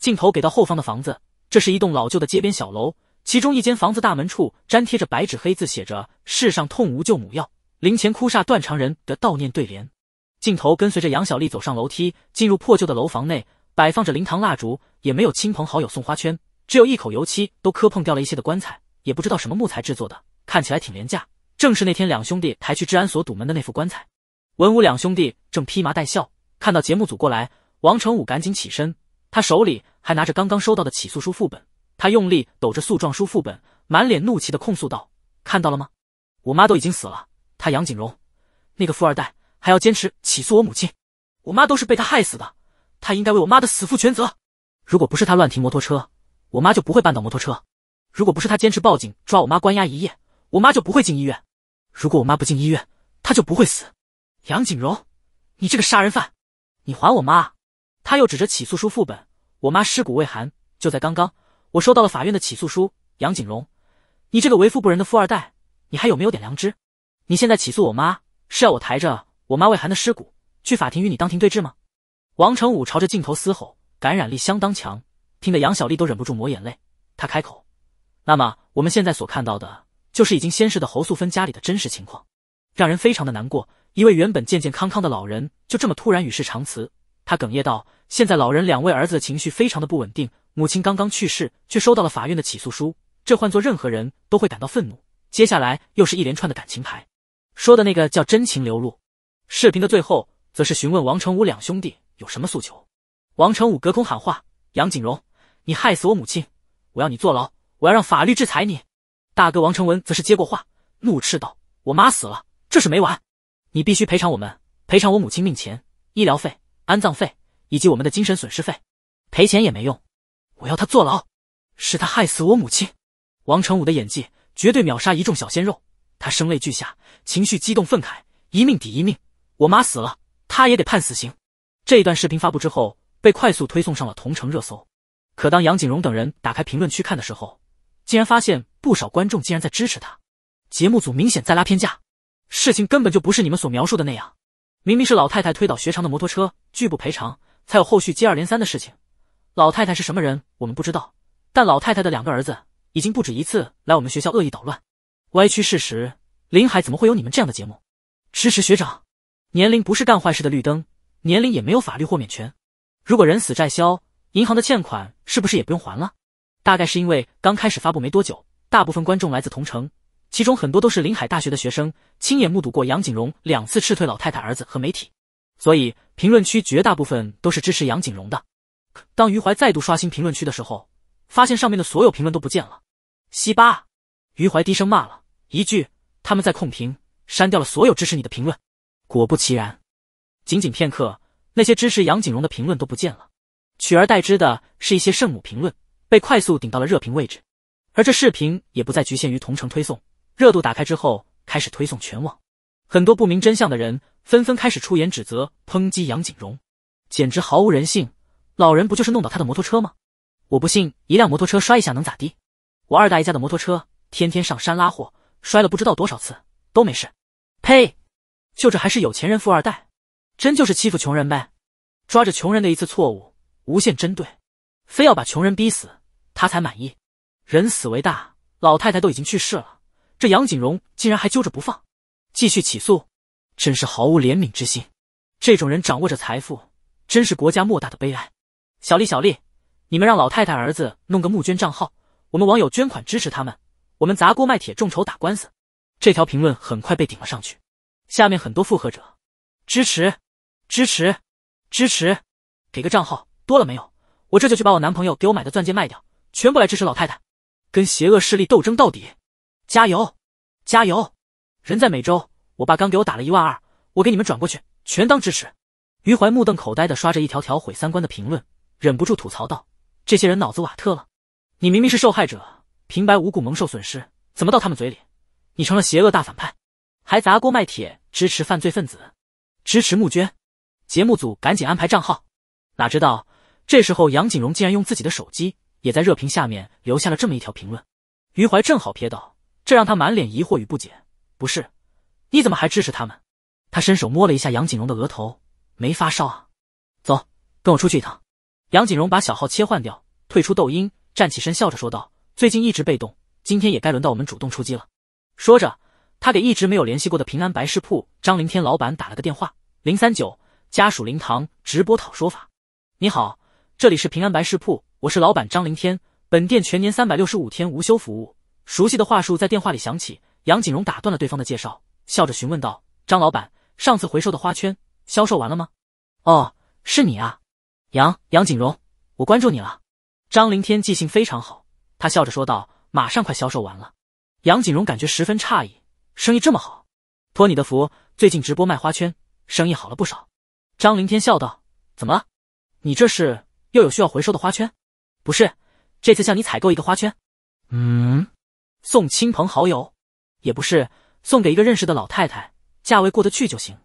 镜头给到后方的房子，这是一栋老旧的街边小楼，其中一间房子大门处粘贴着白纸黑字写着“世上痛无救母药，灵前哭煞断肠人”的悼念对联。镜头跟随着杨小丽走上楼梯，进入破旧的楼房内，摆放着灵堂蜡烛，也没有亲朋好友送花圈。只有一口油漆都磕碰掉了一些的棺材，也不知道什么木材制作的，看起来挺廉价。正是那天两兄弟抬去治安所堵门的那副棺材。文武两兄弟正披麻戴孝，看到节目组过来，王成武赶紧起身，他手里还拿着刚刚收到的起诉书副本，他用力抖着诉状书副本，满脸怒气的控诉道：“看到了吗？我妈都已经死了，他杨景荣那个富二代还要坚持起诉我母亲，我妈都是被他害死的，他应该为我妈的死负全责。如果不是他乱停摩托车。”我妈就不会绊倒摩托车，如果不是他坚持报警抓我妈关押一夜，我妈就不会进医院。如果我妈不进医院，他就不会死。杨景荣，你这个杀人犯，你还我妈！他又指着起诉书副本，我妈尸骨未寒，就在刚刚，我收到了法院的起诉书。杨景荣，你这个为富不仁的富二代，你还有没有点良知？你现在起诉我妈，是要我抬着我妈未寒的尸骨去法庭与你当庭对质吗？王成武朝着镜头嘶吼，感染力相当强。听得杨小丽都忍不住抹眼泪。他开口：“那么我们现在所看到的，就是已经仙逝的侯素芬家里的真实情况，让人非常的难过。一位原本健健康康的老人，就这么突然与世长辞。”他哽咽道：“现在老人两位儿子的情绪非常的不稳定，母亲刚刚去世，却收到了法院的起诉书，这换做任何人都会感到愤怒。接下来又是一连串的感情牌，说的那个叫真情流露。视频的最后，则是询问王成武两兄弟有什么诉求。王成武隔空喊话：杨景荣。”你害死我母亲，我要你坐牢，我要让法律制裁你。大哥王成文则是接过话，怒斥道：“我妈死了，这是没完，你必须赔偿我们，赔偿我母亲命钱、医疗费、安葬费以及我们的精神损失费。赔钱也没用，我要他坐牢，是他害死我母亲。”王成武的演技绝对秒杀一众小鲜肉，他声泪俱下，情绪激动愤慨，一命抵一命，我妈死了，他也得判死刑。这一段视频发布之后，被快速推送上了同城热搜。可当杨景荣等人打开评论区看的时候，竟然发现不少观众竟然在支持他。节目组明显在拉偏架，事情根本就不是你们所描述的那样。明明是老太太推倒学长的摩托车，拒不赔偿，才有后续接二连三的事情。老太太是什么人，我们不知道，但老太太的两个儿子已经不止一次来我们学校恶意捣乱，歪曲事实。林海怎么会有你们这样的节目？支持学长，年龄不是干坏事的绿灯，年龄也没有法律豁免权。如果人死债消。银行的欠款是不是也不用还了？大概是因为刚开始发布没多久，大部分观众来自同城，其中很多都是临海大学的学生，亲眼目睹过杨景荣两次斥退老太太儿子和媒体，所以评论区绝大部分都是支持杨景荣的。当余怀再度刷新评论区的时候，发现上面的所有评论都不见了。西巴，余怀低声骂了一句：“他们在控评，删掉了所有支持你的评论。”果不其然，仅仅片刻，那些支持杨景荣的评论都不见了。取而代之的是一些圣母评论，被快速顶到了热评位置，而这视频也不再局限于同城推送，热度打开之后开始推送全网，很多不明真相的人纷纷开始出言指责、抨击杨景荣，简直毫无人性。老人不就是弄倒他的摩托车吗？我不信一辆摩托车摔一下能咋的？我二大爷家的摩托车天天上山拉货，摔了不知道多少次都没事。呸！就这还是有钱人富二代，真就是欺负穷人呗，抓着穷人的一次错误。无限针对，非要把穷人逼死，他才满意。人死为大，老太太都已经去世了，这杨景荣竟然还揪着不放，继续起诉，真是毫无怜悯之心。这种人掌握着财富，真是国家莫大的悲哀。小丽，小丽，你们让老太太儿子弄个募捐账号，我们网友捐款支持他们，我们砸锅卖铁众筹打官司。这条评论很快被顶了上去，下面很多附和者，支持，支持，支持，给个账号。多了没有？我这就去把我男朋友给我买的钻戒卖掉，全部来支持老太太，跟邪恶势力斗争到底！加油，加油！人在美洲，我爸刚给我打了一万二，我给你们转过去，全当支持。余淮目瞪口呆的刷着一条条毁三观的评论，忍不住吐槽道：“这些人脑子瓦特了！你明明是受害者，平白无故蒙受损失，怎么到他们嘴里，你成了邪恶大反派，还砸锅卖铁支持犯罪分子，支持募捐？节目组赶紧安排账号！哪知道。”这时候，杨景荣竟然用自己的手机，也在热评下面留下了这么一条评论。余怀正好瞥到，这让他满脸疑惑与不解。不是，你怎么还支持他们？他伸手摸了一下杨景荣的额头，没发烧啊。走，跟我出去一趟。杨景荣把小号切换掉，退出抖音，站起身，笑着说道：“最近一直被动，今天也该轮到我们主动出击了。”说着，他给一直没有联系过的平安白事铺张凌天老板打了个电话：“零三九家属灵堂直播讨说法。你好。”这里是平安白事铺，我是老板张凌天。本店全年三百六十五天无休服务。熟悉的话术在电话里响起，杨景荣打断了对方的介绍，笑着询问道：“张老板，上次回收的花圈销售完了吗？”“哦，是你啊，杨杨景荣，我关注你了。”张凌天记性非常好，他笑着说道：“马上快销售完了。”杨景荣感觉十分诧异，生意这么好？托你的福，最近直播卖花圈，生意好了不少。”张凌天笑道：“怎么了？你这是？”又有需要回收的花圈，不是这次向你采购一个花圈，嗯，送亲朋好友，也不是送给一个认识的老太太，价位过得去就行。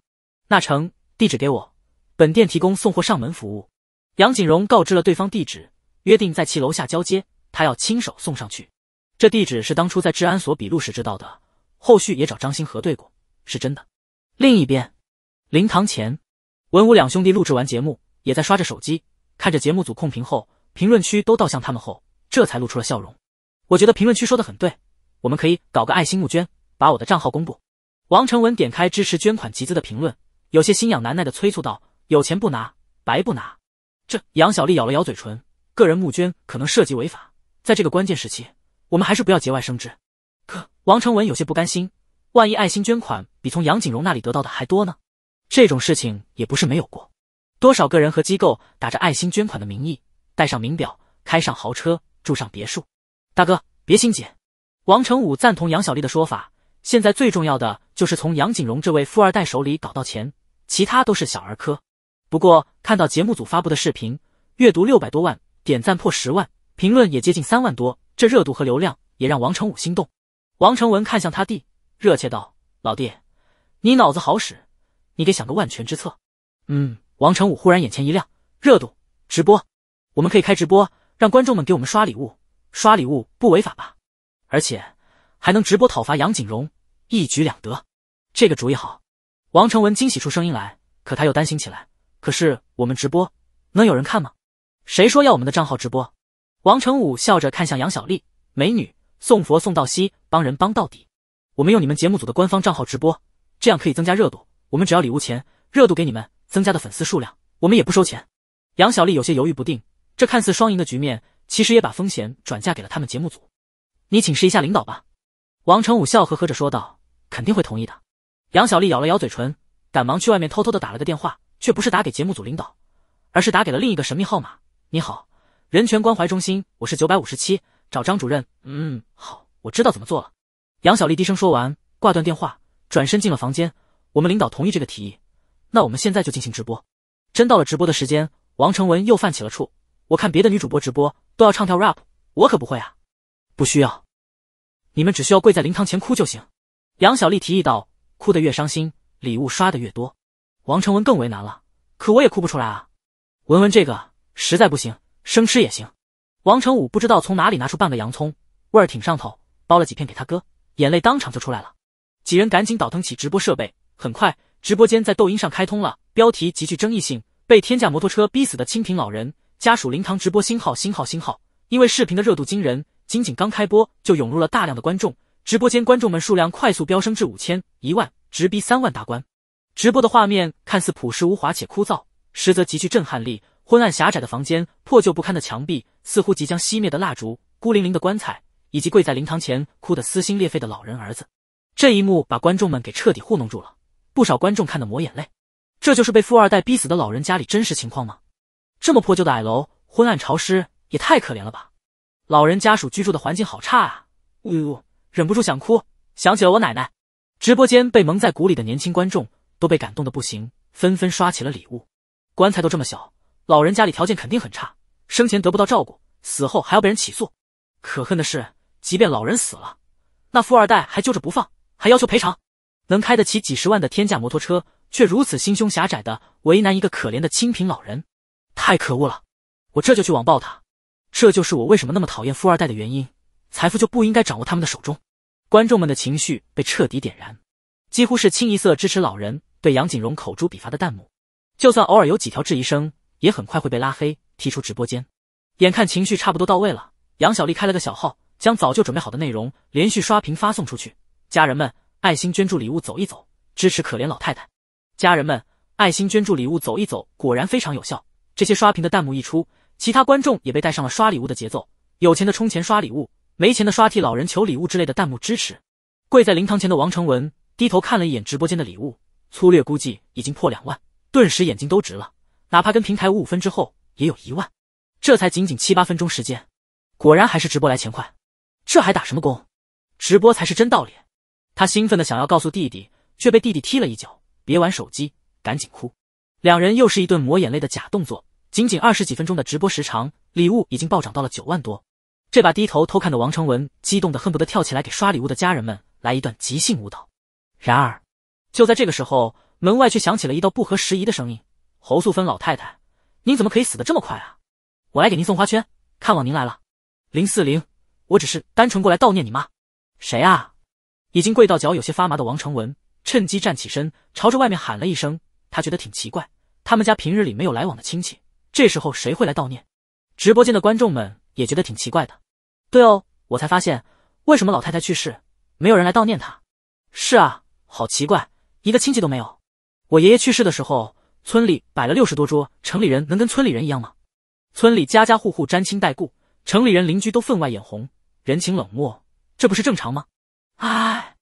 那成，地址给我，本店提供送货上门服务。杨锦荣告知了对方地址，约定在其楼下交接，他要亲手送上去。这地址是当初在治安所笔录时知道的，后续也找张鑫核对过，是真的。另一边，灵堂前，文武两兄弟录制完节目，也在刷着手机。看着节目组控评后，评论区都倒向他们后，这才露出了笑容。我觉得评论区说的很对，我们可以搞个爱心募捐，把我的账号公布。王成文点开支持捐款集资的评论，有些心痒难耐的催促道：“有钱不拿，白不拿。”这杨小丽咬了咬嘴唇，个人募捐可能涉及违法，在这个关键时期，我们还是不要节外生枝。可王成文有些不甘心，万一爱心捐款比从杨景荣那里得到的还多呢？这种事情也不是没有过。多少个人和机构打着爱心捐款的名义，带上名表，开上豪车，住上别墅？大哥，别心急。王成武赞同杨小丽的说法，现在最重要的就是从杨景荣这位富二代手里搞到钱，其他都是小儿科。不过看到节目组发布的视频，阅读六百多万，点赞破十万，评论也接近三万多，这热度和流量也让王成武心动。王成文看向他弟，热切道：“老弟，你脑子好使，你得想个万全之策。”嗯。王成武忽然眼前一亮，热度直播，我们可以开直播，让观众们给我们刷礼物，刷礼物不违法吧？而且还能直播讨伐杨景荣，一举两得。这个主意好！王成文惊喜出声音来，可他又担心起来。可是我们直播能有人看吗？谁说要我们的账号直播？王成武笑着看向杨小丽，美女送佛送到西，帮人帮到底。我们用你们节目组的官方账号直播，这样可以增加热度。我们只要礼物钱，热度给你们。增加的粉丝数量，我们也不收钱。杨小丽有些犹豫不定，这看似双赢的局面，其实也把风险转嫁给了他们节目组。你请示一下领导吧。”王成武笑呵呵着说道，“肯定会同意的。”杨小丽咬了咬嘴唇，赶忙去外面偷偷的打了个电话，却不是打给节目组领导，而是打给了另一个神秘号码。“你好，人权关怀中心，我是九百五十七，找张主任。”“嗯，好，我知道怎么做了。”杨小丽低声说完，挂断电话，转身进了房间。我们领导同意这个提议。那我们现在就进行直播，真到了直播的时间，王成文又犯起了怵。我看别的女主播直播都要唱跳 rap，我可不会啊。不需要，你们只需要跪在灵堂前哭就行。杨小丽提议道，哭得越伤心，礼物刷的越多。王成文更为难了，可我也哭不出来啊。文文这个实在不行，生吃也行。王成武不知道从哪里拿出半个洋葱，味儿挺上头，剥了几片给他哥，眼泪当场就出来了。几人赶紧倒腾起直播设备，很快。直播间在抖音上开通了，标题极具争议性，被天价摩托车逼死的清贫老人家属灵堂直播。新号新号新号，因为视频的热度惊人，仅仅刚开播就涌入了大量的观众。直播间观众们数量快速飙升至五千一万，直逼三万大关。直播的画面看似朴实无华且枯燥，实则极具震撼力。昏暗狭窄的房间，破旧不堪的墙壁，似乎即将熄灭的蜡烛，孤零零的棺材，以及跪在灵堂前哭得撕心裂肺的老人儿子，这一幕把观众们给彻底糊弄住了。不少观众看得抹眼泪，这就是被富二代逼死的老人家里真实情况吗？这么破旧的矮楼，昏暗潮湿，也太可怜了吧！老人家属居住的环境好差啊，呜，忍不住想哭。想起了我奶奶。直播间被蒙在鼓里的年轻观众都被感动的不行，纷纷刷起了礼物。棺材都这么小，老人家里条件肯定很差，生前得不到照顾，死后还要被人起诉。可恨的是，即便老人死了，那富二代还揪着不放，还要求赔偿。能开得起几十万的天价摩托车，却如此心胸狭窄的为难一个可怜的清贫老人，太可恶了！我这就去网暴他！这就是我为什么那么讨厌富二代的原因，财富就不应该掌握他们的手中。观众们的情绪被彻底点燃，几乎是清一色支持老人对杨景荣口诛笔伐的弹幕，就算偶尔有几条质疑声，也很快会被拉黑踢出直播间。眼看情绪差不多到位了，杨小丽开了个小号，将早就准备好的内容连续刷屏发送出去，家人们。爱心捐助礼物走一走，支持可怜老太太家人们。爱心捐助礼物走一走，果然非常有效。这些刷屏的弹幕一出，其他观众也被带上了刷礼物的节奏。有钱的充钱刷礼物，没钱的刷替老人求礼物之类的弹幕支持。跪在灵堂前的王成文低头看了一眼直播间的礼物，粗略估计已经破两万，顿时眼睛都直了。哪怕跟平台五五分之后，也有一万。这才仅仅七八分钟时间，果然还是直播来钱快。这还打什么工？直播才是真道理。他兴奋的想要告诉弟弟，却被弟弟踢了一脚。别玩手机，赶紧哭。两人又是一顿抹眼泪的假动作。仅仅二十几分钟的直播时长，礼物已经暴涨到了九万多。这把低头偷看的王成文激动的恨不得跳起来给刷礼物的家人们来一段即兴舞蹈。然而，就在这个时候，门外却响起了一道不合时宜的声音：“侯素芬老太太，您怎么可以死得这么快啊？我来给您送花圈，看望您来了。零四零，我只是单纯过来悼念你妈。谁啊？”已经跪到脚有些发麻的王成文趁机站起身，朝着外面喊了一声。他觉得挺奇怪，他们家平日里没有来往的亲戚，这时候谁会来悼念？直播间的观众们也觉得挺奇怪的。对哦，我才发现，为什么老太太去世没有人来悼念她？是啊，好奇怪，一个亲戚都没有。我爷爷去世的时候，村里摆了六十多桌，城里人能跟村里人一样吗？村里家家户户沾亲带故，城里人邻居都分外眼红，人情冷漠，这不是正常吗？唉，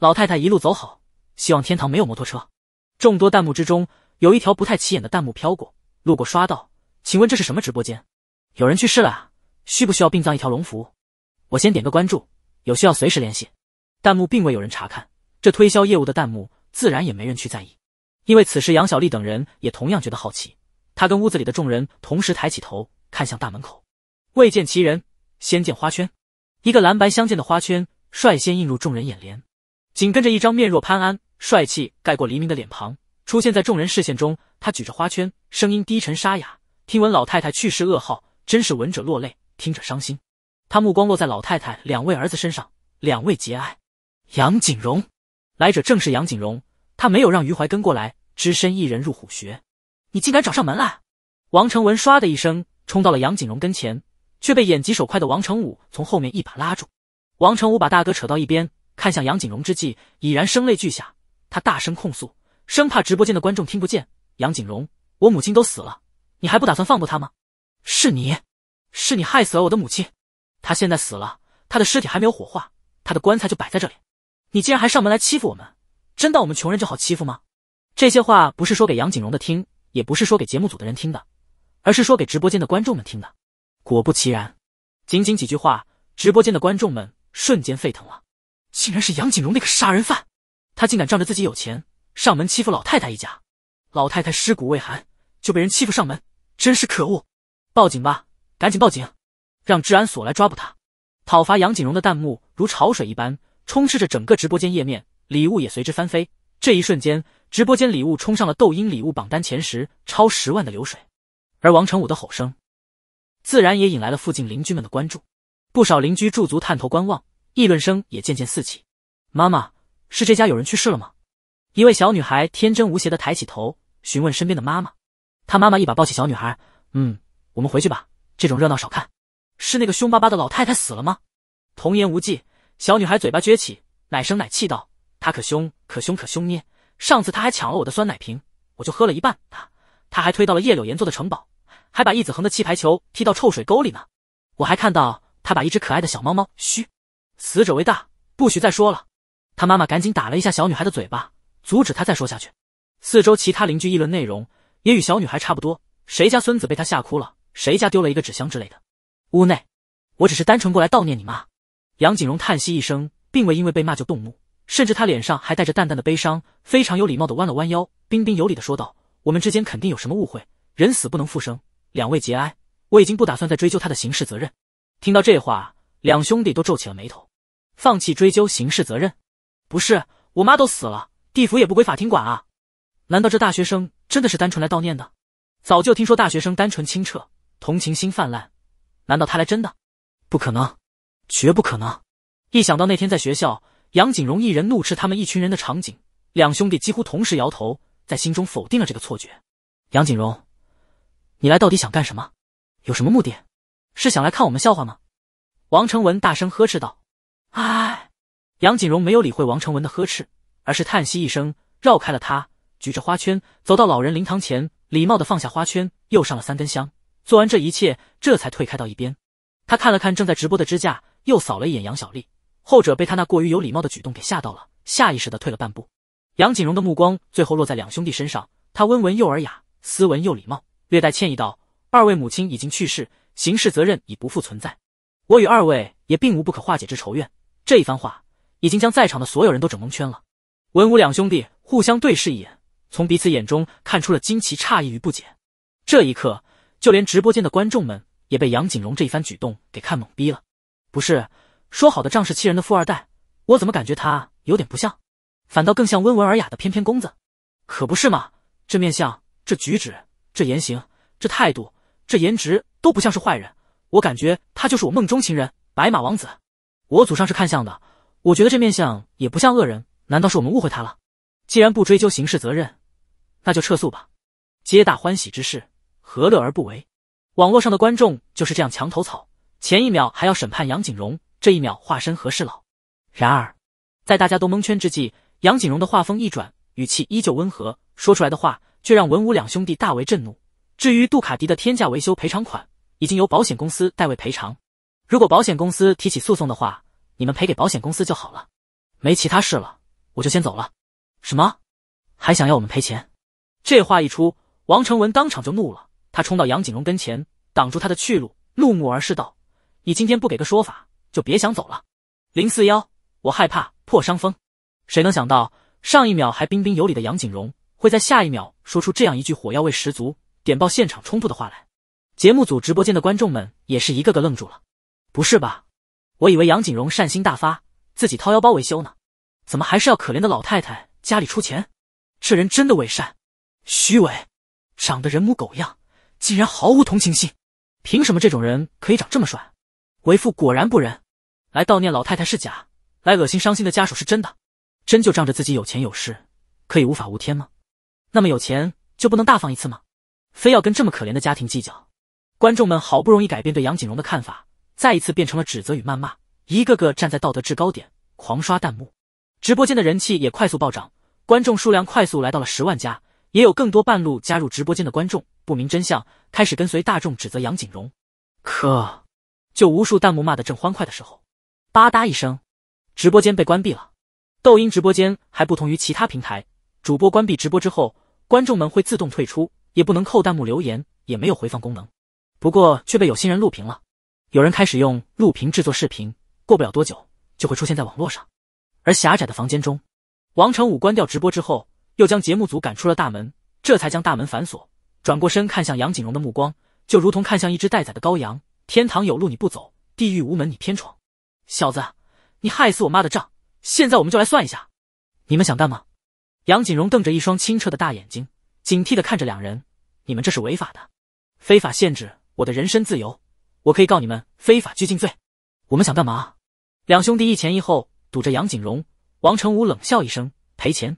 老太太一路走好，希望天堂没有摩托车。众多弹幕之中，有一条不太起眼的弹幕飘过，路过刷到，请问这是什么直播间？有人去世了啊，需不需要殡葬一条龙服务？我先点个关注，有需要随时联系。弹幕并未有人查看，这推销业务的弹幕自然也没人去在意，因为此时杨小丽等人也同样觉得好奇，她跟屋子里的众人同时抬起头看向大门口，未见其人，先见花圈，一个蓝白相间的花圈。率先映入众人眼帘，紧跟着一张面若潘安、帅气盖过黎明的脸庞出现在众人视线中。他举着花圈，声音低沉沙哑：“听闻老太太去世噩耗，真是闻者落泪，听者伤心。”他目光落在老太太两位儿子身上：“两位节哀。”杨景荣，来者正是杨景荣。他没有让于怀跟过来，只身一人入虎穴。你竟敢找上门来！王成文唰的一声冲到了杨景荣跟前，却被眼疾手快的王成武从后面一把拉住。王成武把大哥扯到一边，看向杨景荣之际，已然声泪俱下。他大声控诉，生怕直播间的观众听不见：“杨景荣，我母亲都死了，你还不打算放过他吗？是你，是你害死了我的母亲。他现在死了，他的尸体还没有火化，他的棺材就摆在这里。你竟然还上门来欺负我们，真当我们穷人就好欺负吗？”这些话不是说给杨景荣的听，也不是说给节目组的人听的，而是说给直播间的观众们听的。果不其然，仅仅几句话，直播间的观众们。瞬间沸腾了，竟然是杨景荣那个杀人犯！他竟敢仗着自己有钱上门欺负老太太一家，老太太尸骨未寒就被人欺负上门，真是可恶！报警吧，赶紧报警，让治安所来抓捕他！讨伐杨景荣的弹幕如潮水一般充斥着整个直播间页面，礼物也随之翻飞。这一瞬间，直播间礼物冲上了抖音礼物榜单前十，超十万的流水。而王成武的吼声，自然也引来了附近邻居们的关注。不少邻居驻足探头观望，议论声也渐渐四起。妈妈，是这家有人去世了吗？一位小女孩天真无邪的抬起头，询问身边的妈妈。她妈妈一把抱起小女孩，嗯，我们回去吧，这种热闹少看。是那个凶巴巴的老太太死了吗？童言无忌，小女孩嘴巴撅起，奶声奶气道：“她可凶，可凶，可凶捏！上次她还抢了我的酸奶瓶，我就喝了一半。她，她还推到了叶柳岩做的城堡，还把易子恒的气排球踢到臭水沟里呢。我还看到。”他把一只可爱的小猫猫，嘘，死者为大，不许再说了。他妈妈赶紧打了一下小女孩的嘴巴，阻止她再说下去。四周其他邻居议论内容也与小女孩差不多，谁家孙子被他吓哭了，谁家丢了一个纸箱之类的。屋内，我只是单纯过来悼念你妈。杨景荣叹息一声，并未因为被骂就动怒，甚至他脸上还带着淡淡的悲伤，非常有礼貌的弯了弯腰，彬彬有礼的说道：“我们之间肯定有什么误会，人死不能复生，两位节哀，我已经不打算再追究他的刑事责任。”听到这话，两兄弟都皱起了眉头。放弃追究刑事责任？不是，我妈都死了，地府也不归法庭管啊！难道这大学生真的是单纯来悼念的？早就听说大学生单纯清澈，同情心泛滥，难道他来真的？不可能，绝不可能！一想到那天在学校，杨景荣一人怒斥他们一群人的场景，两兄弟几乎同时摇头，在心中否定了这个错觉。杨景荣，你来到底想干什么？有什么目的？是想来看我们笑话吗？王成文大声呵斥道。唉，杨锦荣没有理会王成文的呵斥，而是叹息一声，绕开了他，举着花圈走到老人灵堂前，礼貌的放下花圈，又上了三根香。做完这一切，这才退开到一边。他看了看正在直播的支架，又扫了一眼杨小丽，后者被他那过于有礼貌的举动给吓到了，下意识的退了半步。杨锦荣的目光最后落在两兄弟身上，他温文又尔雅，斯文又礼貌，略带歉意道：“二位母亲已经去世。”刑事责任已不复存在，我与二位也并无不可化解之仇怨。这一番话已经将在场的所有人都整蒙圈了。文武两兄弟互相对视一眼，从彼此眼中看出了惊奇、诧异与不解。这一刻，就连直播间的观众们也被杨景荣这一番举动给看懵逼了。不是说好的仗势欺人的富二代，我怎么感觉他有点不像，反倒更像温文尔雅的翩翩公子？可不是嘛，这面相、这举止、这言行、这态度、这颜值。都不像是坏人，我感觉他就是我梦中情人，白马王子。我祖上是看相的，我觉得这面相也不像恶人。难道是我们误会他了？既然不追究刑事责任，那就撤诉吧，皆大欢喜之事，何乐而不为？网络上的观众就是这样墙头草，前一秒还要审判杨景荣，这一秒化身和事佬。然而，在大家都蒙圈之际，杨景荣的话锋一转，语气依旧温和，说出来的话却让文武两兄弟大为震怒。至于杜卡迪的天价维修赔偿款。已经由保险公司代位赔偿，如果保险公司提起诉讼的话，你们赔给保险公司就好了。没其他事了，我就先走了。什么？还想要我们赔钱？这话一出，王成文当场就怒了，他冲到杨景荣跟前，挡住他的去路，怒目而视道：“你今天不给个说法，就别想走了。”零四幺，我害怕破伤风。谁能想到，上一秒还彬彬有礼的杨景荣，会在下一秒说出这样一句火药味十足、点爆现场冲突的话来？节目组直播间的观众们也是一个个愣住了，不是吧？我以为杨景荣善心大发，自己掏腰包维修呢，怎么还是要可怜的老太太家里出钱？这人真的伪善、虚伪，长得人模狗样，竟然毫无同情心！凭什么这种人可以长这么帅？为父果然不仁，来悼念老太太是假，来恶心伤心的家属是真的。真就仗着自己有钱有势，可以无法无天吗？那么有钱就不能大方一次吗？非要跟这么可怜的家庭计较？观众们好不容易改变对杨景荣的看法，再一次变成了指责与谩骂，一个个站在道德制高点狂刷弹幕，直播间的人气也快速暴涨，观众数量快速来到了十万加，也有更多半路加入直播间的观众不明真相，开始跟随大众指责杨景荣。可就无数弹幕骂得正欢快的时候，吧嗒一声，直播间被关闭了。抖音直播间还不同于其他平台，主播关闭直播之后，观众们会自动退出，也不能扣弹幕留言，也没有回放功能。不过却被有心人录屏了，有人开始用录屏制作视频，过不了多久就会出现在网络上。而狭窄的房间中，王成武关掉直播之后，又将节目组赶出了大门，这才将大门反锁。转过身看向杨景荣的目光，就如同看向一只待宰的羔羊。天堂有路你不走，地狱无门你偏闯。小子，你害死我妈的账，现在我们就来算一下。你们想干吗？杨景荣瞪着一双清澈的大眼睛，警惕的看着两人。你们这是违法的，非法限制。我的人身自由，我可以告你们非法拘禁罪。我们想干嘛？两兄弟一前一后堵着杨景荣、王成武冷笑一声：“赔钱！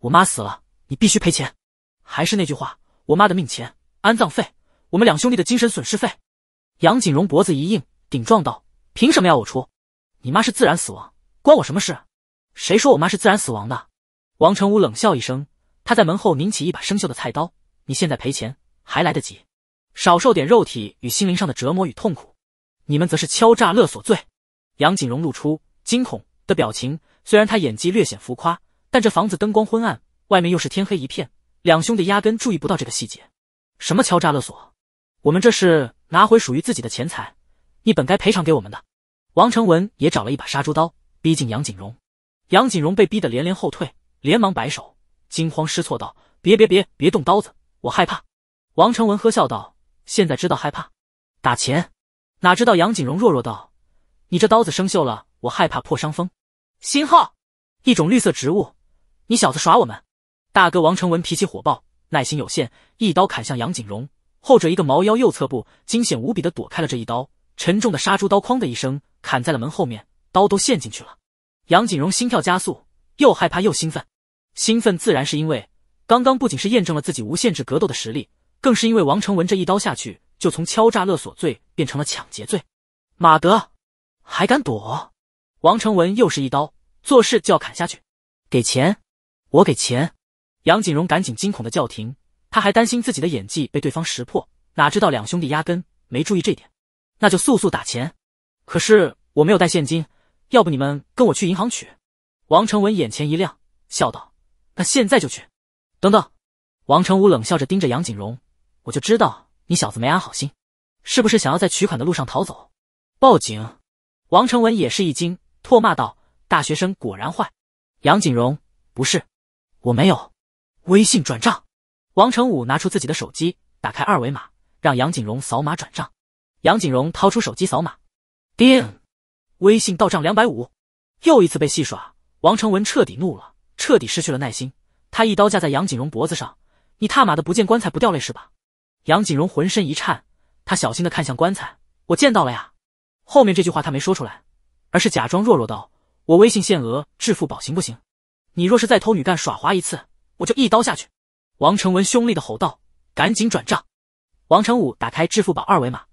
我妈死了，你必须赔钱。还是那句话，我妈的命钱、安葬费，我们两兄弟的精神损失费。”杨景荣脖子一硬，顶撞道：“凭什么要我出？你妈是自然死亡，关我什么事？谁说我妈是自然死亡的？”王成武冷笑一声，他在门后拧起一把生锈的菜刀：“你现在赔钱还来得及。”少受点肉体与心灵上的折磨与痛苦，你们则是敲诈勒索罪。杨景荣露出惊恐的表情，虽然他演技略显浮夸，但这房子灯光昏暗，外面又是天黑一片，两兄弟压根注意不到这个细节。什么敲诈勒索？我们这是拿回属于自己的钱财，你本该赔偿给我们的。王成文也找了一把杀猪刀，逼近杨景荣。杨景荣被逼得连连后退，连忙摆手，惊慌失措道：“别别别，别动刀子，我害怕。”王成文呵笑道。现在知道害怕，打钱，哪知道杨景荣弱弱道：“你这刀子生锈了，我害怕破伤风。”星号，一种绿色植物。你小子耍我们！大哥王成文脾气火爆，耐心有限，一刀砍向杨景荣，后者一个毛腰右侧部惊险无比的躲开了这一刀。沉重的杀猪刀哐的一声砍在了门后面，刀都陷进去了。杨景荣心跳加速，又害怕又兴奋。兴奋自然是因为刚刚不仅是验证了自己无限制格斗的实力。更是因为王成文这一刀下去，就从敲诈勒索罪变成了抢劫罪。马德，还敢躲？王成文又是一刀，做事就要砍下去。给钱，我给钱。杨景荣赶紧惊恐的叫停，他还担心自己的演技被对方识破，哪知道两兄弟压根没注意这点。那就速速打钱。可是我没有带现金，要不你们跟我去银行取？王成文眼前一亮，笑道：“那现在就去。”等等，王成武冷笑着盯着杨景荣。我就知道你小子没安好心，是不是想要在取款的路上逃走？报警！王成文也是一惊，唾骂道：“大学生果然坏！”杨景荣，不是，我没有。微信转账。王成武拿出自己的手机，打开二维码，让杨景荣扫码转账。杨景荣掏出手机扫码，叮，微信到账两百五。又一次被戏耍，王成文彻底怒了，彻底失去了耐心。他一刀架在杨景荣脖子上：“你踏马的不见棺材不掉泪是吧？”杨景荣浑身一颤，他小心的看向棺材，我见到了呀。后面这句话他没说出来，而是假装弱弱道：“我微信限额，支付宝行不行？你若是再偷女干耍滑一次，我就一刀下去。”王成文凶厉的吼道：“赶紧转账！”王成武打开支付宝二维码，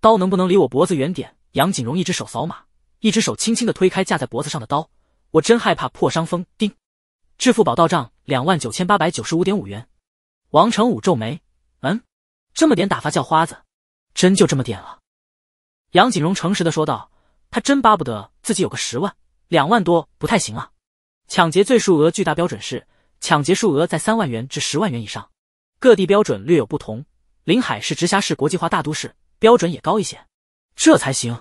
刀能不能离我脖子远点？杨景荣一只手扫码，一只手轻轻的推开架在脖子上的刀，我真害怕破伤风。叮，支付宝到账两万九千八百九十五点五元。王成武皱眉：“嗯？”这么点打发叫花子，真就这么点了？杨景荣诚实的说道：“他真巴不得自己有个十万，两万多不太行啊。”抢劫罪数额巨大标准是抢劫数额在三万元至十万元以上，各地标准略有不同。临海是直辖市国际化大都市，标准也高一些，这才行。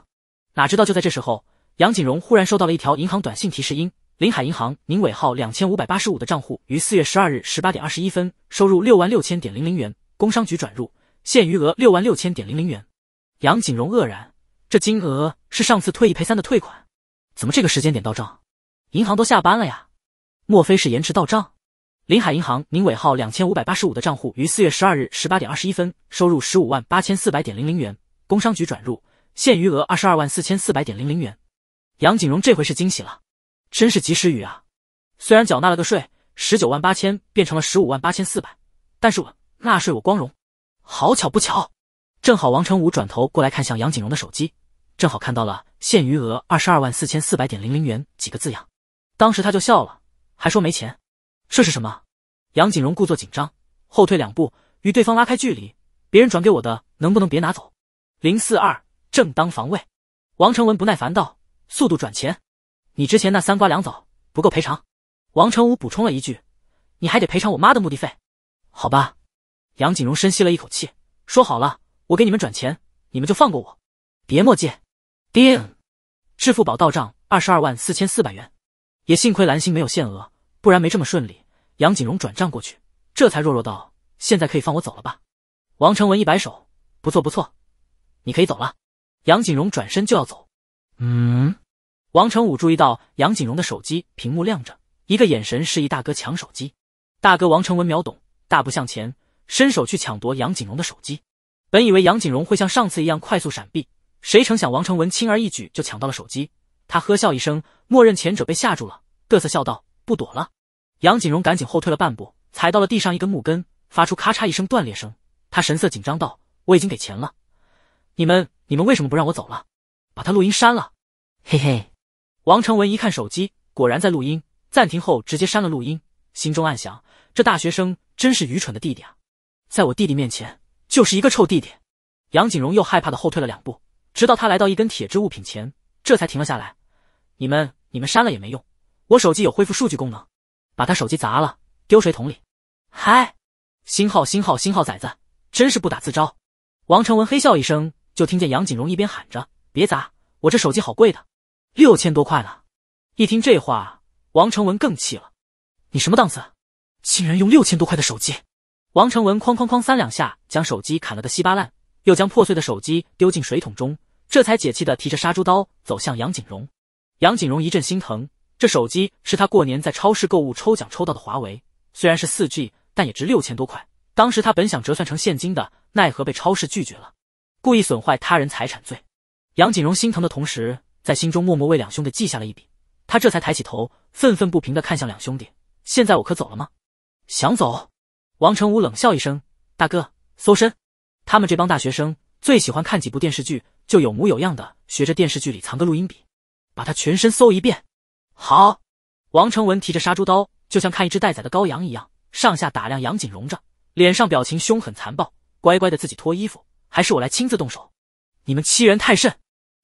哪知道就在这时候，杨景荣忽然收到了一条银行短信提示音：“临海银行，您尾号两千五百八十五的账户于四月十二日十八点二十一分收入六万六千点零零元，工商局转入。”现余额六万六千点零零元。杨景荣愕然，这金额是上次退一赔三的退款，怎么这个时间点到账？银行都下班了呀，莫非是延迟到账？林海银行，您尾号两千五百八十五的账户于四月十二日十八点二十一分收入十五万八千四百点零零元，工商局转入，现余额二十二万四千四百点零零元。杨景荣这回是惊喜了，真是及时雨啊！虽然缴纳了个税，十九万八千变成了十五万八千四百，但是我纳税我光荣。好巧不巧，正好王成武转头过来看向杨景荣的手机，正好看到了现余额二十二万四千四百点零零元几个字样。当时他就笑了，还说没钱。这是什么？杨景荣故作紧张，后退两步，与对方拉开距离。别人转给我的，能不能别拿走？零四二正当防卫。王成文不耐烦道：“速度转钱，你之前那三瓜两枣不够赔偿。”王成武补充了一句：“你还得赔偿我妈的墓地费，好吧？”杨景荣深吸了一口气，说：“好了，我给你们转钱，你们就放过我，别磨叽。”叮，支付宝到账二十二万四千四百元。也幸亏蓝星没有限额，不然没这么顺利。杨景荣转账过去，这才弱弱道：“现在可以放我走了吧？”王成文一摆手：“不错不错，你可以走了。”杨景荣转身就要走。嗯，王成武注意到杨景荣的手机屏幕亮着，一个眼神示意大哥抢手机。大哥王成文秒懂，大步向前。伸手去抢夺杨景荣的手机，本以为杨景荣会像上次一样快速闪避，谁成想王成文轻而易举就抢到了手机。他呵笑一声，默认前者被吓住了，嘚瑟笑道：“不躲了。”杨景荣赶紧后退了半步，踩到了地上一根木根，发出咔嚓一声断裂声。他神色紧张道：“我已经给钱了，你们你们为什么不让我走了？把他录音删了。”嘿嘿，王成文一看手机，果然在录音，暂停后直接删了录音，心中暗想：这大学生真是愚蠢的弟弟啊！在我弟弟面前就是一个臭弟弟，杨景荣又害怕的后退了两步，直到他来到一根铁质物品前，这才停了下来。你们你们删了也没用，我手机有恢复数据功能，把他手机砸了，丢水桶里。嗨，新号新号新号崽子，真是不打自招。王成文嘿笑一声，就听见杨景荣一边喊着别砸，我这手机好贵的，六千多块呢。”一听这话，王成文更气了，你什么档次，竟然用六千多块的手机？王成文哐哐哐三两下将手机砍了个稀巴烂，又将破碎的手机丢进水桶中，这才解气的提着杀猪刀走向杨景荣。杨景荣一阵心疼，这手机是他过年在超市购物抽奖抽到的华为，虽然是四 G，但也值六千多块。当时他本想折算成现金的，奈何被超市拒绝了。故意损坏他人财产罪。杨景荣心疼的同时，在心中默默为两兄弟记下了一笔。他这才抬起头，愤愤不平的看向两兄弟：“现在我可走了吗？想走？”王成武冷笑一声：“大哥，搜身！他们这帮大学生最喜欢看几部电视剧，就有模有样的学着电视剧里藏个录音笔，把他全身搜一遍。”好，王成文提着杀猪刀，就像看一只待宰的羔羊一样，上下打量杨锦荣着，脸上表情凶狠残暴。乖乖的自己脱衣服，还是我来亲自动手。你们欺人太甚！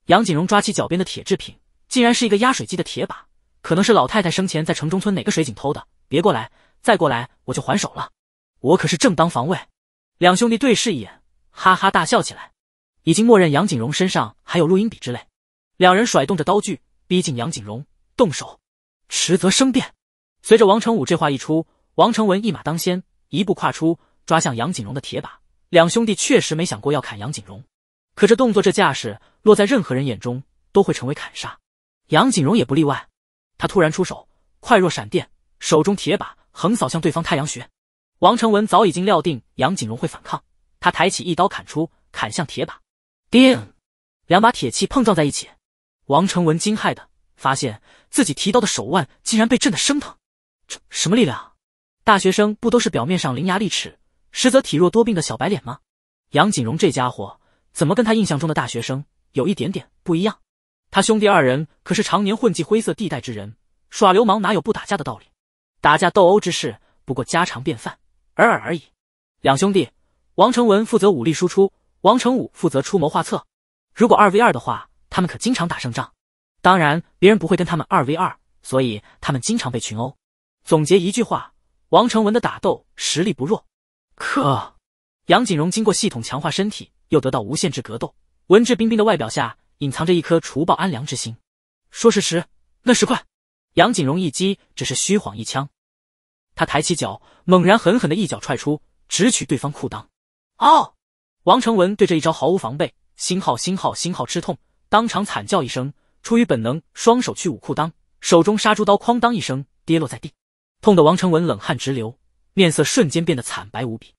杨锦荣抓起脚边的铁制品，竟然是一个压水机的铁把，可能是老太太生前在城中村哪个水井偷的。别过来，再过来我就还手了。我可是正当防卫！两兄弟对视一眼，哈哈大笑起来，已经默认杨景荣身上还有录音笔之类。两人甩动着刀具，逼近杨景荣，动手，迟则生变。随着王成武这话一出，王成文一马当先，一步跨出，抓向杨景荣的铁把。两兄弟确实没想过要砍杨景荣，可这动作这架势，落在任何人眼中都会成为砍杀，杨景荣也不例外。他突然出手，快若闪电，手中铁把横扫向对方太阳穴。王成文早已经料定杨景荣会反抗，他抬起一刀砍出，砍向铁靶。叮，两把铁器碰撞在一起。王成文惊骇的发现自己提刀的手腕竟然被震得生疼。这什么力量？大学生不都是表面上伶牙俐齿，实则体弱多病的小白脸吗？杨景荣这家伙怎么跟他印象中的大学生有一点点不一样？他兄弟二人可是常年混迹灰色地带之人，耍流氓哪有不打架的道理？打架斗殴之事不过家常便饭。尔尔而已。两兄弟，王成文负责武力输出，王成武负责出谋划策。如果二 v 二的话，他们可经常打胜仗。当然，别人不会跟他们二 v 二，所以他们经常被群殴。总结一句话，王成文的打斗实力不弱。可，杨景荣经过系统强化身体，又得到无限制格斗。文质彬彬的外表下，隐藏着一颗除暴安良之心。说时迟，那时快。杨景荣一击，只是虚晃一枪。他抬起脚，猛然狠狠的一脚踹出，直取对方裤裆。哦！王成文对这一招毫无防备，星号星号星号吃痛，当场惨叫一声，出于本能，双手去捂裤裆，手中杀猪刀哐当一声跌落在地，痛得王成文冷汗直流，面色瞬间变得惨白无比。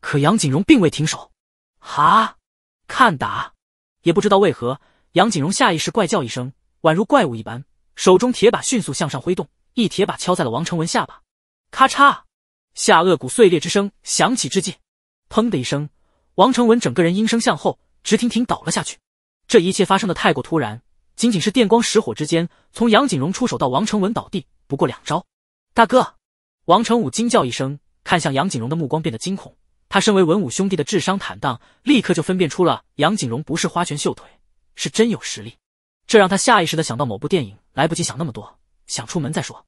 可杨景荣并未停手，哈！看打！也不知道为何，杨景荣下意识怪叫一声，宛如怪物一般，手中铁把迅速向上挥动，一铁把敲在了王成文下巴。咔嚓，下颚骨碎裂之声响起之际，砰的一声，王成文整个人应声向后直挺挺倒了下去。这一切发生的太过突然，仅仅是电光石火之间，从杨景荣出手到王成文倒地，不过两招。大哥，王成武惊叫一声，看向杨景荣的目光变得惊恐。他身为文武兄弟的智商坦荡，立刻就分辨出了杨景荣不是花拳绣腿，是真有实力。这让他下意识的想到某部电影，来不及想那么多，想出门再说。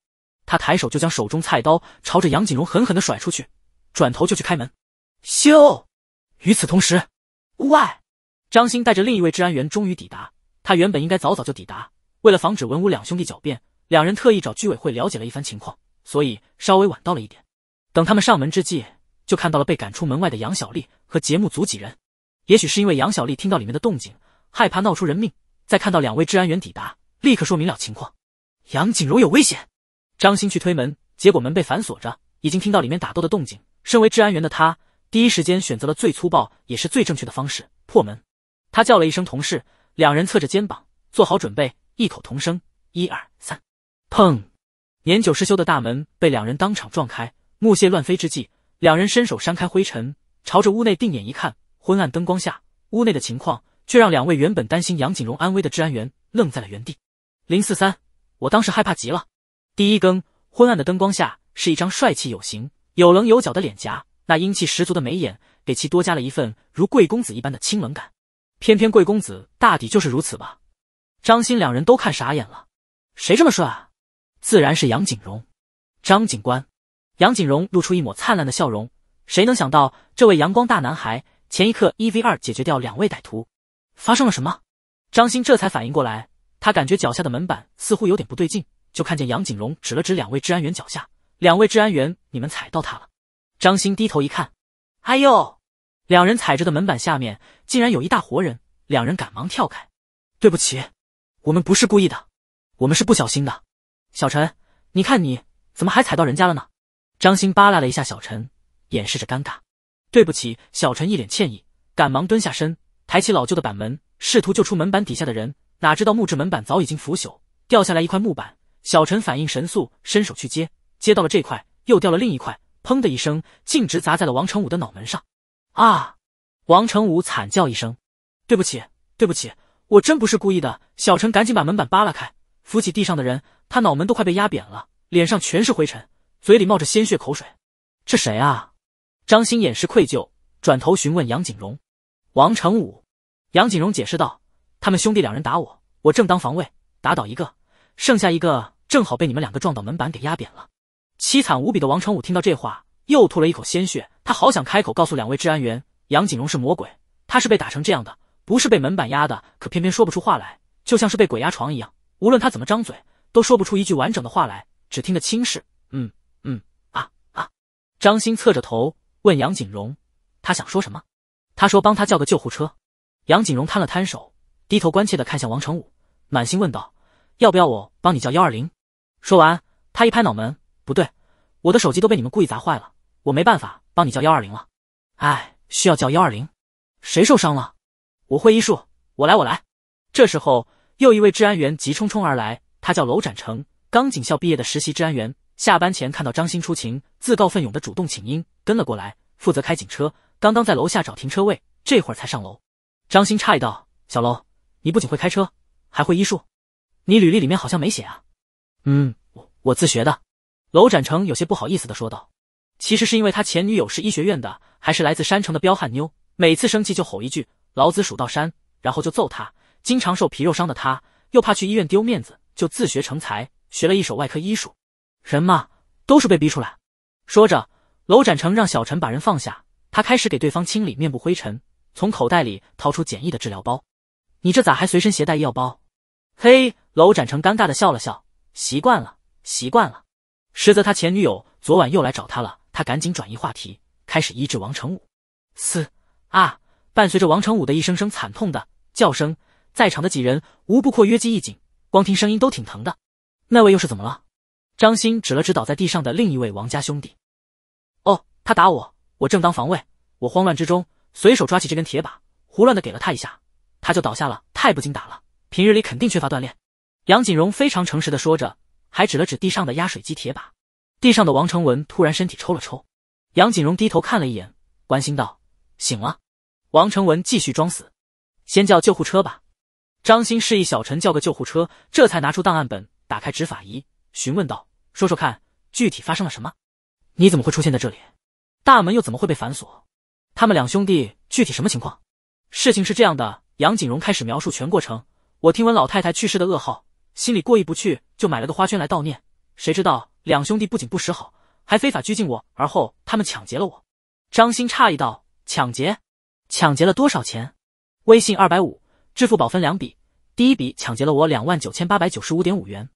他抬手就将手中菜刀朝着杨景荣狠狠的甩出去，转头就去开门。咻！与此同时，外张鑫带着另一位治安员终于抵达。他原本应该早早就抵达，为了防止文武两兄弟狡辩，两人特意找居委会了解了一番情况，所以稍微晚到了一点。等他们上门之际，就看到了被赶出门外的杨小丽和节目组几人。也许是因为杨小丽听到里面的动静，害怕闹出人命，在看到两位治安员抵达，立刻说明了情况：杨景荣有危险。张鑫去推门，结果门被反锁着，已经听到里面打斗的动静。身为治安员的他，第一时间选择了最粗暴也是最正确的方式——破门。他叫了一声同事，两人侧着肩膀做好准备，异口同声：“一二三！”砰！年久失修的大门被两人当场撞开，木屑乱飞之际，两人伸手扇开灰尘，朝着屋内定眼一看，昏暗灯光下，屋内的情况却让两位原本担心杨景荣安危的治安员愣在了原地。零四三，我当时害怕极了。第一更，昏暗的灯光下是一张帅气有型、有棱有角的脸颊，那英气十足的眉眼给其多加了一份如贵公子一般的清冷感。偏偏贵公子大抵就是如此吧。张鑫两人都看傻眼了，谁这么帅？啊？自然是杨景荣，张警官。杨景荣露出一抹灿烂的笑容。谁能想到这位阳光大男孩前一刻一 v 二解决掉两位歹徒？发生了什么？张鑫这才反应过来，他感觉脚下的门板似乎有点不对劲。就看见杨景荣指了指两位治安员脚下，两位治安员，你们踩到他了。张鑫低头一看，哎呦，两人踩着的门板下面竟然有一大活人，两人赶忙跳开，对不起，我们不是故意的，我们是不小心的。小陈，你看你怎么还踩到人家了呢？张鑫扒拉了一下小陈，掩饰着尴尬，对不起，小陈一脸歉意，赶忙蹲下身，抬起老旧的板门，试图救出门板底下的人，哪知道木质门板早已经腐朽，掉下来一块木板。小陈反应神速，伸手去接，接到了这块，又掉了另一块，砰的一声，径直砸在了王成武的脑门上。啊！王成武惨叫一声：“对不起，对不起，我真不是故意的。”小陈赶紧把门板扒拉开，扶起地上的人，他脑门都快被压扁了，脸上全是灰尘，嘴里冒着鲜血口水。这谁啊？张鑫掩饰愧疚，转头询问杨景荣：“王成武。”杨景荣解释道：“他们兄弟两人打我，我正当防卫，打倒一个，剩下一个。”正好被你们两个撞到门板给压扁了，凄惨无比的王成武听到这话，又吐了一口鲜血。他好想开口告诉两位治安员，杨景荣是魔鬼，他是被打成这样的，不是被门板压的，可偏偏说不出话来，就像是被鬼压床一样。无论他怎么张嘴，都说不出一句完整的话来，只听得轻视：“嗯嗯啊啊。”张鑫侧着头问杨景荣：“他想说什么？”他说：“帮他叫个救护车。”杨景荣摊了摊手，低头关切地看向王成武，满心问道：“要不要我帮你叫幺二零？”说完，他一拍脑门，不对，我的手机都被你们故意砸坏了，我没办法帮你叫幺二零了。哎，需要叫幺二零，谁受伤了？我会医术，我来，我来。这时候，又一位治安员急冲冲而来，他叫楼展成，刚警校毕业的实习治安员。下班前看到张鑫出勤，自告奋勇的主动请缨，跟了过来，负责开警车。刚刚在楼下找停车位，这会儿才上楼。张鑫诧异道：“小楼，你不仅会开车，还会医术？你履历里面好像没写啊。”嗯，我我自学的。楼展成有些不好意思的说道：“其实是因为他前女友是医学院的，还是来自山城的彪悍妞，每次生气就吼一句‘老子数到三’，然后就揍他。经常受皮肉伤的他，又怕去医院丢面子，就自学成才，学了一手外科医术。人嘛，都是被逼出来。”说着，楼展成让小陈把人放下，他开始给对方清理面部灰尘，从口袋里掏出简易的治疗包。“你这咋还随身携带医药包？”嘿，楼展成尴尬的笑了笑。习惯了，习惯了。实则他前女友昨晚又来找他了，他赶紧转移话题，开始医治王成武。嘶啊！伴随着王成武的一声声惨痛的叫声，在场的几人无不括约肌一紧，光听声音都挺疼的。那位又是怎么了？张鑫指了指倒在地上的另一位王家兄弟。哦，他打我，我正当防卫。我慌乱之中随手抓起这根铁把，胡乱的给了他一下，他就倒下了，太不经打了，平日里肯定缺乏锻炼。杨景荣非常诚实的说着，还指了指地上的压水机铁把。地上的王成文突然身体抽了抽，杨景荣低头看了一眼，关心道：“醒了。”王成文继续装死，先叫救护车吧。张鑫示意小陈叫个救护车，这才拿出档案本，打开执法仪，询问道：“说说看，具体发生了什么？你怎么会出现在这里？大门又怎么会被反锁？他们两兄弟具体什么情况？”事情是这样的，杨景荣开始描述全过程。我听闻老太太去世的噩耗。心里过意不去，就买了个花圈来悼念。谁知道两兄弟不仅不识好，还非法拘禁我，而后他们抢劫了我。张鑫诧异道：“抢劫？抢劫了多少钱？”微信二百五，支付宝分两笔，第一笔抢劫了我两万九千八百九十五点五元，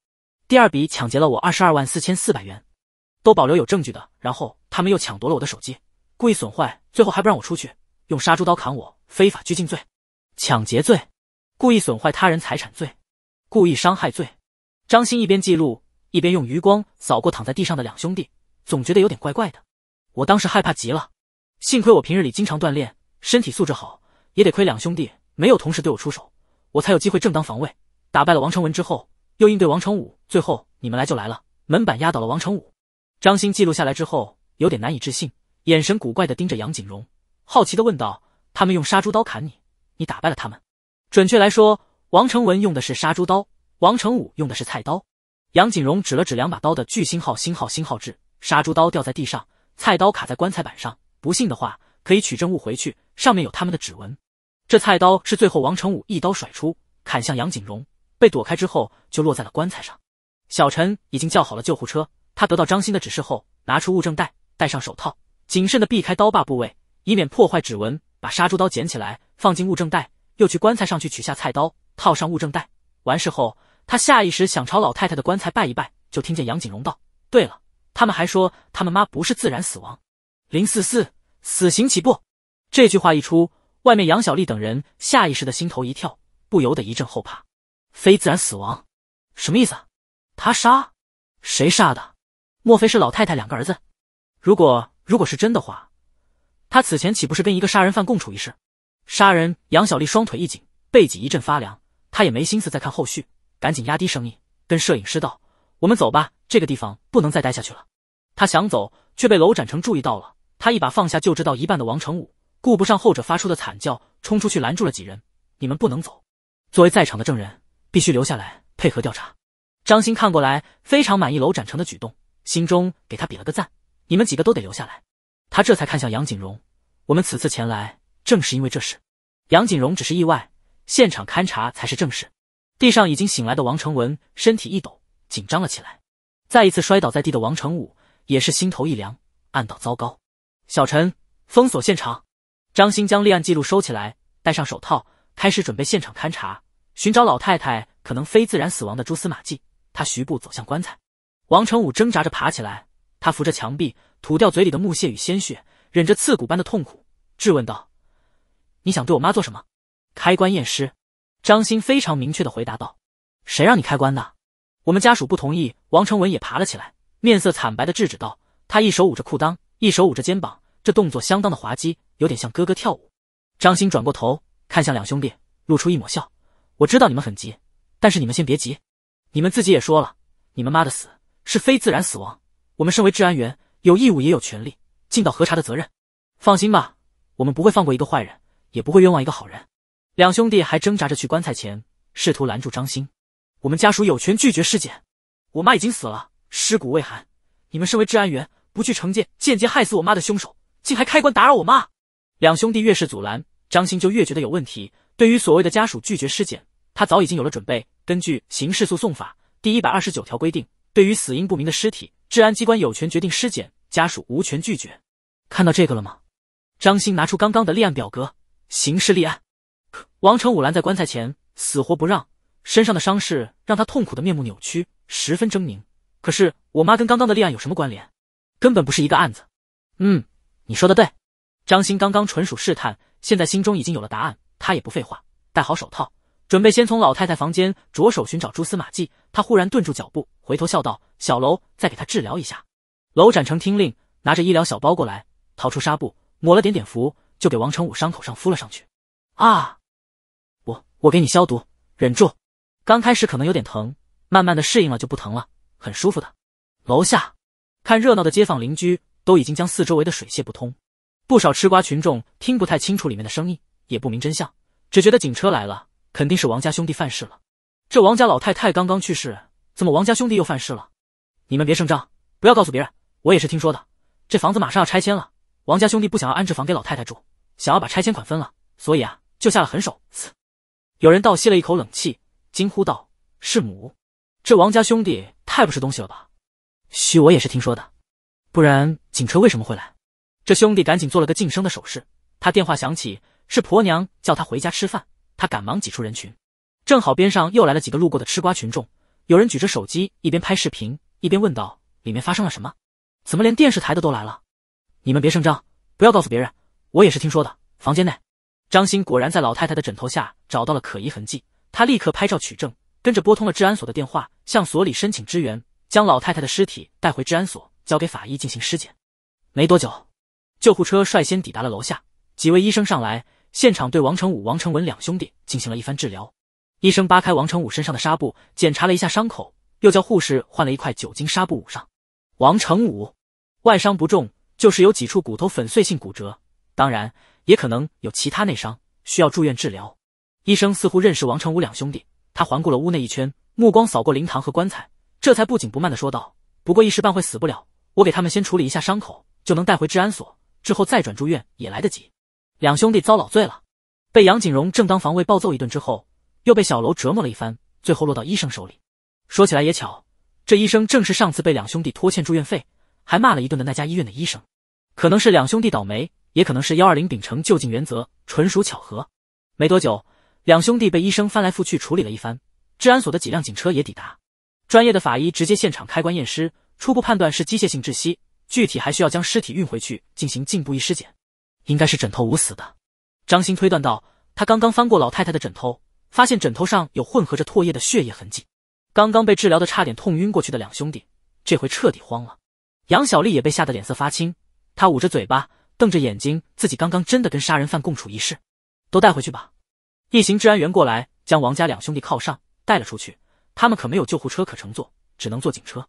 第二笔抢劫了我二十二万四千四百元，都保留有证据的。然后他们又抢夺了我的手机，故意损坏，最后还不让我出去，用杀猪刀砍我，非法拘禁罪、抢劫罪、故意损坏他人财产罪。”故意伤害罪，张鑫一边记录，一边用余光扫过躺在地上的两兄弟，总觉得有点怪怪的。我当时害怕极了，幸亏我平日里经常锻炼，身体素质好，也得亏两兄弟没有同时对我出手，我才有机会正当防卫。打败了王成文之后，又应对王成武，最后你们来就来了，门板压倒了王成武。张鑫记录下来之后，有点难以置信，眼神古怪的盯着杨景荣，好奇的问道：“他们用杀猪刀砍你，你打败了他们？准确来说。”王成文用的是杀猪刀，王成武用的是菜刀。杨景荣指了指两把刀的巨星号星号星号制杀猪刀掉在地上，菜刀卡在棺材板上。不信的话，可以取证物回去，上面有他们的指纹。这菜刀是最后王成武一刀甩出，砍向杨景荣，被躲开之后就落在了棺材上。小陈已经叫好了救护车。他得到张鑫的指示后，拿出物证袋，戴上手套，谨慎的避开刀把部位，以免破坏指纹，把杀猪刀捡起来放进物证袋，又去棺材上去取下菜刀。套上物证袋，完事后，他下意识想朝老太太的棺材拜一拜，就听见杨景荣道：“对了，他们还说他们妈不是自然死亡。”零四四，死刑起步。这句话一出，外面杨小丽等人下意识的心头一跳，不由得一阵后怕。非自然死亡，什么意思？他杀？谁杀的？莫非是老太太两个儿子？如果如果是真的话，他此前岂不是跟一个杀人犯共处一室？杀人！杨小丽双腿一紧，背脊一阵发凉。他也没心思再看后续，赶紧压低声音跟摄影师道：“我们走吧，这个地方不能再待下去了。”他想走，却被楼展成注意到了。他一把放下救治到一半的王成武，顾不上后者发出的惨叫，冲出去拦住了几人：“你们不能走，作为在场的证人，必须留下来配合调查。”张鑫看过来，非常满意楼展成的举动，心中给他比了个赞：“你们几个都得留下来。”他这才看向杨景荣：“我们此次前来正是因为这事。”杨景荣只是意外。现场勘查才是正事。地上已经醒来的王成文身体一抖，紧张了起来。再一次摔倒在地的王成武也是心头一凉，暗道糟糕。小陈，封锁现场。张鑫将立案记录收起来，戴上手套，开始准备现场勘查，寻找老太太可能非自然死亡的蛛丝马迹。他徐步走向棺材。王成武挣扎着爬起来，他扶着墙壁，吐掉嘴里的木屑与鲜血，忍着刺骨般的痛苦，质问道：“你想对我妈做什么？”开棺验尸，张鑫非常明确的回答道：“谁让你开棺的？”我们家属不同意。王成文也爬了起来，面色惨白的制止道：“他一手捂着裤裆，一手捂着肩膀，这动作相当的滑稽，有点像哥哥跳舞。”张鑫转过头看向两兄弟，露出一抹笑：“我知道你们很急，但是你们先别急。你们自己也说了，你们妈的死是非自然死亡。我们身为治安员，有义务也有权利尽到核查的责任。放心吧，我们不会放过一个坏人，也不会冤枉一个好人。”两兄弟还挣扎着去棺材前，试图拦住张鑫。我们家属有权拒绝尸检，我妈已经死了，尸骨未寒。你们身为治安员，不去惩戒间接害死我妈的凶手，竟还开棺打扰我妈。两兄弟越是阻拦，张鑫就越觉得有问题。对于所谓的家属拒绝尸检，他早已经有了准备。根据《刑事诉讼法》第一百二十九条规定，对于死因不明的尸体，治安机关有权决定尸检，家属无权拒绝。看到这个了吗？张鑫拿出刚刚的立案表格，刑事立案。王成武拦在棺材前，死活不让。身上的伤势让他痛苦的面目扭曲，十分狰狞。可是我妈跟刚刚的立案有什么关联？根本不是一个案子。嗯，你说的对。张鑫刚刚纯属试探，现在心中已经有了答案，他也不废话，戴好手套，准备先从老太太房间着手寻找蛛丝马迹。他忽然顿住脚步，回头笑道：“小楼，再给他治疗一下。”楼展成听令，拿着医疗小包过来，掏出纱布，抹了点碘伏，就给王成武伤口上敷了上去。啊！我给你消毒，忍住，刚开始可能有点疼，慢慢的适应了就不疼了，很舒服的。楼下看热闹的街坊邻居都已经将四周围的水泄不通，不少吃瓜群众听不太清楚里面的声音，也不明真相，只觉得警车来了，肯定是王家兄弟犯事了。这王家老太太刚刚去世，怎么王家兄弟又犯事了？你们别声张，不要告诉别人，我也是听说的。这房子马上要拆迁了，王家兄弟不想要安置房给老太太住，想要把拆迁款分了，所以啊，就下了狠手。有人倒吸了一口冷气，惊呼道：“是母，这王家兄弟太不是东西了吧？”“许我也是听说的，不然警车为什么会来？”这兄弟赶紧做了个噤声的手势。他电话响起，是婆娘叫他回家吃饭，他赶忙挤出人群。正好边上又来了几个路过的吃瓜群众，有人举着手机一边拍视频，一边问道：“里面发生了什么？怎么连电视台的都来了？”“你们别声张，不要告诉别人，我也是听说的。”房间内。张鑫果然在老太太的枕头下找到了可疑痕迹，他立刻拍照取证，跟着拨通了治安所的电话，向所里申请支援，将老太太的尸体带回治安所，交给法医进行尸检。没多久，救护车率先抵达了楼下，几位医生上来，现场对王成武、王成文两兄弟进行了一番治疗。医生扒开王成武身上的纱布，检查了一下伤口，又叫护士换了一块酒精纱布捂上。王成武外伤不重，就是有几处骨头粉碎性骨折，当然。也可能有其他内伤，需要住院治疗。医生似乎认识王成武两兄弟，他环顾了屋内一圈，目光扫过灵堂和棺材，这才不紧不慢的说道：“不过一时半会死不了，我给他们先处理一下伤口，就能带回治安所，之后再转住院也来得及。”两兄弟遭老罪了，被杨景荣正当防卫暴揍一顿之后，又被小楼折磨了一番，最后落到医生手里。说起来也巧，这医生正是上次被两兄弟拖欠住院费，还骂了一顿的那家医院的医生。可能是两兄弟倒霉。也可能是幺二零秉承就近原则，纯属巧合。没多久，两兄弟被医生翻来覆去处理了一番。治安所的几辆警车也抵达，专业的法医直接现场开棺验尸，初步判断是机械性窒息，具体还需要将尸体运回去进行进一步尸检。应该是枕头捂死的，张鑫推断道。他刚刚翻过老太太的枕头，发现枕头上有混合着唾液的血液痕迹。刚刚被治疗的差点痛晕过去的两兄弟，这回彻底慌了。杨小丽也被吓得脸色发青，她捂着嘴巴。瞪着眼睛，自己刚刚真的跟杀人犯共处一室，都带回去吧。一行治安员过来，将王家两兄弟铐上，带了出去。他们可没有救护车可乘坐，只能坐警车。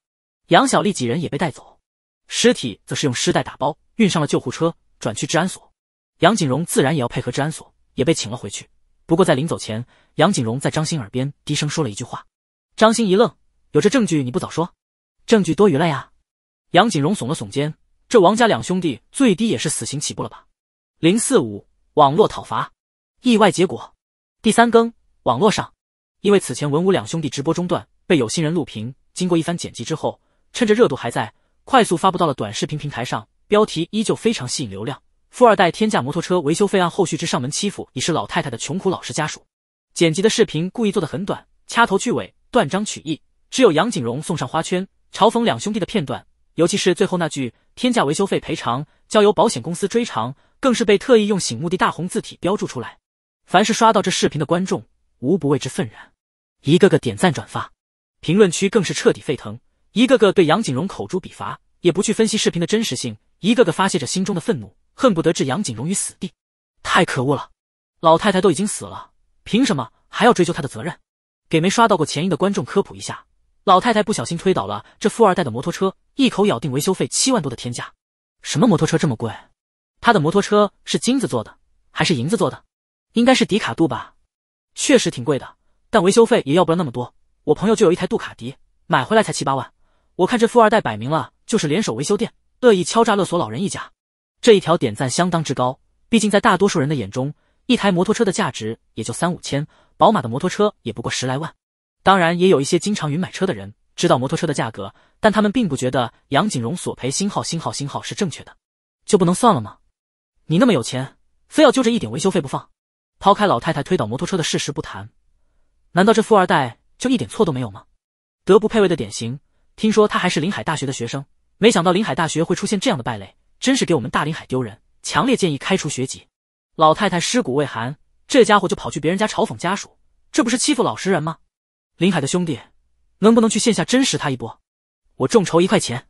杨小丽几人也被带走，尸体则是用尸袋打包，运上了救护车，转去治安所。杨景荣自然也要配合治安所，也被请了回去。不过在临走前，杨景荣在张鑫耳边低声说了一句话。张鑫一愣：“有这证据你不早说？证据多余了呀。”杨景荣耸了耸肩。这王家两兄弟最低也是死刑起步了吧？零四五网络讨伐，意外结果。第三更，网络上，因为此前文武两兄弟直播中断，被有心人录屏，经过一番剪辑之后，趁着热度还在，快速发布到了短视频平台上，标题依旧非常吸引流量。富二代天价摩托车维修费案后续之上门欺负已是老太太的穷苦老实家属。剪辑的视频故意做的很短，掐头去尾，断章取义，只有杨景荣送上花圈，嘲讽两兄弟的片段。尤其是最后那句“天价维修费赔偿交由保险公司追偿”，更是被特意用醒目的大红字体标注出来。凡是刷到这视频的观众，无不为之愤然，一个个点赞转发。评论区更是彻底沸腾，一个个对杨景荣口诛笔伐，也不去分析视频的真实性，一个个发泄着心中的愤怒，恨不得置杨景荣于死地。太可恶了！老太太都已经死了，凭什么还要追究他的责任？给没刷到过前因的观众科普一下。老太太不小心推倒了这富二代的摩托车，一口咬定维修费七万多的天价。什么摩托车这么贵？他的摩托车是金子做的还是银子做的？应该是迪卡度吧，确实挺贵的，但维修费也要不了那么多。我朋友就有一台杜卡迪，买回来才七八万。我看这富二代摆明了就是联手维修店，恶意敲诈勒索老人一家。这一条点赞相当之高，毕竟在大多数人的眼中，一台摩托车的价值也就三五千，宝马的摩托车也不过十来万。当然也有一些经常云买车的人知道摩托车的价格，但他们并不觉得杨景荣索赔新号新号新号是正确的，就不能算了吗？你那么有钱，非要揪着一点维修费不放？抛开老太太推倒摩托车的事实不谈，难道这富二代就一点错都没有吗？德不配位的典型。听说他还是林海大学的学生，没想到林海大学会出现这样的败类，真是给我们大林海丢人！强烈建议开除学籍。老太太尸骨未寒，这家伙就跑去别人家嘲讽家属，这不是欺负老实人吗？林海的兄弟，能不能去线下真实他一波？我众筹一块钱。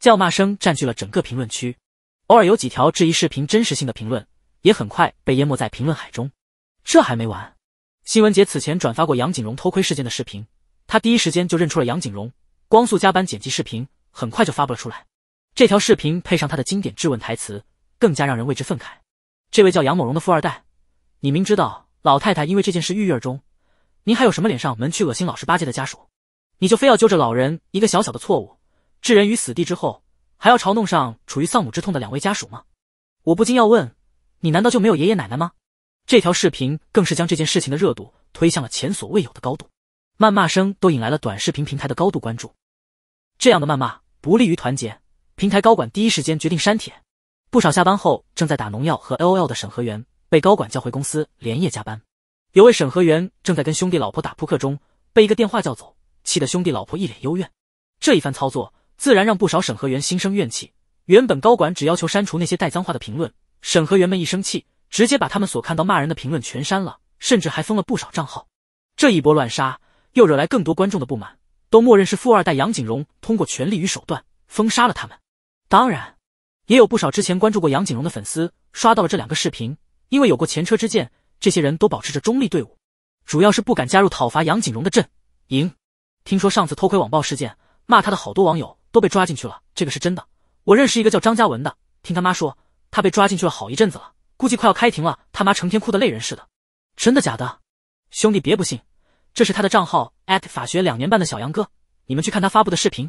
叫骂声占据了整个评论区，偶尔有几条质疑视频真实性的评论，也很快被淹没在评论海中。这还没完，新闻姐此前转发过杨景荣偷窥事件的视频，她第一时间就认出了杨景荣，光速加班剪辑视频，很快就发布了出来。这条视频配上他的经典质问台词，更加让人为之愤慨。这位叫杨某荣的富二代，你明知道老太太因为这件事郁郁而终。您还有什么脸上门去恶心老实巴结的家属？你就非要揪着老人一个小小的错误，置人于死地之后，还要嘲弄上处于丧母之痛的两位家属吗？我不禁要问，你难道就没有爷爷奶奶吗？这条视频更是将这件事情的热度推向了前所未有的高度，谩骂声都引来了短视频平台的高度关注。这样的谩骂不利于团结，平台高管第一时间决定删帖，不少下班后正在打农药和 L O L 的审核员被高管叫回公司连夜加班。有位审核员正在跟兄弟老婆打扑克中，被一个电话叫走，气得兄弟老婆一脸幽怨。这一番操作，自然让不少审核员心生怨气。原本高管只要求删除那些带脏话的评论，审核员们一生气，直接把他们所看到骂人的评论全删了，甚至还封了不少账号。这一波乱杀，又惹来更多观众的不满，都默认是富二代杨景荣通过权力与手段封杀了他们。当然，也有不少之前关注过杨景荣的粉丝刷到了这两个视频，因为有过前车之鉴。这些人都保持着中立队伍，主要是不敢加入讨伐杨景荣的阵营。听说上次偷窥网暴事件，骂他的好多网友都被抓进去了，这个是真的。我认识一个叫张嘉文的，听他妈说他被抓进去了好一阵子了，估计快要开庭了。他妈成天哭的泪人似的。真的假的？兄弟别不信，这是他的账号法学两年半的小杨哥，你们去看他发布的视频。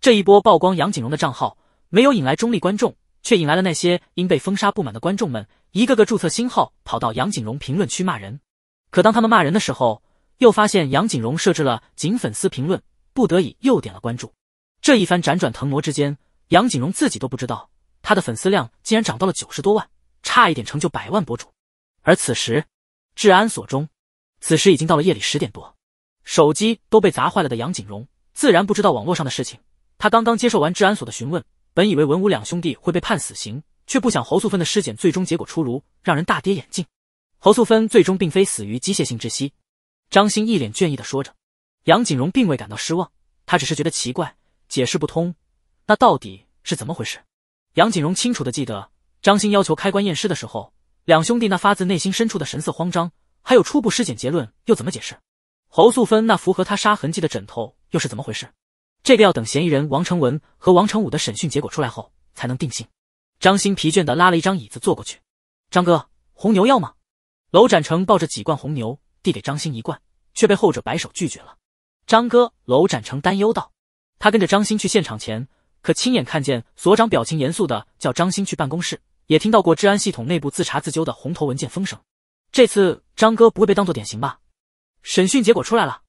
这一波曝光杨景荣的账号，没有引来中立观众。却引来了那些因被封杀不满的观众们，一个个注册新号跑到杨景荣评论区骂人。可当他们骂人的时候，又发现杨景荣设置了仅粉丝评论，不得已又点了关注。这一番辗转腾挪之间，杨景荣自己都不知道，他的粉丝量竟然涨到了九十多万，差一点成就百万博主。而此时，治安所中，此时已经到了夜里十点多，手机都被砸坏了的杨景荣自然不知道网络上的事情。他刚刚接受完治安所的询问。本以为文武两兄弟会被判死刑，却不想侯素芬的尸检最终结果出炉，让人大跌眼镜。侯素芬最终并非死于机械性窒息。张欣一脸倦意地说着，杨景荣并未感到失望，他只是觉得奇怪，解释不通。那到底是怎么回事？杨景荣清楚地记得，张欣要求开棺验尸的时候，两兄弟那发自内心深处的神色慌张，还有初步尸检结论又怎么解释？侯素芬那符合他杀痕迹的枕头又是怎么回事？这个要等嫌疑人王成文和王成武的审讯结果出来后才能定性。张鑫疲倦地拉了一张椅子坐过去。张哥，红牛要吗？楼展成抱着几罐红牛递给张鑫一罐，却被后者摆手拒绝了。张哥，楼展成担忧道：“他跟着张鑫去现场前，可亲眼看见所长表情严肃地叫张鑫去办公室，也听到过治安系统内部自查自纠的红头文件风声。这次张哥不会被当做典型吧？”审讯结果出来了。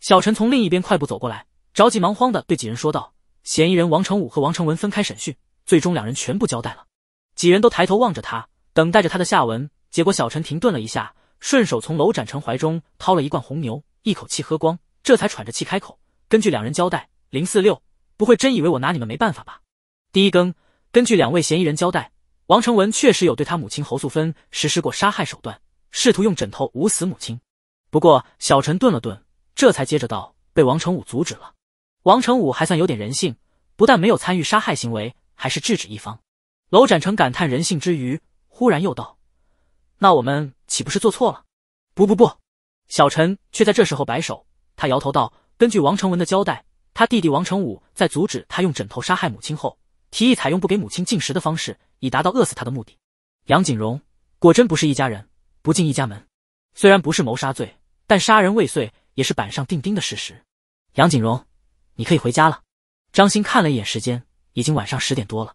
小陈从另一边快步走过来。着急忙慌的对几人说道：“嫌疑人王成武和王成文分开审讯，最终两人全部交代了。”几人都抬头望着他，等待着他的下文。结果小陈停顿了一下，顺手从楼展成怀中掏了一罐红牛，一口气喝光，这才喘着气开口：“根据两人交代，零四六不会真以为我拿你们没办法吧？”第一更，根据两位嫌疑人交代，王成文确实有对他母亲侯素芬实施过杀害手段，试图用枕头捂死母亲。不过小陈顿了顿，这才接着道：“被王成武阻止了。”王成武还算有点人性，不但没有参与杀害行为，还是制止一方。娄展成感叹人性之余，忽然又道：“那我们岂不是做错了？”“不不不！”小陈却在这时候摆手，他摇头道：“根据王成文的交代，他弟弟王成武在阻止他用枕头杀害母亲后，提议采用不给母亲进食的方式，以达到饿死他的目的。”杨景荣果真不是一家人，不进一家门。虽然不是谋杀罪，但杀人未遂也是板上钉钉的事实。杨景荣。你可以回家了。张鑫看了一眼时间，已经晚上十点多了。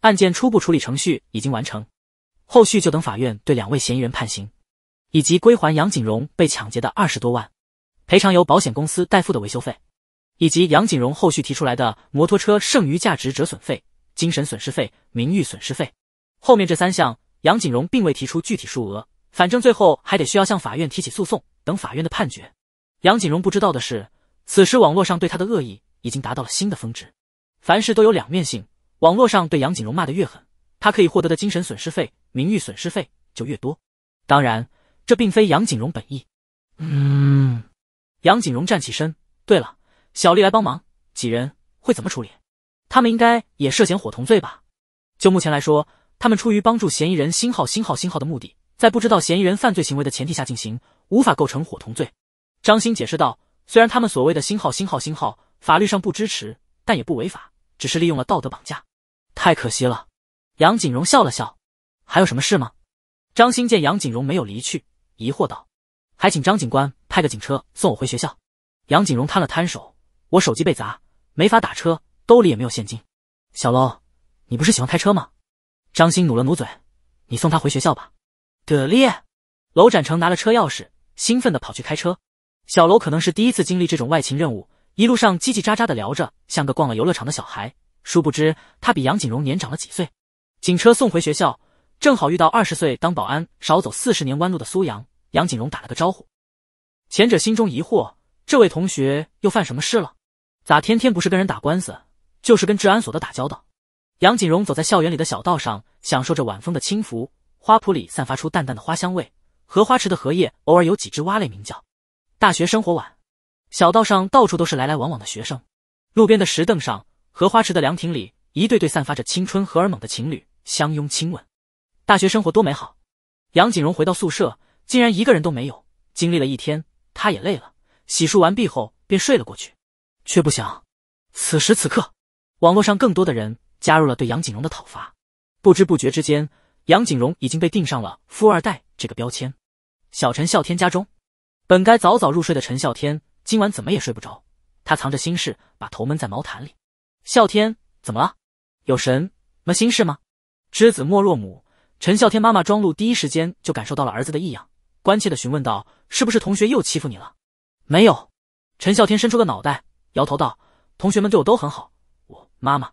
案件初步处理程序已经完成，后续就等法院对两位嫌疑人判刑，以及归还杨景荣被抢劫的二十多万，赔偿由保险公司代付的维修费，以及杨景荣后续提出来的摩托车剩余价值折损费、精神损失费、名誉损失费。后面这三项，杨景荣并未提出具体数额，反正最后还得需要向法院提起诉讼，等法院的判决。杨景荣不知道的是。此时，网络上对他的恶意已经达到了新的峰值。凡事都有两面性，网络上对杨景荣骂得越狠，他可以获得的精神损失费、名誉损失费就越多。当然，这并非杨景荣本意。嗯，杨景荣站起身。对了，小丽来帮忙。几人会怎么处理？他们应该也涉嫌伙同罪吧？就目前来说，他们出于帮助嫌疑人新号新号新号的目的，在不知道嫌疑人犯罪行为的前提下进行，无法构成伙同罪。张鑫解释道。虽然他们所谓的星号星号星号法律上不支持，但也不违法，只是利用了道德绑架，太可惜了。杨景荣笑了笑，还有什么事吗？张鑫见杨景荣没有离去，疑惑道：“还请张警官派个警车送我回学校。”杨景荣摊了摊手：“我手机被砸，没法打车，兜里也没有现金。”小楼，你不是喜欢开车吗？张鑫努了努嘴：“你送他回学校吧。”得嘞，楼展成拿了车钥匙，兴奋的跑去开车。小楼可能是第一次经历这种外勤任务，一路上叽叽喳喳的聊着，像个逛了游乐场的小孩。殊不知他比杨景荣年长了几岁。警车送回学校，正好遇到二十岁当保安少走四十年弯路的苏阳。杨景荣打了个招呼，前者心中疑惑：这位同学又犯什么事了？咋天天不是跟人打官司，就是跟治安所的打交道？杨景荣走在校园里的小道上，享受着晚风的轻拂，花圃里散发出淡淡的花香味，荷花池的荷叶偶尔有几只蛙类鸣叫。大学生活晚，小道上到处都是来来往往的学生，路边的石凳上，荷花池的凉亭里，一对对散发着青春荷尔蒙的情侣相拥亲吻。大学生活多美好！杨景荣回到宿舍，竟然一个人都没有。经历了一天，他也累了，洗漱完毕后便睡了过去。却不想，此时此刻，网络上更多的人加入了对杨景荣的讨伐。不知不觉之间，杨景荣已经被定上了富二代这个标签。小陈笑天家中。本该早早入睡的陈啸天，今晚怎么也睡不着。他藏着心事，把头闷在毛毯里。啸天，怎么了？有什么心事吗？知子莫若母。陈啸天妈妈庄露第一时间就感受到了儿子的异样，关切的询问道：“是不是同学又欺负你了？”“没有。”陈啸天伸出个脑袋，摇头道：“同学们对我都很好。我妈妈，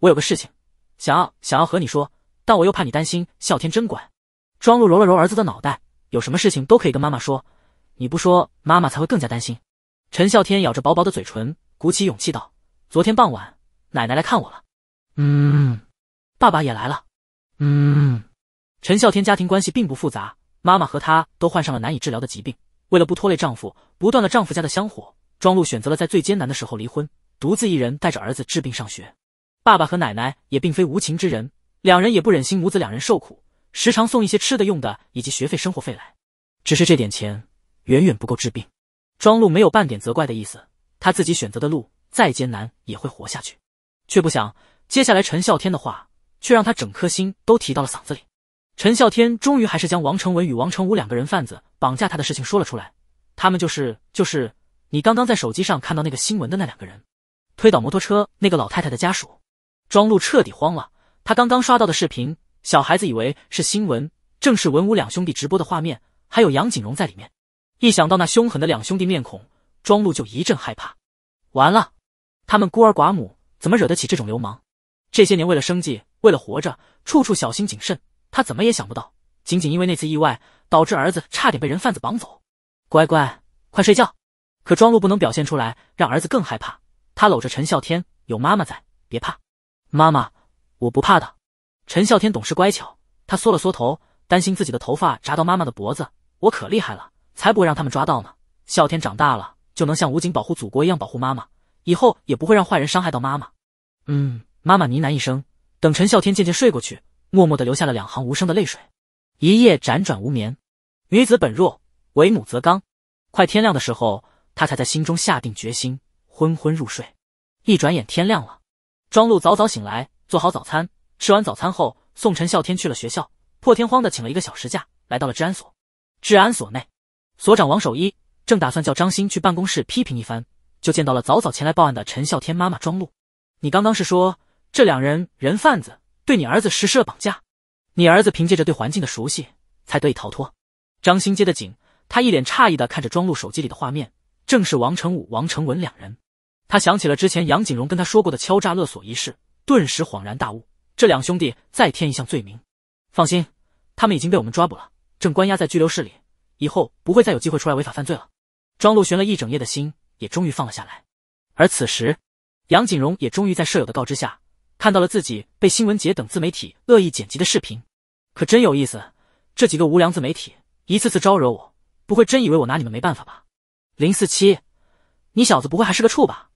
我有个事情想要想要和你说，但我又怕你担心。”啸天真乖。庄露揉了揉儿子的脑袋：“有什么事情都可以跟妈妈说。”你不说，妈妈才会更加担心。陈孝天咬着薄薄的嘴唇，鼓起勇气道：“昨天傍晚，奶奶来看我了。嗯，爸爸也来了。嗯。”陈孝天家庭关系并不复杂，妈妈和他都患上了难以治疗的疾病。为了不拖累丈夫，不断了丈夫家的香火，庄路选择了在最艰难的时候离婚，独自一人带着儿子治病上学。爸爸和奶奶也并非无情之人，两人也不忍心母子两人受苦，时常送一些吃的用的以及学费、生活费来。只是这点钱。远远不够治病。庄路没有半点责怪的意思，他自己选择的路再艰难也会活下去。却不想，接下来陈啸天的话却让他整颗心都提到了嗓子里。陈啸天终于还是将王成文与王成武两个人贩子绑架他的事情说了出来。他们就是就是你刚刚在手机上看到那个新闻的那两个人，推倒摩托车那个老太太的家属。庄路彻底慌了。他刚刚刷到的视频，小孩子以为是新闻，正是文武两兄弟直播的画面，还有杨景荣在里面。一想到那凶狠的两兄弟面孔，庄路就一阵害怕。完了，他们孤儿寡母怎么惹得起这种流氓？这些年为了生计，为了活着，处处小心谨慎。他怎么也想不到，仅仅因为那次意外，导致儿子差点被人贩子绑走。乖乖，快睡觉。可庄路不能表现出来，让儿子更害怕。他搂着陈孝天，有妈妈在，别怕。妈妈，我不怕的。陈孝天懂事乖巧，他缩了缩头，担心自己的头发扎到妈妈的脖子。我可厉害了。才不会让他们抓到呢！啸天长大了，就能像武警保护祖国一样保护妈妈，以后也不会让坏人伤害到妈妈。嗯，妈妈呢喃一声，等陈啸天渐渐睡过去，默默的留下了两行无声的泪水。一夜辗转无眠，女子本弱，为母则刚。快天亮的时候，他才在心中下定决心，昏昏入睡。一转眼天亮了，庄路早早醒来，做好早餐，吃完早餐后，送陈啸天去了学校。破天荒的请了一个小时假，来到了治安所。治安所内。所长王守一正打算叫张鑫去办公室批评一番，就见到了早早前来报案的陈孝天妈妈庄露。你刚刚是说这两人人贩子对你儿子实施了绑架，你儿子凭借着对环境的熟悉才得以逃脱。张鑫接的警，他一脸诧异的看着庄露手机里的画面，正是王成武、王成文两人。他想起了之前杨景荣跟他说过的敲诈勒索一事，顿时恍然大悟，这两兄弟再添一项罪名。放心，他们已经被我们抓捕了，正关押在拘留室里。以后不会再有机会出来违法犯罪了。庄路悬了一整夜的心也终于放了下来。而此时，杨景荣也终于在舍友的告知下，看到了自己被新闻姐等自媒体恶意剪辑的视频。可真有意思，这几个无良自媒体一次次招惹我，不会真以为我拿你们没办法吧？0四七，你小子不会还是个处吧？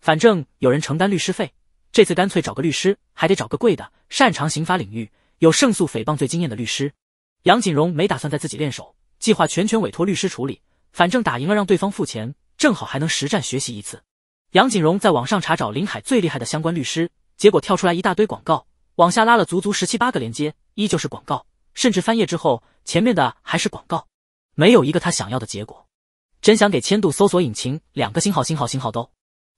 反正有人承担律师费，这次干脆找个律师，还得找个贵的，擅长刑法领域，有胜诉诽谤罪经验的律师。杨景荣没打算在自己练手。计划全权委托律师处理，反正打赢了让对方付钱，正好还能实战学习一次。杨锦荣在网上查找林海最厉害的相关律师，结果跳出来一大堆广告，往下拉了足足十七八个连接，依旧是广告。甚至翻页之后，前面的还是广告，没有一个他想要的结果。真想给千度搜索引擎两个星号星号星号都。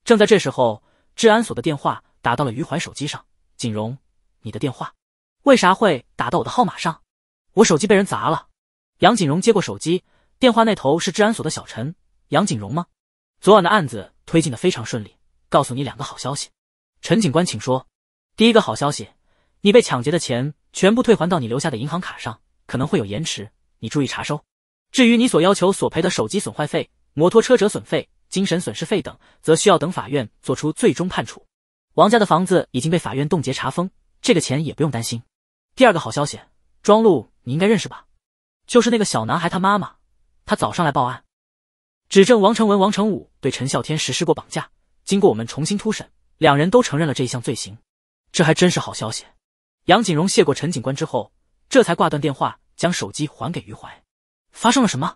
正在这时候，治安所的电话打到了余淮手机上。锦荣，你的电话为啥会打到我的号码上？我手机被人砸了。杨景荣接过手机，电话那头是治安所的小陈。杨景荣吗？昨晚的案子推进的非常顺利，告诉你两个好消息。陈警官，请说。第一个好消息，你被抢劫的钱全部退还到你留下的银行卡上，可能会有延迟，你注意查收。至于你所要求索赔的手机损坏费、摩托车折损费、精神损失费等，则需要等法院作出最终判处。王家的房子已经被法院冻结查封，这个钱也不用担心。第二个好消息，庄路你应该认识吧？就是那个小男孩，他妈妈，他早上来报案，指证王成文、王成武对陈孝天实施过绑架。经过我们重新突审，两人都承认了这一项罪行。这还真是好消息。杨景荣谢过陈警官之后，这才挂断电话，将手机还给于怀。发生了什么？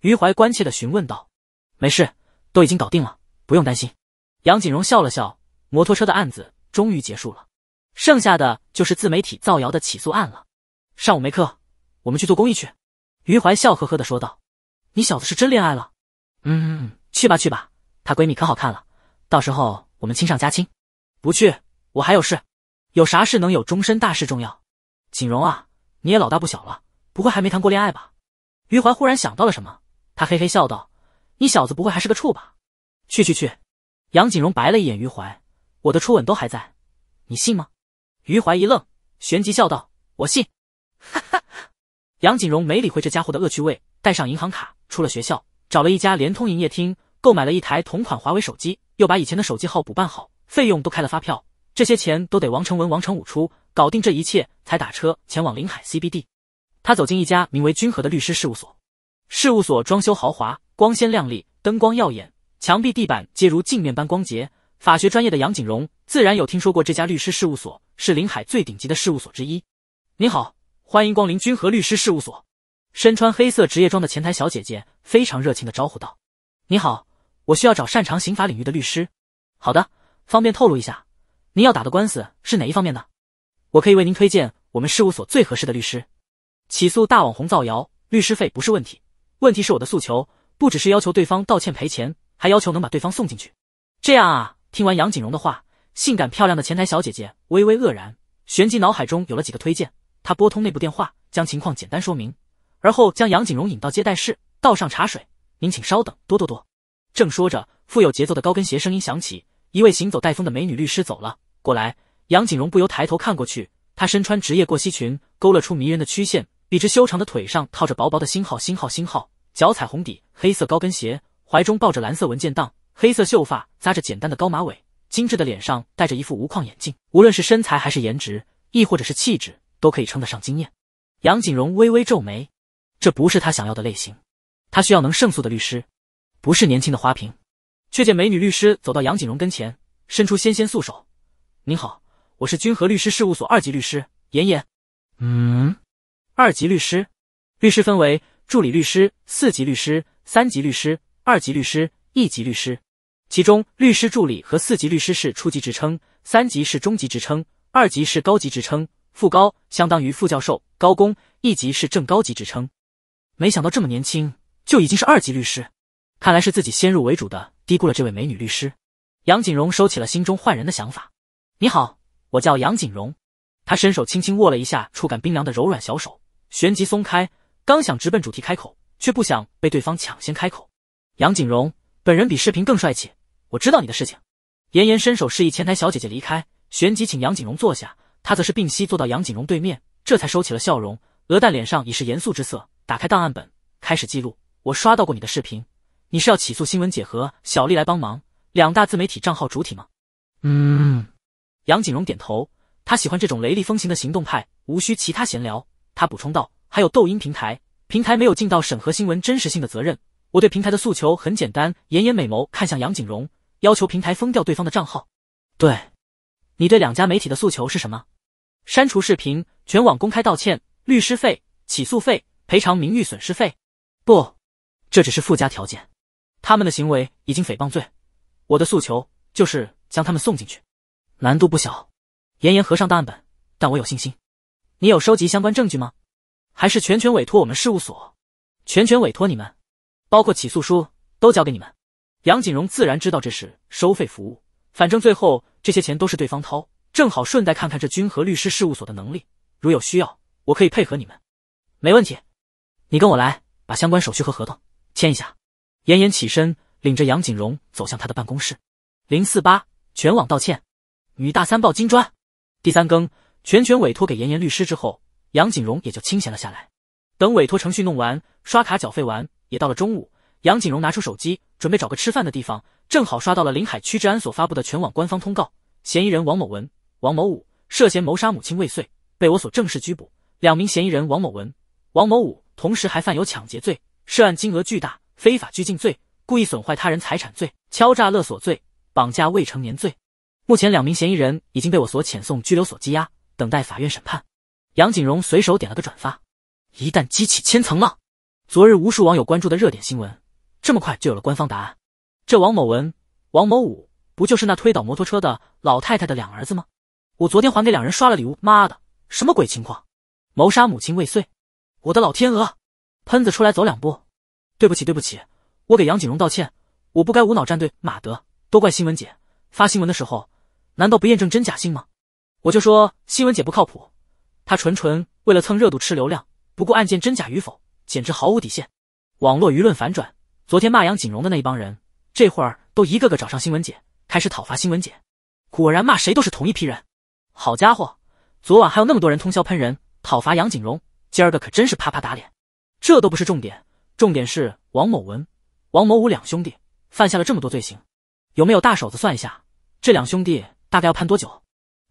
于怀关切的询问道：“没事，都已经搞定了，不用担心。”杨景荣笑了笑。摩托车的案子终于结束了，剩下的就是自媒体造谣的起诉案了。上午没课，我们去做公益去。于怀笑呵呵的说道：“你小子是真恋爱了？嗯，去吧去吧，她闺蜜可好看了，到时候我们亲上加亲。不去，我还有事。有啥事能有终身大事重要？锦荣啊，你也老大不小了，不会还没谈过恋爱吧？”于怀忽然想到了什么，他嘿嘿笑道：“你小子不会还是个处吧？”去去去！杨锦荣白了一眼于怀：“我的初吻都还在，你信吗？”于怀一愣，旋即笑道：“我信。”哈哈。杨景荣没理会这家伙的恶趣味，带上银行卡出了学校，找了一家联通营业厅购买了一台同款华为手机，又把以前的手机号补办好，费用都开了发票，这些钱都得王成文、王成武出。搞定这一切，才打车前往临海 CBD。他走进一家名为君和的律师事务所，事务所装修豪华、光鲜亮丽，灯光耀眼，墙壁、地板皆如镜面般光洁。法学专业的杨景荣自然有听说过这家律师事务所是临海最顶级的事务所之一。您好。欢迎光临君和律师事务所。身穿黑色职业装的前台小姐姐非常热情的招呼道：“你好，我需要找擅长刑法领域的律师。”“好的，方便透露一下，您要打的官司是哪一方面的？我可以为您推荐我们事务所最合适的律师。”“起诉大网红造谣，律师费不是问题。问题是我的诉求不只是要求对方道歉赔钱，还要求能把对方送进去。”“这样啊。”听完杨景荣的话，性感漂亮的前台小姐姐微微愕然，旋即脑海中有了几个推荐。他拨通内部电话，将情况简单说明，而后将杨景荣引到接待室，倒上茶水，您请稍等，多多多。正说着，富有节奏的高跟鞋声音响起，一位行走带风的美女律师走了过来。杨景荣不由抬头看过去，她身穿职业过膝裙，勾勒出迷人的曲线，笔直修长的腿上套着薄薄的星号星号星号，脚踩红底黑色高跟鞋，怀中抱着蓝色文件档，黑色秀发扎着简单的高马尾，精致的脸上戴着一副无框眼镜。无论是身材还是颜值，亦或者是气质。都可以称得上惊艳。杨景荣微微皱眉，这不是他想要的类型。他需要能胜诉的律师，不是年轻的花瓶。却见美女律师走到杨景荣跟前，伸出纤纤素手：“您好，我是君和律师事务所二级律师妍妍。”“嗯，二级律师？律师分为助理律师、四级律师、三级律师、二级律师、一级律师。其中，律师助理和四级律师是初级职称，三级是中级职称，二级是高级职称。”副高相当于副教授，高工一级是正高级职称。没想到这么年轻就已经是二级律师，看来是自己先入为主的低估了这位美女律师。杨景荣收起了心中换人的想法。你好，我叫杨景荣。他伸手轻轻握了一下触感冰凉的柔软小手，旋即松开。刚想直奔主题开口，却不想被对方抢先开口。杨景荣本人比视频更帅气，我知道你的事情。妍妍伸手示意前台小姐姐离开，旋即请杨景荣坐下。他则是并膝坐到杨景荣对面，这才收起了笑容。鹅蛋脸上已是严肃之色，打开档案本，开始记录。我刷到过你的视频，你是要起诉新闻姐和小丽来帮忙两大自媒体账号主体吗？嗯。杨景荣点头。他喜欢这种雷厉风行的行动派，无需其他闲聊。他补充道：“还有抖音平台，平台没有尽到审核新闻真实性的责任。我对平台的诉求很简单。”妍颜美眸看向杨景荣，要求平台封掉对方的账号。对，你对两家媒体的诉求是什么？删除视频，全网公开道歉，律师费、起诉费、赔偿名誉损失费，不，这只是附加条件。他们的行为已经诽谤罪，我的诉求就是将他们送进去，难度不小。妍妍合上档案本，但我有信心。你有收集相关证据吗？还是全权委托我们事务所？全权委托你们，包括起诉书都交给你们。杨景荣自然知道这是收费服务，反正最后这些钱都是对方掏。正好顺带看看这君和律师事务所的能力，如有需要，我可以配合你们。没问题，你跟我来，把相关手续和合同签一下。严严起身，领着杨景荣走向他的办公室。零四八全网道歉，女大三抱金砖。第三更，全权委托给严严律师之后，杨景荣也就清闲了下来。等委托程序弄完，刷卡缴费完，也到了中午。杨景荣拿出手机，准备找个吃饭的地方，正好刷到了临海区治安所发布的全网官方通告：嫌疑人王某文。王某五涉嫌谋杀母亲未遂，被我所正式拘捕。两名嫌疑人王某文、王某五同时还犯有抢劫罪，涉案金额巨大；非法拘禁罪、故意损坏他人财产罪、敲诈勒索罪、绑架未成年罪。目前，两名嫌疑人已经被我所遣送拘留所羁押，等待法院审判。杨景荣随手点了个转发，一旦激起千层浪。昨日无数网友关注的热点新闻，这么快就有了官方答案。这王某文、王某五不就是那推倒摩托车的老太太的两儿子吗？我昨天还给两人刷了礼物，妈的，什么鬼情况？谋杀母亲未遂，我的老天鹅，喷子出来走两步。对不起，对不起，我给杨景荣道歉，我不该无脑站队马德，都怪新闻姐发新闻的时候，难道不验证真假性吗？我就说新闻姐不靠谱，她纯纯为了蹭热度吃流量，不顾案件真假与否，简直毫无底线。网络舆论反转，昨天骂杨景荣的那一帮人，这会儿都一个个找上新闻姐，开始讨伐新闻姐。果然骂谁都是同一批人。好家伙，昨晚还有那么多人通宵喷人讨伐杨景荣，今儿个可真是啪啪打脸。这都不是重点，重点是王某文、王某武两兄弟犯下了这么多罪行，有没有大手子算一下，这两兄弟大概要判多久？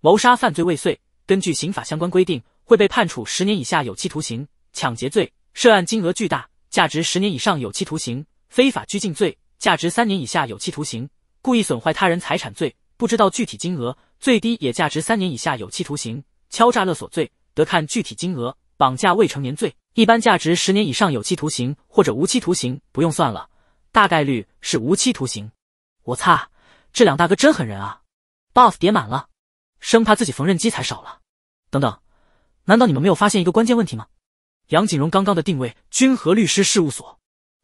谋杀犯罪未遂，根据刑法相关规定，会被判处十年以下有期徒刑；抢劫罪，涉案金额巨大，价值十年以上有期徒刑；非法拘禁罪，价值三年以下有期徒刑；故意损坏他人财产罪，不知道具体金额。最低也价值三年以下有期徒刑，敲诈勒索罪得看具体金额；绑架未成年罪一般价值十年以上有期徒刑或者无期徒刑，不用算了，大概率是无期徒刑。我擦，这两大哥真狠人啊！Buff 叠满了，生怕自己缝纫机才少了。等等，难道你们没有发现一个关键问题吗？杨景荣刚刚的定位君和律师事务所，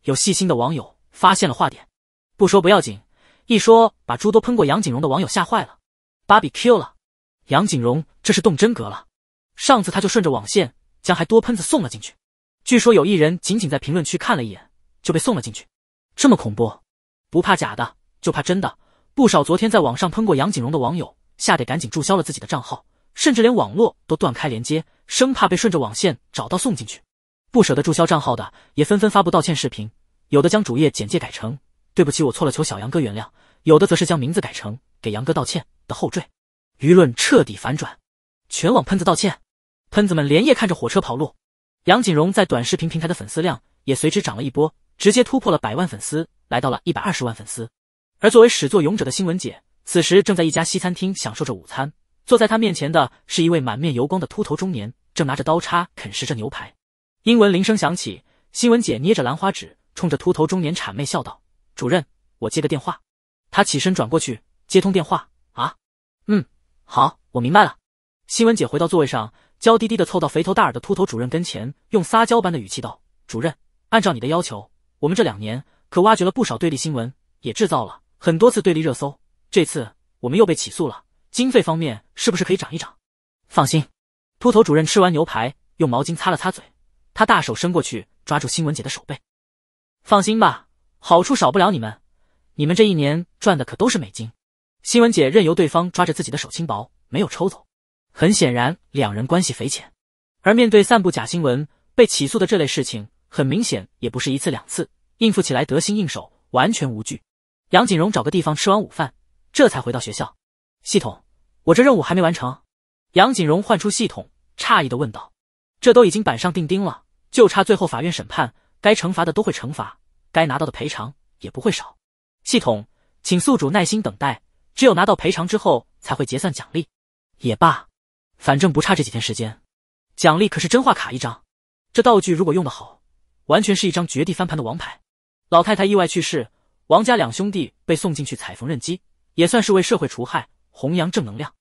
有细心的网友发现了话点，不说不要紧，一说把诸多喷过杨景荣的网友吓坏了。芭比 Q 了，杨景荣这是动真格了。上次他就顺着网线将还多喷子送了进去，据说有一人仅仅在评论区看了一眼就被送了进去，这么恐怖。不怕假的，就怕真的。不少昨天在网上喷过杨景荣的网友吓得赶紧注销了自己的账号，甚至连网络都断开连接，生怕被顺着网线找到送进去。不舍得注销账号的也纷纷发布道歉视频，有的将主页简介改成“对不起，我错了，求小杨哥原谅”。有的则是将名字改成给杨哥道歉的后缀，舆论彻底反转，全网喷子道歉，喷子们连夜看着火车跑路。杨锦荣在短视频平台的粉丝量也随之涨了一波，直接突破了百万粉丝，来到了一百二十万粉丝。而作为始作俑者的新闻姐，此时正在一家西餐厅享受着午餐，坐在她面前的是一位满面油光的秃头中年，正拿着刀叉啃食着牛排。英文铃声响起，新闻姐捏着兰花指，冲着秃头中年谄媚笑道：“主任，我接个电话。”他起身转过去接通电话啊，嗯，好，我明白了。新闻姐回到座位上，娇滴滴的凑到肥头大耳的秃头主任跟前，用撒娇般的语气道：“主任，按照你的要求，我们这两年可挖掘了不少对立新闻，也制造了很多次对立热搜。这次我们又被起诉了，经费方面是不是可以涨一涨？”放心，秃头主任吃完牛排，用毛巾擦了擦嘴，他大手伸过去抓住新闻姐的手背，放心吧，好处少不了你们。你们这一年赚的可都是美金。新闻姐任由对方抓着自己的手轻薄，没有抽走。很显然，两人关系匪浅。而面对散布假新闻被起诉的这类事情，很明显也不是一次两次，应付起来得心应手，完全无惧。杨景荣找个地方吃完午饭，这才回到学校。系统，我这任务还没完成。杨景荣唤出系统，诧异的问道：“这都已经板上钉钉了，就差最后法院审判，该惩罚的都会惩罚，该拿到的赔偿也不会少。”系统，请宿主耐心等待，只有拿到赔偿之后才会结算奖励。也罢，反正不差这几天时间，奖励可是真话卡一张。这道具如果用得好，完全是一张绝地翻盘的王牌。老太太意外去世，王家两兄弟被送进去踩缝纫机，也算是为社会除害，弘扬正能量。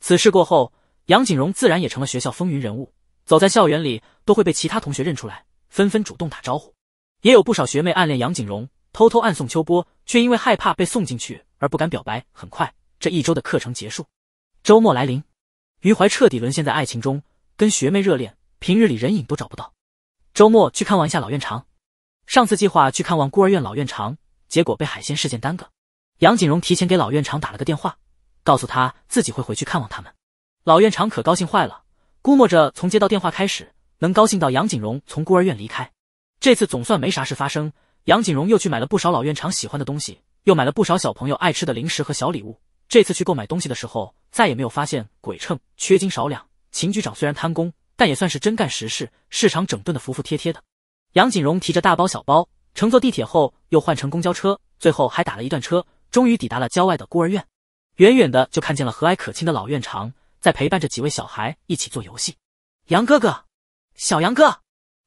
此事过后，杨景荣自然也成了学校风云人物，走在校园里都会被其他同学认出来，纷纷主动打招呼。也有不少学妹暗恋杨景荣。偷偷暗送秋波，却因为害怕被送进去而不敢表白。很快，这一周的课程结束，周末来临，余淮彻底沦陷在爱情中，跟学妹热恋，平日里人影都找不到。周末去看望一下老院长。上次计划去看望孤儿院老院长，结果被海鲜事件耽搁。杨景荣提前给老院长打了个电话，告诉他自己会回去看望他们。老院长可高兴坏了，估摸着从接到电话开始，能高兴到杨景荣从孤儿院离开。这次总算没啥事发生。杨景荣又去买了不少老院长喜欢的东西，又买了不少小朋友爱吃的零食和小礼物。这次去购买东西的时候，再也没有发现鬼秤、缺斤少两。秦局长虽然贪功，但也算是真干实事，市场整顿的服服帖帖的。杨景荣提着大包小包，乘坐地铁后又换乘公交车，最后还打了一段车，终于抵达了郊外的孤儿院。远远的就看见了和蔼可亲的老院长，在陪伴着几位小孩一起做游戏。杨哥哥，小杨哥，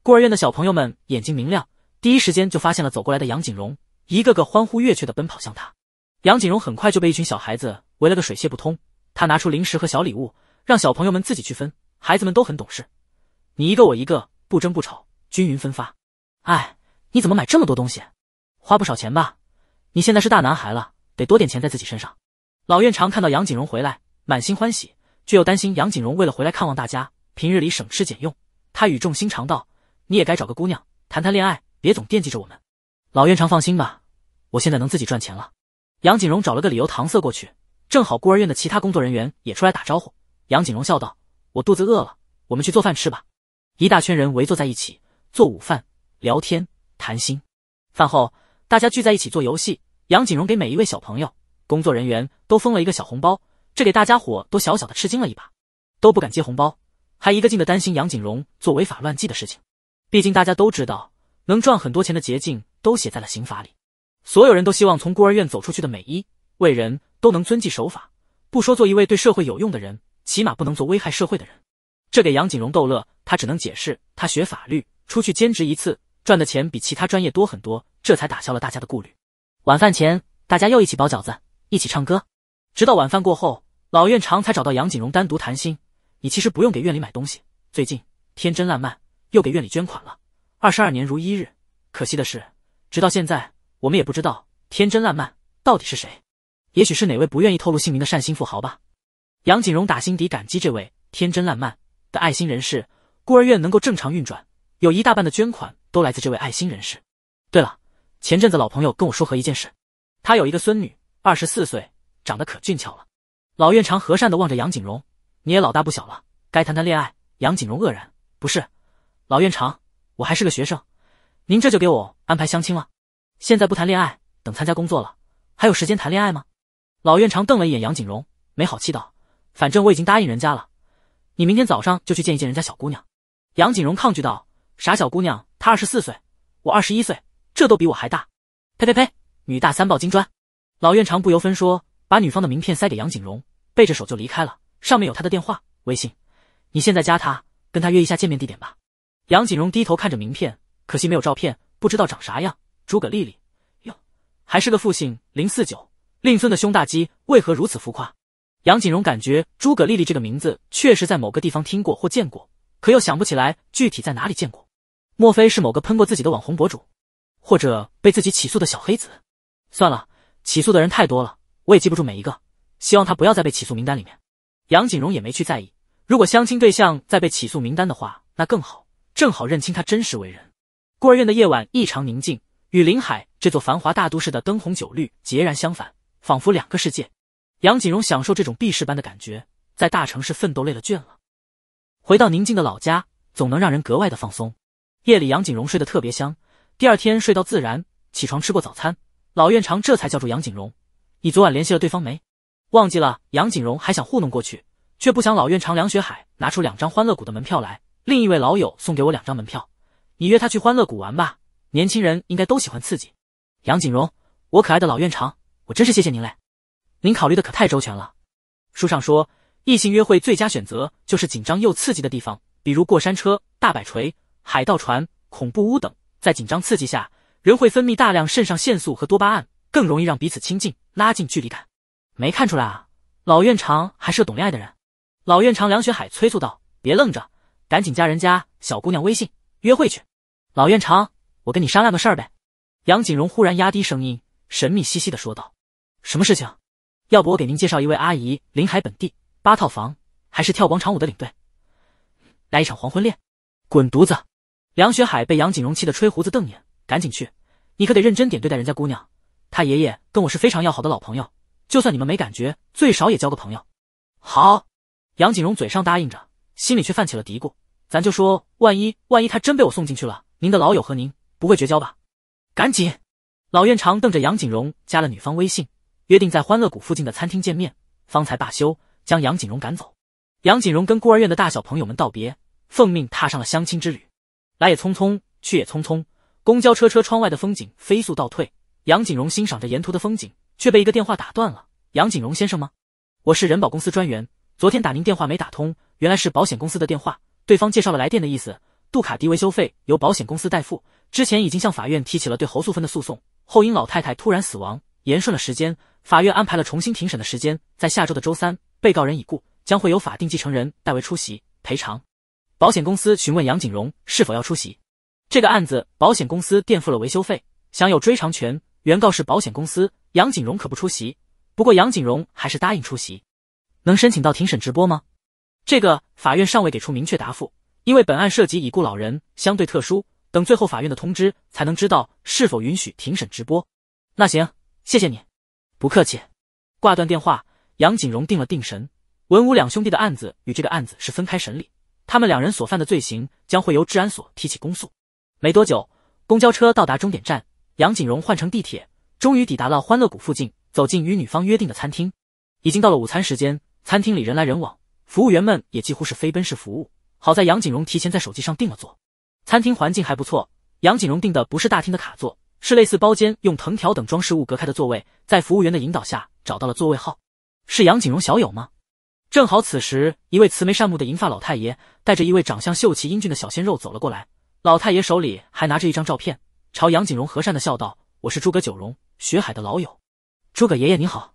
孤儿院的小朋友们眼睛明亮。第一时间就发现了走过来的杨景荣，一个个欢呼雀跃的奔跑向他。杨景荣很快就被一群小孩子围了个水泄不通。他拿出零食和小礼物，让小朋友们自己去分。孩子们都很懂事，你一个我一个，不争不吵，均匀分发。哎，你怎么买这么多东西？花不少钱吧？你现在是大男孩了，得多点钱在自己身上。老院长看到杨景荣回来，满心欢喜，却又担心杨景荣为了回来看望大家，平日里省吃俭用。他语重心长道：“你也该找个姑娘，谈谈恋爱。”别总惦记着我们，老院长放心吧，我现在能自己赚钱了。杨景荣找了个理由搪塞过去，正好孤儿院的其他工作人员也出来打招呼。杨景荣笑道：“我肚子饿了，我们去做饭吃吧。”一大圈人围坐在一起做午饭，聊天谈心。饭后，大家聚在一起做游戏。杨景荣给每一位小朋友、工作人员都封了一个小红包，这给大家伙都小小的吃惊了一把，都不敢接红包，还一个劲的担心杨景荣做违法乱纪的事情。毕竟大家都知道。能赚很多钱的捷径都写在了刑法里，所有人都希望从孤儿院走出去的每一位人都能遵纪守法，不说做一位对社会有用的人，起码不能做危害社会的人。这给杨景荣逗乐，他只能解释，他学法律，出去兼职一次赚的钱比其他专业多很多，这才打消了大家的顾虑。晚饭前，大家又一起包饺子，一起唱歌，直到晚饭过后，老院长才找到杨景荣单独谈心。你其实不用给院里买东西，最近天真烂漫又给院里捐款了。二十二年如一日，可惜的是，直到现在，我们也不知道天真烂漫到底是谁。也许是哪位不愿意透露姓名的善心富豪吧。杨景荣打心底感激这位天真烂漫的爱心人士。孤儿院能够正常运转，有一大半的捐款都来自这位爱心人士。对了，前阵子老朋友跟我说和一件事，他有一个孙女，二十四岁，长得可俊俏了。老院长和善的望着杨景荣：“你也老大不小了，该谈谈恋爱。”杨景荣愕然：“不是，老院长。”我还是个学生，您这就给我安排相亲了？现在不谈恋爱，等参加工作了，还有时间谈恋爱吗？老院长瞪了一眼杨景荣，没好气道：“反正我已经答应人家了，你明天早上就去见一见人家小姑娘。”杨景荣抗拒道：“傻小姑娘，她二十四岁，我二十一岁，这都比我还大。”呸呸呸，女大三抱金砖。老院长不由分说，把女方的名片塞给杨景荣，背着手就离开了。上面有他的电话、微信，你现在加他，跟他约一下见面地点吧。杨景荣低头看着名片，可惜没有照片，不知道长啥样。诸葛丽丽，哟，还是个复姓。零四九，令尊的胸大肌为何如此浮夸？杨景荣感觉诸葛丽丽这个名字确实在某个地方听过或见过，可又想不起来具体在哪里见过。莫非是某个喷过自己的网红博主，或者被自己起诉的小黑子？算了，起诉的人太多了，我也记不住每一个。希望他不要再被起诉名单里面。杨景荣也没去在意，如果相亲对象在被起诉名单的话，那更好。正好认清他真实为人。孤儿院的夜晚异常宁静，与临海这座繁华大都市的灯红酒绿截然相反，仿佛两个世界。杨景荣享受这种避世般的感觉，在大城市奋斗累了倦了，回到宁静的老家，总能让人格外的放松。夜里，杨景荣睡得特别香，第二天睡到自然，起床吃过早餐，老院长这才叫住杨景荣：“你昨晚联系了对方没？”忘记了杨景荣还想糊弄过去，却不想老院长梁学海拿出两张欢乐谷的门票来。另一位老友送给我两张门票，你约他去欢乐谷玩吧。年轻人应该都喜欢刺激。杨景荣，我可爱的老院长，我真是谢谢您嘞！您考虑的可太周全了。书上说，异性约会最佳选择就是紧张又刺激的地方，比如过山车、大摆锤、海盗船、恐怖屋等。在紧张刺激下，人会分泌大量肾上腺素和多巴胺，更容易让彼此亲近，拉近距离感。没看出来啊，老院长还是个懂恋爱的人。老院长梁雪海催促道：“别愣着。”赶紧加人家小姑娘微信，约会去。老院长，我跟你商量个事儿呗。杨景荣忽然压低声音，神秘兮兮的说道：“什么事情？要不我给您介绍一位阿姨，临海本地，八套房，还是跳广场舞的领队，来一场黄昏恋。”滚犊子！梁学海被杨景荣气得吹胡子瞪眼，赶紧去，你可得认真点对待人家姑娘。他爷爷跟我是非常要好的老朋友，就算你们没感觉，最少也交个朋友。好。杨景荣嘴上答应着。心里却泛起了嘀咕，咱就说，万一万一他真被我送进去了，您的老友和您不会绝交吧？赶紧！老院长瞪着杨景荣，加了女方微信，约定在欢乐谷附近的餐厅见面，方才罢休，将杨景荣赶走。杨景荣跟孤儿院的大小朋友们道别，奉命踏上了相亲之旅。来也匆匆，去也匆匆。公交车车窗外的风景飞速倒退，杨景荣欣赏着沿途的风景，却被一个电话打断了。杨景荣先生吗？我是人保公司专员，昨天打您电话没打通。原来是保险公司的电话，对方介绍了来电的意思。杜卡迪维修费由保险公司代付，之前已经向法院提起了对侯素芬的诉讼，后因老太太突然死亡，延顺了时间，法院安排了重新庭审的时间，在下周的周三。被告人已故，将会有法定继承人代为出席赔偿。保险公司询问杨景荣是否要出席，这个案子保险公司垫付了维修费，享有追偿权，原告是保险公司。杨景荣可不出席，不过杨景荣还是答应出席。能申请到庭审直播吗？这个法院尚未给出明确答复，因为本案涉及已故老人，相对特殊。等最后法院的通知，才能知道是否允许庭审直播。那行，谢谢你，不客气。挂断电话，杨景荣定了定神。文武两兄弟的案子与这个案子是分开审理，他们两人所犯的罪行将会由治安所提起公诉。没多久，公交车到达终点站，杨景荣换乘地铁，终于抵达了欢乐谷附近。走进与女方约定的餐厅，已经到了午餐时间，餐厅里人来人往。服务员们也几乎是飞奔式服务。好在杨景荣提前在手机上订了座，餐厅环境还不错。杨景荣订的不是大厅的卡座，是类似包间，用藤条等装饰物隔开的座位。在服务员的引导下，找到了座位号。是杨景荣小友吗？正好此时，一位慈眉善目的银发老太爷带着一位长相秀气英俊的小鲜肉走了过来，老太爷手里还拿着一张照片，朝杨景荣和善的笑道：“我是诸葛九荣，学海的老友，诸葛爷爷您好。”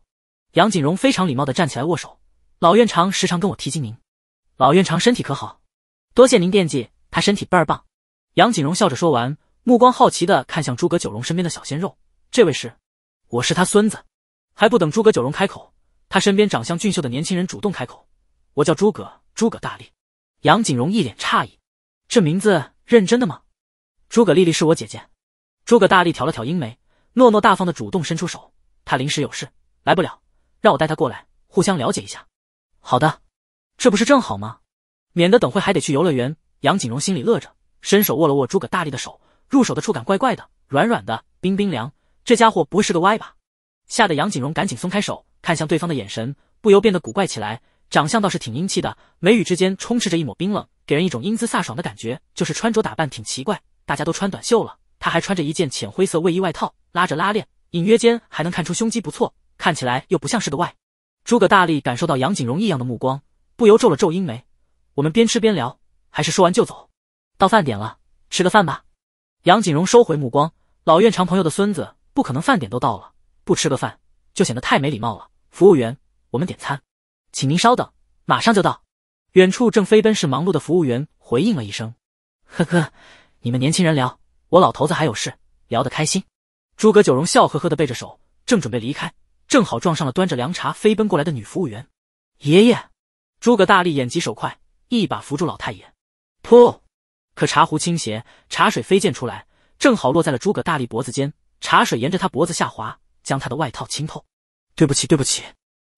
杨景荣非常礼貌的站起来握手。老院长时常跟我提起您，老院长身体可好？多谢您惦记，他身体倍儿棒。杨景荣笑着说完，目光好奇的看向诸葛九龙身边的小鲜肉，这位是？我是他孙子。还不等诸葛九龙开口，他身边长相俊秀的年轻人主动开口：“我叫诸葛诸葛大力。”杨景荣一脸诧异：“这名字认真的吗？”诸葛丽丽是我姐姐。诸葛大力挑了挑英眉，诺诺大方的主动伸出手：“他临时有事来不了，让我带他过来，互相了解一下。”好的，这不是正好吗？免得等会还得去游乐园。杨景荣心里乐着，伸手握了握诸葛大力的手，入手的触感怪怪的，软软的，冰冰凉。这家伙不会是个歪吧？吓得杨景荣赶紧松开手，看向对方的眼神不由变得古怪起来。长相倒是挺英气的，眉宇之间充斥着一抹冰冷，给人一种英姿飒爽的感觉。就是穿着打扮挺奇怪，大家都穿短袖了，他还穿着一件浅灰色卫衣外套，拉着拉链，隐约间还能看出胸肌不错，看起来又不像是个外。诸葛大力感受到杨景荣异样的目光，不由皱了皱阴眉。我们边吃边聊，还是说完就走？到饭点了，吃个饭吧。杨景荣收回目光，老院长朋友的孙子，不可能饭点都到了，不吃个饭就显得太没礼貌了。服务员，我们点餐，请您稍等，马上就到。远处正飞奔式忙碌的服务员回应了一声：“呵呵，你们年轻人聊，我老头子还有事，聊得开心。”诸葛九荣笑呵呵的背着手，正准备离开。正好撞上了端着凉茶飞奔过来的女服务员，爷爷，诸葛大力眼疾手快，一把扶住老太爷。噗，可茶壶倾斜，茶水飞溅出来，正好落在了诸葛大力脖子间。茶水沿着他脖子下滑，将他的外套浸透。对不起，对不起！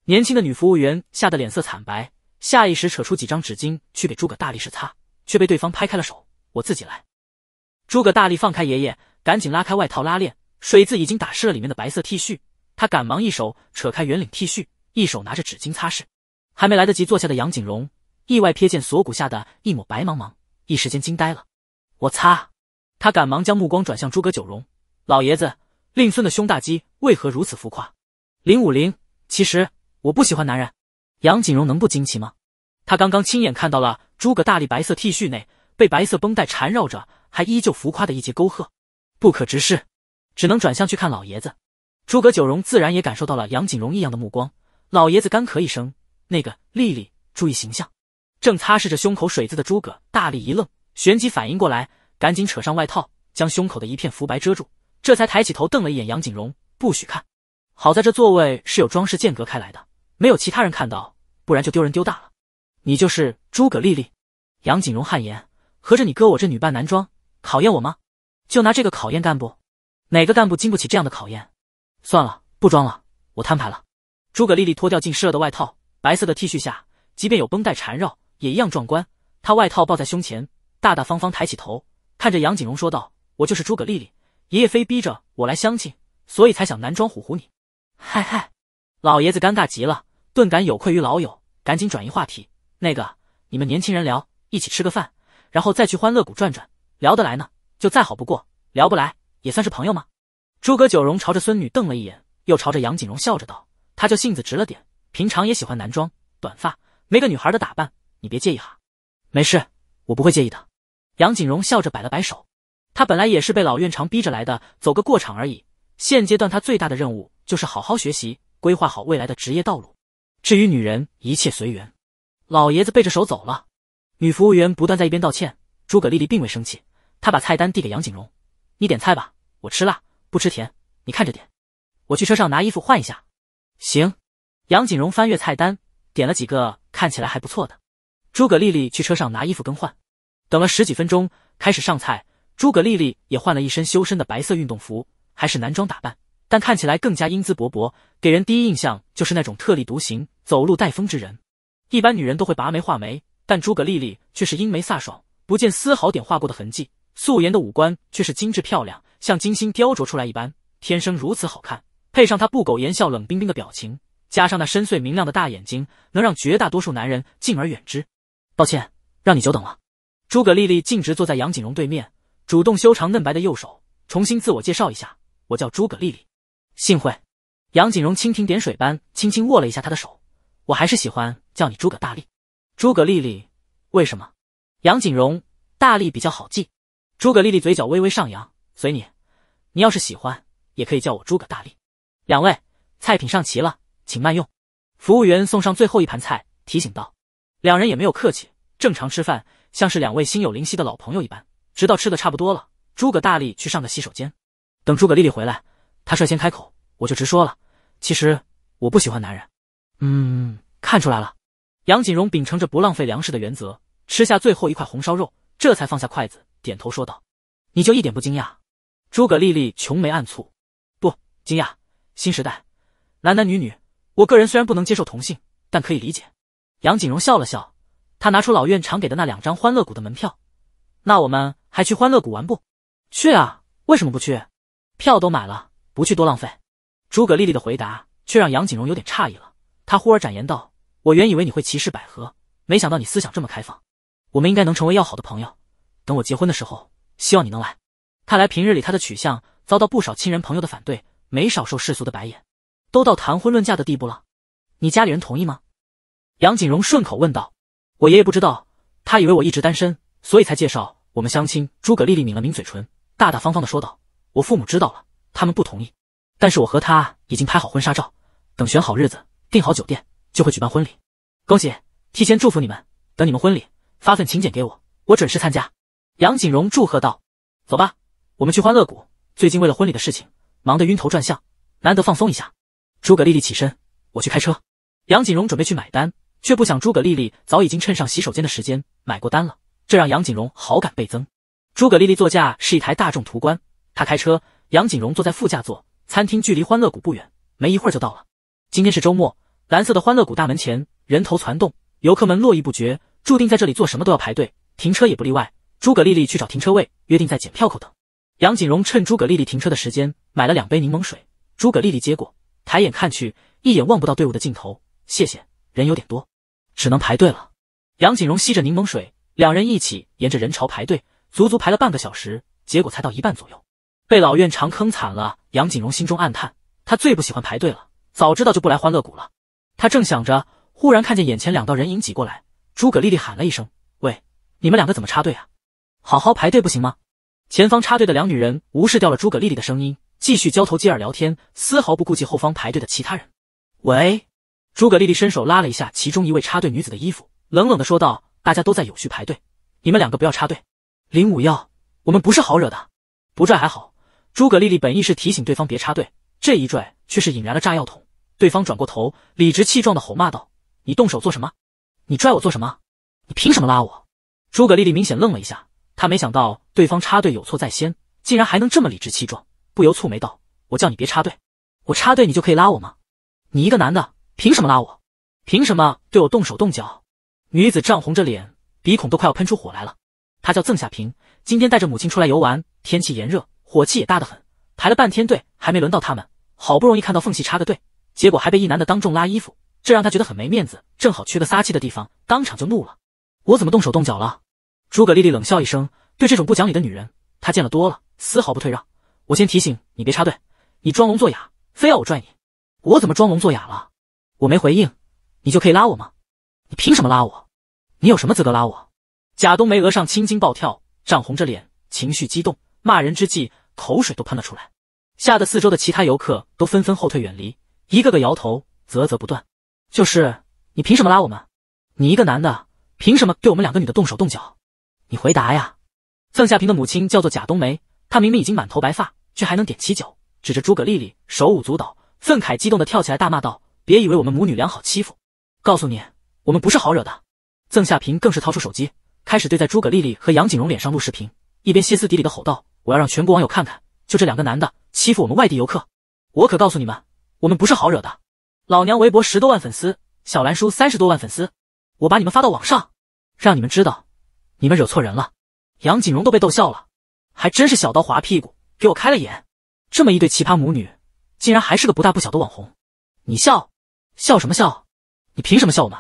年轻的女服务员吓得脸色惨白，下意识扯出几张纸巾去给诸葛大力拭擦，却被对方拍开了手。我自己来。诸葛大力放开爷爷，赶紧拉开外套拉链，水渍已经打湿了里面的白色 T 恤。他赶忙一手扯开圆领 T 恤，一手拿着纸巾擦拭。还没来得及坐下的杨景荣，意外瞥见锁骨下的一抹白茫茫，一时间惊呆了。我擦！他赶忙将目光转向诸葛九荣老爷子，令孙的胸大肌为何如此浮夸？林武林，其实我不喜欢男人。杨景荣能不惊奇吗？他刚刚亲眼看到了诸葛大力白色 T 恤内被白色绷带缠绕着，还依旧浮夸的一截沟壑，不可直视，只能转向去看老爷子。诸葛九容自然也感受到了杨景荣异样的目光，老爷子干咳一声：“那个丽丽，注意形象。”正擦拭着胸口水渍的诸葛大力一愣，旋即反应过来，赶紧扯上外套，将胸口的一片浮白遮住，这才抬起头瞪了一眼杨景荣：“不许看！”好在这座位是有装饰间隔开来的，没有其他人看到，不然就丢人丢大了。你就是诸葛丽丽？杨景荣汗颜，合着你哥我这女扮男装考验我吗？就拿这个考验干部，哪个干部经不起这样的考验？算了，不装了，我摊牌了。诸葛丽丽脱掉浸湿了的外套，白色的 T 恤下，即便有绷带缠绕，也一样壮观。她外套抱在胸前，大大方方抬起头，看着杨景荣说道：“我就是诸葛丽丽，爷爷非逼着我来相亲，所以才想男装唬唬你。”嗨嗨，老爷子尴尬极了，顿感有愧于老友，赶紧转移话题：“那个，你们年轻人聊，一起吃个饭，然后再去欢乐谷转转，聊得来呢，就再好不过；聊不来，也算是朋友吗？”诸葛九荣朝着孙女瞪了一眼，又朝着杨景荣笑着道：“他就性子直了点，平常也喜欢男装，短发，没个女孩的打扮，你别介意哈。”“没事，我不会介意的。”杨景荣笑着摆了摆手。他本来也是被老院长逼着来的，走个过场而已。现阶段他最大的任务就是好好学习，规划好未来的职业道路。至于女人，一切随缘。老爷子背着手走了，女服务员不断在一边道歉。诸葛丽丽并未生气，她把菜单递给杨景荣：“你点菜吧，我吃辣。”不吃甜，你看着点。我去车上拿衣服换一下。行。杨景荣翻阅菜单，点了几个看起来还不错的。诸葛丽丽去车上拿衣服更换。等了十几分钟，开始上菜。诸葛丽丽也换了一身修身的白色运动服，还是男装打扮，但看起来更加英姿勃勃，给人第一印象就是那种特立独行、走路带风之人。一般女人都会拔眉画眉，但诸葛丽丽却是英眉飒爽，不见丝毫点画过的痕迹。素颜的五官却是精致漂亮，像精心雕琢出来一般，天生如此好看。配上她不苟言笑、冷冰冰的表情，加上那深邃明亮的大眼睛，能让绝大多数男人敬而远之。抱歉，让你久等了。诸葛丽丽径直坐在杨景荣对面，主动修长嫩白的右手，重新自我介绍一下。我叫诸葛丽丽，幸会。杨景荣蜻蜓点水般轻轻握了一下她的手。我还是喜欢叫你诸葛大力。诸葛丽丽，为什么？杨景荣，大力比较好记。诸葛丽丽嘴角微微上扬，随你，你要是喜欢，也可以叫我诸葛大力。两位，菜品上齐了，请慢用。服务员送上最后一盘菜，提醒道。两人也没有客气，正常吃饭，像是两位心有灵犀的老朋友一般。直到吃的差不多了，诸葛大力去上个洗手间，等诸葛丽丽回来，他率先开口：“我就直说了，其实我不喜欢男人。”嗯，看出来了。杨锦荣秉承着不浪费粮食的原则，吃下最后一块红烧肉，这才放下筷子。点头说道：“你就一点不惊讶？”诸葛丽丽穷眉暗蹙，不惊讶。新时代，男男女女，我个人虽然不能接受同性，但可以理解。杨景荣笑了笑，他拿出老院长给的那两张欢乐谷的门票。那我们还去欢乐谷玩不？去啊！为什么不去？票都买了，不去多浪费。诸葛丽丽的回答却让杨景荣有点诧异了。他忽而展言道：“我原以为你会歧视百合，没想到你思想这么开放，我们应该能成为要好的朋友。”等我结婚的时候，希望你能来。看来平日里他的取向遭到不少亲人朋友的反对，没少受世俗的白眼，都到谈婚论嫁的地步了。你家里人同意吗？杨景荣顺口问道。我爷爷不知道，他以为我一直单身，所以才介绍我们相亲。诸葛丽丽抿了抿嘴唇，大大方方的说道：“我父母知道了，他们不同意，但是我和他已经拍好婚纱照，等选好日子，订好酒店，就会举办婚礼。恭喜，提前祝福你们。等你们婚礼发份请柬给我，我准时参加。”杨景荣祝贺道：“走吧，我们去欢乐谷。最近为了婚礼的事情，忙得晕头转向，难得放松一下。”诸葛丽丽起身：“我去开车。”杨景荣准备去买单，却不想诸葛丽丽早已经趁上洗手间的时间买过单了，这让杨景荣好感倍增。诸葛丽丽座驾是一台大众途观，她开车，杨景荣坐在副驾座。餐厅距离欢乐谷不远，没一会儿就到了。今天是周末，蓝色的欢乐谷大门前人头攒动，游客们络绎不绝，注定在这里做什么都要排队，停车也不例外。诸葛丽丽去找停车位，约定在检票口等。杨景荣趁诸葛丽丽停车的时间，买了两杯柠檬水。诸葛丽丽接过，抬眼看去，一眼望不到队伍的尽头。谢谢，人有点多，只能排队了。杨景荣吸着柠檬水，两人一起沿着人潮排队，足足排了半个小时，结果才到一半左右，被老院长坑惨了。杨景荣心中暗叹，他最不喜欢排队了，早知道就不来欢乐谷了。他正想着，忽然看见眼前两道人影挤过来，诸葛丽丽喊了一声：“喂，你们两个怎么插队啊？”好好排队不行吗？前方插队的两女人无视掉了诸葛丽丽的声音，继续交头接耳聊天，丝毫不顾及后方排队的其他人。喂！诸葛丽丽伸手拉了一下其中一位插队女子的衣服，冷冷的说道：“大家都在有序排队，你们两个不要插队！”林武耀，我们不是好惹的。不拽还好，诸葛丽丽本意是提醒对方别插队，这一拽却是引燃了炸药桶。对方转过头，理直气壮的吼骂道：“你动手做什么？你拽我做什么？你凭什么拉我？”诸葛丽丽明显愣了一下。他没想到对方插队有错在先，竟然还能这么理直气壮，不由蹙眉道：“我叫你别插队，我插队你就可以拉我吗？你一个男的凭什么拉我？凭什么对我动手动脚？”女子涨红着脸，鼻孔都快要喷出火来了。她叫曾夏平，今天带着母亲出来游玩，天气炎热，火气也大得很。排了半天队还没轮到他们，好不容易看到缝隙插个队，结果还被一男的当众拉衣服，这让她觉得很没面子。正好缺个撒气的地方，当场就怒了：“我怎么动手动脚了？”诸葛丽丽冷笑一声：“对这种不讲理的女人，她见了多了，丝毫不退让。我先提醒你别插队，你装聋作哑，非要我拽你，我怎么装聋作哑了？我没回应，你就可以拉我吗？你凭什么拉我？你有什么资格拉我？”贾冬梅额上青筋暴跳，涨红着脸，情绪激动，骂人之际，口水都喷了出来，吓得四周的其他游客都纷纷后退远离，一个个摇头，啧啧不断：“就是你凭什么拉我们？你一个男的，凭什么对我们两个女的动手动脚？”你回答呀！曾夏平的母亲叫做贾冬梅，她明明已经满头白发，却还能踮起脚，指着诸葛丽丽，手舞足蹈，愤慨激动的跳起来，大骂道：“别以为我们母女俩好欺负，告诉你，我们不是好惹的！”曾夏平更是掏出手机，开始对在诸葛丽丽和杨景荣脸上录视频，一边歇斯底里的吼道：“我要让全国网友看看，就这两个男的欺负我们外地游客，我可告诉你们，我们不是好惹的！老娘微博十多万粉丝，小兰书三十多万粉丝，我把你们发到网上，让你们知道。”你们惹错人了，杨景荣都被逗笑了，还真是小刀划屁股，给我开了眼。这么一对奇葩母女，竟然还是个不大不小的网红。你笑，笑什么笑？你凭什么笑我们？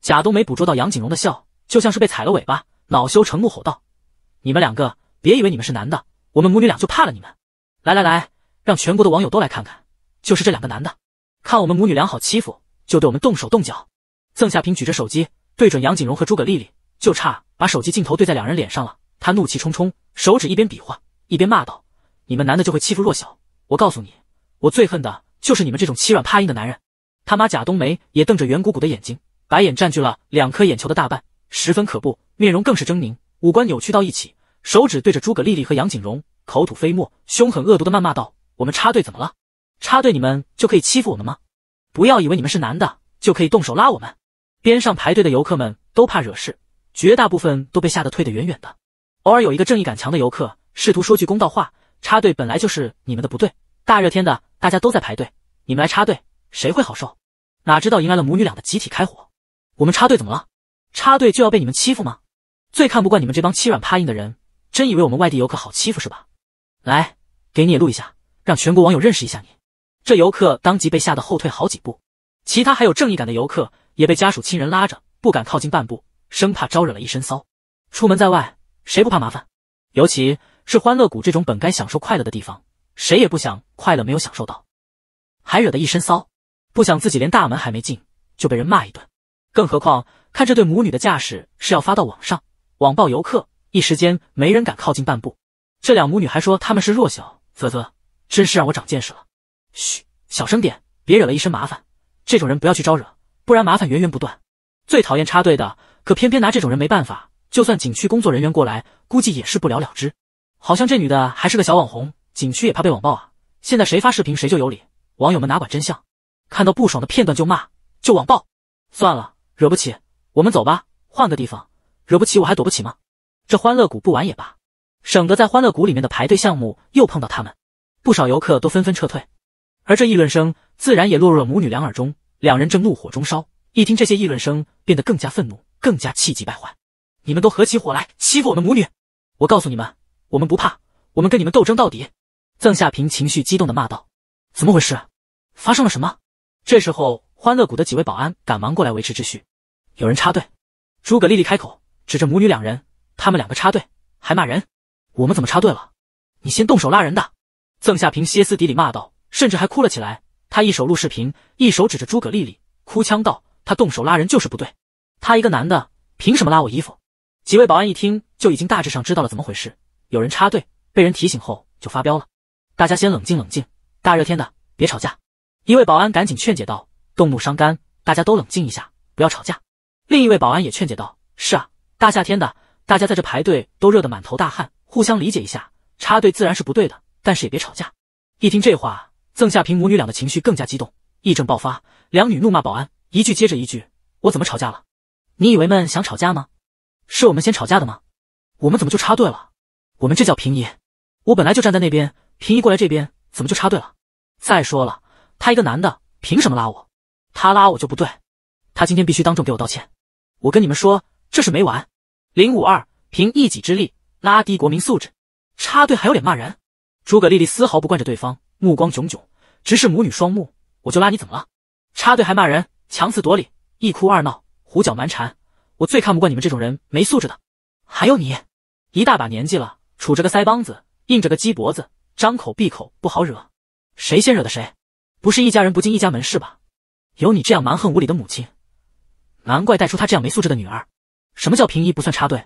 贾冬梅捕捉到杨景荣的笑，就像是被踩了尾巴，恼羞成怒吼道：“你们两个别以为你们是男的，我们母女俩就怕了你们！来来来，让全国的网友都来看看，就是这两个男的，看我们母女俩好欺负，就对我们动手动脚。”曾夏平举着手机对准杨景荣和诸葛丽丽。就差把手机镜头对在两人脸上了，他怒气冲冲，手指一边比划一边骂道：“你们男的就会欺负弱小！我告诉你，我最恨的就是你们这种欺软怕硬的男人！”他妈贾冬梅也瞪着圆鼓鼓的眼睛，白眼占据了两颗眼球的大半，十分可怖，面容更是狰狞，五官扭曲到一起，手指对着诸葛丽丽和杨景荣，口吐飞沫，凶狠恶毒的谩骂道：“我们插队怎么了？插队你们就可以欺负我们吗？不要以为你们是男的就可以动手拉我们！”边上排队的游客们都怕惹事。绝大部分都被吓得退得远远的，偶尔有一个正义感强的游客试图说句公道话，插队本来就是你们的不对，大热天的大家都在排队，你们来插队，谁会好受？哪知道迎来了母女俩的集体开火，我们插队怎么了？插队就要被你们欺负吗？最看不惯你们这帮欺软怕硬的人，真以为我们外地游客好欺负是吧？来，给你也录一下，让全国网友认识一下你。这游客当即被吓得后退好几步，其他还有正义感的游客也被家属亲人拉着，不敢靠近半步。生怕招惹了一身骚，出门在外谁不怕麻烦？尤其是欢乐谷这种本该享受快乐的地方，谁也不想快乐没有享受到，还惹得一身骚。不想自己连大门还没进，就被人骂一顿。更何况看这对母女的架势是要发到网上网暴游客，一时间没人敢靠近半步。这两母女还说他们是弱小，啧啧，真是让我长见识了。嘘，小声点，别惹了一身麻烦。这种人不要去招惹，不然麻烦源源不断。最讨厌插队的。可偏偏拿这种人没办法，就算景区工作人员过来，估计也是不了了之。好像这女的还是个小网红，景区也怕被网暴啊。现在谁发视频谁就有理，网友们哪管真相，看到不爽的片段就骂，就网暴。算了，惹不起，我们走吧，换个地方。惹不起我还躲不起吗？这欢乐谷不玩也罢，省得在欢乐谷里面的排队项目又碰到他们。不少游客都纷纷撤退，而这议论声自然也落入了母女两耳中，两人正怒火中烧，一听这些议论声，变得更加愤怒。更加气急败坏，你们都合起伙来欺负我们母女！我告诉你们，我们不怕，我们跟你们斗争到底！曾夏平情绪激动的骂道：“怎么回事？发生了什么？”这时候，欢乐谷的几位保安赶忙过来维持秩序。有人插队，诸葛丽丽开口，指着母女两人：“他们两个插队，还骂人！我们怎么插队了？你先动手拉人的！”曾夏平歇斯底里骂道，甚至还哭了起来。他一手录视频，一手指着诸葛丽丽，哭腔道：“他动手拉人就是不对。”他一个男的，凭什么拉我衣服？几位保安一听，就已经大致上知道了怎么回事。有人插队，被人提醒后就发飙了。大家先冷静冷静，大热天的，别吵架。一位保安赶紧劝解道：“动怒伤肝，大家都冷静一下，不要吵架。”另一位保安也劝解道：“是啊，大夏天的，大家在这排队都热得满头大汗，互相理解一下，插队自然是不对的，但是也别吵架。”一听这话，曾夏平母女俩的情绪更加激动，义正爆发，两女怒骂保安，一句接着一句：“我怎么吵架了？”你以为们想吵架吗？是我们先吵架的吗？我们怎么就插队了？我们这叫平移。我本来就站在那边，平移过来这边，怎么就插队了？再说了，他一个男的凭什么拉我？他拉我就不对。他今天必须当众给我道歉。我跟你们说，这是没完。零五二凭一己之力拉低国民素质，插队还有脸骂人？诸葛丽丽丝毫不惯着对方，目光炯炯，直视母女双目。我就拉你，怎么了？插队还骂人，强词夺理，一哭二闹。胡搅蛮缠，我最看不惯你们这种人没素质的。还有你，一大把年纪了，杵着个腮帮子，硬着个鸡脖子，张口闭口不好惹。谁先惹的谁？不是一家人不进一家门是吧？有你这样蛮横无理的母亲，难怪带出她这样没素质的女儿。什么叫平移不算插队？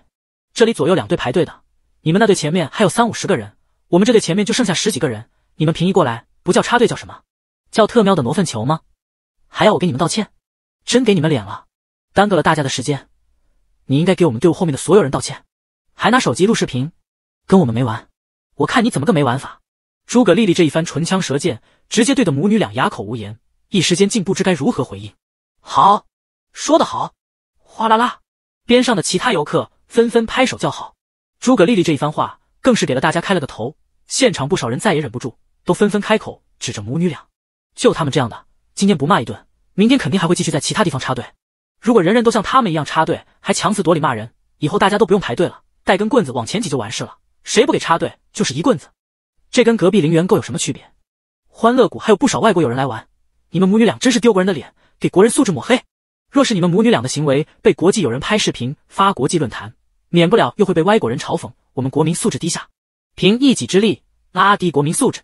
这里左右两队排队的，你们那队前面还有三五十个人，我们这队前面就剩下十几个人，你们平移过来不叫插队叫什么？叫特喵的挪粪球吗？还要我给你们道歉？真给你们脸了？耽搁了大家的时间，你应该给我们队伍后面的所有人道歉，还拿手机录视频，跟我们没完。我看你怎么个没完法！诸葛丽丽这一番唇枪舌剑，直接对的母女俩哑口无言，一时间竟不知该如何回应。好，说得好！哗啦啦，边上的其他游客纷纷拍手叫好。诸葛丽丽这一番话，更是给了大家开了个头，现场不少人再也忍不住，都纷纷开口指着母女俩：“就他们这样的，今天不骂一顿，明天肯定还会继续在其他地方插队。”如果人人都像他们一样插队，还强词夺理骂人，以后大家都不用排队了，带根棍子往前挤就完事了。谁不给插队，就是一棍子。这跟隔壁陵园够有什么区别？欢乐谷还有不少外国友人来玩，你们母女俩真是丢国人的脸，给国人素质抹黑。若是你们母女俩的行为被国际友人拍视频发国际论坛，免不了又会被歪国人嘲讽我们国民素质低下，凭一己之力拉低国民素质。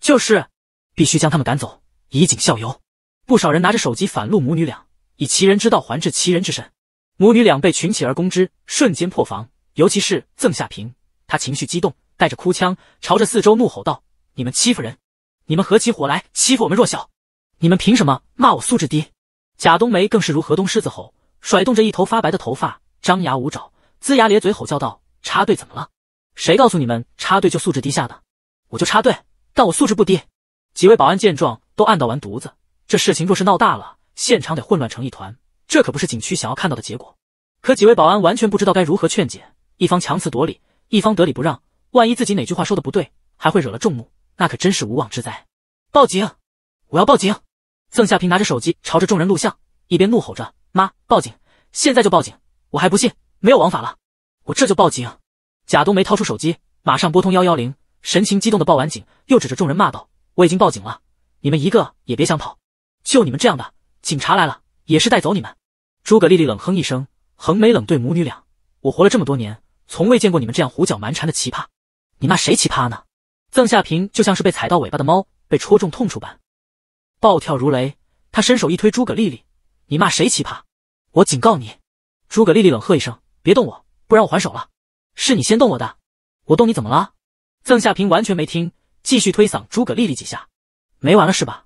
就是，必须将他们赶走，以儆效尤。不少人拿着手机反录母女俩。以其人之道还治其人之身，母女两被群起而攻之，瞬间破防。尤其是曾夏平，她情绪激动，带着哭腔，朝着四周怒吼道：“你们欺负人！你们合起伙来欺负我们弱小！你们凭什么骂我素质低？”贾冬梅更是如河东狮子吼，甩动着一头发白的头发，张牙舞爪，龇牙咧嘴，吼叫道：“插队怎么了？谁告诉你们插队就素质低下的？我就插队，但我素质不低。”几位保安见状，都暗道完犊子。这事情若是闹大了。现场得混乱成一团，这可不是景区想要看到的结果。可几位保安完全不知道该如何劝解，一方强词夺理，一方得理不让。万一自己哪句话说的不对，还会惹了众怒，那可真是无妄之灾。报警！我要报警！曾夏平拿着手机朝着众人录像，一边怒吼着：“妈，报警！现在就报警！我还不信没有王法了！我这就报警！”贾冬梅掏出手机，马上拨通幺幺零，神情激动的报完警，又指着众人骂道：“我已经报警了，你们一个也别想跑！就你们这样的！”警察来了，也是带走你们。诸葛丽丽冷哼一声，横眉冷对母女俩。我活了这么多年，从未见过你们这样胡搅蛮缠的奇葩。你骂谁奇葩呢？曾夏平就像是被踩到尾巴的猫，被戳中痛处般，暴跳如雷。他伸手一推诸葛丽丽，你骂谁奇葩？我警告你！诸葛丽丽冷喝一声，别动我，不然我还手了。是你先动我的，我动你怎么了？曾夏平完全没听，继续推搡诸葛丽丽几下，没完了是吧？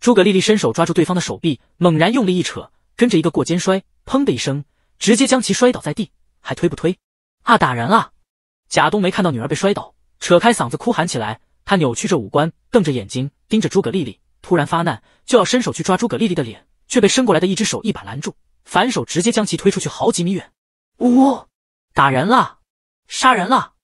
诸葛丽丽伸手抓住对方的手臂，猛然用力一扯，跟着一个过肩摔，砰的一声，直接将其摔倒在地。还推不推？啊！打人了！贾东没看到女儿被摔倒，扯开嗓子哭喊起来。他扭曲着五官，瞪着眼睛盯着诸葛丽丽，突然发难，就要伸手去抓诸葛丽丽的脸，却被伸过来的一只手一把拦住，反手直接将其推出去好几米远。呜！打人了！杀人了！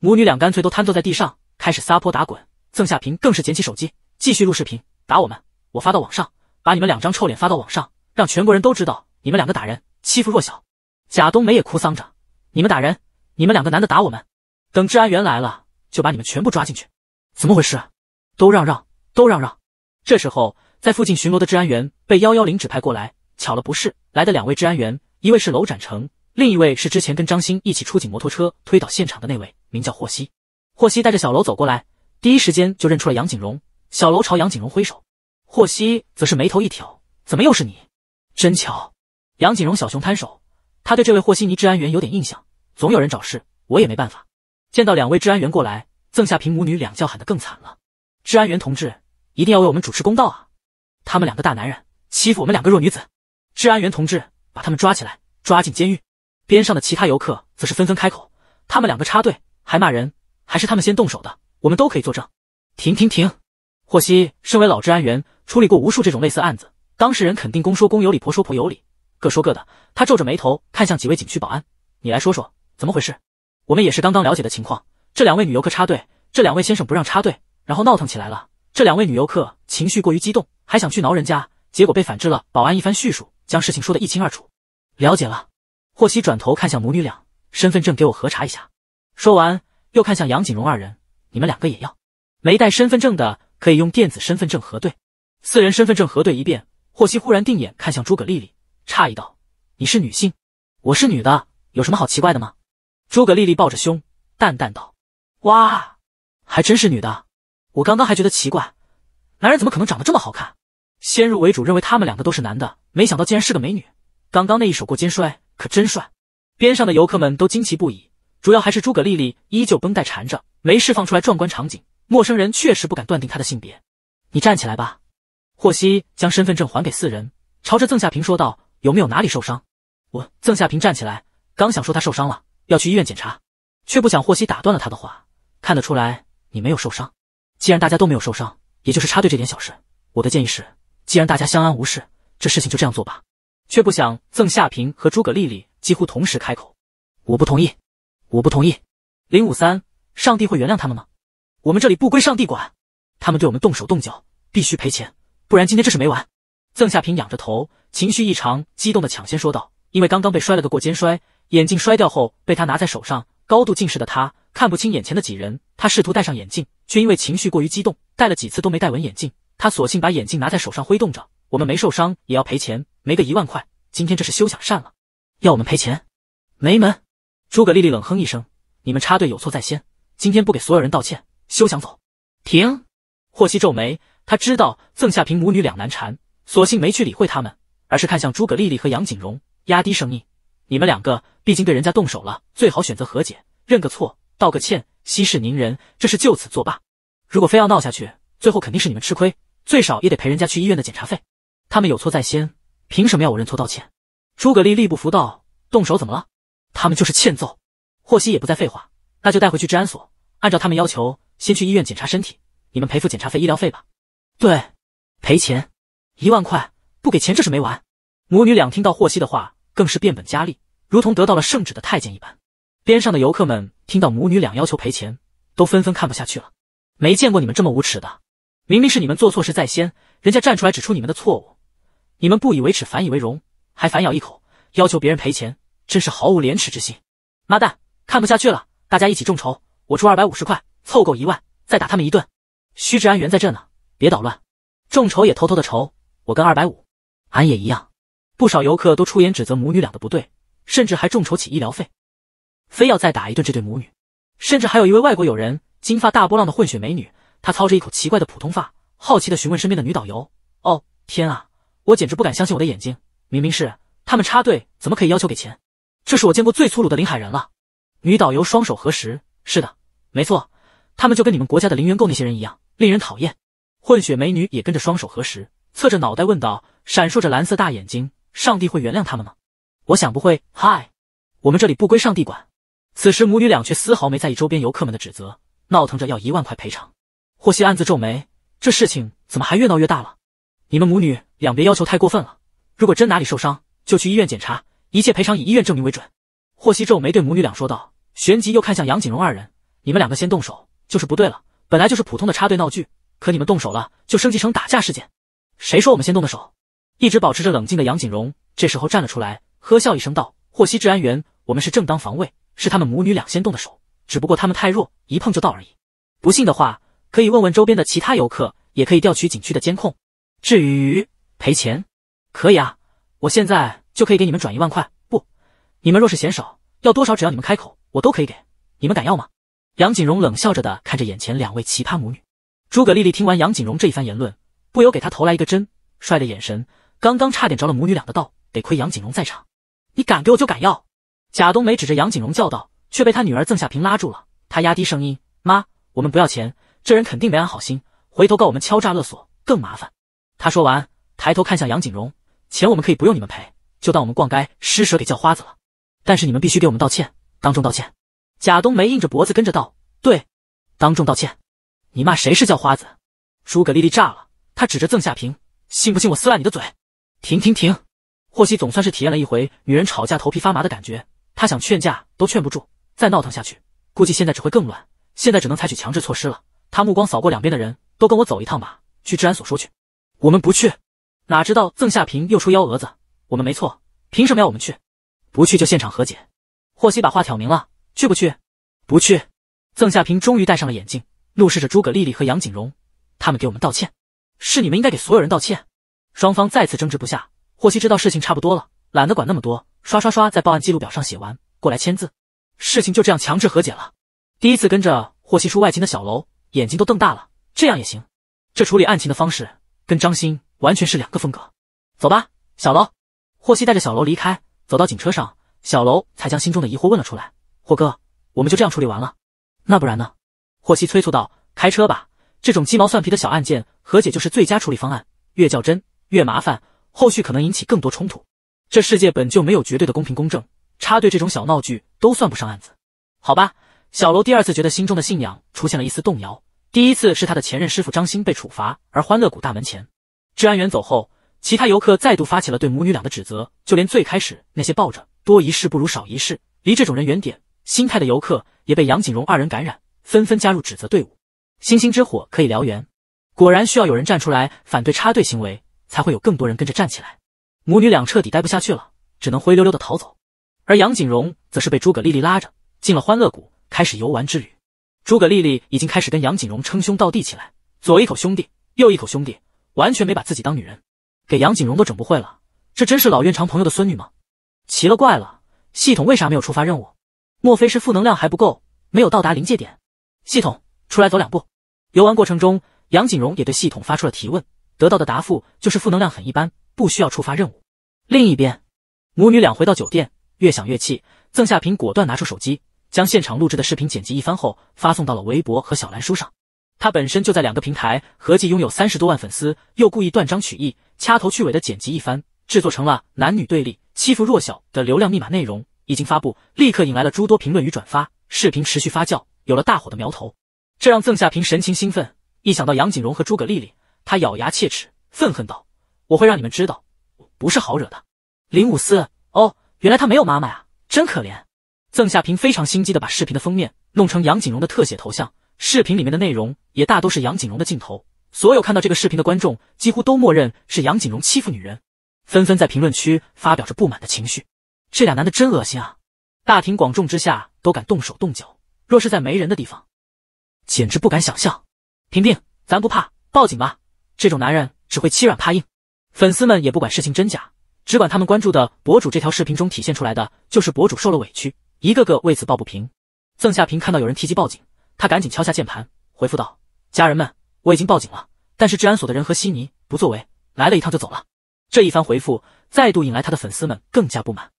母女两干脆都瘫坐在地上，开始撒泼打滚。曾夏平更是捡起手机，继续录视频。打我们！我发到网上，把你们两张臭脸发到网上，让全国人都知道你们两个打人欺负弱小。贾冬梅也哭丧着：“你们打人，你们两个男的打我们，等治安员来了就把你们全部抓进去。”怎么回事？都让让，都让让。这时候，在附近巡逻的治安员被幺幺零指派过来，巧了，不是来的两位治安员，一位是楼展成，另一位是之前跟张鑫一起出警摩托车推倒现场的那位，名叫霍希。霍希带着小楼走过来，第一时间就认出了杨景荣。小楼朝杨景荣挥手。霍希则是眉头一挑，怎么又是你？真巧。杨景荣小熊摊手，他对这位霍希尼治安员有点印象。总有人找事，我也没办法。见到两位治安员过来，曾夏平母女两叫喊的更惨了。治安员同志，一定要为我们主持公道啊！他们两个大男人欺负我们两个弱女子，治安员同志把他们抓起来，抓进监狱。边上的其他游客则是纷纷开口：他们两个插队还骂人，还是他们先动手的，我们都可以作证。停停停！霍希身为老治安员，处理过无数这种类似案子，当事人肯定公说公有理，婆说婆有理，各说各的。他皱着眉头看向几位景区保安：“你来说说怎么回事？我们也是刚刚了解的情况。这两位女游客插队，这两位先生不让插队，然后闹腾起来了。这两位女游客情绪过于激动，还想去挠人家，结果被反制了。”保安一番叙述，将事情说得一清二楚。了解了，霍希转头看向母女俩，身份证给我核查一下。说完，又看向杨景荣二人：“你们两个也要？没带身份证的。”可以用电子身份证核对，四人身份证核对一遍。霍希忽然定眼看向诸葛丽丽，诧异道：“你是女性？我是女的，有什么好奇怪的吗？”诸葛丽丽抱着胸，淡淡道：“哇，还真是女的！我刚刚还觉得奇怪，男人怎么可能长得这么好看？先入为主认为他们两个都是男的，没想到竟然是个美女。刚刚那一手过肩摔可真帅！”边上的游客们都惊奇不已，主要还是诸葛丽丽依旧绷带缠着，没释放出来壮观场景。陌生人确实不敢断定他的性别。你站起来吧。霍希将身份证还给四人，朝着曾夏平说道：“有没有哪里受伤？”我，曾夏平站起来，刚想说他受伤了，要去医院检查，却不想霍希打断了他的话。看得出来你没有受伤。既然大家都没有受伤，也就是插队这点小事。我的建议是，既然大家相安无事，这事情就这样做吧。却不想曾夏平和诸葛丽丽几乎同时开口：“我不同意，我不同意。”零五三，上帝会原谅他们吗？我们这里不归上帝管，他们对我们动手动脚，必须赔钱，不然今天这事没完。曾夏平仰着头，情绪异常激动的抢先说道：“因为刚刚被摔了个过肩摔，眼镜摔掉后被他拿在手上，高度近视的他看不清眼前的几人。他试图戴上眼镜，却因为情绪过于激动，戴了几次都没戴稳眼镜。他索性把眼镜拿在手上挥动着。我们没受伤也要赔钱，没个一万块，今天这是休想善了。要我们赔钱？没门！”诸葛丽丽冷哼一声：“你们插队有错在先，今天不给所有人道歉。”休想走！停！霍希皱眉，他知道曾夏平母女两难缠，索性没去理会他们，而是看向诸葛丽丽和杨景荣，压低声音：“你们两个毕竟对人家动手了，最好选择和解，认个错，道个歉，息事宁人。这是就此作罢。如果非要闹下去，最后肯定是你们吃亏，最少也得赔人家去医院的检查费。他们有错在先，凭什么要我认错道歉？”诸葛丽丽不服道：“动手怎么了？他们就是欠揍。”霍希也不再废话，那就带回去治安所，按照他们要求。先去医院检查身体，你们赔付检查费、医疗费吧。对，赔钱一万块，不给钱这是没完。母女俩听到霍希的话，更是变本加厉，如同得到了圣旨的太监一般。边上的游客们听到母女俩要求赔钱，都纷纷看不下去了。没见过你们这么无耻的！明明是你们做错事在先，人家站出来指出你们的错误，你们不以为耻反以为荣，还反咬一口要求别人赔钱，真是毫无廉耻之心！妈蛋，看不下去了，大家一起众筹，我出二百五十块。凑够一万，再打他们一顿。徐志安原在这呢，别捣乱。众筹也偷偷的筹，我跟二百五，俺也一样。不少游客都出言指责母女俩的不对，甚至还众筹起医疗费，非要再打一顿这对母女。甚至还有一位外国友人，金发大波浪的混血美女，她操着一口奇怪的普通话，好奇的询问身边的女导游：“哦天啊，我简直不敢相信我的眼睛，明明是他们插队，怎么可以要求给钱？这是我见过最粗鲁的临海人了。”女导游双手合十：“是的，没错。”他们就跟你们国家的零元购那些人一样，令人讨厌。混血美女也跟着双手合十，侧着脑袋问道，闪烁着蓝色大眼睛：“上帝会原谅他们吗？”我想不会。嗨，我们这里不归上帝管。此时母女俩却丝毫没在意周边游客们的指责，闹腾着要一万块赔偿。霍希暗自皱眉，这事情怎么还越闹越大了？你们母女两别要求太过分了，如果真哪里受伤，就去医院检查，一切赔偿以医院证明为准。霍希皱眉对母女俩说道，旋即又看向杨景荣二人：“你们两个先动手。”就是不对了，本来就是普通的插队闹剧，可你们动手了，就升级成打架事件。谁说我们先动的手？一直保持着冷静的杨景荣这时候站了出来，呵笑一声道：“获悉治安员，我们是正当防卫，是他们母女俩先动的手，只不过他们太弱，一碰就到而已。不信的话，可以问问周边的其他游客，也可以调取景区的监控。至于赔钱，可以啊，我现在就可以给你们转一万块。不，你们若是嫌少，要多少，只要你们开口，我都可以给。你们敢要吗？”杨景荣冷笑着的看着眼前两位奇葩母女，诸葛丽丽听完杨景荣这一番言论，不由给他投来一个真帅的眼神。刚刚差点着了母女俩的道，得亏杨景荣在场。你敢给我就敢要！贾冬梅指着杨景荣叫道，却被他女儿曾夏萍拉住了。她压低声音：“妈，我们不要钱，这人肯定没安好心，回头告我们敲诈勒索更麻烦。”他说完，抬头看向杨景荣：“钱我们可以不用你们赔，就当我们逛街施舍给叫花子了。但是你们必须给我们道歉，当众道歉。”贾冬梅硬着脖子跟着道：“对，当众道歉。你骂谁是叫花子？”诸葛丽丽炸了，她指着曾夏平：“信不信我撕烂你的嘴？”停停停！霍希总算是体验了一回女人吵架头皮发麻的感觉。她想劝架都劝不住，再闹腾下去，估计现在只会更乱。现在只能采取强制措施了。他目光扫过两边的人：“都跟我走一趟吧，去治安所说去。”我们不去。哪知道曾夏平又出幺蛾子。我们没错，凭什么要我们去？不去就现场和解。霍希把话挑明了。去不去？不去。曾夏平终于戴上了眼镜，怒视着诸葛丽丽和杨景荣，他们给我们道歉，是你们应该给所有人道歉。双方再次争执不下，霍希知道事情差不多了，懒得管那么多，刷刷刷在报案记录表上写完，过来签字。事情就这样强制和解了。第一次跟着霍希出外勤的小楼，眼睛都瞪大了，这样也行？这处理案情的方式跟张鑫完全是两个风格。走吧，小楼。霍希带着小楼离开，走到警车上，小楼才将心中的疑惑问了出来。霍哥，我们就这样处理完了？那不然呢？霍希催促道：“开车吧，这种鸡毛蒜皮的小案件和解就是最佳处理方案。越较真越麻烦，后续可能引起更多冲突。这世界本就没有绝对的公平公正，插队这种小闹剧都算不上案子，好吧？”小楼第二次觉得心中的信仰出现了一丝动摇。第一次是他的前任师傅张鑫被处罚，而欢乐谷大门前，治安员走后，其他游客再度发起了对母女俩的指责，就连最开始那些抱着“多一事不如少一事，离这种人远点”。心态的游客也被杨景荣二人感染，纷纷加入指责队伍。星星之火可以燎原，果然需要有人站出来反对插队行为，才会有更多人跟着站起来。母女俩彻底待不下去了，只能灰溜溜的逃走。而杨景荣则是被诸葛丽丽拉着进了欢乐谷，开始游玩之旅。诸葛丽丽已经开始跟杨景荣称兄道弟起来，左一口兄弟，右一口兄弟，完全没把自己当女人，给杨景荣都整不会了。这真是老院长朋友的孙女吗？奇了怪了，系统为啥没有触发任务？莫非是负能量还不够，没有到达临界点？系统出来走两步。游玩过程中，杨景荣也对系统发出了提问，得到的答复就是负能量很一般，不需要触发任务。另一边，母女俩回到酒店，越想越气，曾夏平果断拿出手机，将现场录制的视频剪辑一番后，发送到了微博和小蓝书上。他本身就在两个平台合计拥有三十多万粉丝，又故意断章取义、掐头去尾的剪辑一番，制作成了男女对立、欺负弱小的流量密码内容。已经发布，立刻引来了诸多评论与转发。视频持续发酵，有了大火的苗头，这让曾夏平神情兴奋。一想到杨景荣和诸葛丽丽，他咬牙切齿，愤恨道：“我会让你们知道，我不是好惹的。”零五四哦，原来他没有妈妈呀，真可怜。曾夏平非常心机的把视频的封面弄成杨景荣的特写头像，视频里面的内容也大都是杨景荣的镜头。所有看到这个视频的观众，几乎都默认是杨景荣欺负女人，纷纷在评论区发表着不满的情绪。这俩男的真恶心啊！大庭广众之下都敢动手动脚，若是在没人的地方，简直不敢想象。平平，咱不怕，报警吧！这种男人只会欺软怕硬。粉丝们也不管事情真假，只管他们关注的博主这条视频中体现出来的，就是博主受了委屈，一个个为此抱不平。曾夏平看到有人提及报警，他赶紧敲下键盘回复道：“家人们，我已经报警了，但是治安所的人和悉尼不作为，来了一趟就走了。”这一番回复再度引来他的粉丝们更加不满。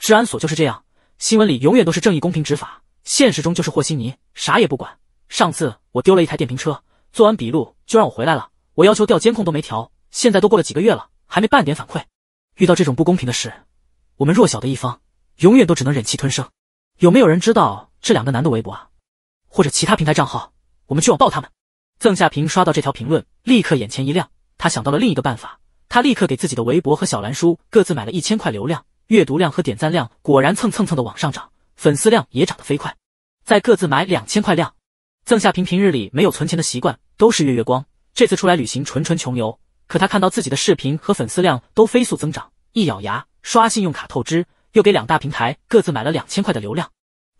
治安所就是这样，新闻里永远都是正义公平执法，现实中就是和稀泥，啥也不管。上次我丢了一台电瓶车，做完笔录就让我回来了，我要求调监控都没调，现在都过了几个月了，还没半点反馈。遇到这种不公平的事，我们弱小的一方永远都只能忍气吞声。有没有人知道这两个男的微博啊，或者其他平台账号？我们去网暴他们。曾夏平刷到这条评论，立刻眼前一亮，他想到了另一个办法，他立刻给自己的微博和小兰书各自买了一千块流量。阅读量和点赞量果然蹭蹭蹭的往上涨，粉丝量也涨得飞快。再各自买两千块量。曾夏平平日里没有存钱的习惯，都是月月光。这次出来旅行，纯纯穷游。可他看到自己的视频和粉丝量都飞速增长，一咬牙，刷信用卡透支，又给两大平台各自买了两千块的流量。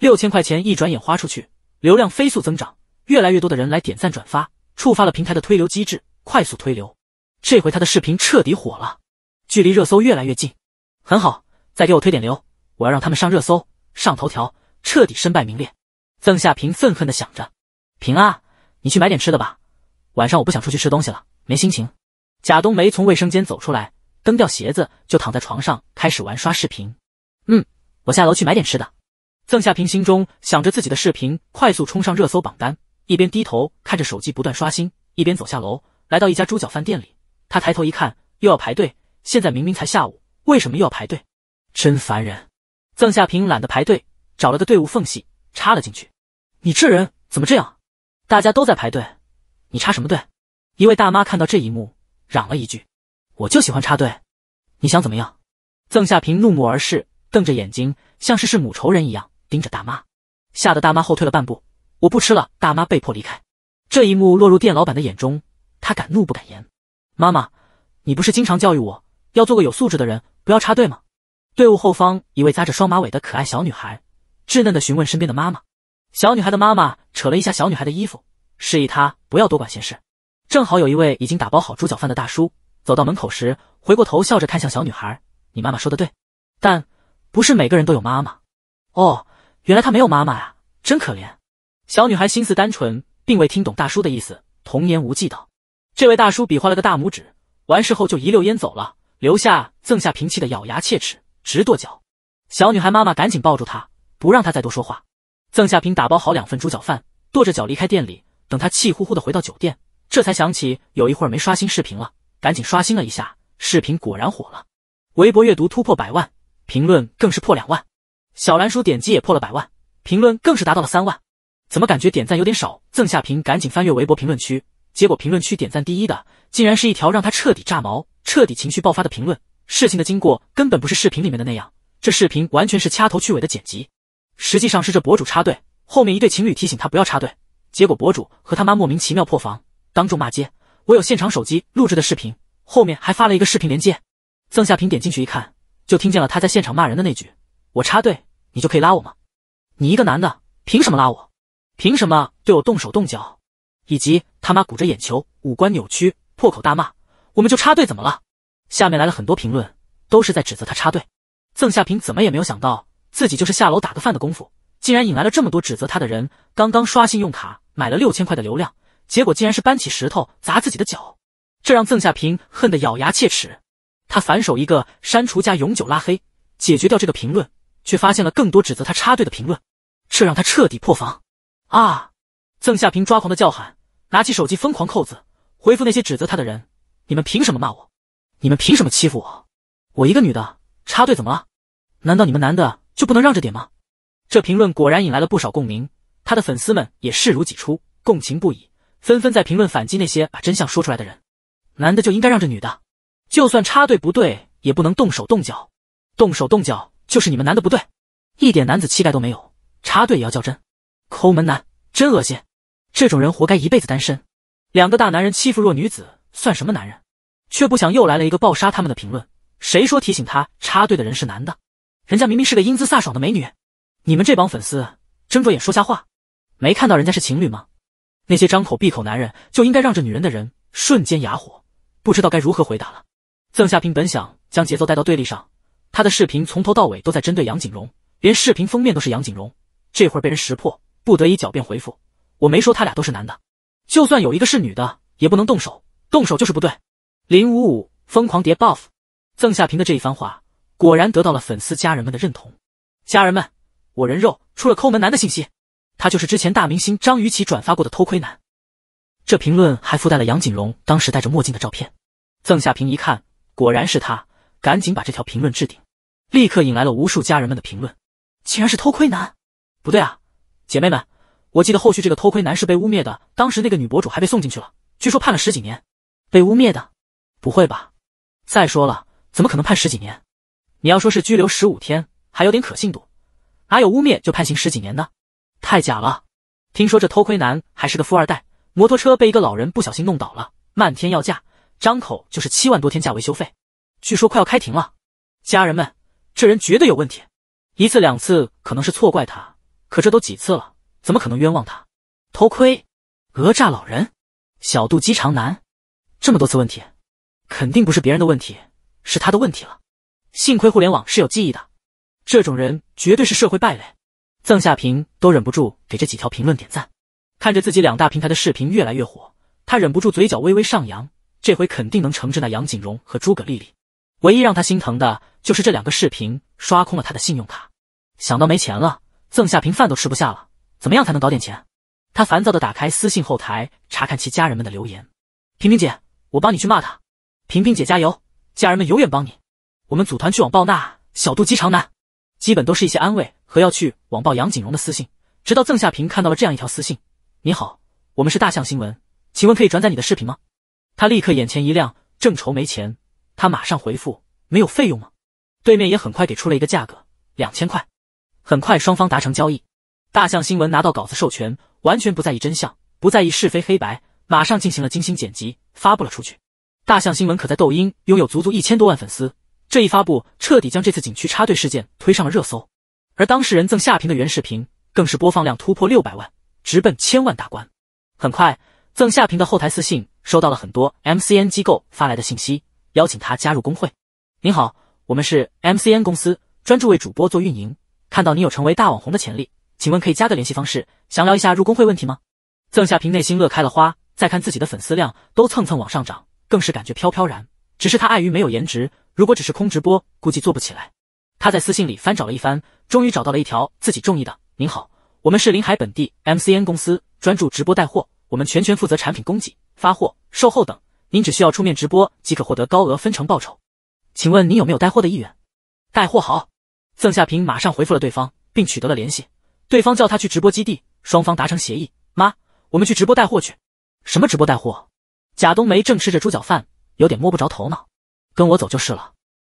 六千块钱一转眼花出去，流量飞速增长，越来越多的人来点赞转发，触发了平台的推流机制，快速推流。这回他的视频彻底火了，距离热搜越来越近。很好。再给我推点流，我要让他们上热搜、上头条，彻底身败名裂。曾夏平愤恨地想着。平啊，你去买点吃的吧，晚上我不想出去吃东西了，没心情。贾冬梅从卫生间走出来，蹬掉鞋子就躺在床上开始玩刷视频。嗯，我下楼去买点吃的。曾夏平心中想着自己的视频快速冲上热搜榜单，一边低头看着手机不断刷新，一边走下楼，来到一家猪脚饭店里。他抬头一看，又要排队。现在明明才下午，为什么又要排队？真烦人！曾夏平懒得排队，找了个队伍缝隙插了进去。你这人怎么这样？大家都在排队，你插什么队？一位大妈看到这一幕，嚷了一句：“我就喜欢插队，你想怎么样？”曾夏平怒目而视，瞪着眼睛，像是弑母仇人一样盯着大妈，吓得大妈后退了半步。我不吃了，大妈被迫离开。这一幕落入店老板的眼中，他敢怒不敢言。妈妈，你不是经常教育我要做个有素质的人，不要插队吗？队伍后方，一位扎着双马尾的可爱小女孩，稚嫩的询问身边的妈妈。小女孩的妈妈扯了一下小女孩的衣服，示意她不要多管闲事。正好有一位已经打包好猪脚饭的大叔走到门口时，回过头笑着看向小女孩：“你妈妈说的对，但不是每个人都有妈妈。”哦，原来他没有妈妈呀，真可怜。小女孩心思单纯，并未听懂大叔的意思，童言无忌道：“这位大叔比划了个大拇指，完事后就一溜烟走了，留下赠下平气的咬牙切齿。”直跺脚，小女孩妈妈赶紧抱住她，不让她再多说话。曾夏平打包好两份猪脚饭，跺着脚离开店里。等他气呼呼的回到酒店，这才想起有一会儿没刷新视频了，赶紧刷新了一下，视频果然火了，微博阅读突破百万，评论更是破两万。小蓝书点击也破了百万，评论更是达到了三万。怎么感觉点赞有点少？曾夏平赶紧翻阅微博评论区，结果评论区点赞第一的，竟然是一条让他彻底炸毛、彻底情绪爆发的评论。事情的经过根本不是视频里面的那样，这视频完全是掐头去尾的剪辑，实际上是这博主插队，后面一对情侣提醒他不要插队，结果博主和他妈莫名其妙破防，当众骂街。我有现场手机录制的视频，后面还发了一个视频连接。曾夏平点进去一看，就听见了他在现场骂人的那句：“我插队，你就可以拉我吗？你一个男的凭什么拉我？凭什么对我动手动脚？”以及他妈鼓着眼球，五官扭曲，破口大骂：“我们就插队，怎么了？”下面来了很多评论，都是在指责他插队。曾夏平怎么也没有想到，自己就是下楼打个饭的功夫，竟然引来了这么多指责他的人。刚刚刷信用卡买了六千块的流量，结果竟然是搬起石头砸自己的脚，这让曾夏平恨得咬牙切齿。他反手一个删除加永久拉黑，解决掉这个评论，却发现了更多指责他插队的评论，这让他彻底破防啊！曾夏平抓狂的叫喊，拿起手机疯狂扣字回复那些指责他的人：“你们凭什么骂我？”你们凭什么欺负我？我一个女的插队怎么了？难道你们男的就不能让着点吗？这评论果然引来了不少共鸣，他的粉丝们也视如己出，共情不已，纷纷在评论反击那些把真相说出来的人。男的就应该让着女的，就算插队不对，也不能动手动脚。动手动脚就是你们男的不对，一点男子气概都没有，插队也要较真，抠门男真恶心，这种人活该一辈子单身。两个大男人欺负弱女子，算什么男人？却不想又来了一个暴杀他们的评论。谁说提醒他插队的人是男的？人家明明是个英姿飒爽的美女！你们这帮粉丝睁着眼说瞎话，没看到人家是情侣吗？那些张口闭口男人就应该让着女人的人瞬间哑火，不知道该如何回答了。曾夏平本想将节奏带到对立上，他的视频从头到尾都在针对杨景荣，连视频封面都是杨景荣。这会儿被人识破，不得已狡辩回复：“我没说他俩都是男的，就算有一个是女的，也不能动手，动手就是不对。”零五五疯狂叠 buff，曾夏平的这一番话果然得到了粉丝家人们的认同。家人们，我人肉出了抠门男的信息，他就是之前大明星张雨绮转发过的偷窥男。这评论还附带了杨景荣当时戴着墨镜的照片。曾夏平一看，果然是他，赶紧把这条评论置顶，立刻引来了无数家人们的评论。竟然是偷窥男？不对啊，姐妹们，我记得后续这个偷窥男是被污蔑的，当时那个女博主还被送进去了，据说判了十几年。被污蔑的？不会吧！再说了，怎么可能判十几年？你要说是拘留十五天，还有点可信度，哪有污蔑就判刑十几年的？太假了！听说这偷窥男还是个富二代，摩托车被一个老人不小心弄倒了，漫天要价，张口就是七万多天价维修费。据说快要开庭了，家人们，这人绝对有问题。一次两次可能是错怪他，可这都几次了，怎么可能冤枉他？偷窥、讹诈老人、小肚鸡肠男，这么多次问题。肯定不是别人的问题，是他的问题了。幸亏互联网是有记忆的，这种人绝对是社会败类。曾夏平都忍不住给这几条评论点赞，看着自己两大平台的视频越来越火，他忍不住嘴角微微上扬。这回肯定能惩治那杨景荣和诸葛丽丽。唯一让他心疼的就是这两个视频刷空了他的信用卡，想到没钱了，曾夏平饭都吃不下了。怎么样才能搞点钱？他烦躁的打开私信后台查看其家人们的留言。萍萍姐，我帮你去骂他。萍萍姐加油，家人们永远帮你。我们组团去网暴那小肚鸡肠男，基本都是一些安慰和要去网暴杨景荣的私信。直到曾夏萍看到了这样一条私信：“你好，我们是大象新闻，请问可以转载你的视频吗？”她立刻眼前一亮，正愁没钱，她马上回复：“没有费用吗？”对面也很快给出了一个价格：两千块。很快双方达成交易，大象新闻拿到稿子授权，完全不在意真相，不在意是非黑白，马上进行了精心剪辑，发布了出去。大象新闻可在抖音拥有足足一千多万粉丝，这一发布彻底将这次景区插队事件推上了热搜。而当事人曾夏平的原视频更是播放量突破六百万，直奔千万大关。很快，曾夏平的后台私信收到了很多 MCN 机构发来的信息，邀请他加入工会。您好，我们是 MCN 公司，专注为主播做运营，看到您有成为大网红的潜力，请问可以加个联系方式，详聊一下入工会问题吗？曾夏平内心乐开了花，再看自己的粉丝量都蹭蹭往上涨。更是感觉飘飘然，只是他碍于没有颜值，如果只是空直播，估计做不起来。他在私信里翻找了一番，终于找到了一条自己中意的。您好，我们是临海本地 MCN 公司，专注直播带货，我们全权负责产品供给、发货、售后等，您只需要出面直播即可获得高额分成报酬。请问您有没有带货的意愿？带货好。曾夏平马上回复了对方，并取得了联系。对方叫他去直播基地，双方达成协议。妈，我们去直播带货去。什么直播带货？贾冬梅正吃着猪脚饭，有点摸不着头脑。跟我走就是了。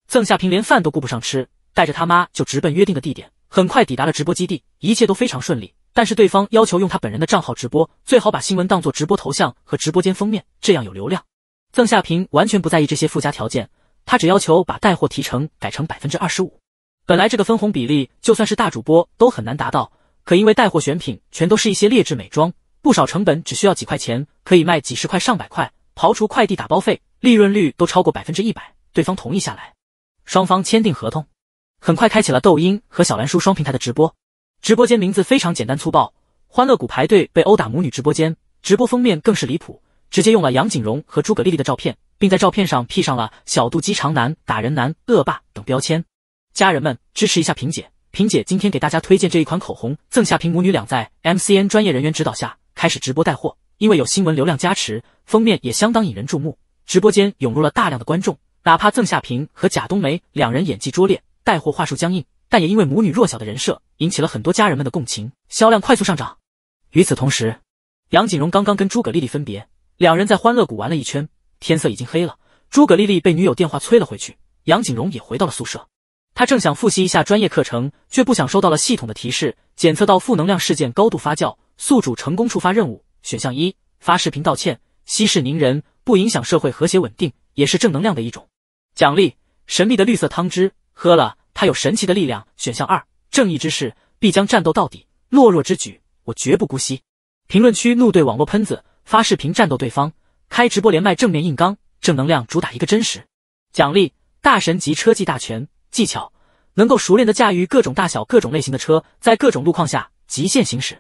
曾夏平连饭都顾不上吃，带着他妈就直奔约定的地点。很快抵达了直播基地，一切都非常顺利。但是对方要求用他本人的账号直播，最好把新闻当做直播头像和直播间封面，这样有流量。曾夏平完全不在意这些附加条件，他只要求把带货提成改成百分之二十五。本来这个分红比例就算是大主播都很难达到，可因为带货选品全都是一些劣质美妆，不少成本只需要几块钱，可以卖几十块上百块。刨除快递打包费，利润率都超过百分之一百。对方同意下来，双方签订合同，很快开启了抖音和小蓝书双平台的直播。直播间名字非常简单粗暴，“欢乐谷排队被殴打母女直播间”。直播封面更是离谱，直接用了杨景荣和诸葛丽丽的照片，并在照片上 P 上了小肚鸡肠男、打人男、恶霸等标签。家人们，支持一下萍姐！萍姐今天给大家推荐这一款口红。赠夏萍母女俩在 MCN 专业人员指导下开始直播带货。因为有新闻流量加持，封面也相当引人注目，直播间涌入了大量的观众。哪怕曾夏平和贾冬梅两人演技拙劣，带货话术僵硬，但也因为母女弱小的人设，引起了很多家人们的共情，销量快速上涨。与此同时，杨景荣刚刚跟诸葛丽丽分别，两人在欢乐谷玩了一圈，天色已经黑了。诸葛丽丽被女友电话催了回去，杨景荣也回到了宿舍。他正想复习一下专业课程，却不想收到了系统的提示：检测到负能量事件高度发酵，宿主成功触发任务。选项一：发视频道歉，息事宁人，不影响社会和谐稳定，也是正能量的一种。奖励：神秘的绿色汤汁，喝了它有神奇的力量。选项二：正义之士必将战斗到底，懦弱之举我绝不姑息。评论区怒对网络喷子，发视频战斗对方，开直播连麦正面硬刚，正能量主打一个真实。奖励：大神级车技大全，技巧能够熟练的驾驭各种大小、各种类型的车，在各种路况下极限行驶。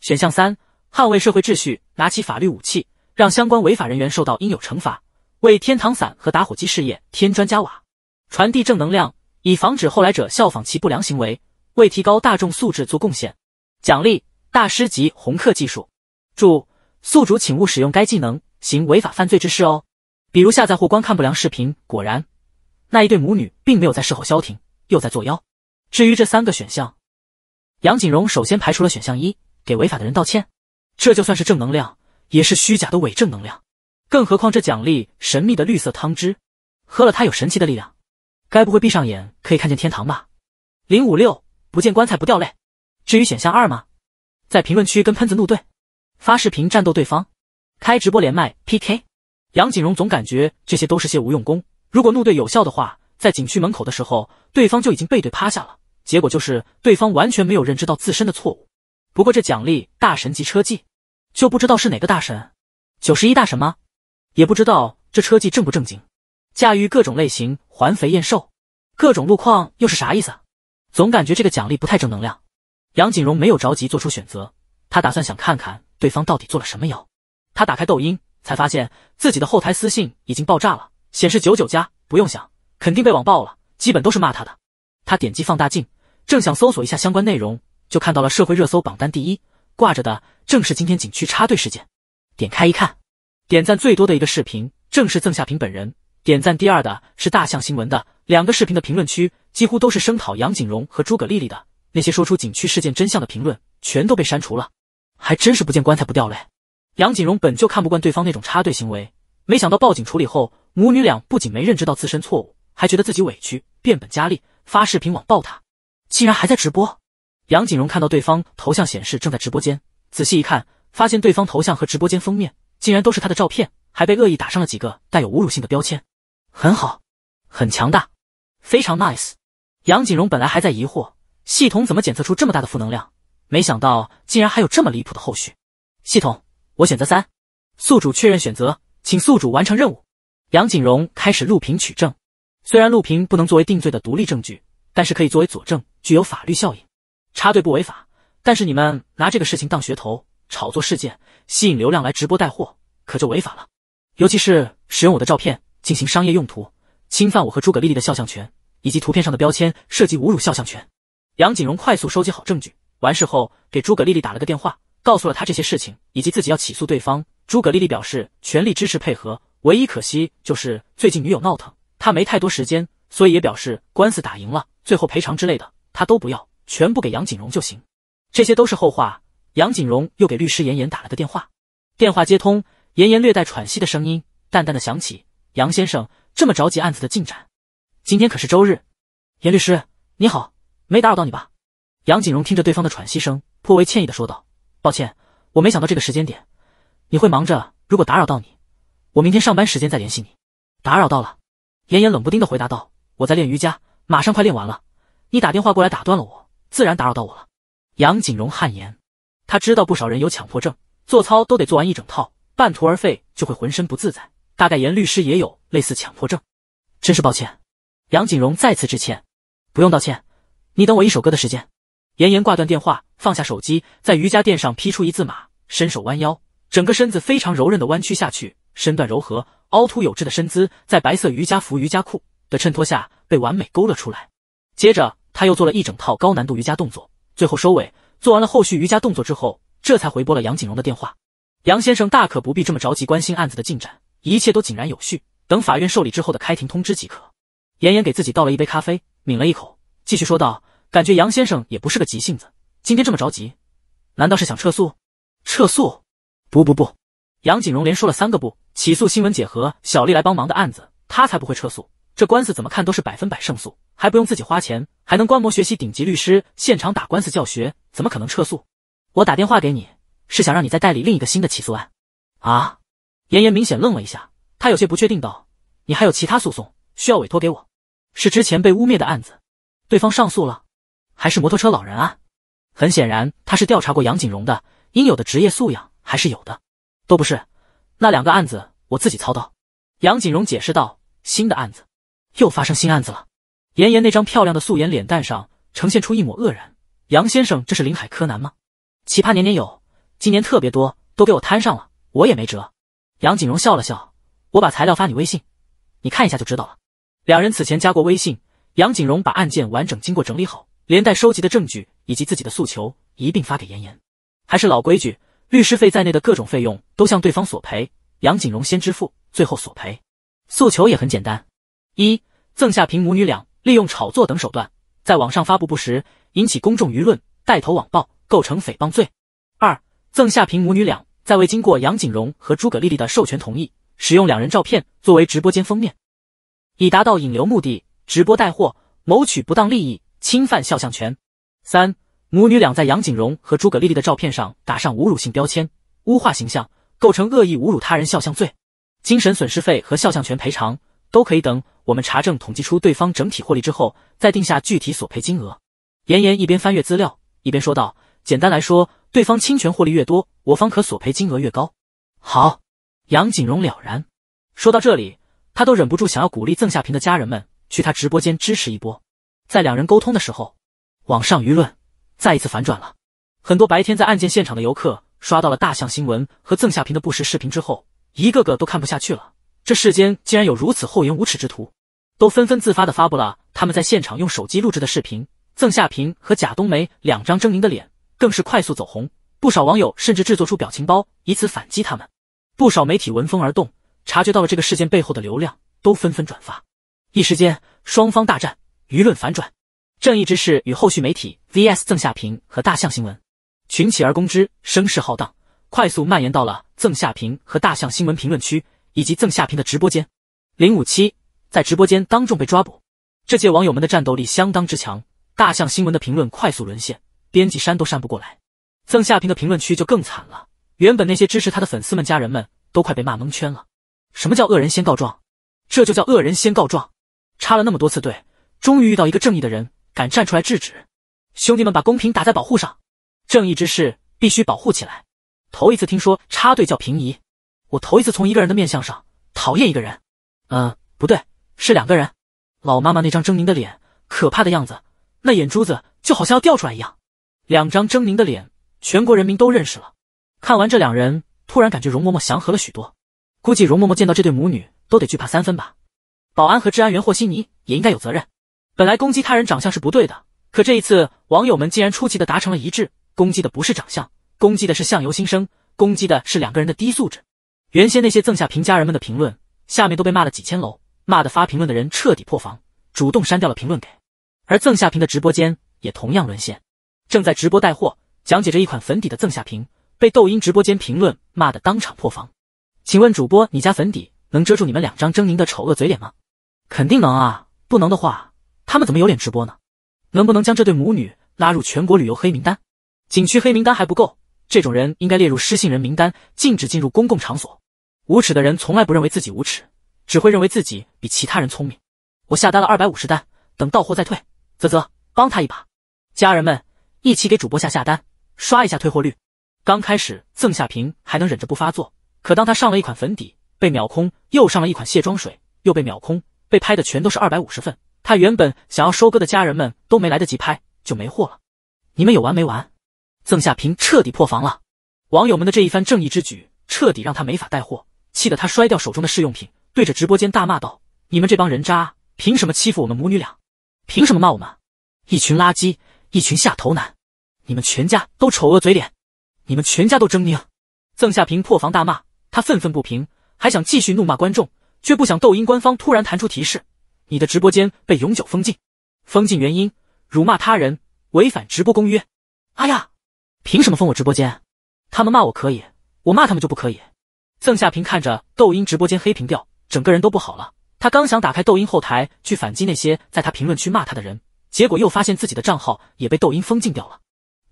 选项三。捍卫社会秩序，拿起法律武器，让相关违法人员受到应有惩罚，为天堂伞和打火机事业添砖加瓦，传递正能量，以防止后来者效仿其不良行为，为提高大众素质做贡献。奖励大师级红客技术。注：宿主请勿使用该技能行违法犯罪之事哦，比如下载或观看不良视频。果然，那一对母女并没有在事后消停，又在作妖。至于这三个选项，杨景荣首先排除了选项一，给违法的人道歉。这就算是正能量，也是虚假的伪正能量。更何况这奖励神秘的绿色汤汁，喝了它有神奇的力量，该不会闭上眼可以看见天堂吧？零五六，不见棺材不掉泪。至于选项二吗？在评论区跟喷子怒对，发视频战斗对方，开直播连麦 PK。杨景荣总感觉这些都是些无用功。如果怒对有效的话，在景区门口的时候，对方就已经背对趴下了。结果就是对方完全没有认知到自身的错误。不过这奖励大神级车技。就不知道是哪个大神，九十一大神吗？也不知道这车技正不正经，驾驭各种类型，环肥燕瘦，各种路况又是啥意思？总感觉这个奖励不太正能量。杨景荣没有着急做出选择，他打算想看看对方到底做了什么妖。他打开抖音，才发现自己的后台私信已经爆炸了，显示九九加，不用想，肯定被网爆了，基本都是骂他的。他点击放大镜，正想搜索一下相关内容，就看到了社会热搜榜单第一。挂着的正是今天景区插队事件。点开一看，点赞最多的一个视频正是曾夏平本人；点赞第二的是大象新闻的。两个视频的评论区几乎都是声讨杨景荣和诸葛丽丽的。那些说出景区事件真相的评论全都被删除了，还真是不见棺材不掉泪。杨景荣本就看不惯对方那种插队行为，没想到报警处理后，母女俩不仅没认知到自身错误，还觉得自己委屈，变本加厉发视频网暴他，竟然还在直播。杨景荣看到对方头像显示正在直播间，仔细一看，发现对方头像和直播间封面竟然都是他的照片，还被恶意打上了几个带有侮辱性的标签。很好，很强大，非常 nice。杨景荣本来还在疑惑系统怎么检测出这么大的负能量，没想到竟然还有这么离谱的后续。系统，我选择三。宿主确认选择，请宿主完成任务。杨景荣开始录屏取证，虽然录屏不能作为定罪的独立证据，但是可以作为佐证，具有法律效应。插队不违法，但是你们拿这个事情当噱头炒作事件，吸引流量来直播带货，可就违法了。尤其是使用我的照片进行商业用途，侵犯我和诸葛丽丽的肖像权，以及图片上的标签涉及侮辱肖像权。杨景荣快速收集好证据，完事后给诸葛丽丽打了个电话，告诉了她这些事情，以及自己要起诉对方。诸葛丽丽表示全力支持配合，唯一可惜就是最近女友闹腾，她没太多时间，所以也表示官司打赢了，最后赔偿之类的她都不要。全部给杨景荣就行，这些都是后话。杨景荣又给律师严严打了个电话，电话接通，严严略带喘息的声音淡淡的响起：“杨先生这么着急案子的进展？今天可是周日。”严律师你好，没打扰到你吧？”杨景荣听着对方的喘息声，颇为歉意的说道：“抱歉，我没想到这个时间点你会忙着。如果打扰到你，我明天上班时间再联系你。”打扰到了，严严冷不丁的回答道：“我在练瑜伽，马上快练完了，你打电话过来打断了我。”自然打扰到我了，杨景荣汗颜。他知道不少人有强迫症，做操都得做完一整套，半途而废就会浑身不自在。大概严律师也有类似强迫症，真是抱歉。杨景荣再次致歉。不用道歉，你等我一首歌的时间。严严挂断电话，放下手机，在瑜伽垫上劈出一字马，伸手弯腰，整个身子非常柔韧的弯曲下去，身段柔和，凹凸有致的身姿在白色瑜伽服、瑜伽裤的衬托下被完美勾勒出来。接着。他又做了一整套高难度瑜伽动作，最后收尾做完了后续瑜伽动作之后，这才回拨了杨景荣的电话。杨先生大可不必这么着急关心案子的进展，一切都井然有序，等法院受理之后的开庭通知即可。妍妍给自己倒了一杯咖啡，抿了一口，继续说道：“感觉杨先生也不是个急性子，今天这么着急，难道是想撤诉？撤诉？不不不！”杨景荣连说了三个不，起诉新闻姐和小丽来帮忙的案子，他才不会撤诉。这官司怎么看都是百分百胜诉，还不用自己花钱，还能观摩学习顶级律师现场打官司教学，怎么可能撤诉？我打电话给你是想让你再代理另一个新的起诉案。啊？严严明显愣了一下，他有些不确定道：“你还有其他诉讼需要委托给我？是之前被污蔑的案子，对方上诉了，还是摩托车老人案？”很显然，他是调查过杨景荣的，应有的职业素养还是有的。都不是，那两个案子我自己操刀。杨景荣解释道：“新的案子。”又发生新案子了，妍妍那张漂亮的素颜脸蛋上呈现出一抹愕然。杨先生，这是林海柯南吗？奇葩年年有，今年特别多，都给我摊上了，我也没辙。杨景荣笑了笑，我把材料发你微信，你看一下就知道了。两人此前加过微信，杨景荣把案件完整经过整理好，连带收集的证据以及自己的诉求一并发给妍妍。还是老规矩，律师费在内的各种费用都向对方索赔，杨景荣先支付，最后索赔。诉求也很简单，一。曾夏平母女俩利用炒作等手段，在网上发布不实，引起公众舆论，带头网暴，构成诽谤罪。二、曾夏平母女俩在未经过杨景荣和诸葛丽丽的授权同意，使用两人照片作为直播间封面，以达到引流目的，直播带货，谋取不当利益，侵犯肖像权。三、母女俩在杨景荣和诸葛丽丽的照片上打上侮辱性标签，污化形象，构成恶意侮辱他人肖像罪，精神损失费和肖像权赔偿。都可以等我们查证统计出对方整体获利之后，再定下具体索赔金额。妍妍一边翻阅资料，一边说道：“简单来说，对方侵权获利越多，我方可索赔金额越高。”好，杨景荣了然。说到这里，他都忍不住想要鼓励曾夏平的家人们去他直播间支持一波。在两人沟通的时候，网上舆论再一次反转了。很多白天在案件现场的游客刷到了大象新闻和曾夏平的不实视频之后，一个个都看不下去了。这世间竟然有如此厚颜无耻之徒，都纷纷自发的发布了他们在现场用手机录制的视频。曾夏平和贾冬梅两张狰狞的脸更是快速走红，不少网友甚至制作出表情包以此反击他们。不少媒体闻风而动，察觉到了这个事件背后的流量，都纷纷转发。一时间，双方大战，舆论反转，正义之士与后续媒体 VS 曾夏平和大象新闻群起而攻之，声势浩荡，快速蔓延到了曾夏平和大象新闻评论区。以及曾夏平的直播间，零五七在直播间当众被抓捕。这届网友们的战斗力相当之强，大象新闻的评论快速沦陷，编辑删都删不过来。曾夏平的评论区就更惨了，原本那些支持他的粉丝们、家人们都快被骂蒙圈了。什么叫恶人先告状？这就叫恶人先告状！插了那么多次队，终于遇到一个正义的人敢站出来制止。兄弟们，把公屏打在保护上，正义之事必须保护起来。头一次听说插队叫平移。我头一次从一个人的面相上讨厌一个人，嗯，不对，是两个人。老妈妈那张狰狞的脸，可怕的样子，那眼珠子就好像要掉出来一样。两张狰狞的脸，全国人民都认识了。看完这两人，突然感觉容嬷嬷祥和了许多。估计容嬷嬷见到这对母女都得惧怕三分吧。保安和治安员霍希尼也应该有责任。本来攻击他人长相是不对的，可这一次网友们竟然出奇的达成了一致，攻击的不是长相，攻击的是相由心生，攻击的是两个人的低素质。原先那些赠下评家人们的评论，下面都被骂了几千楼，骂的发评论的人彻底破防，主动删掉了评论。给而赠下评的直播间也同样沦陷，正在直播带货，讲解着一款粉底的赠下评，被抖音直播间评论骂得当场破防。请问主播，你家粉底能遮住你们两张狰狞的丑恶嘴脸吗？肯定能啊！不能的话，他们怎么有脸直播呢？能不能将这对母女拉入全国旅游黑名单？景区黑名单还不够。这种人应该列入失信人名单，禁止进入公共场所。无耻的人从来不认为自己无耻，只会认为自己比其他人聪明。我下单了二百五十单，等到货再退。啧啧，帮他一把，家人们一起给主播下下单，刷一下退货率。刚开始，曾夏萍还能忍着不发作，可当他上了一款粉底被秒空，又上了一款卸妆水又被秒空，被拍的全都是二百五十份。他原本想要收割的家人们都没来得及拍就没货了。你们有完没完？曾夏平彻底破防了，网友们的这一番正义之举，彻底让他没法带货，气得他摔掉手中的试用品，对着直播间大骂道：“你们这帮人渣，凭什么欺负我们母女俩？凭什么骂我们？一群垃圾，一群下头男，你们全家都丑恶嘴脸，你们全家都狰狞！”曾夏平破防大骂，他愤愤不平，还想继续怒骂观众，却不想抖音官方突然弹出提示：“你的直播间被永久封禁，封禁原因：辱骂他人，违反直播公约。”哎呀！凭什么封我直播间？他们骂我可以，我骂他们就不可以？曾夏平看着抖音直播间黑屏掉，整个人都不好了。他刚想打开抖音后台去反击那些在他评论区骂他的人，结果又发现自己的账号也被抖音封禁掉了。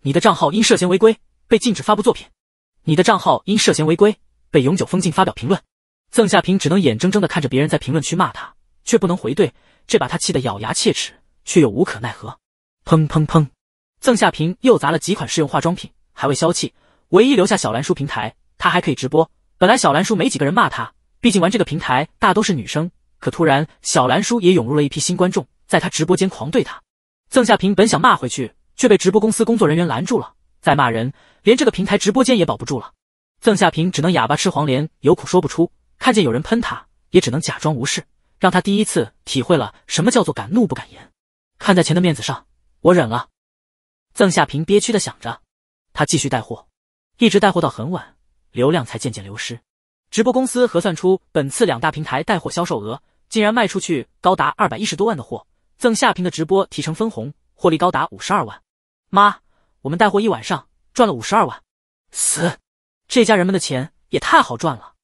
你的账号因涉嫌违规被禁止发布作品，你的账号因涉嫌违规被永久封禁发表评论。曾夏平只能眼睁睁的看着别人在评论区骂他，却不能回怼，这把他气得咬牙切齿，却又无可奈何。砰砰砰！曾夏平又砸了几款试用化妆品，还未消气，唯一留下小兰叔平台，他还可以直播。本来小兰叔没几个人骂他，毕竟玩这个平台大都是女生。可突然小兰叔也涌入了一批新观众，在他直播间狂怼他。曾夏平本想骂回去，却被直播公司工作人员拦住了。再骂人，连这个平台直播间也保不住了。曾夏平只能哑巴吃黄连，有苦说不出。看见有人喷他，也只能假装无视，让他第一次体会了什么叫做敢怒不敢言。看在钱的面子上，我忍了。曾夏平憋屈的想着，他继续带货，一直带货到很晚，流量才渐渐流失。直播公司核算出本次两大平台带货销售额，竟然卖出去高达二百一十多万的货。曾夏平的直播提成分红，获利高达五十二万。妈，我们带货一晚上赚了五十二万！死，这家人们的钱也太好赚了！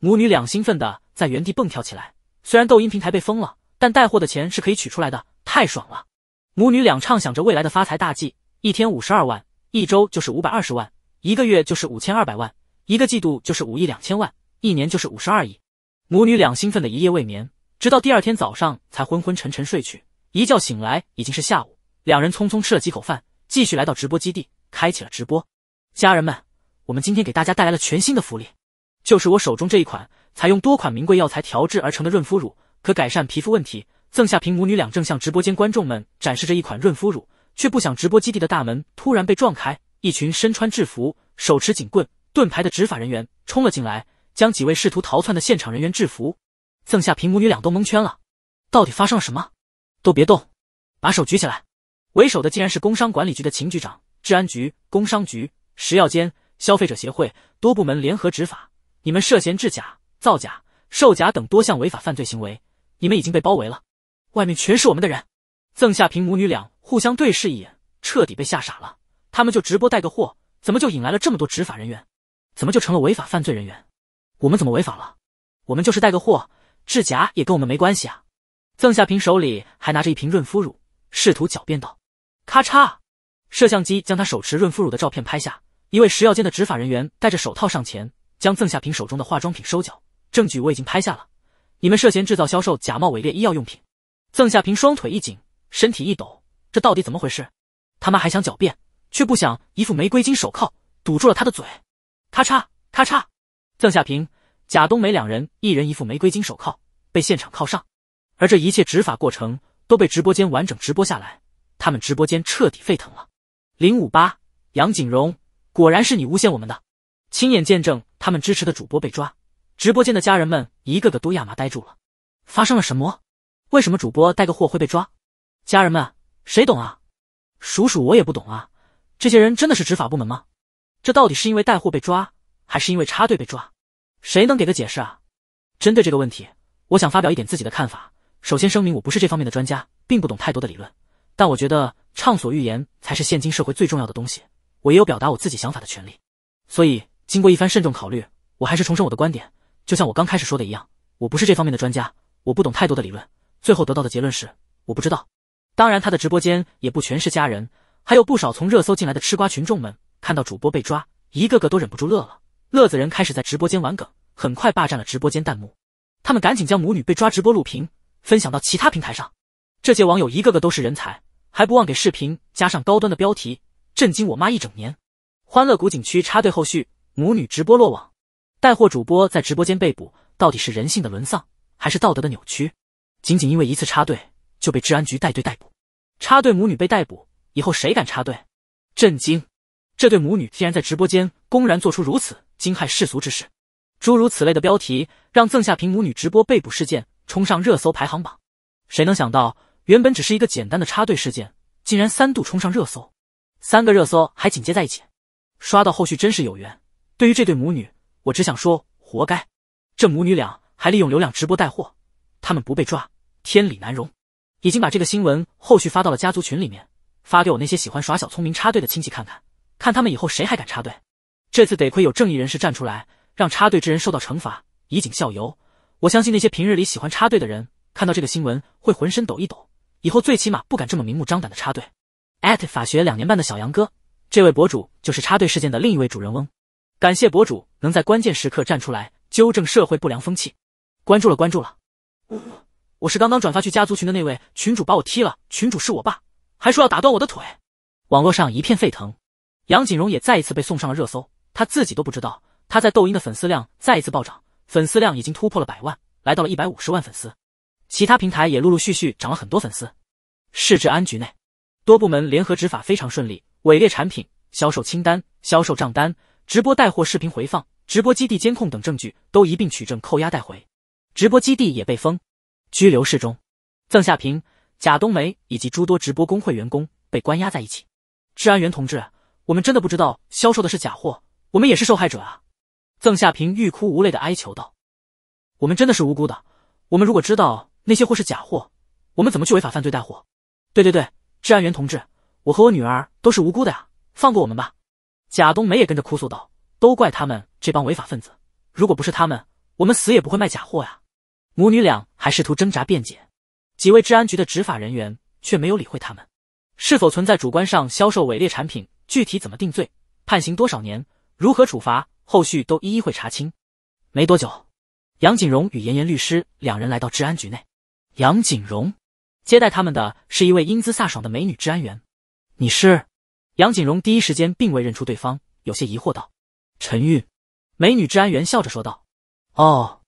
母女俩兴奋的在原地蹦跳起来。虽然抖音平台被封了，但带货的钱是可以取出来的，太爽了！母女俩畅想着未来的发财大计。一天五十二万，一周就是五百二十万，一个月就是五千二百万，一个季度就是五亿两千万，一年就是五十二亿。母女俩兴奋的一夜未眠，直到第二天早上才昏昏沉沉睡去。一觉醒来已经是下午，两人匆匆吃了几口饭，继续来到直播基地，开启了直播。家人们，我们今天给大家带来了全新的福利，就是我手中这一款采用多款名贵药材调制而成的润肤乳，可改善皮肤问题。曾夏平母女俩正向直播间观众们展示着一款润肤乳。却不想，直播基地的大门突然被撞开，一群身穿制服、手持警棍、盾牌的执法人员冲了进来，将几位试图逃窜的现场人员制服。曾夏平母女俩都蒙圈了，到底发生了什么？都别动，把手举起来。为首的竟然是工商管理局的秦局长。治安局、工商局、食药监、消费者协会，多部门联合执法，你们涉嫌制假、造假、售假等多项违法犯罪行为，你们已经被包围了，外面全是我们的人。曾夏平母女俩互相对视一眼，彻底被吓傻了。他们就直播带个货，怎么就引来了这么多执法人员？怎么就成了违法犯罪人员？我们怎么违法了？我们就是带个货，制假也跟我们没关系啊！曾夏平手里还拿着一瓶润肤乳，试图狡辩道：“咔嚓！”摄像机将他手持润肤乳的照片拍下。一位食药监的执法人员戴着手套上前，将曾夏平手中的化妆品收缴。证据我已经拍下了，你们涉嫌制造、销售假冒伪劣医药用品。曾夏平双腿一紧。身体一抖，这到底怎么回事？他妈还想狡辩，却不想一副玫瑰金手铐堵住了他的嘴。咔嚓咔嚓，曾夏平、贾冬梅两人一人一副玫瑰金手铐被现场铐上，而这一切执法过程都被直播间完整直播下来。他们直播间彻底沸腾了。零五八，杨景荣，果然是你诬陷我们的！亲眼见证他们支持的主播被抓，直播间的家人们一个个都亚麻呆住了。发生了什么？为什么主播带个货会被抓？家人们，谁懂啊？叔叔，我也不懂啊。这些人真的是执法部门吗？这到底是因为带货被抓，还是因为插队被抓？谁能给个解释啊？针对这个问题，我想发表一点自己的看法。首先声明，我不是这方面的专家，并不懂太多的理论。但我觉得畅所欲言才是现今社会最重要的东西。我也有表达我自己想法的权利。所以，经过一番慎重考虑，我还是重申我的观点。就像我刚开始说的一样，我不是这方面的专家，我不懂太多的理论。最后得到的结论是，我不知道。当然，他的直播间也不全是家人，还有不少从热搜进来的吃瓜群众们。看到主播被抓，一个个都忍不住乐了。乐子人开始在直播间玩梗，很快霸占了直播间弹幕。他们赶紧将母女被抓直播录屏，分享到其他平台上。这些网友一个个都是人才，还不忘给视频加上高端的标题：“震惊我妈一整年，欢乐谷景区插队后续，母女直播落网，带货主播在直播间被捕，到底是人性的沦丧还是道德的扭曲？”仅仅因为一次插队，就被治安局带队逮捕。插队母女被逮捕，以后谁敢插队？震惊！这对母女竟然在直播间公然做出如此惊骇世俗之事。诸如此类的标题让曾夏平母女直播被捕事件冲上热搜排行榜。谁能想到，原本只是一个简单的插队事件，竟然三度冲上热搜，三个热搜还紧接在一起。刷到后续真是有缘。对于这对母女，我只想说，活该！这母女俩还利用流量直播带货，他们不被抓，天理难容。已经把这个新闻后续发到了家族群里面，发给我那些喜欢耍小聪明插队的亲戚看看，看他们以后谁还敢插队。这次得亏有正义人士站出来，让插队之人受到惩罚，以儆效尤。我相信那些平日里喜欢插队的人，看到这个新闻会浑身抖一抖，以后最起码不敢这么明目张胆的插队。法学两年半的小杨哥，这位博主就是插队事件的另一位主人翁，感谢博主能在关键时刻站出来纠正社会不良风气。关注了，关注了。我是刚刚转发去家族群的那位群主，把我踢了。群主是我爸，还说要打断我的腿。网络上一片沸腾，杨景荣也再一次被送上了热搜，他自己都不知道，他在抖音的粉丝量再一次暴涨，粉丝量已经突破了百万，来到了一百五十万粉丝。其他平台也陆陆续续涨了很多粉丝。市治安局内，多部门联合执法非常顺利，伪劣产品销售清单、销售账单、直播带货视频回放、直播基地监控等证据都一并取证扣押带回，直播基地也被封。拘留室中，曾夏平、贾冬梅以及诸多直播工会员工被关押在一起。治安员同志，我们真的不知道销售的是假货，我们也是受害者啊！曾夏平欲哭无泪的哀求道：“我们真的是无辜的，我们如果知道那些货是假货，我们怎么去违法犯罪带货？”“对对对，治安员同志，我和我女儿都是无辜的呀，放过我们吧！”贾冬梅也跟着哭诉道：“都怪他们这帮违法分子，如果不是他们，我们死也不会卖假货呀。”母女俩还试图挣扎辩解，几位治安局的执法人员却没有理会他们。是否存在主观上销售伪劣产品，具体怎么定罪、判刑多少年、如何处罚，后续都一一会查清。没多久，杨景荣与严严律师两人来到治安局内。杨景荣接待他们的是一位英姿飒爽的美女治安员。你是？杨景荣第一时间并未认出对方，有些疑惑道：“陈玉。”美女治安员笑着说道：“哦。”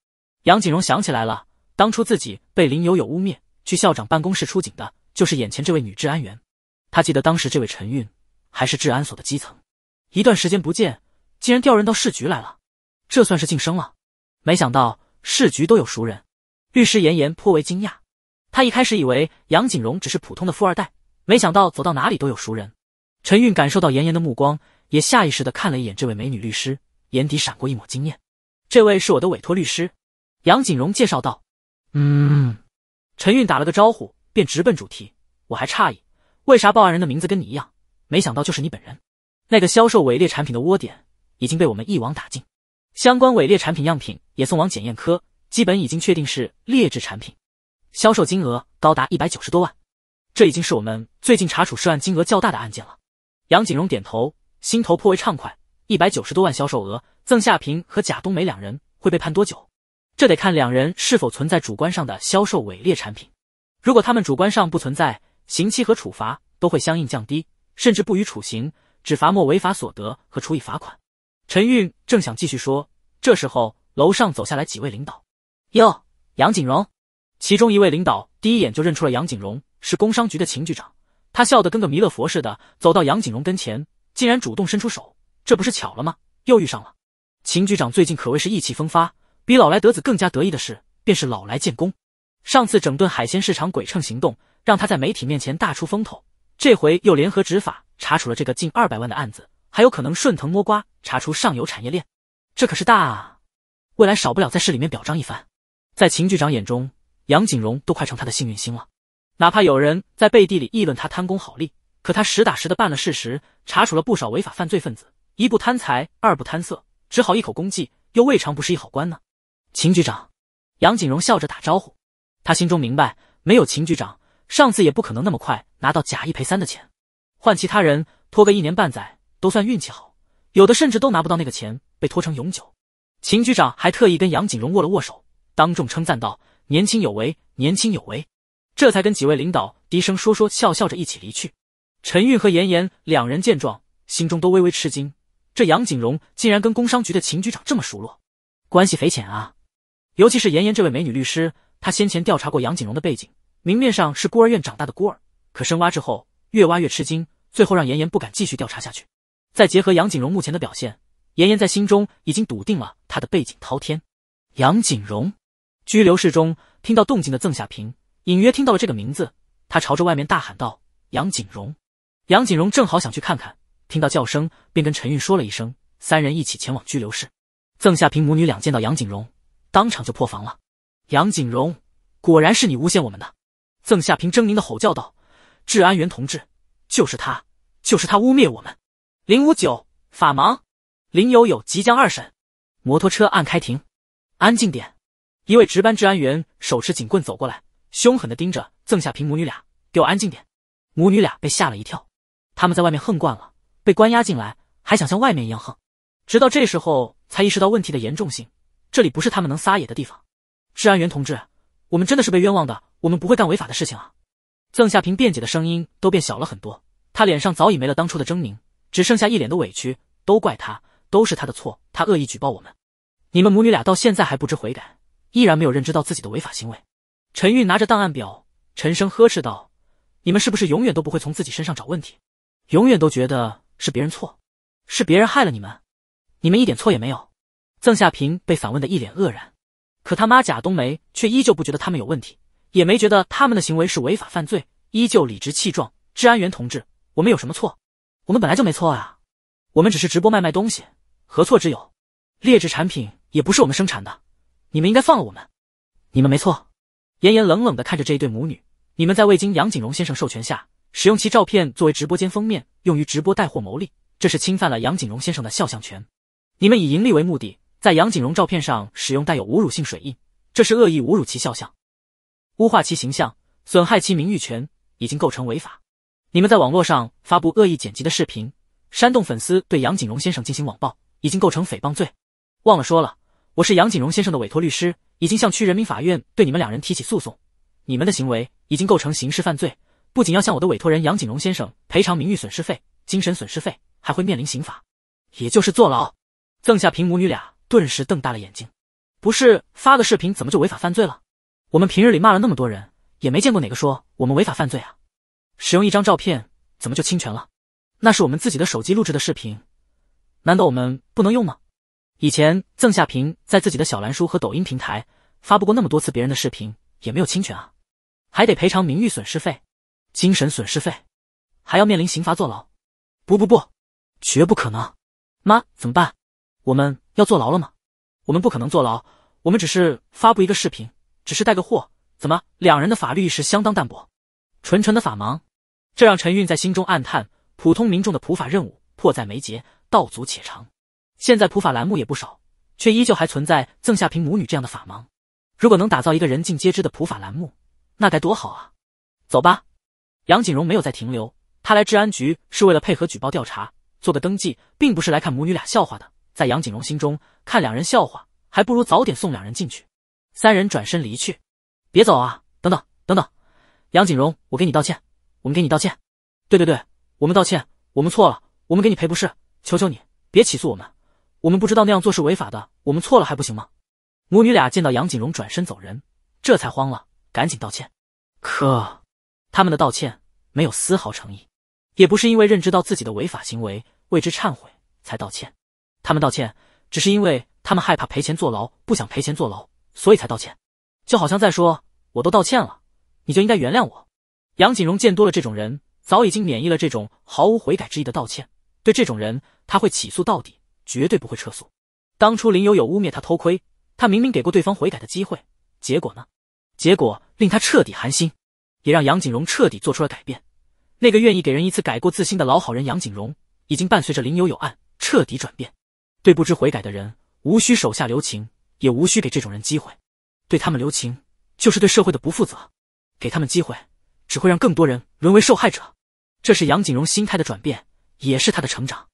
杨景荣想起来了，当初自己被林有有污蔑，去校长办公室出警的就是眼前这位女治安员。他记得当时这位陈韵还是治安所的基层，一段时间不见，竟然调任到市局来了，这算是晋升了。没想到市局都有熟人，律师妍妍颇为惊讶。他一开始以为杨景荣只是普通的富二代，没想到走到哪里都有熟人。陈韵感受到妍妍的目光，也下意识的看了一眼这位美女律师，眼底闪过一抹惊艳。这位是我的委托律师。杨景荣介绍道：“嗯。”陈运打了个招呼，便直奔主题。我还诧异，为啥报案人的名字跟你一样？没想到就是你本人。那个销售伪劣产品的窝点已经被我们一网打尽，相关伪劣产品样品也送往检验科，基本已经确定是劣质产品。销售金额高达一百九十多万，这已经是我们最近查处涉案金额较大的案件了。杨景荣点头，心头颇为畅快。一百九十多万销售额，曾夏平和贾冬梅两人会被判多久？这得看两人是否存在主观上的销售伪劣产品。如果他们主观上不存在，刑期和处罚都会相应降低，甚至不予处刑，只罚没违法所得和处以罚款。陈运正想继续说，这时候楼上走下来几位领导。哟，杨景荣！其中一位领导第一眼就认出了杨景荣是工商局的秦局长，他笑得跟个弥勒佛似的，走到杨景荣跟前，竟然主动伸出手。这不是巧了吗？又遇上了。秦局长最近可谓是意气风发。比老来得子更加得意的事，便是老来建功。上次整顿海鲜市场“鬼秤”行动，让他在媒体面前大出风头。这回又联合执法查处了这个近二百万的案子，还有可能顺藤摸瓜查出上游产业链，这可是大啊！未来少不了在市里面表彰一番。在秦局长眼中，杨景荣都快成他的幸运星了。哪怕有人在背地里议论他贪功好利，可他实打实的办了事实，查处了不少违法犯罪分子，一不贪财，二不贪色，只好一口功绩，又未尝不是一好官呢。秦局长，杨景荣笑着打招呼，他心中明白，没有秦局长，上次也不可能那么快拿到假一赔三的钱。换其他人，拖个一年半载都算运气好，有的甚至都拿不到那个钱，被拖成永久。秦局长还特意跟杨景荣握了握手，当众称赞道：“年轻有为，年轻有为。”这才跟几位领导低声说说笑笑着一起离去。陈韵和妍妍两人见状，心中都微微吃惊：这杨景荣竟然跟工商局的秦局长这么熟络，关系匪浅啊！尤其是妍妍这位美女律师，她先前调查过杨景荣的背景，明面上是孤儿院长大的孤儿，可深挖之后越挖越吃惊，最后让妍妍不敢继续调查下去。再结合杨景荣目前的表现，妍妍在心中已经笃定了他的背景滔天。杨景荣拘留室中听到动静的曾夏平隐约听到了这个名字，他朝着外面大喊道：“杨景荣！”杨景荣正好想去看看，听到叫声便跟陈韵说了一声，三人一起前往拘留室。曾夏平母女俩见到杨景荣。当场就破防了，杨景荣，果然是你诬陷我们的！曾夏平狰狞的吼叫道：“治安员同志，就是他，就是他污蔑我们！”零五九，法盲，林有有即将二审，摩托车案开庭，安静点！一位值班治安员手持警棍走过来，凶狠的盯着曾夏平母女俩：“给我安静点！”母女俩被吓了一跳，他们在外面横惯了，被关押进来还想像外面一样横，直到这时候才意识到问题的严重性。这里不是他们能撒野的地方，治安员同志，我们真的是被冤枉的，我们不会干违法的事情啊！曾夏平辩解的声音都变小了很多，他脸上早已没了当初的狰狞，只剩下一脸的委屈。都怪他，都是他的错，他恶意举报我们。你们母女俩到现在还不知悔改，依然没有认知到自己的违法行为。陈玉拿着档案表，沉声呵斥道：“你们是不是永远都不会从自己身上找问题，永远都觉得是别人错，是别人害了你们？你们一点错也没有。”曾夏平被反问的一脸愕然，可他妈贾冬梅却依旧不觉得他们有问题，也没觉得他们的行为是违法犯罪，依旧理直气壮。治安员同志，我们有什么错？我们本来就没错啊，我们只是直播卖卖东西，何错之有？劣质产品也不是我们生产的，你们应该放了我们。你们没错。严严冷冷的看着这一对母女，你们在未经杨景荣先生授权下，使用其照片作为直播间封面，用于直播带货牟利，这是侵犯了杨景荣先生的肖像权。你们以盈利为目的。在杨景荣照片上使用带有侮辱性水印，这是恶意侮辱其肖像、污化其形象、损害其名誉权，已经构成违法。你们在网络上发布恶意剪辑的视频，煽动粉丝对杨景荣先生进行网暴，已经构成诽谤罪。忘了说了，我是杨景荣先生的委托律师，已经向区人民法院对你们两人提起诉讼。你们的行为已经构成刑事犯罪，不仅要向我的委托人杨景荣先生赔偿名誉损失费、精神损失费，还会面临刑罚，也就是坐牢。郑夏平母女俩。顿时瞪大了眼睛，不是发个视频怎么就违法犯罪了？我们平日里骂了那么多人，也没见过哪个说我们违法犯罪啊！使用一张照片怎么就侵权了？那是我们自己的手机录制的视频，难道我们不能用吗？以前曾夏平在自己的小蓝书和抖音平台发布过那么多次别人的视频，也没有侵权啊！还得赔偿名誉损失费、精神损失费，还要面临刑罚坐牢？不不不，绝不可能！妈，怎么办？我们？要坐牢了吗？我们不可能坐牢，我们只是发布一个视频，只是带个货。怎么，两人的法律意识相当淡薄，纯纯的法盲。这让陈运在心中暗叹，普通民众的普法任务迫在眉睫，道阻且长。现在普法栏目也不少，却依旧还存在曾夏平母女这样的法盲。如果能打造一个人尽皆知的普法栏目，那该多好啊！走吧。杨景荣没有再停留，他来治安局是为了配合举报调查，做个登记，并不是来看母女俩笑话的。在杨景荣心中，看两人笑话，还不如早点送两人进去。三人转身离去，别走啊！等等等等，杨景荣，我给你道歉，我们给你道歉。对对对，我们道歉，我们错了，我们给你赔不是。求求你，别起诉我们，我们不知道那样做是违法的，我们错了还不行吗？母女俩见到杨景荣转身走人，这才慌了，赶紧道歉。可他们的道歉没有丝毫诚意，也不是因为认知到自己的违法行为，为之忏悔才道歉。他们道歉，只是因为他们害怕赔钱坐牢，不想赔钱坐牢，所以才道歉。就好像在说，我都道歉了，你就应该原谅我。杨景荣见多了这种人，早已经免疫了这种毫无悔改之意的道歉。对这种人，他会起诉到底，绝对不会撤诉。当初林有有污蔑他偷窥，他明明给过对方悔改的机会，结果呢？结果令他彻底寒心，也让杨景荣彻底做出了改变。那个愿意给人一次改过自新的老好人杨景荣，已经伴随着林有有案彻底转变。对不知悔改的人，无需手下留情，也无需给这种人机会。对他们留情，就是对社会的不负责；给他们机会，只会让更多人沦为受害者。这是杨景荣心态的转变，也是他的成长。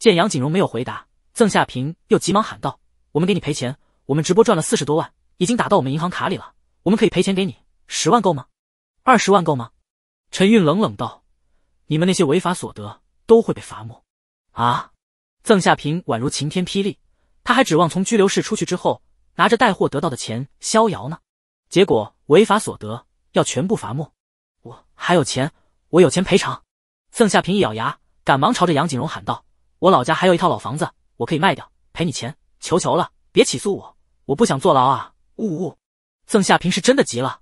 见杨景荣没有回答，曾夏平又急忙喊道：“我们给你赔钱，我们直播赚了四十多万，已经打到我们银行卡里了。我们可以赔钱给你，十万够吗？二十万够吗？”陈韵冷冷道：“你们那些违法所得都会被罚没。”啊。曾夏平宛如晴天霹雳，他还指望从拘留室出去之后，拿着带货得到的钱逍遥呢，结果违法所得要全部罚没。我还有钱，我有钱赔偿。曾夏平一咬牙，赶忙朝着杨景荣喊道：“我老家还有一套老房子，我可以卖掉赔你钱，求求了，别起诉我，我不想坐牢啊！”呜呜，曾夏平是真的急了，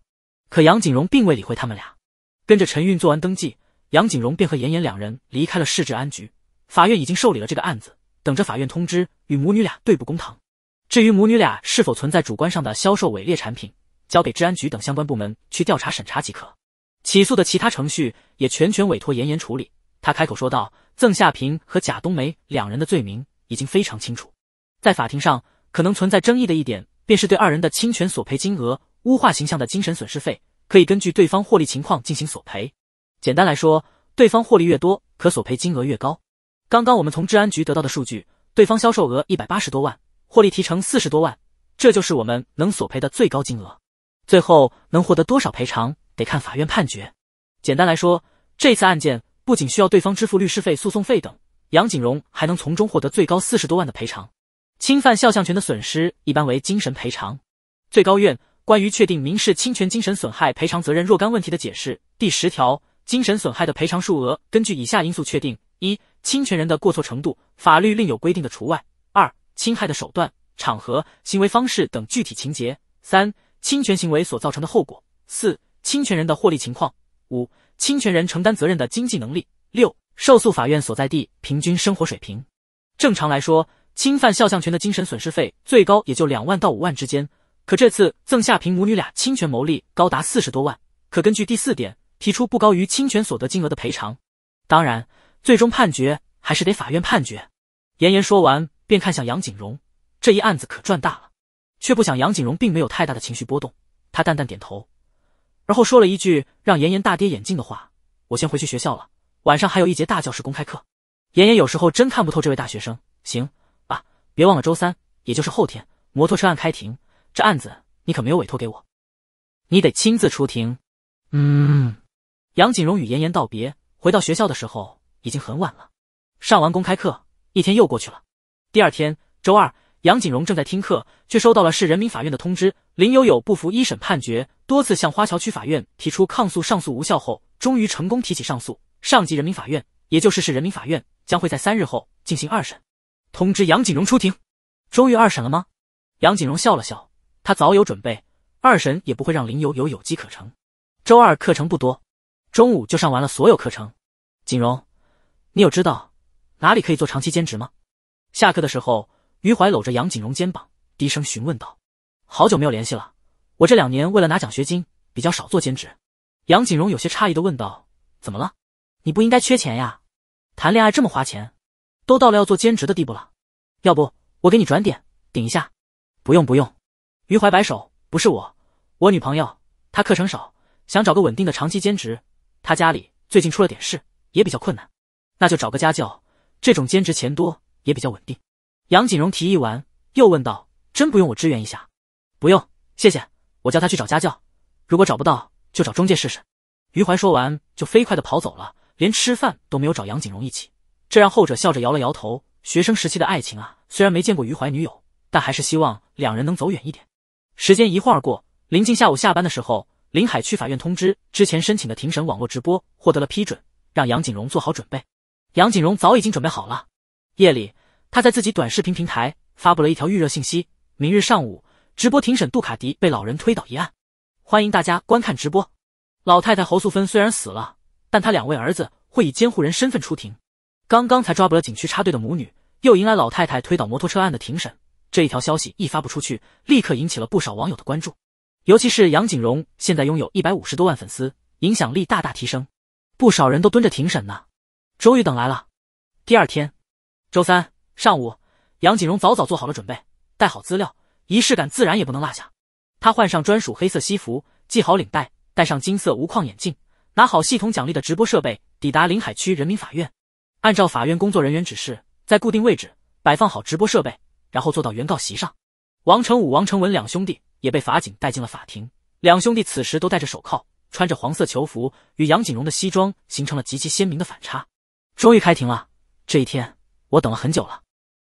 可杨景荣并未理会他们俩，跟着陈运做完登记，杨景荣便和妍妍两人离开了市治安局。法院已经受理了这个案子，等着法院通知与母女俩对簿公堂。至于母女俩是否存在主观上的销售伪劣产品，交给治安局等相关部门去调查审查即可。起诉的其他程序也全权委托妍妍处理。他开口说道：“曾夏平和贾冬梅两人的罪名已经非常清楚，在法庭上可能存在争议的一点，便是对二人的侵权索赔金额、污化形象的精神损失费，可以根据对方获利情况进行索赔。简单来说，对方获利越多，可索赔金额越高。”刚刚我们从治安局得到的数据，对方销售额一百八十多万，获利提成四十多万，这就是我们能索赔的最高金额。最后能获得多少赔偿，得看法院判决。简单来说，这次案件不仅需要对方支付律师费、诉讼费等，杨景荣还能从中获得最高四十多万的赔偿。侵犯肖像权的损失一般为精神赔偿。最高院关于确定民事侵权精神损害赔偿责任若干问题的解释第十条，精神损害的赔偿数额根据以下因素确定：一侵权人的过错程度，法律另有规定的除外。二、侵害的手段、场合、行为方式等具体情节。三、侵权行为所造成的后果。四、侵权人的获利情况。五、侵权人承担责任的经济能力。六、受诉法院所在地平均生活水平。正常来说，侵犯肖像权的精神损失费最高也就两万到五万之间。可这次曾夏平母女俩侵权牟利高达四十多万，可根据第四点提出不高于侵权所得金额的赔偿。当然。最终判决还是得法院判决。妍妍说完，便看向杨景荣。这一案子可赚大了，却不想杨景荣并没有太大的情绪波动。他淡淡点头，而后说了一句让妍妍大跌眼镜的话：“我先回去学校了，晚上还有一节大教室公开课。”妍妍有时候真看不透这位大学生。行，啊，别忘了周三，也就是后天，摩托车案开庭。这案子你可没有委托给我，你得亲自出庭。嗯。杨景荣与妍妍道别，回到学校的时候。已经很晚了，上完公开课，一天又过去了。第二天，周二，杨景荣正在听课，却收到了市人民法院的通知：林有有不服一审判决，多次向花桥区法院提出抗诉，上诉无效后，终于成功提起上诉。上级人民法院，也就是市人民法院，将会在三日后进行二审，通知杨景荣出庭。终于二审了吗？杨景荣笑了笑，他早有准备，二审也不会让林有有有机可乘。周二课程不多，中午就上完了所有课程。景荣。你有知道哪里可以做长期兼职吗？下课的时候，余怀搂着杨景荣肩膀，低声询问道：“好久没有联系了，我这两年为了拿奖学金，比较少做兼职。”杨景荣有些诧异的问道：“怎么了？你不应该缺钱呀？谈恋爱这么花钱，都到了要做兼职的地步了。要不我给你转点，顶一下？”“不用不用。”余怀摆手：“不是我，我女朋友，她课程少，想找个稳定的长期兼职。她家里最近出了点事，也比较困难。”那就找个家教，这种兼职钱多也比较稳定。杨景荣提议完，又问道：“真不用我支援一下？”“不用，谢谢。我叫他去找家教，如果找不到，就找中介试试。”于怀说完，就飞快的跑走了，连吃饭都没有找杨景荣一起。这让后者笑着摇了摇头。学生时期的爱情啊，虽然没见过于怀女友，但还是希望两人能走远一点。时间一晃而过，临近下午下班的时候，临海区法院通知，之前申请的庭审网络直播获得了批准，让杨景荣做好准备。杨景荣早已经准备好了。夜里，他在自己短视频平台发布了一条预热信息：明日上午直播庭审杜卡迪被老人推倒一案，欢迎大家观看直播。老太太侯素芬虽然死了，但她两位儿子会以监护人身份出庭。刚刚才抓捕了景区插队的母女，又迎来老太太推倒摩托车案的庭审。这一条消息一发布出去，立刻引起了不少网友的关注。尤其是杨景荣现在拥有一百五十多万粉丝，影响力大大提升，不少人都蹲着庭审呢。终于等来了，第二天，周三上午，杨景荣早早做好了准备，带好资料，仪式感自然也不能落下。他换上专属黑色西服，系好领带，戴上金色无框眼镜，拿好系统奖励的直播设备，抵达临海区人民法院。按照法院工作人员指示，在固定位置摆放好直播设备，然后坐到原告席上。王成武、王成文两兄弟也被法警带进了法庭。两兄弟此时都戴着手铐，穿着黄色囚服，与杨景荣的西装形成了极其鲜明的反差。终于开庭了，这一天我等了很久了。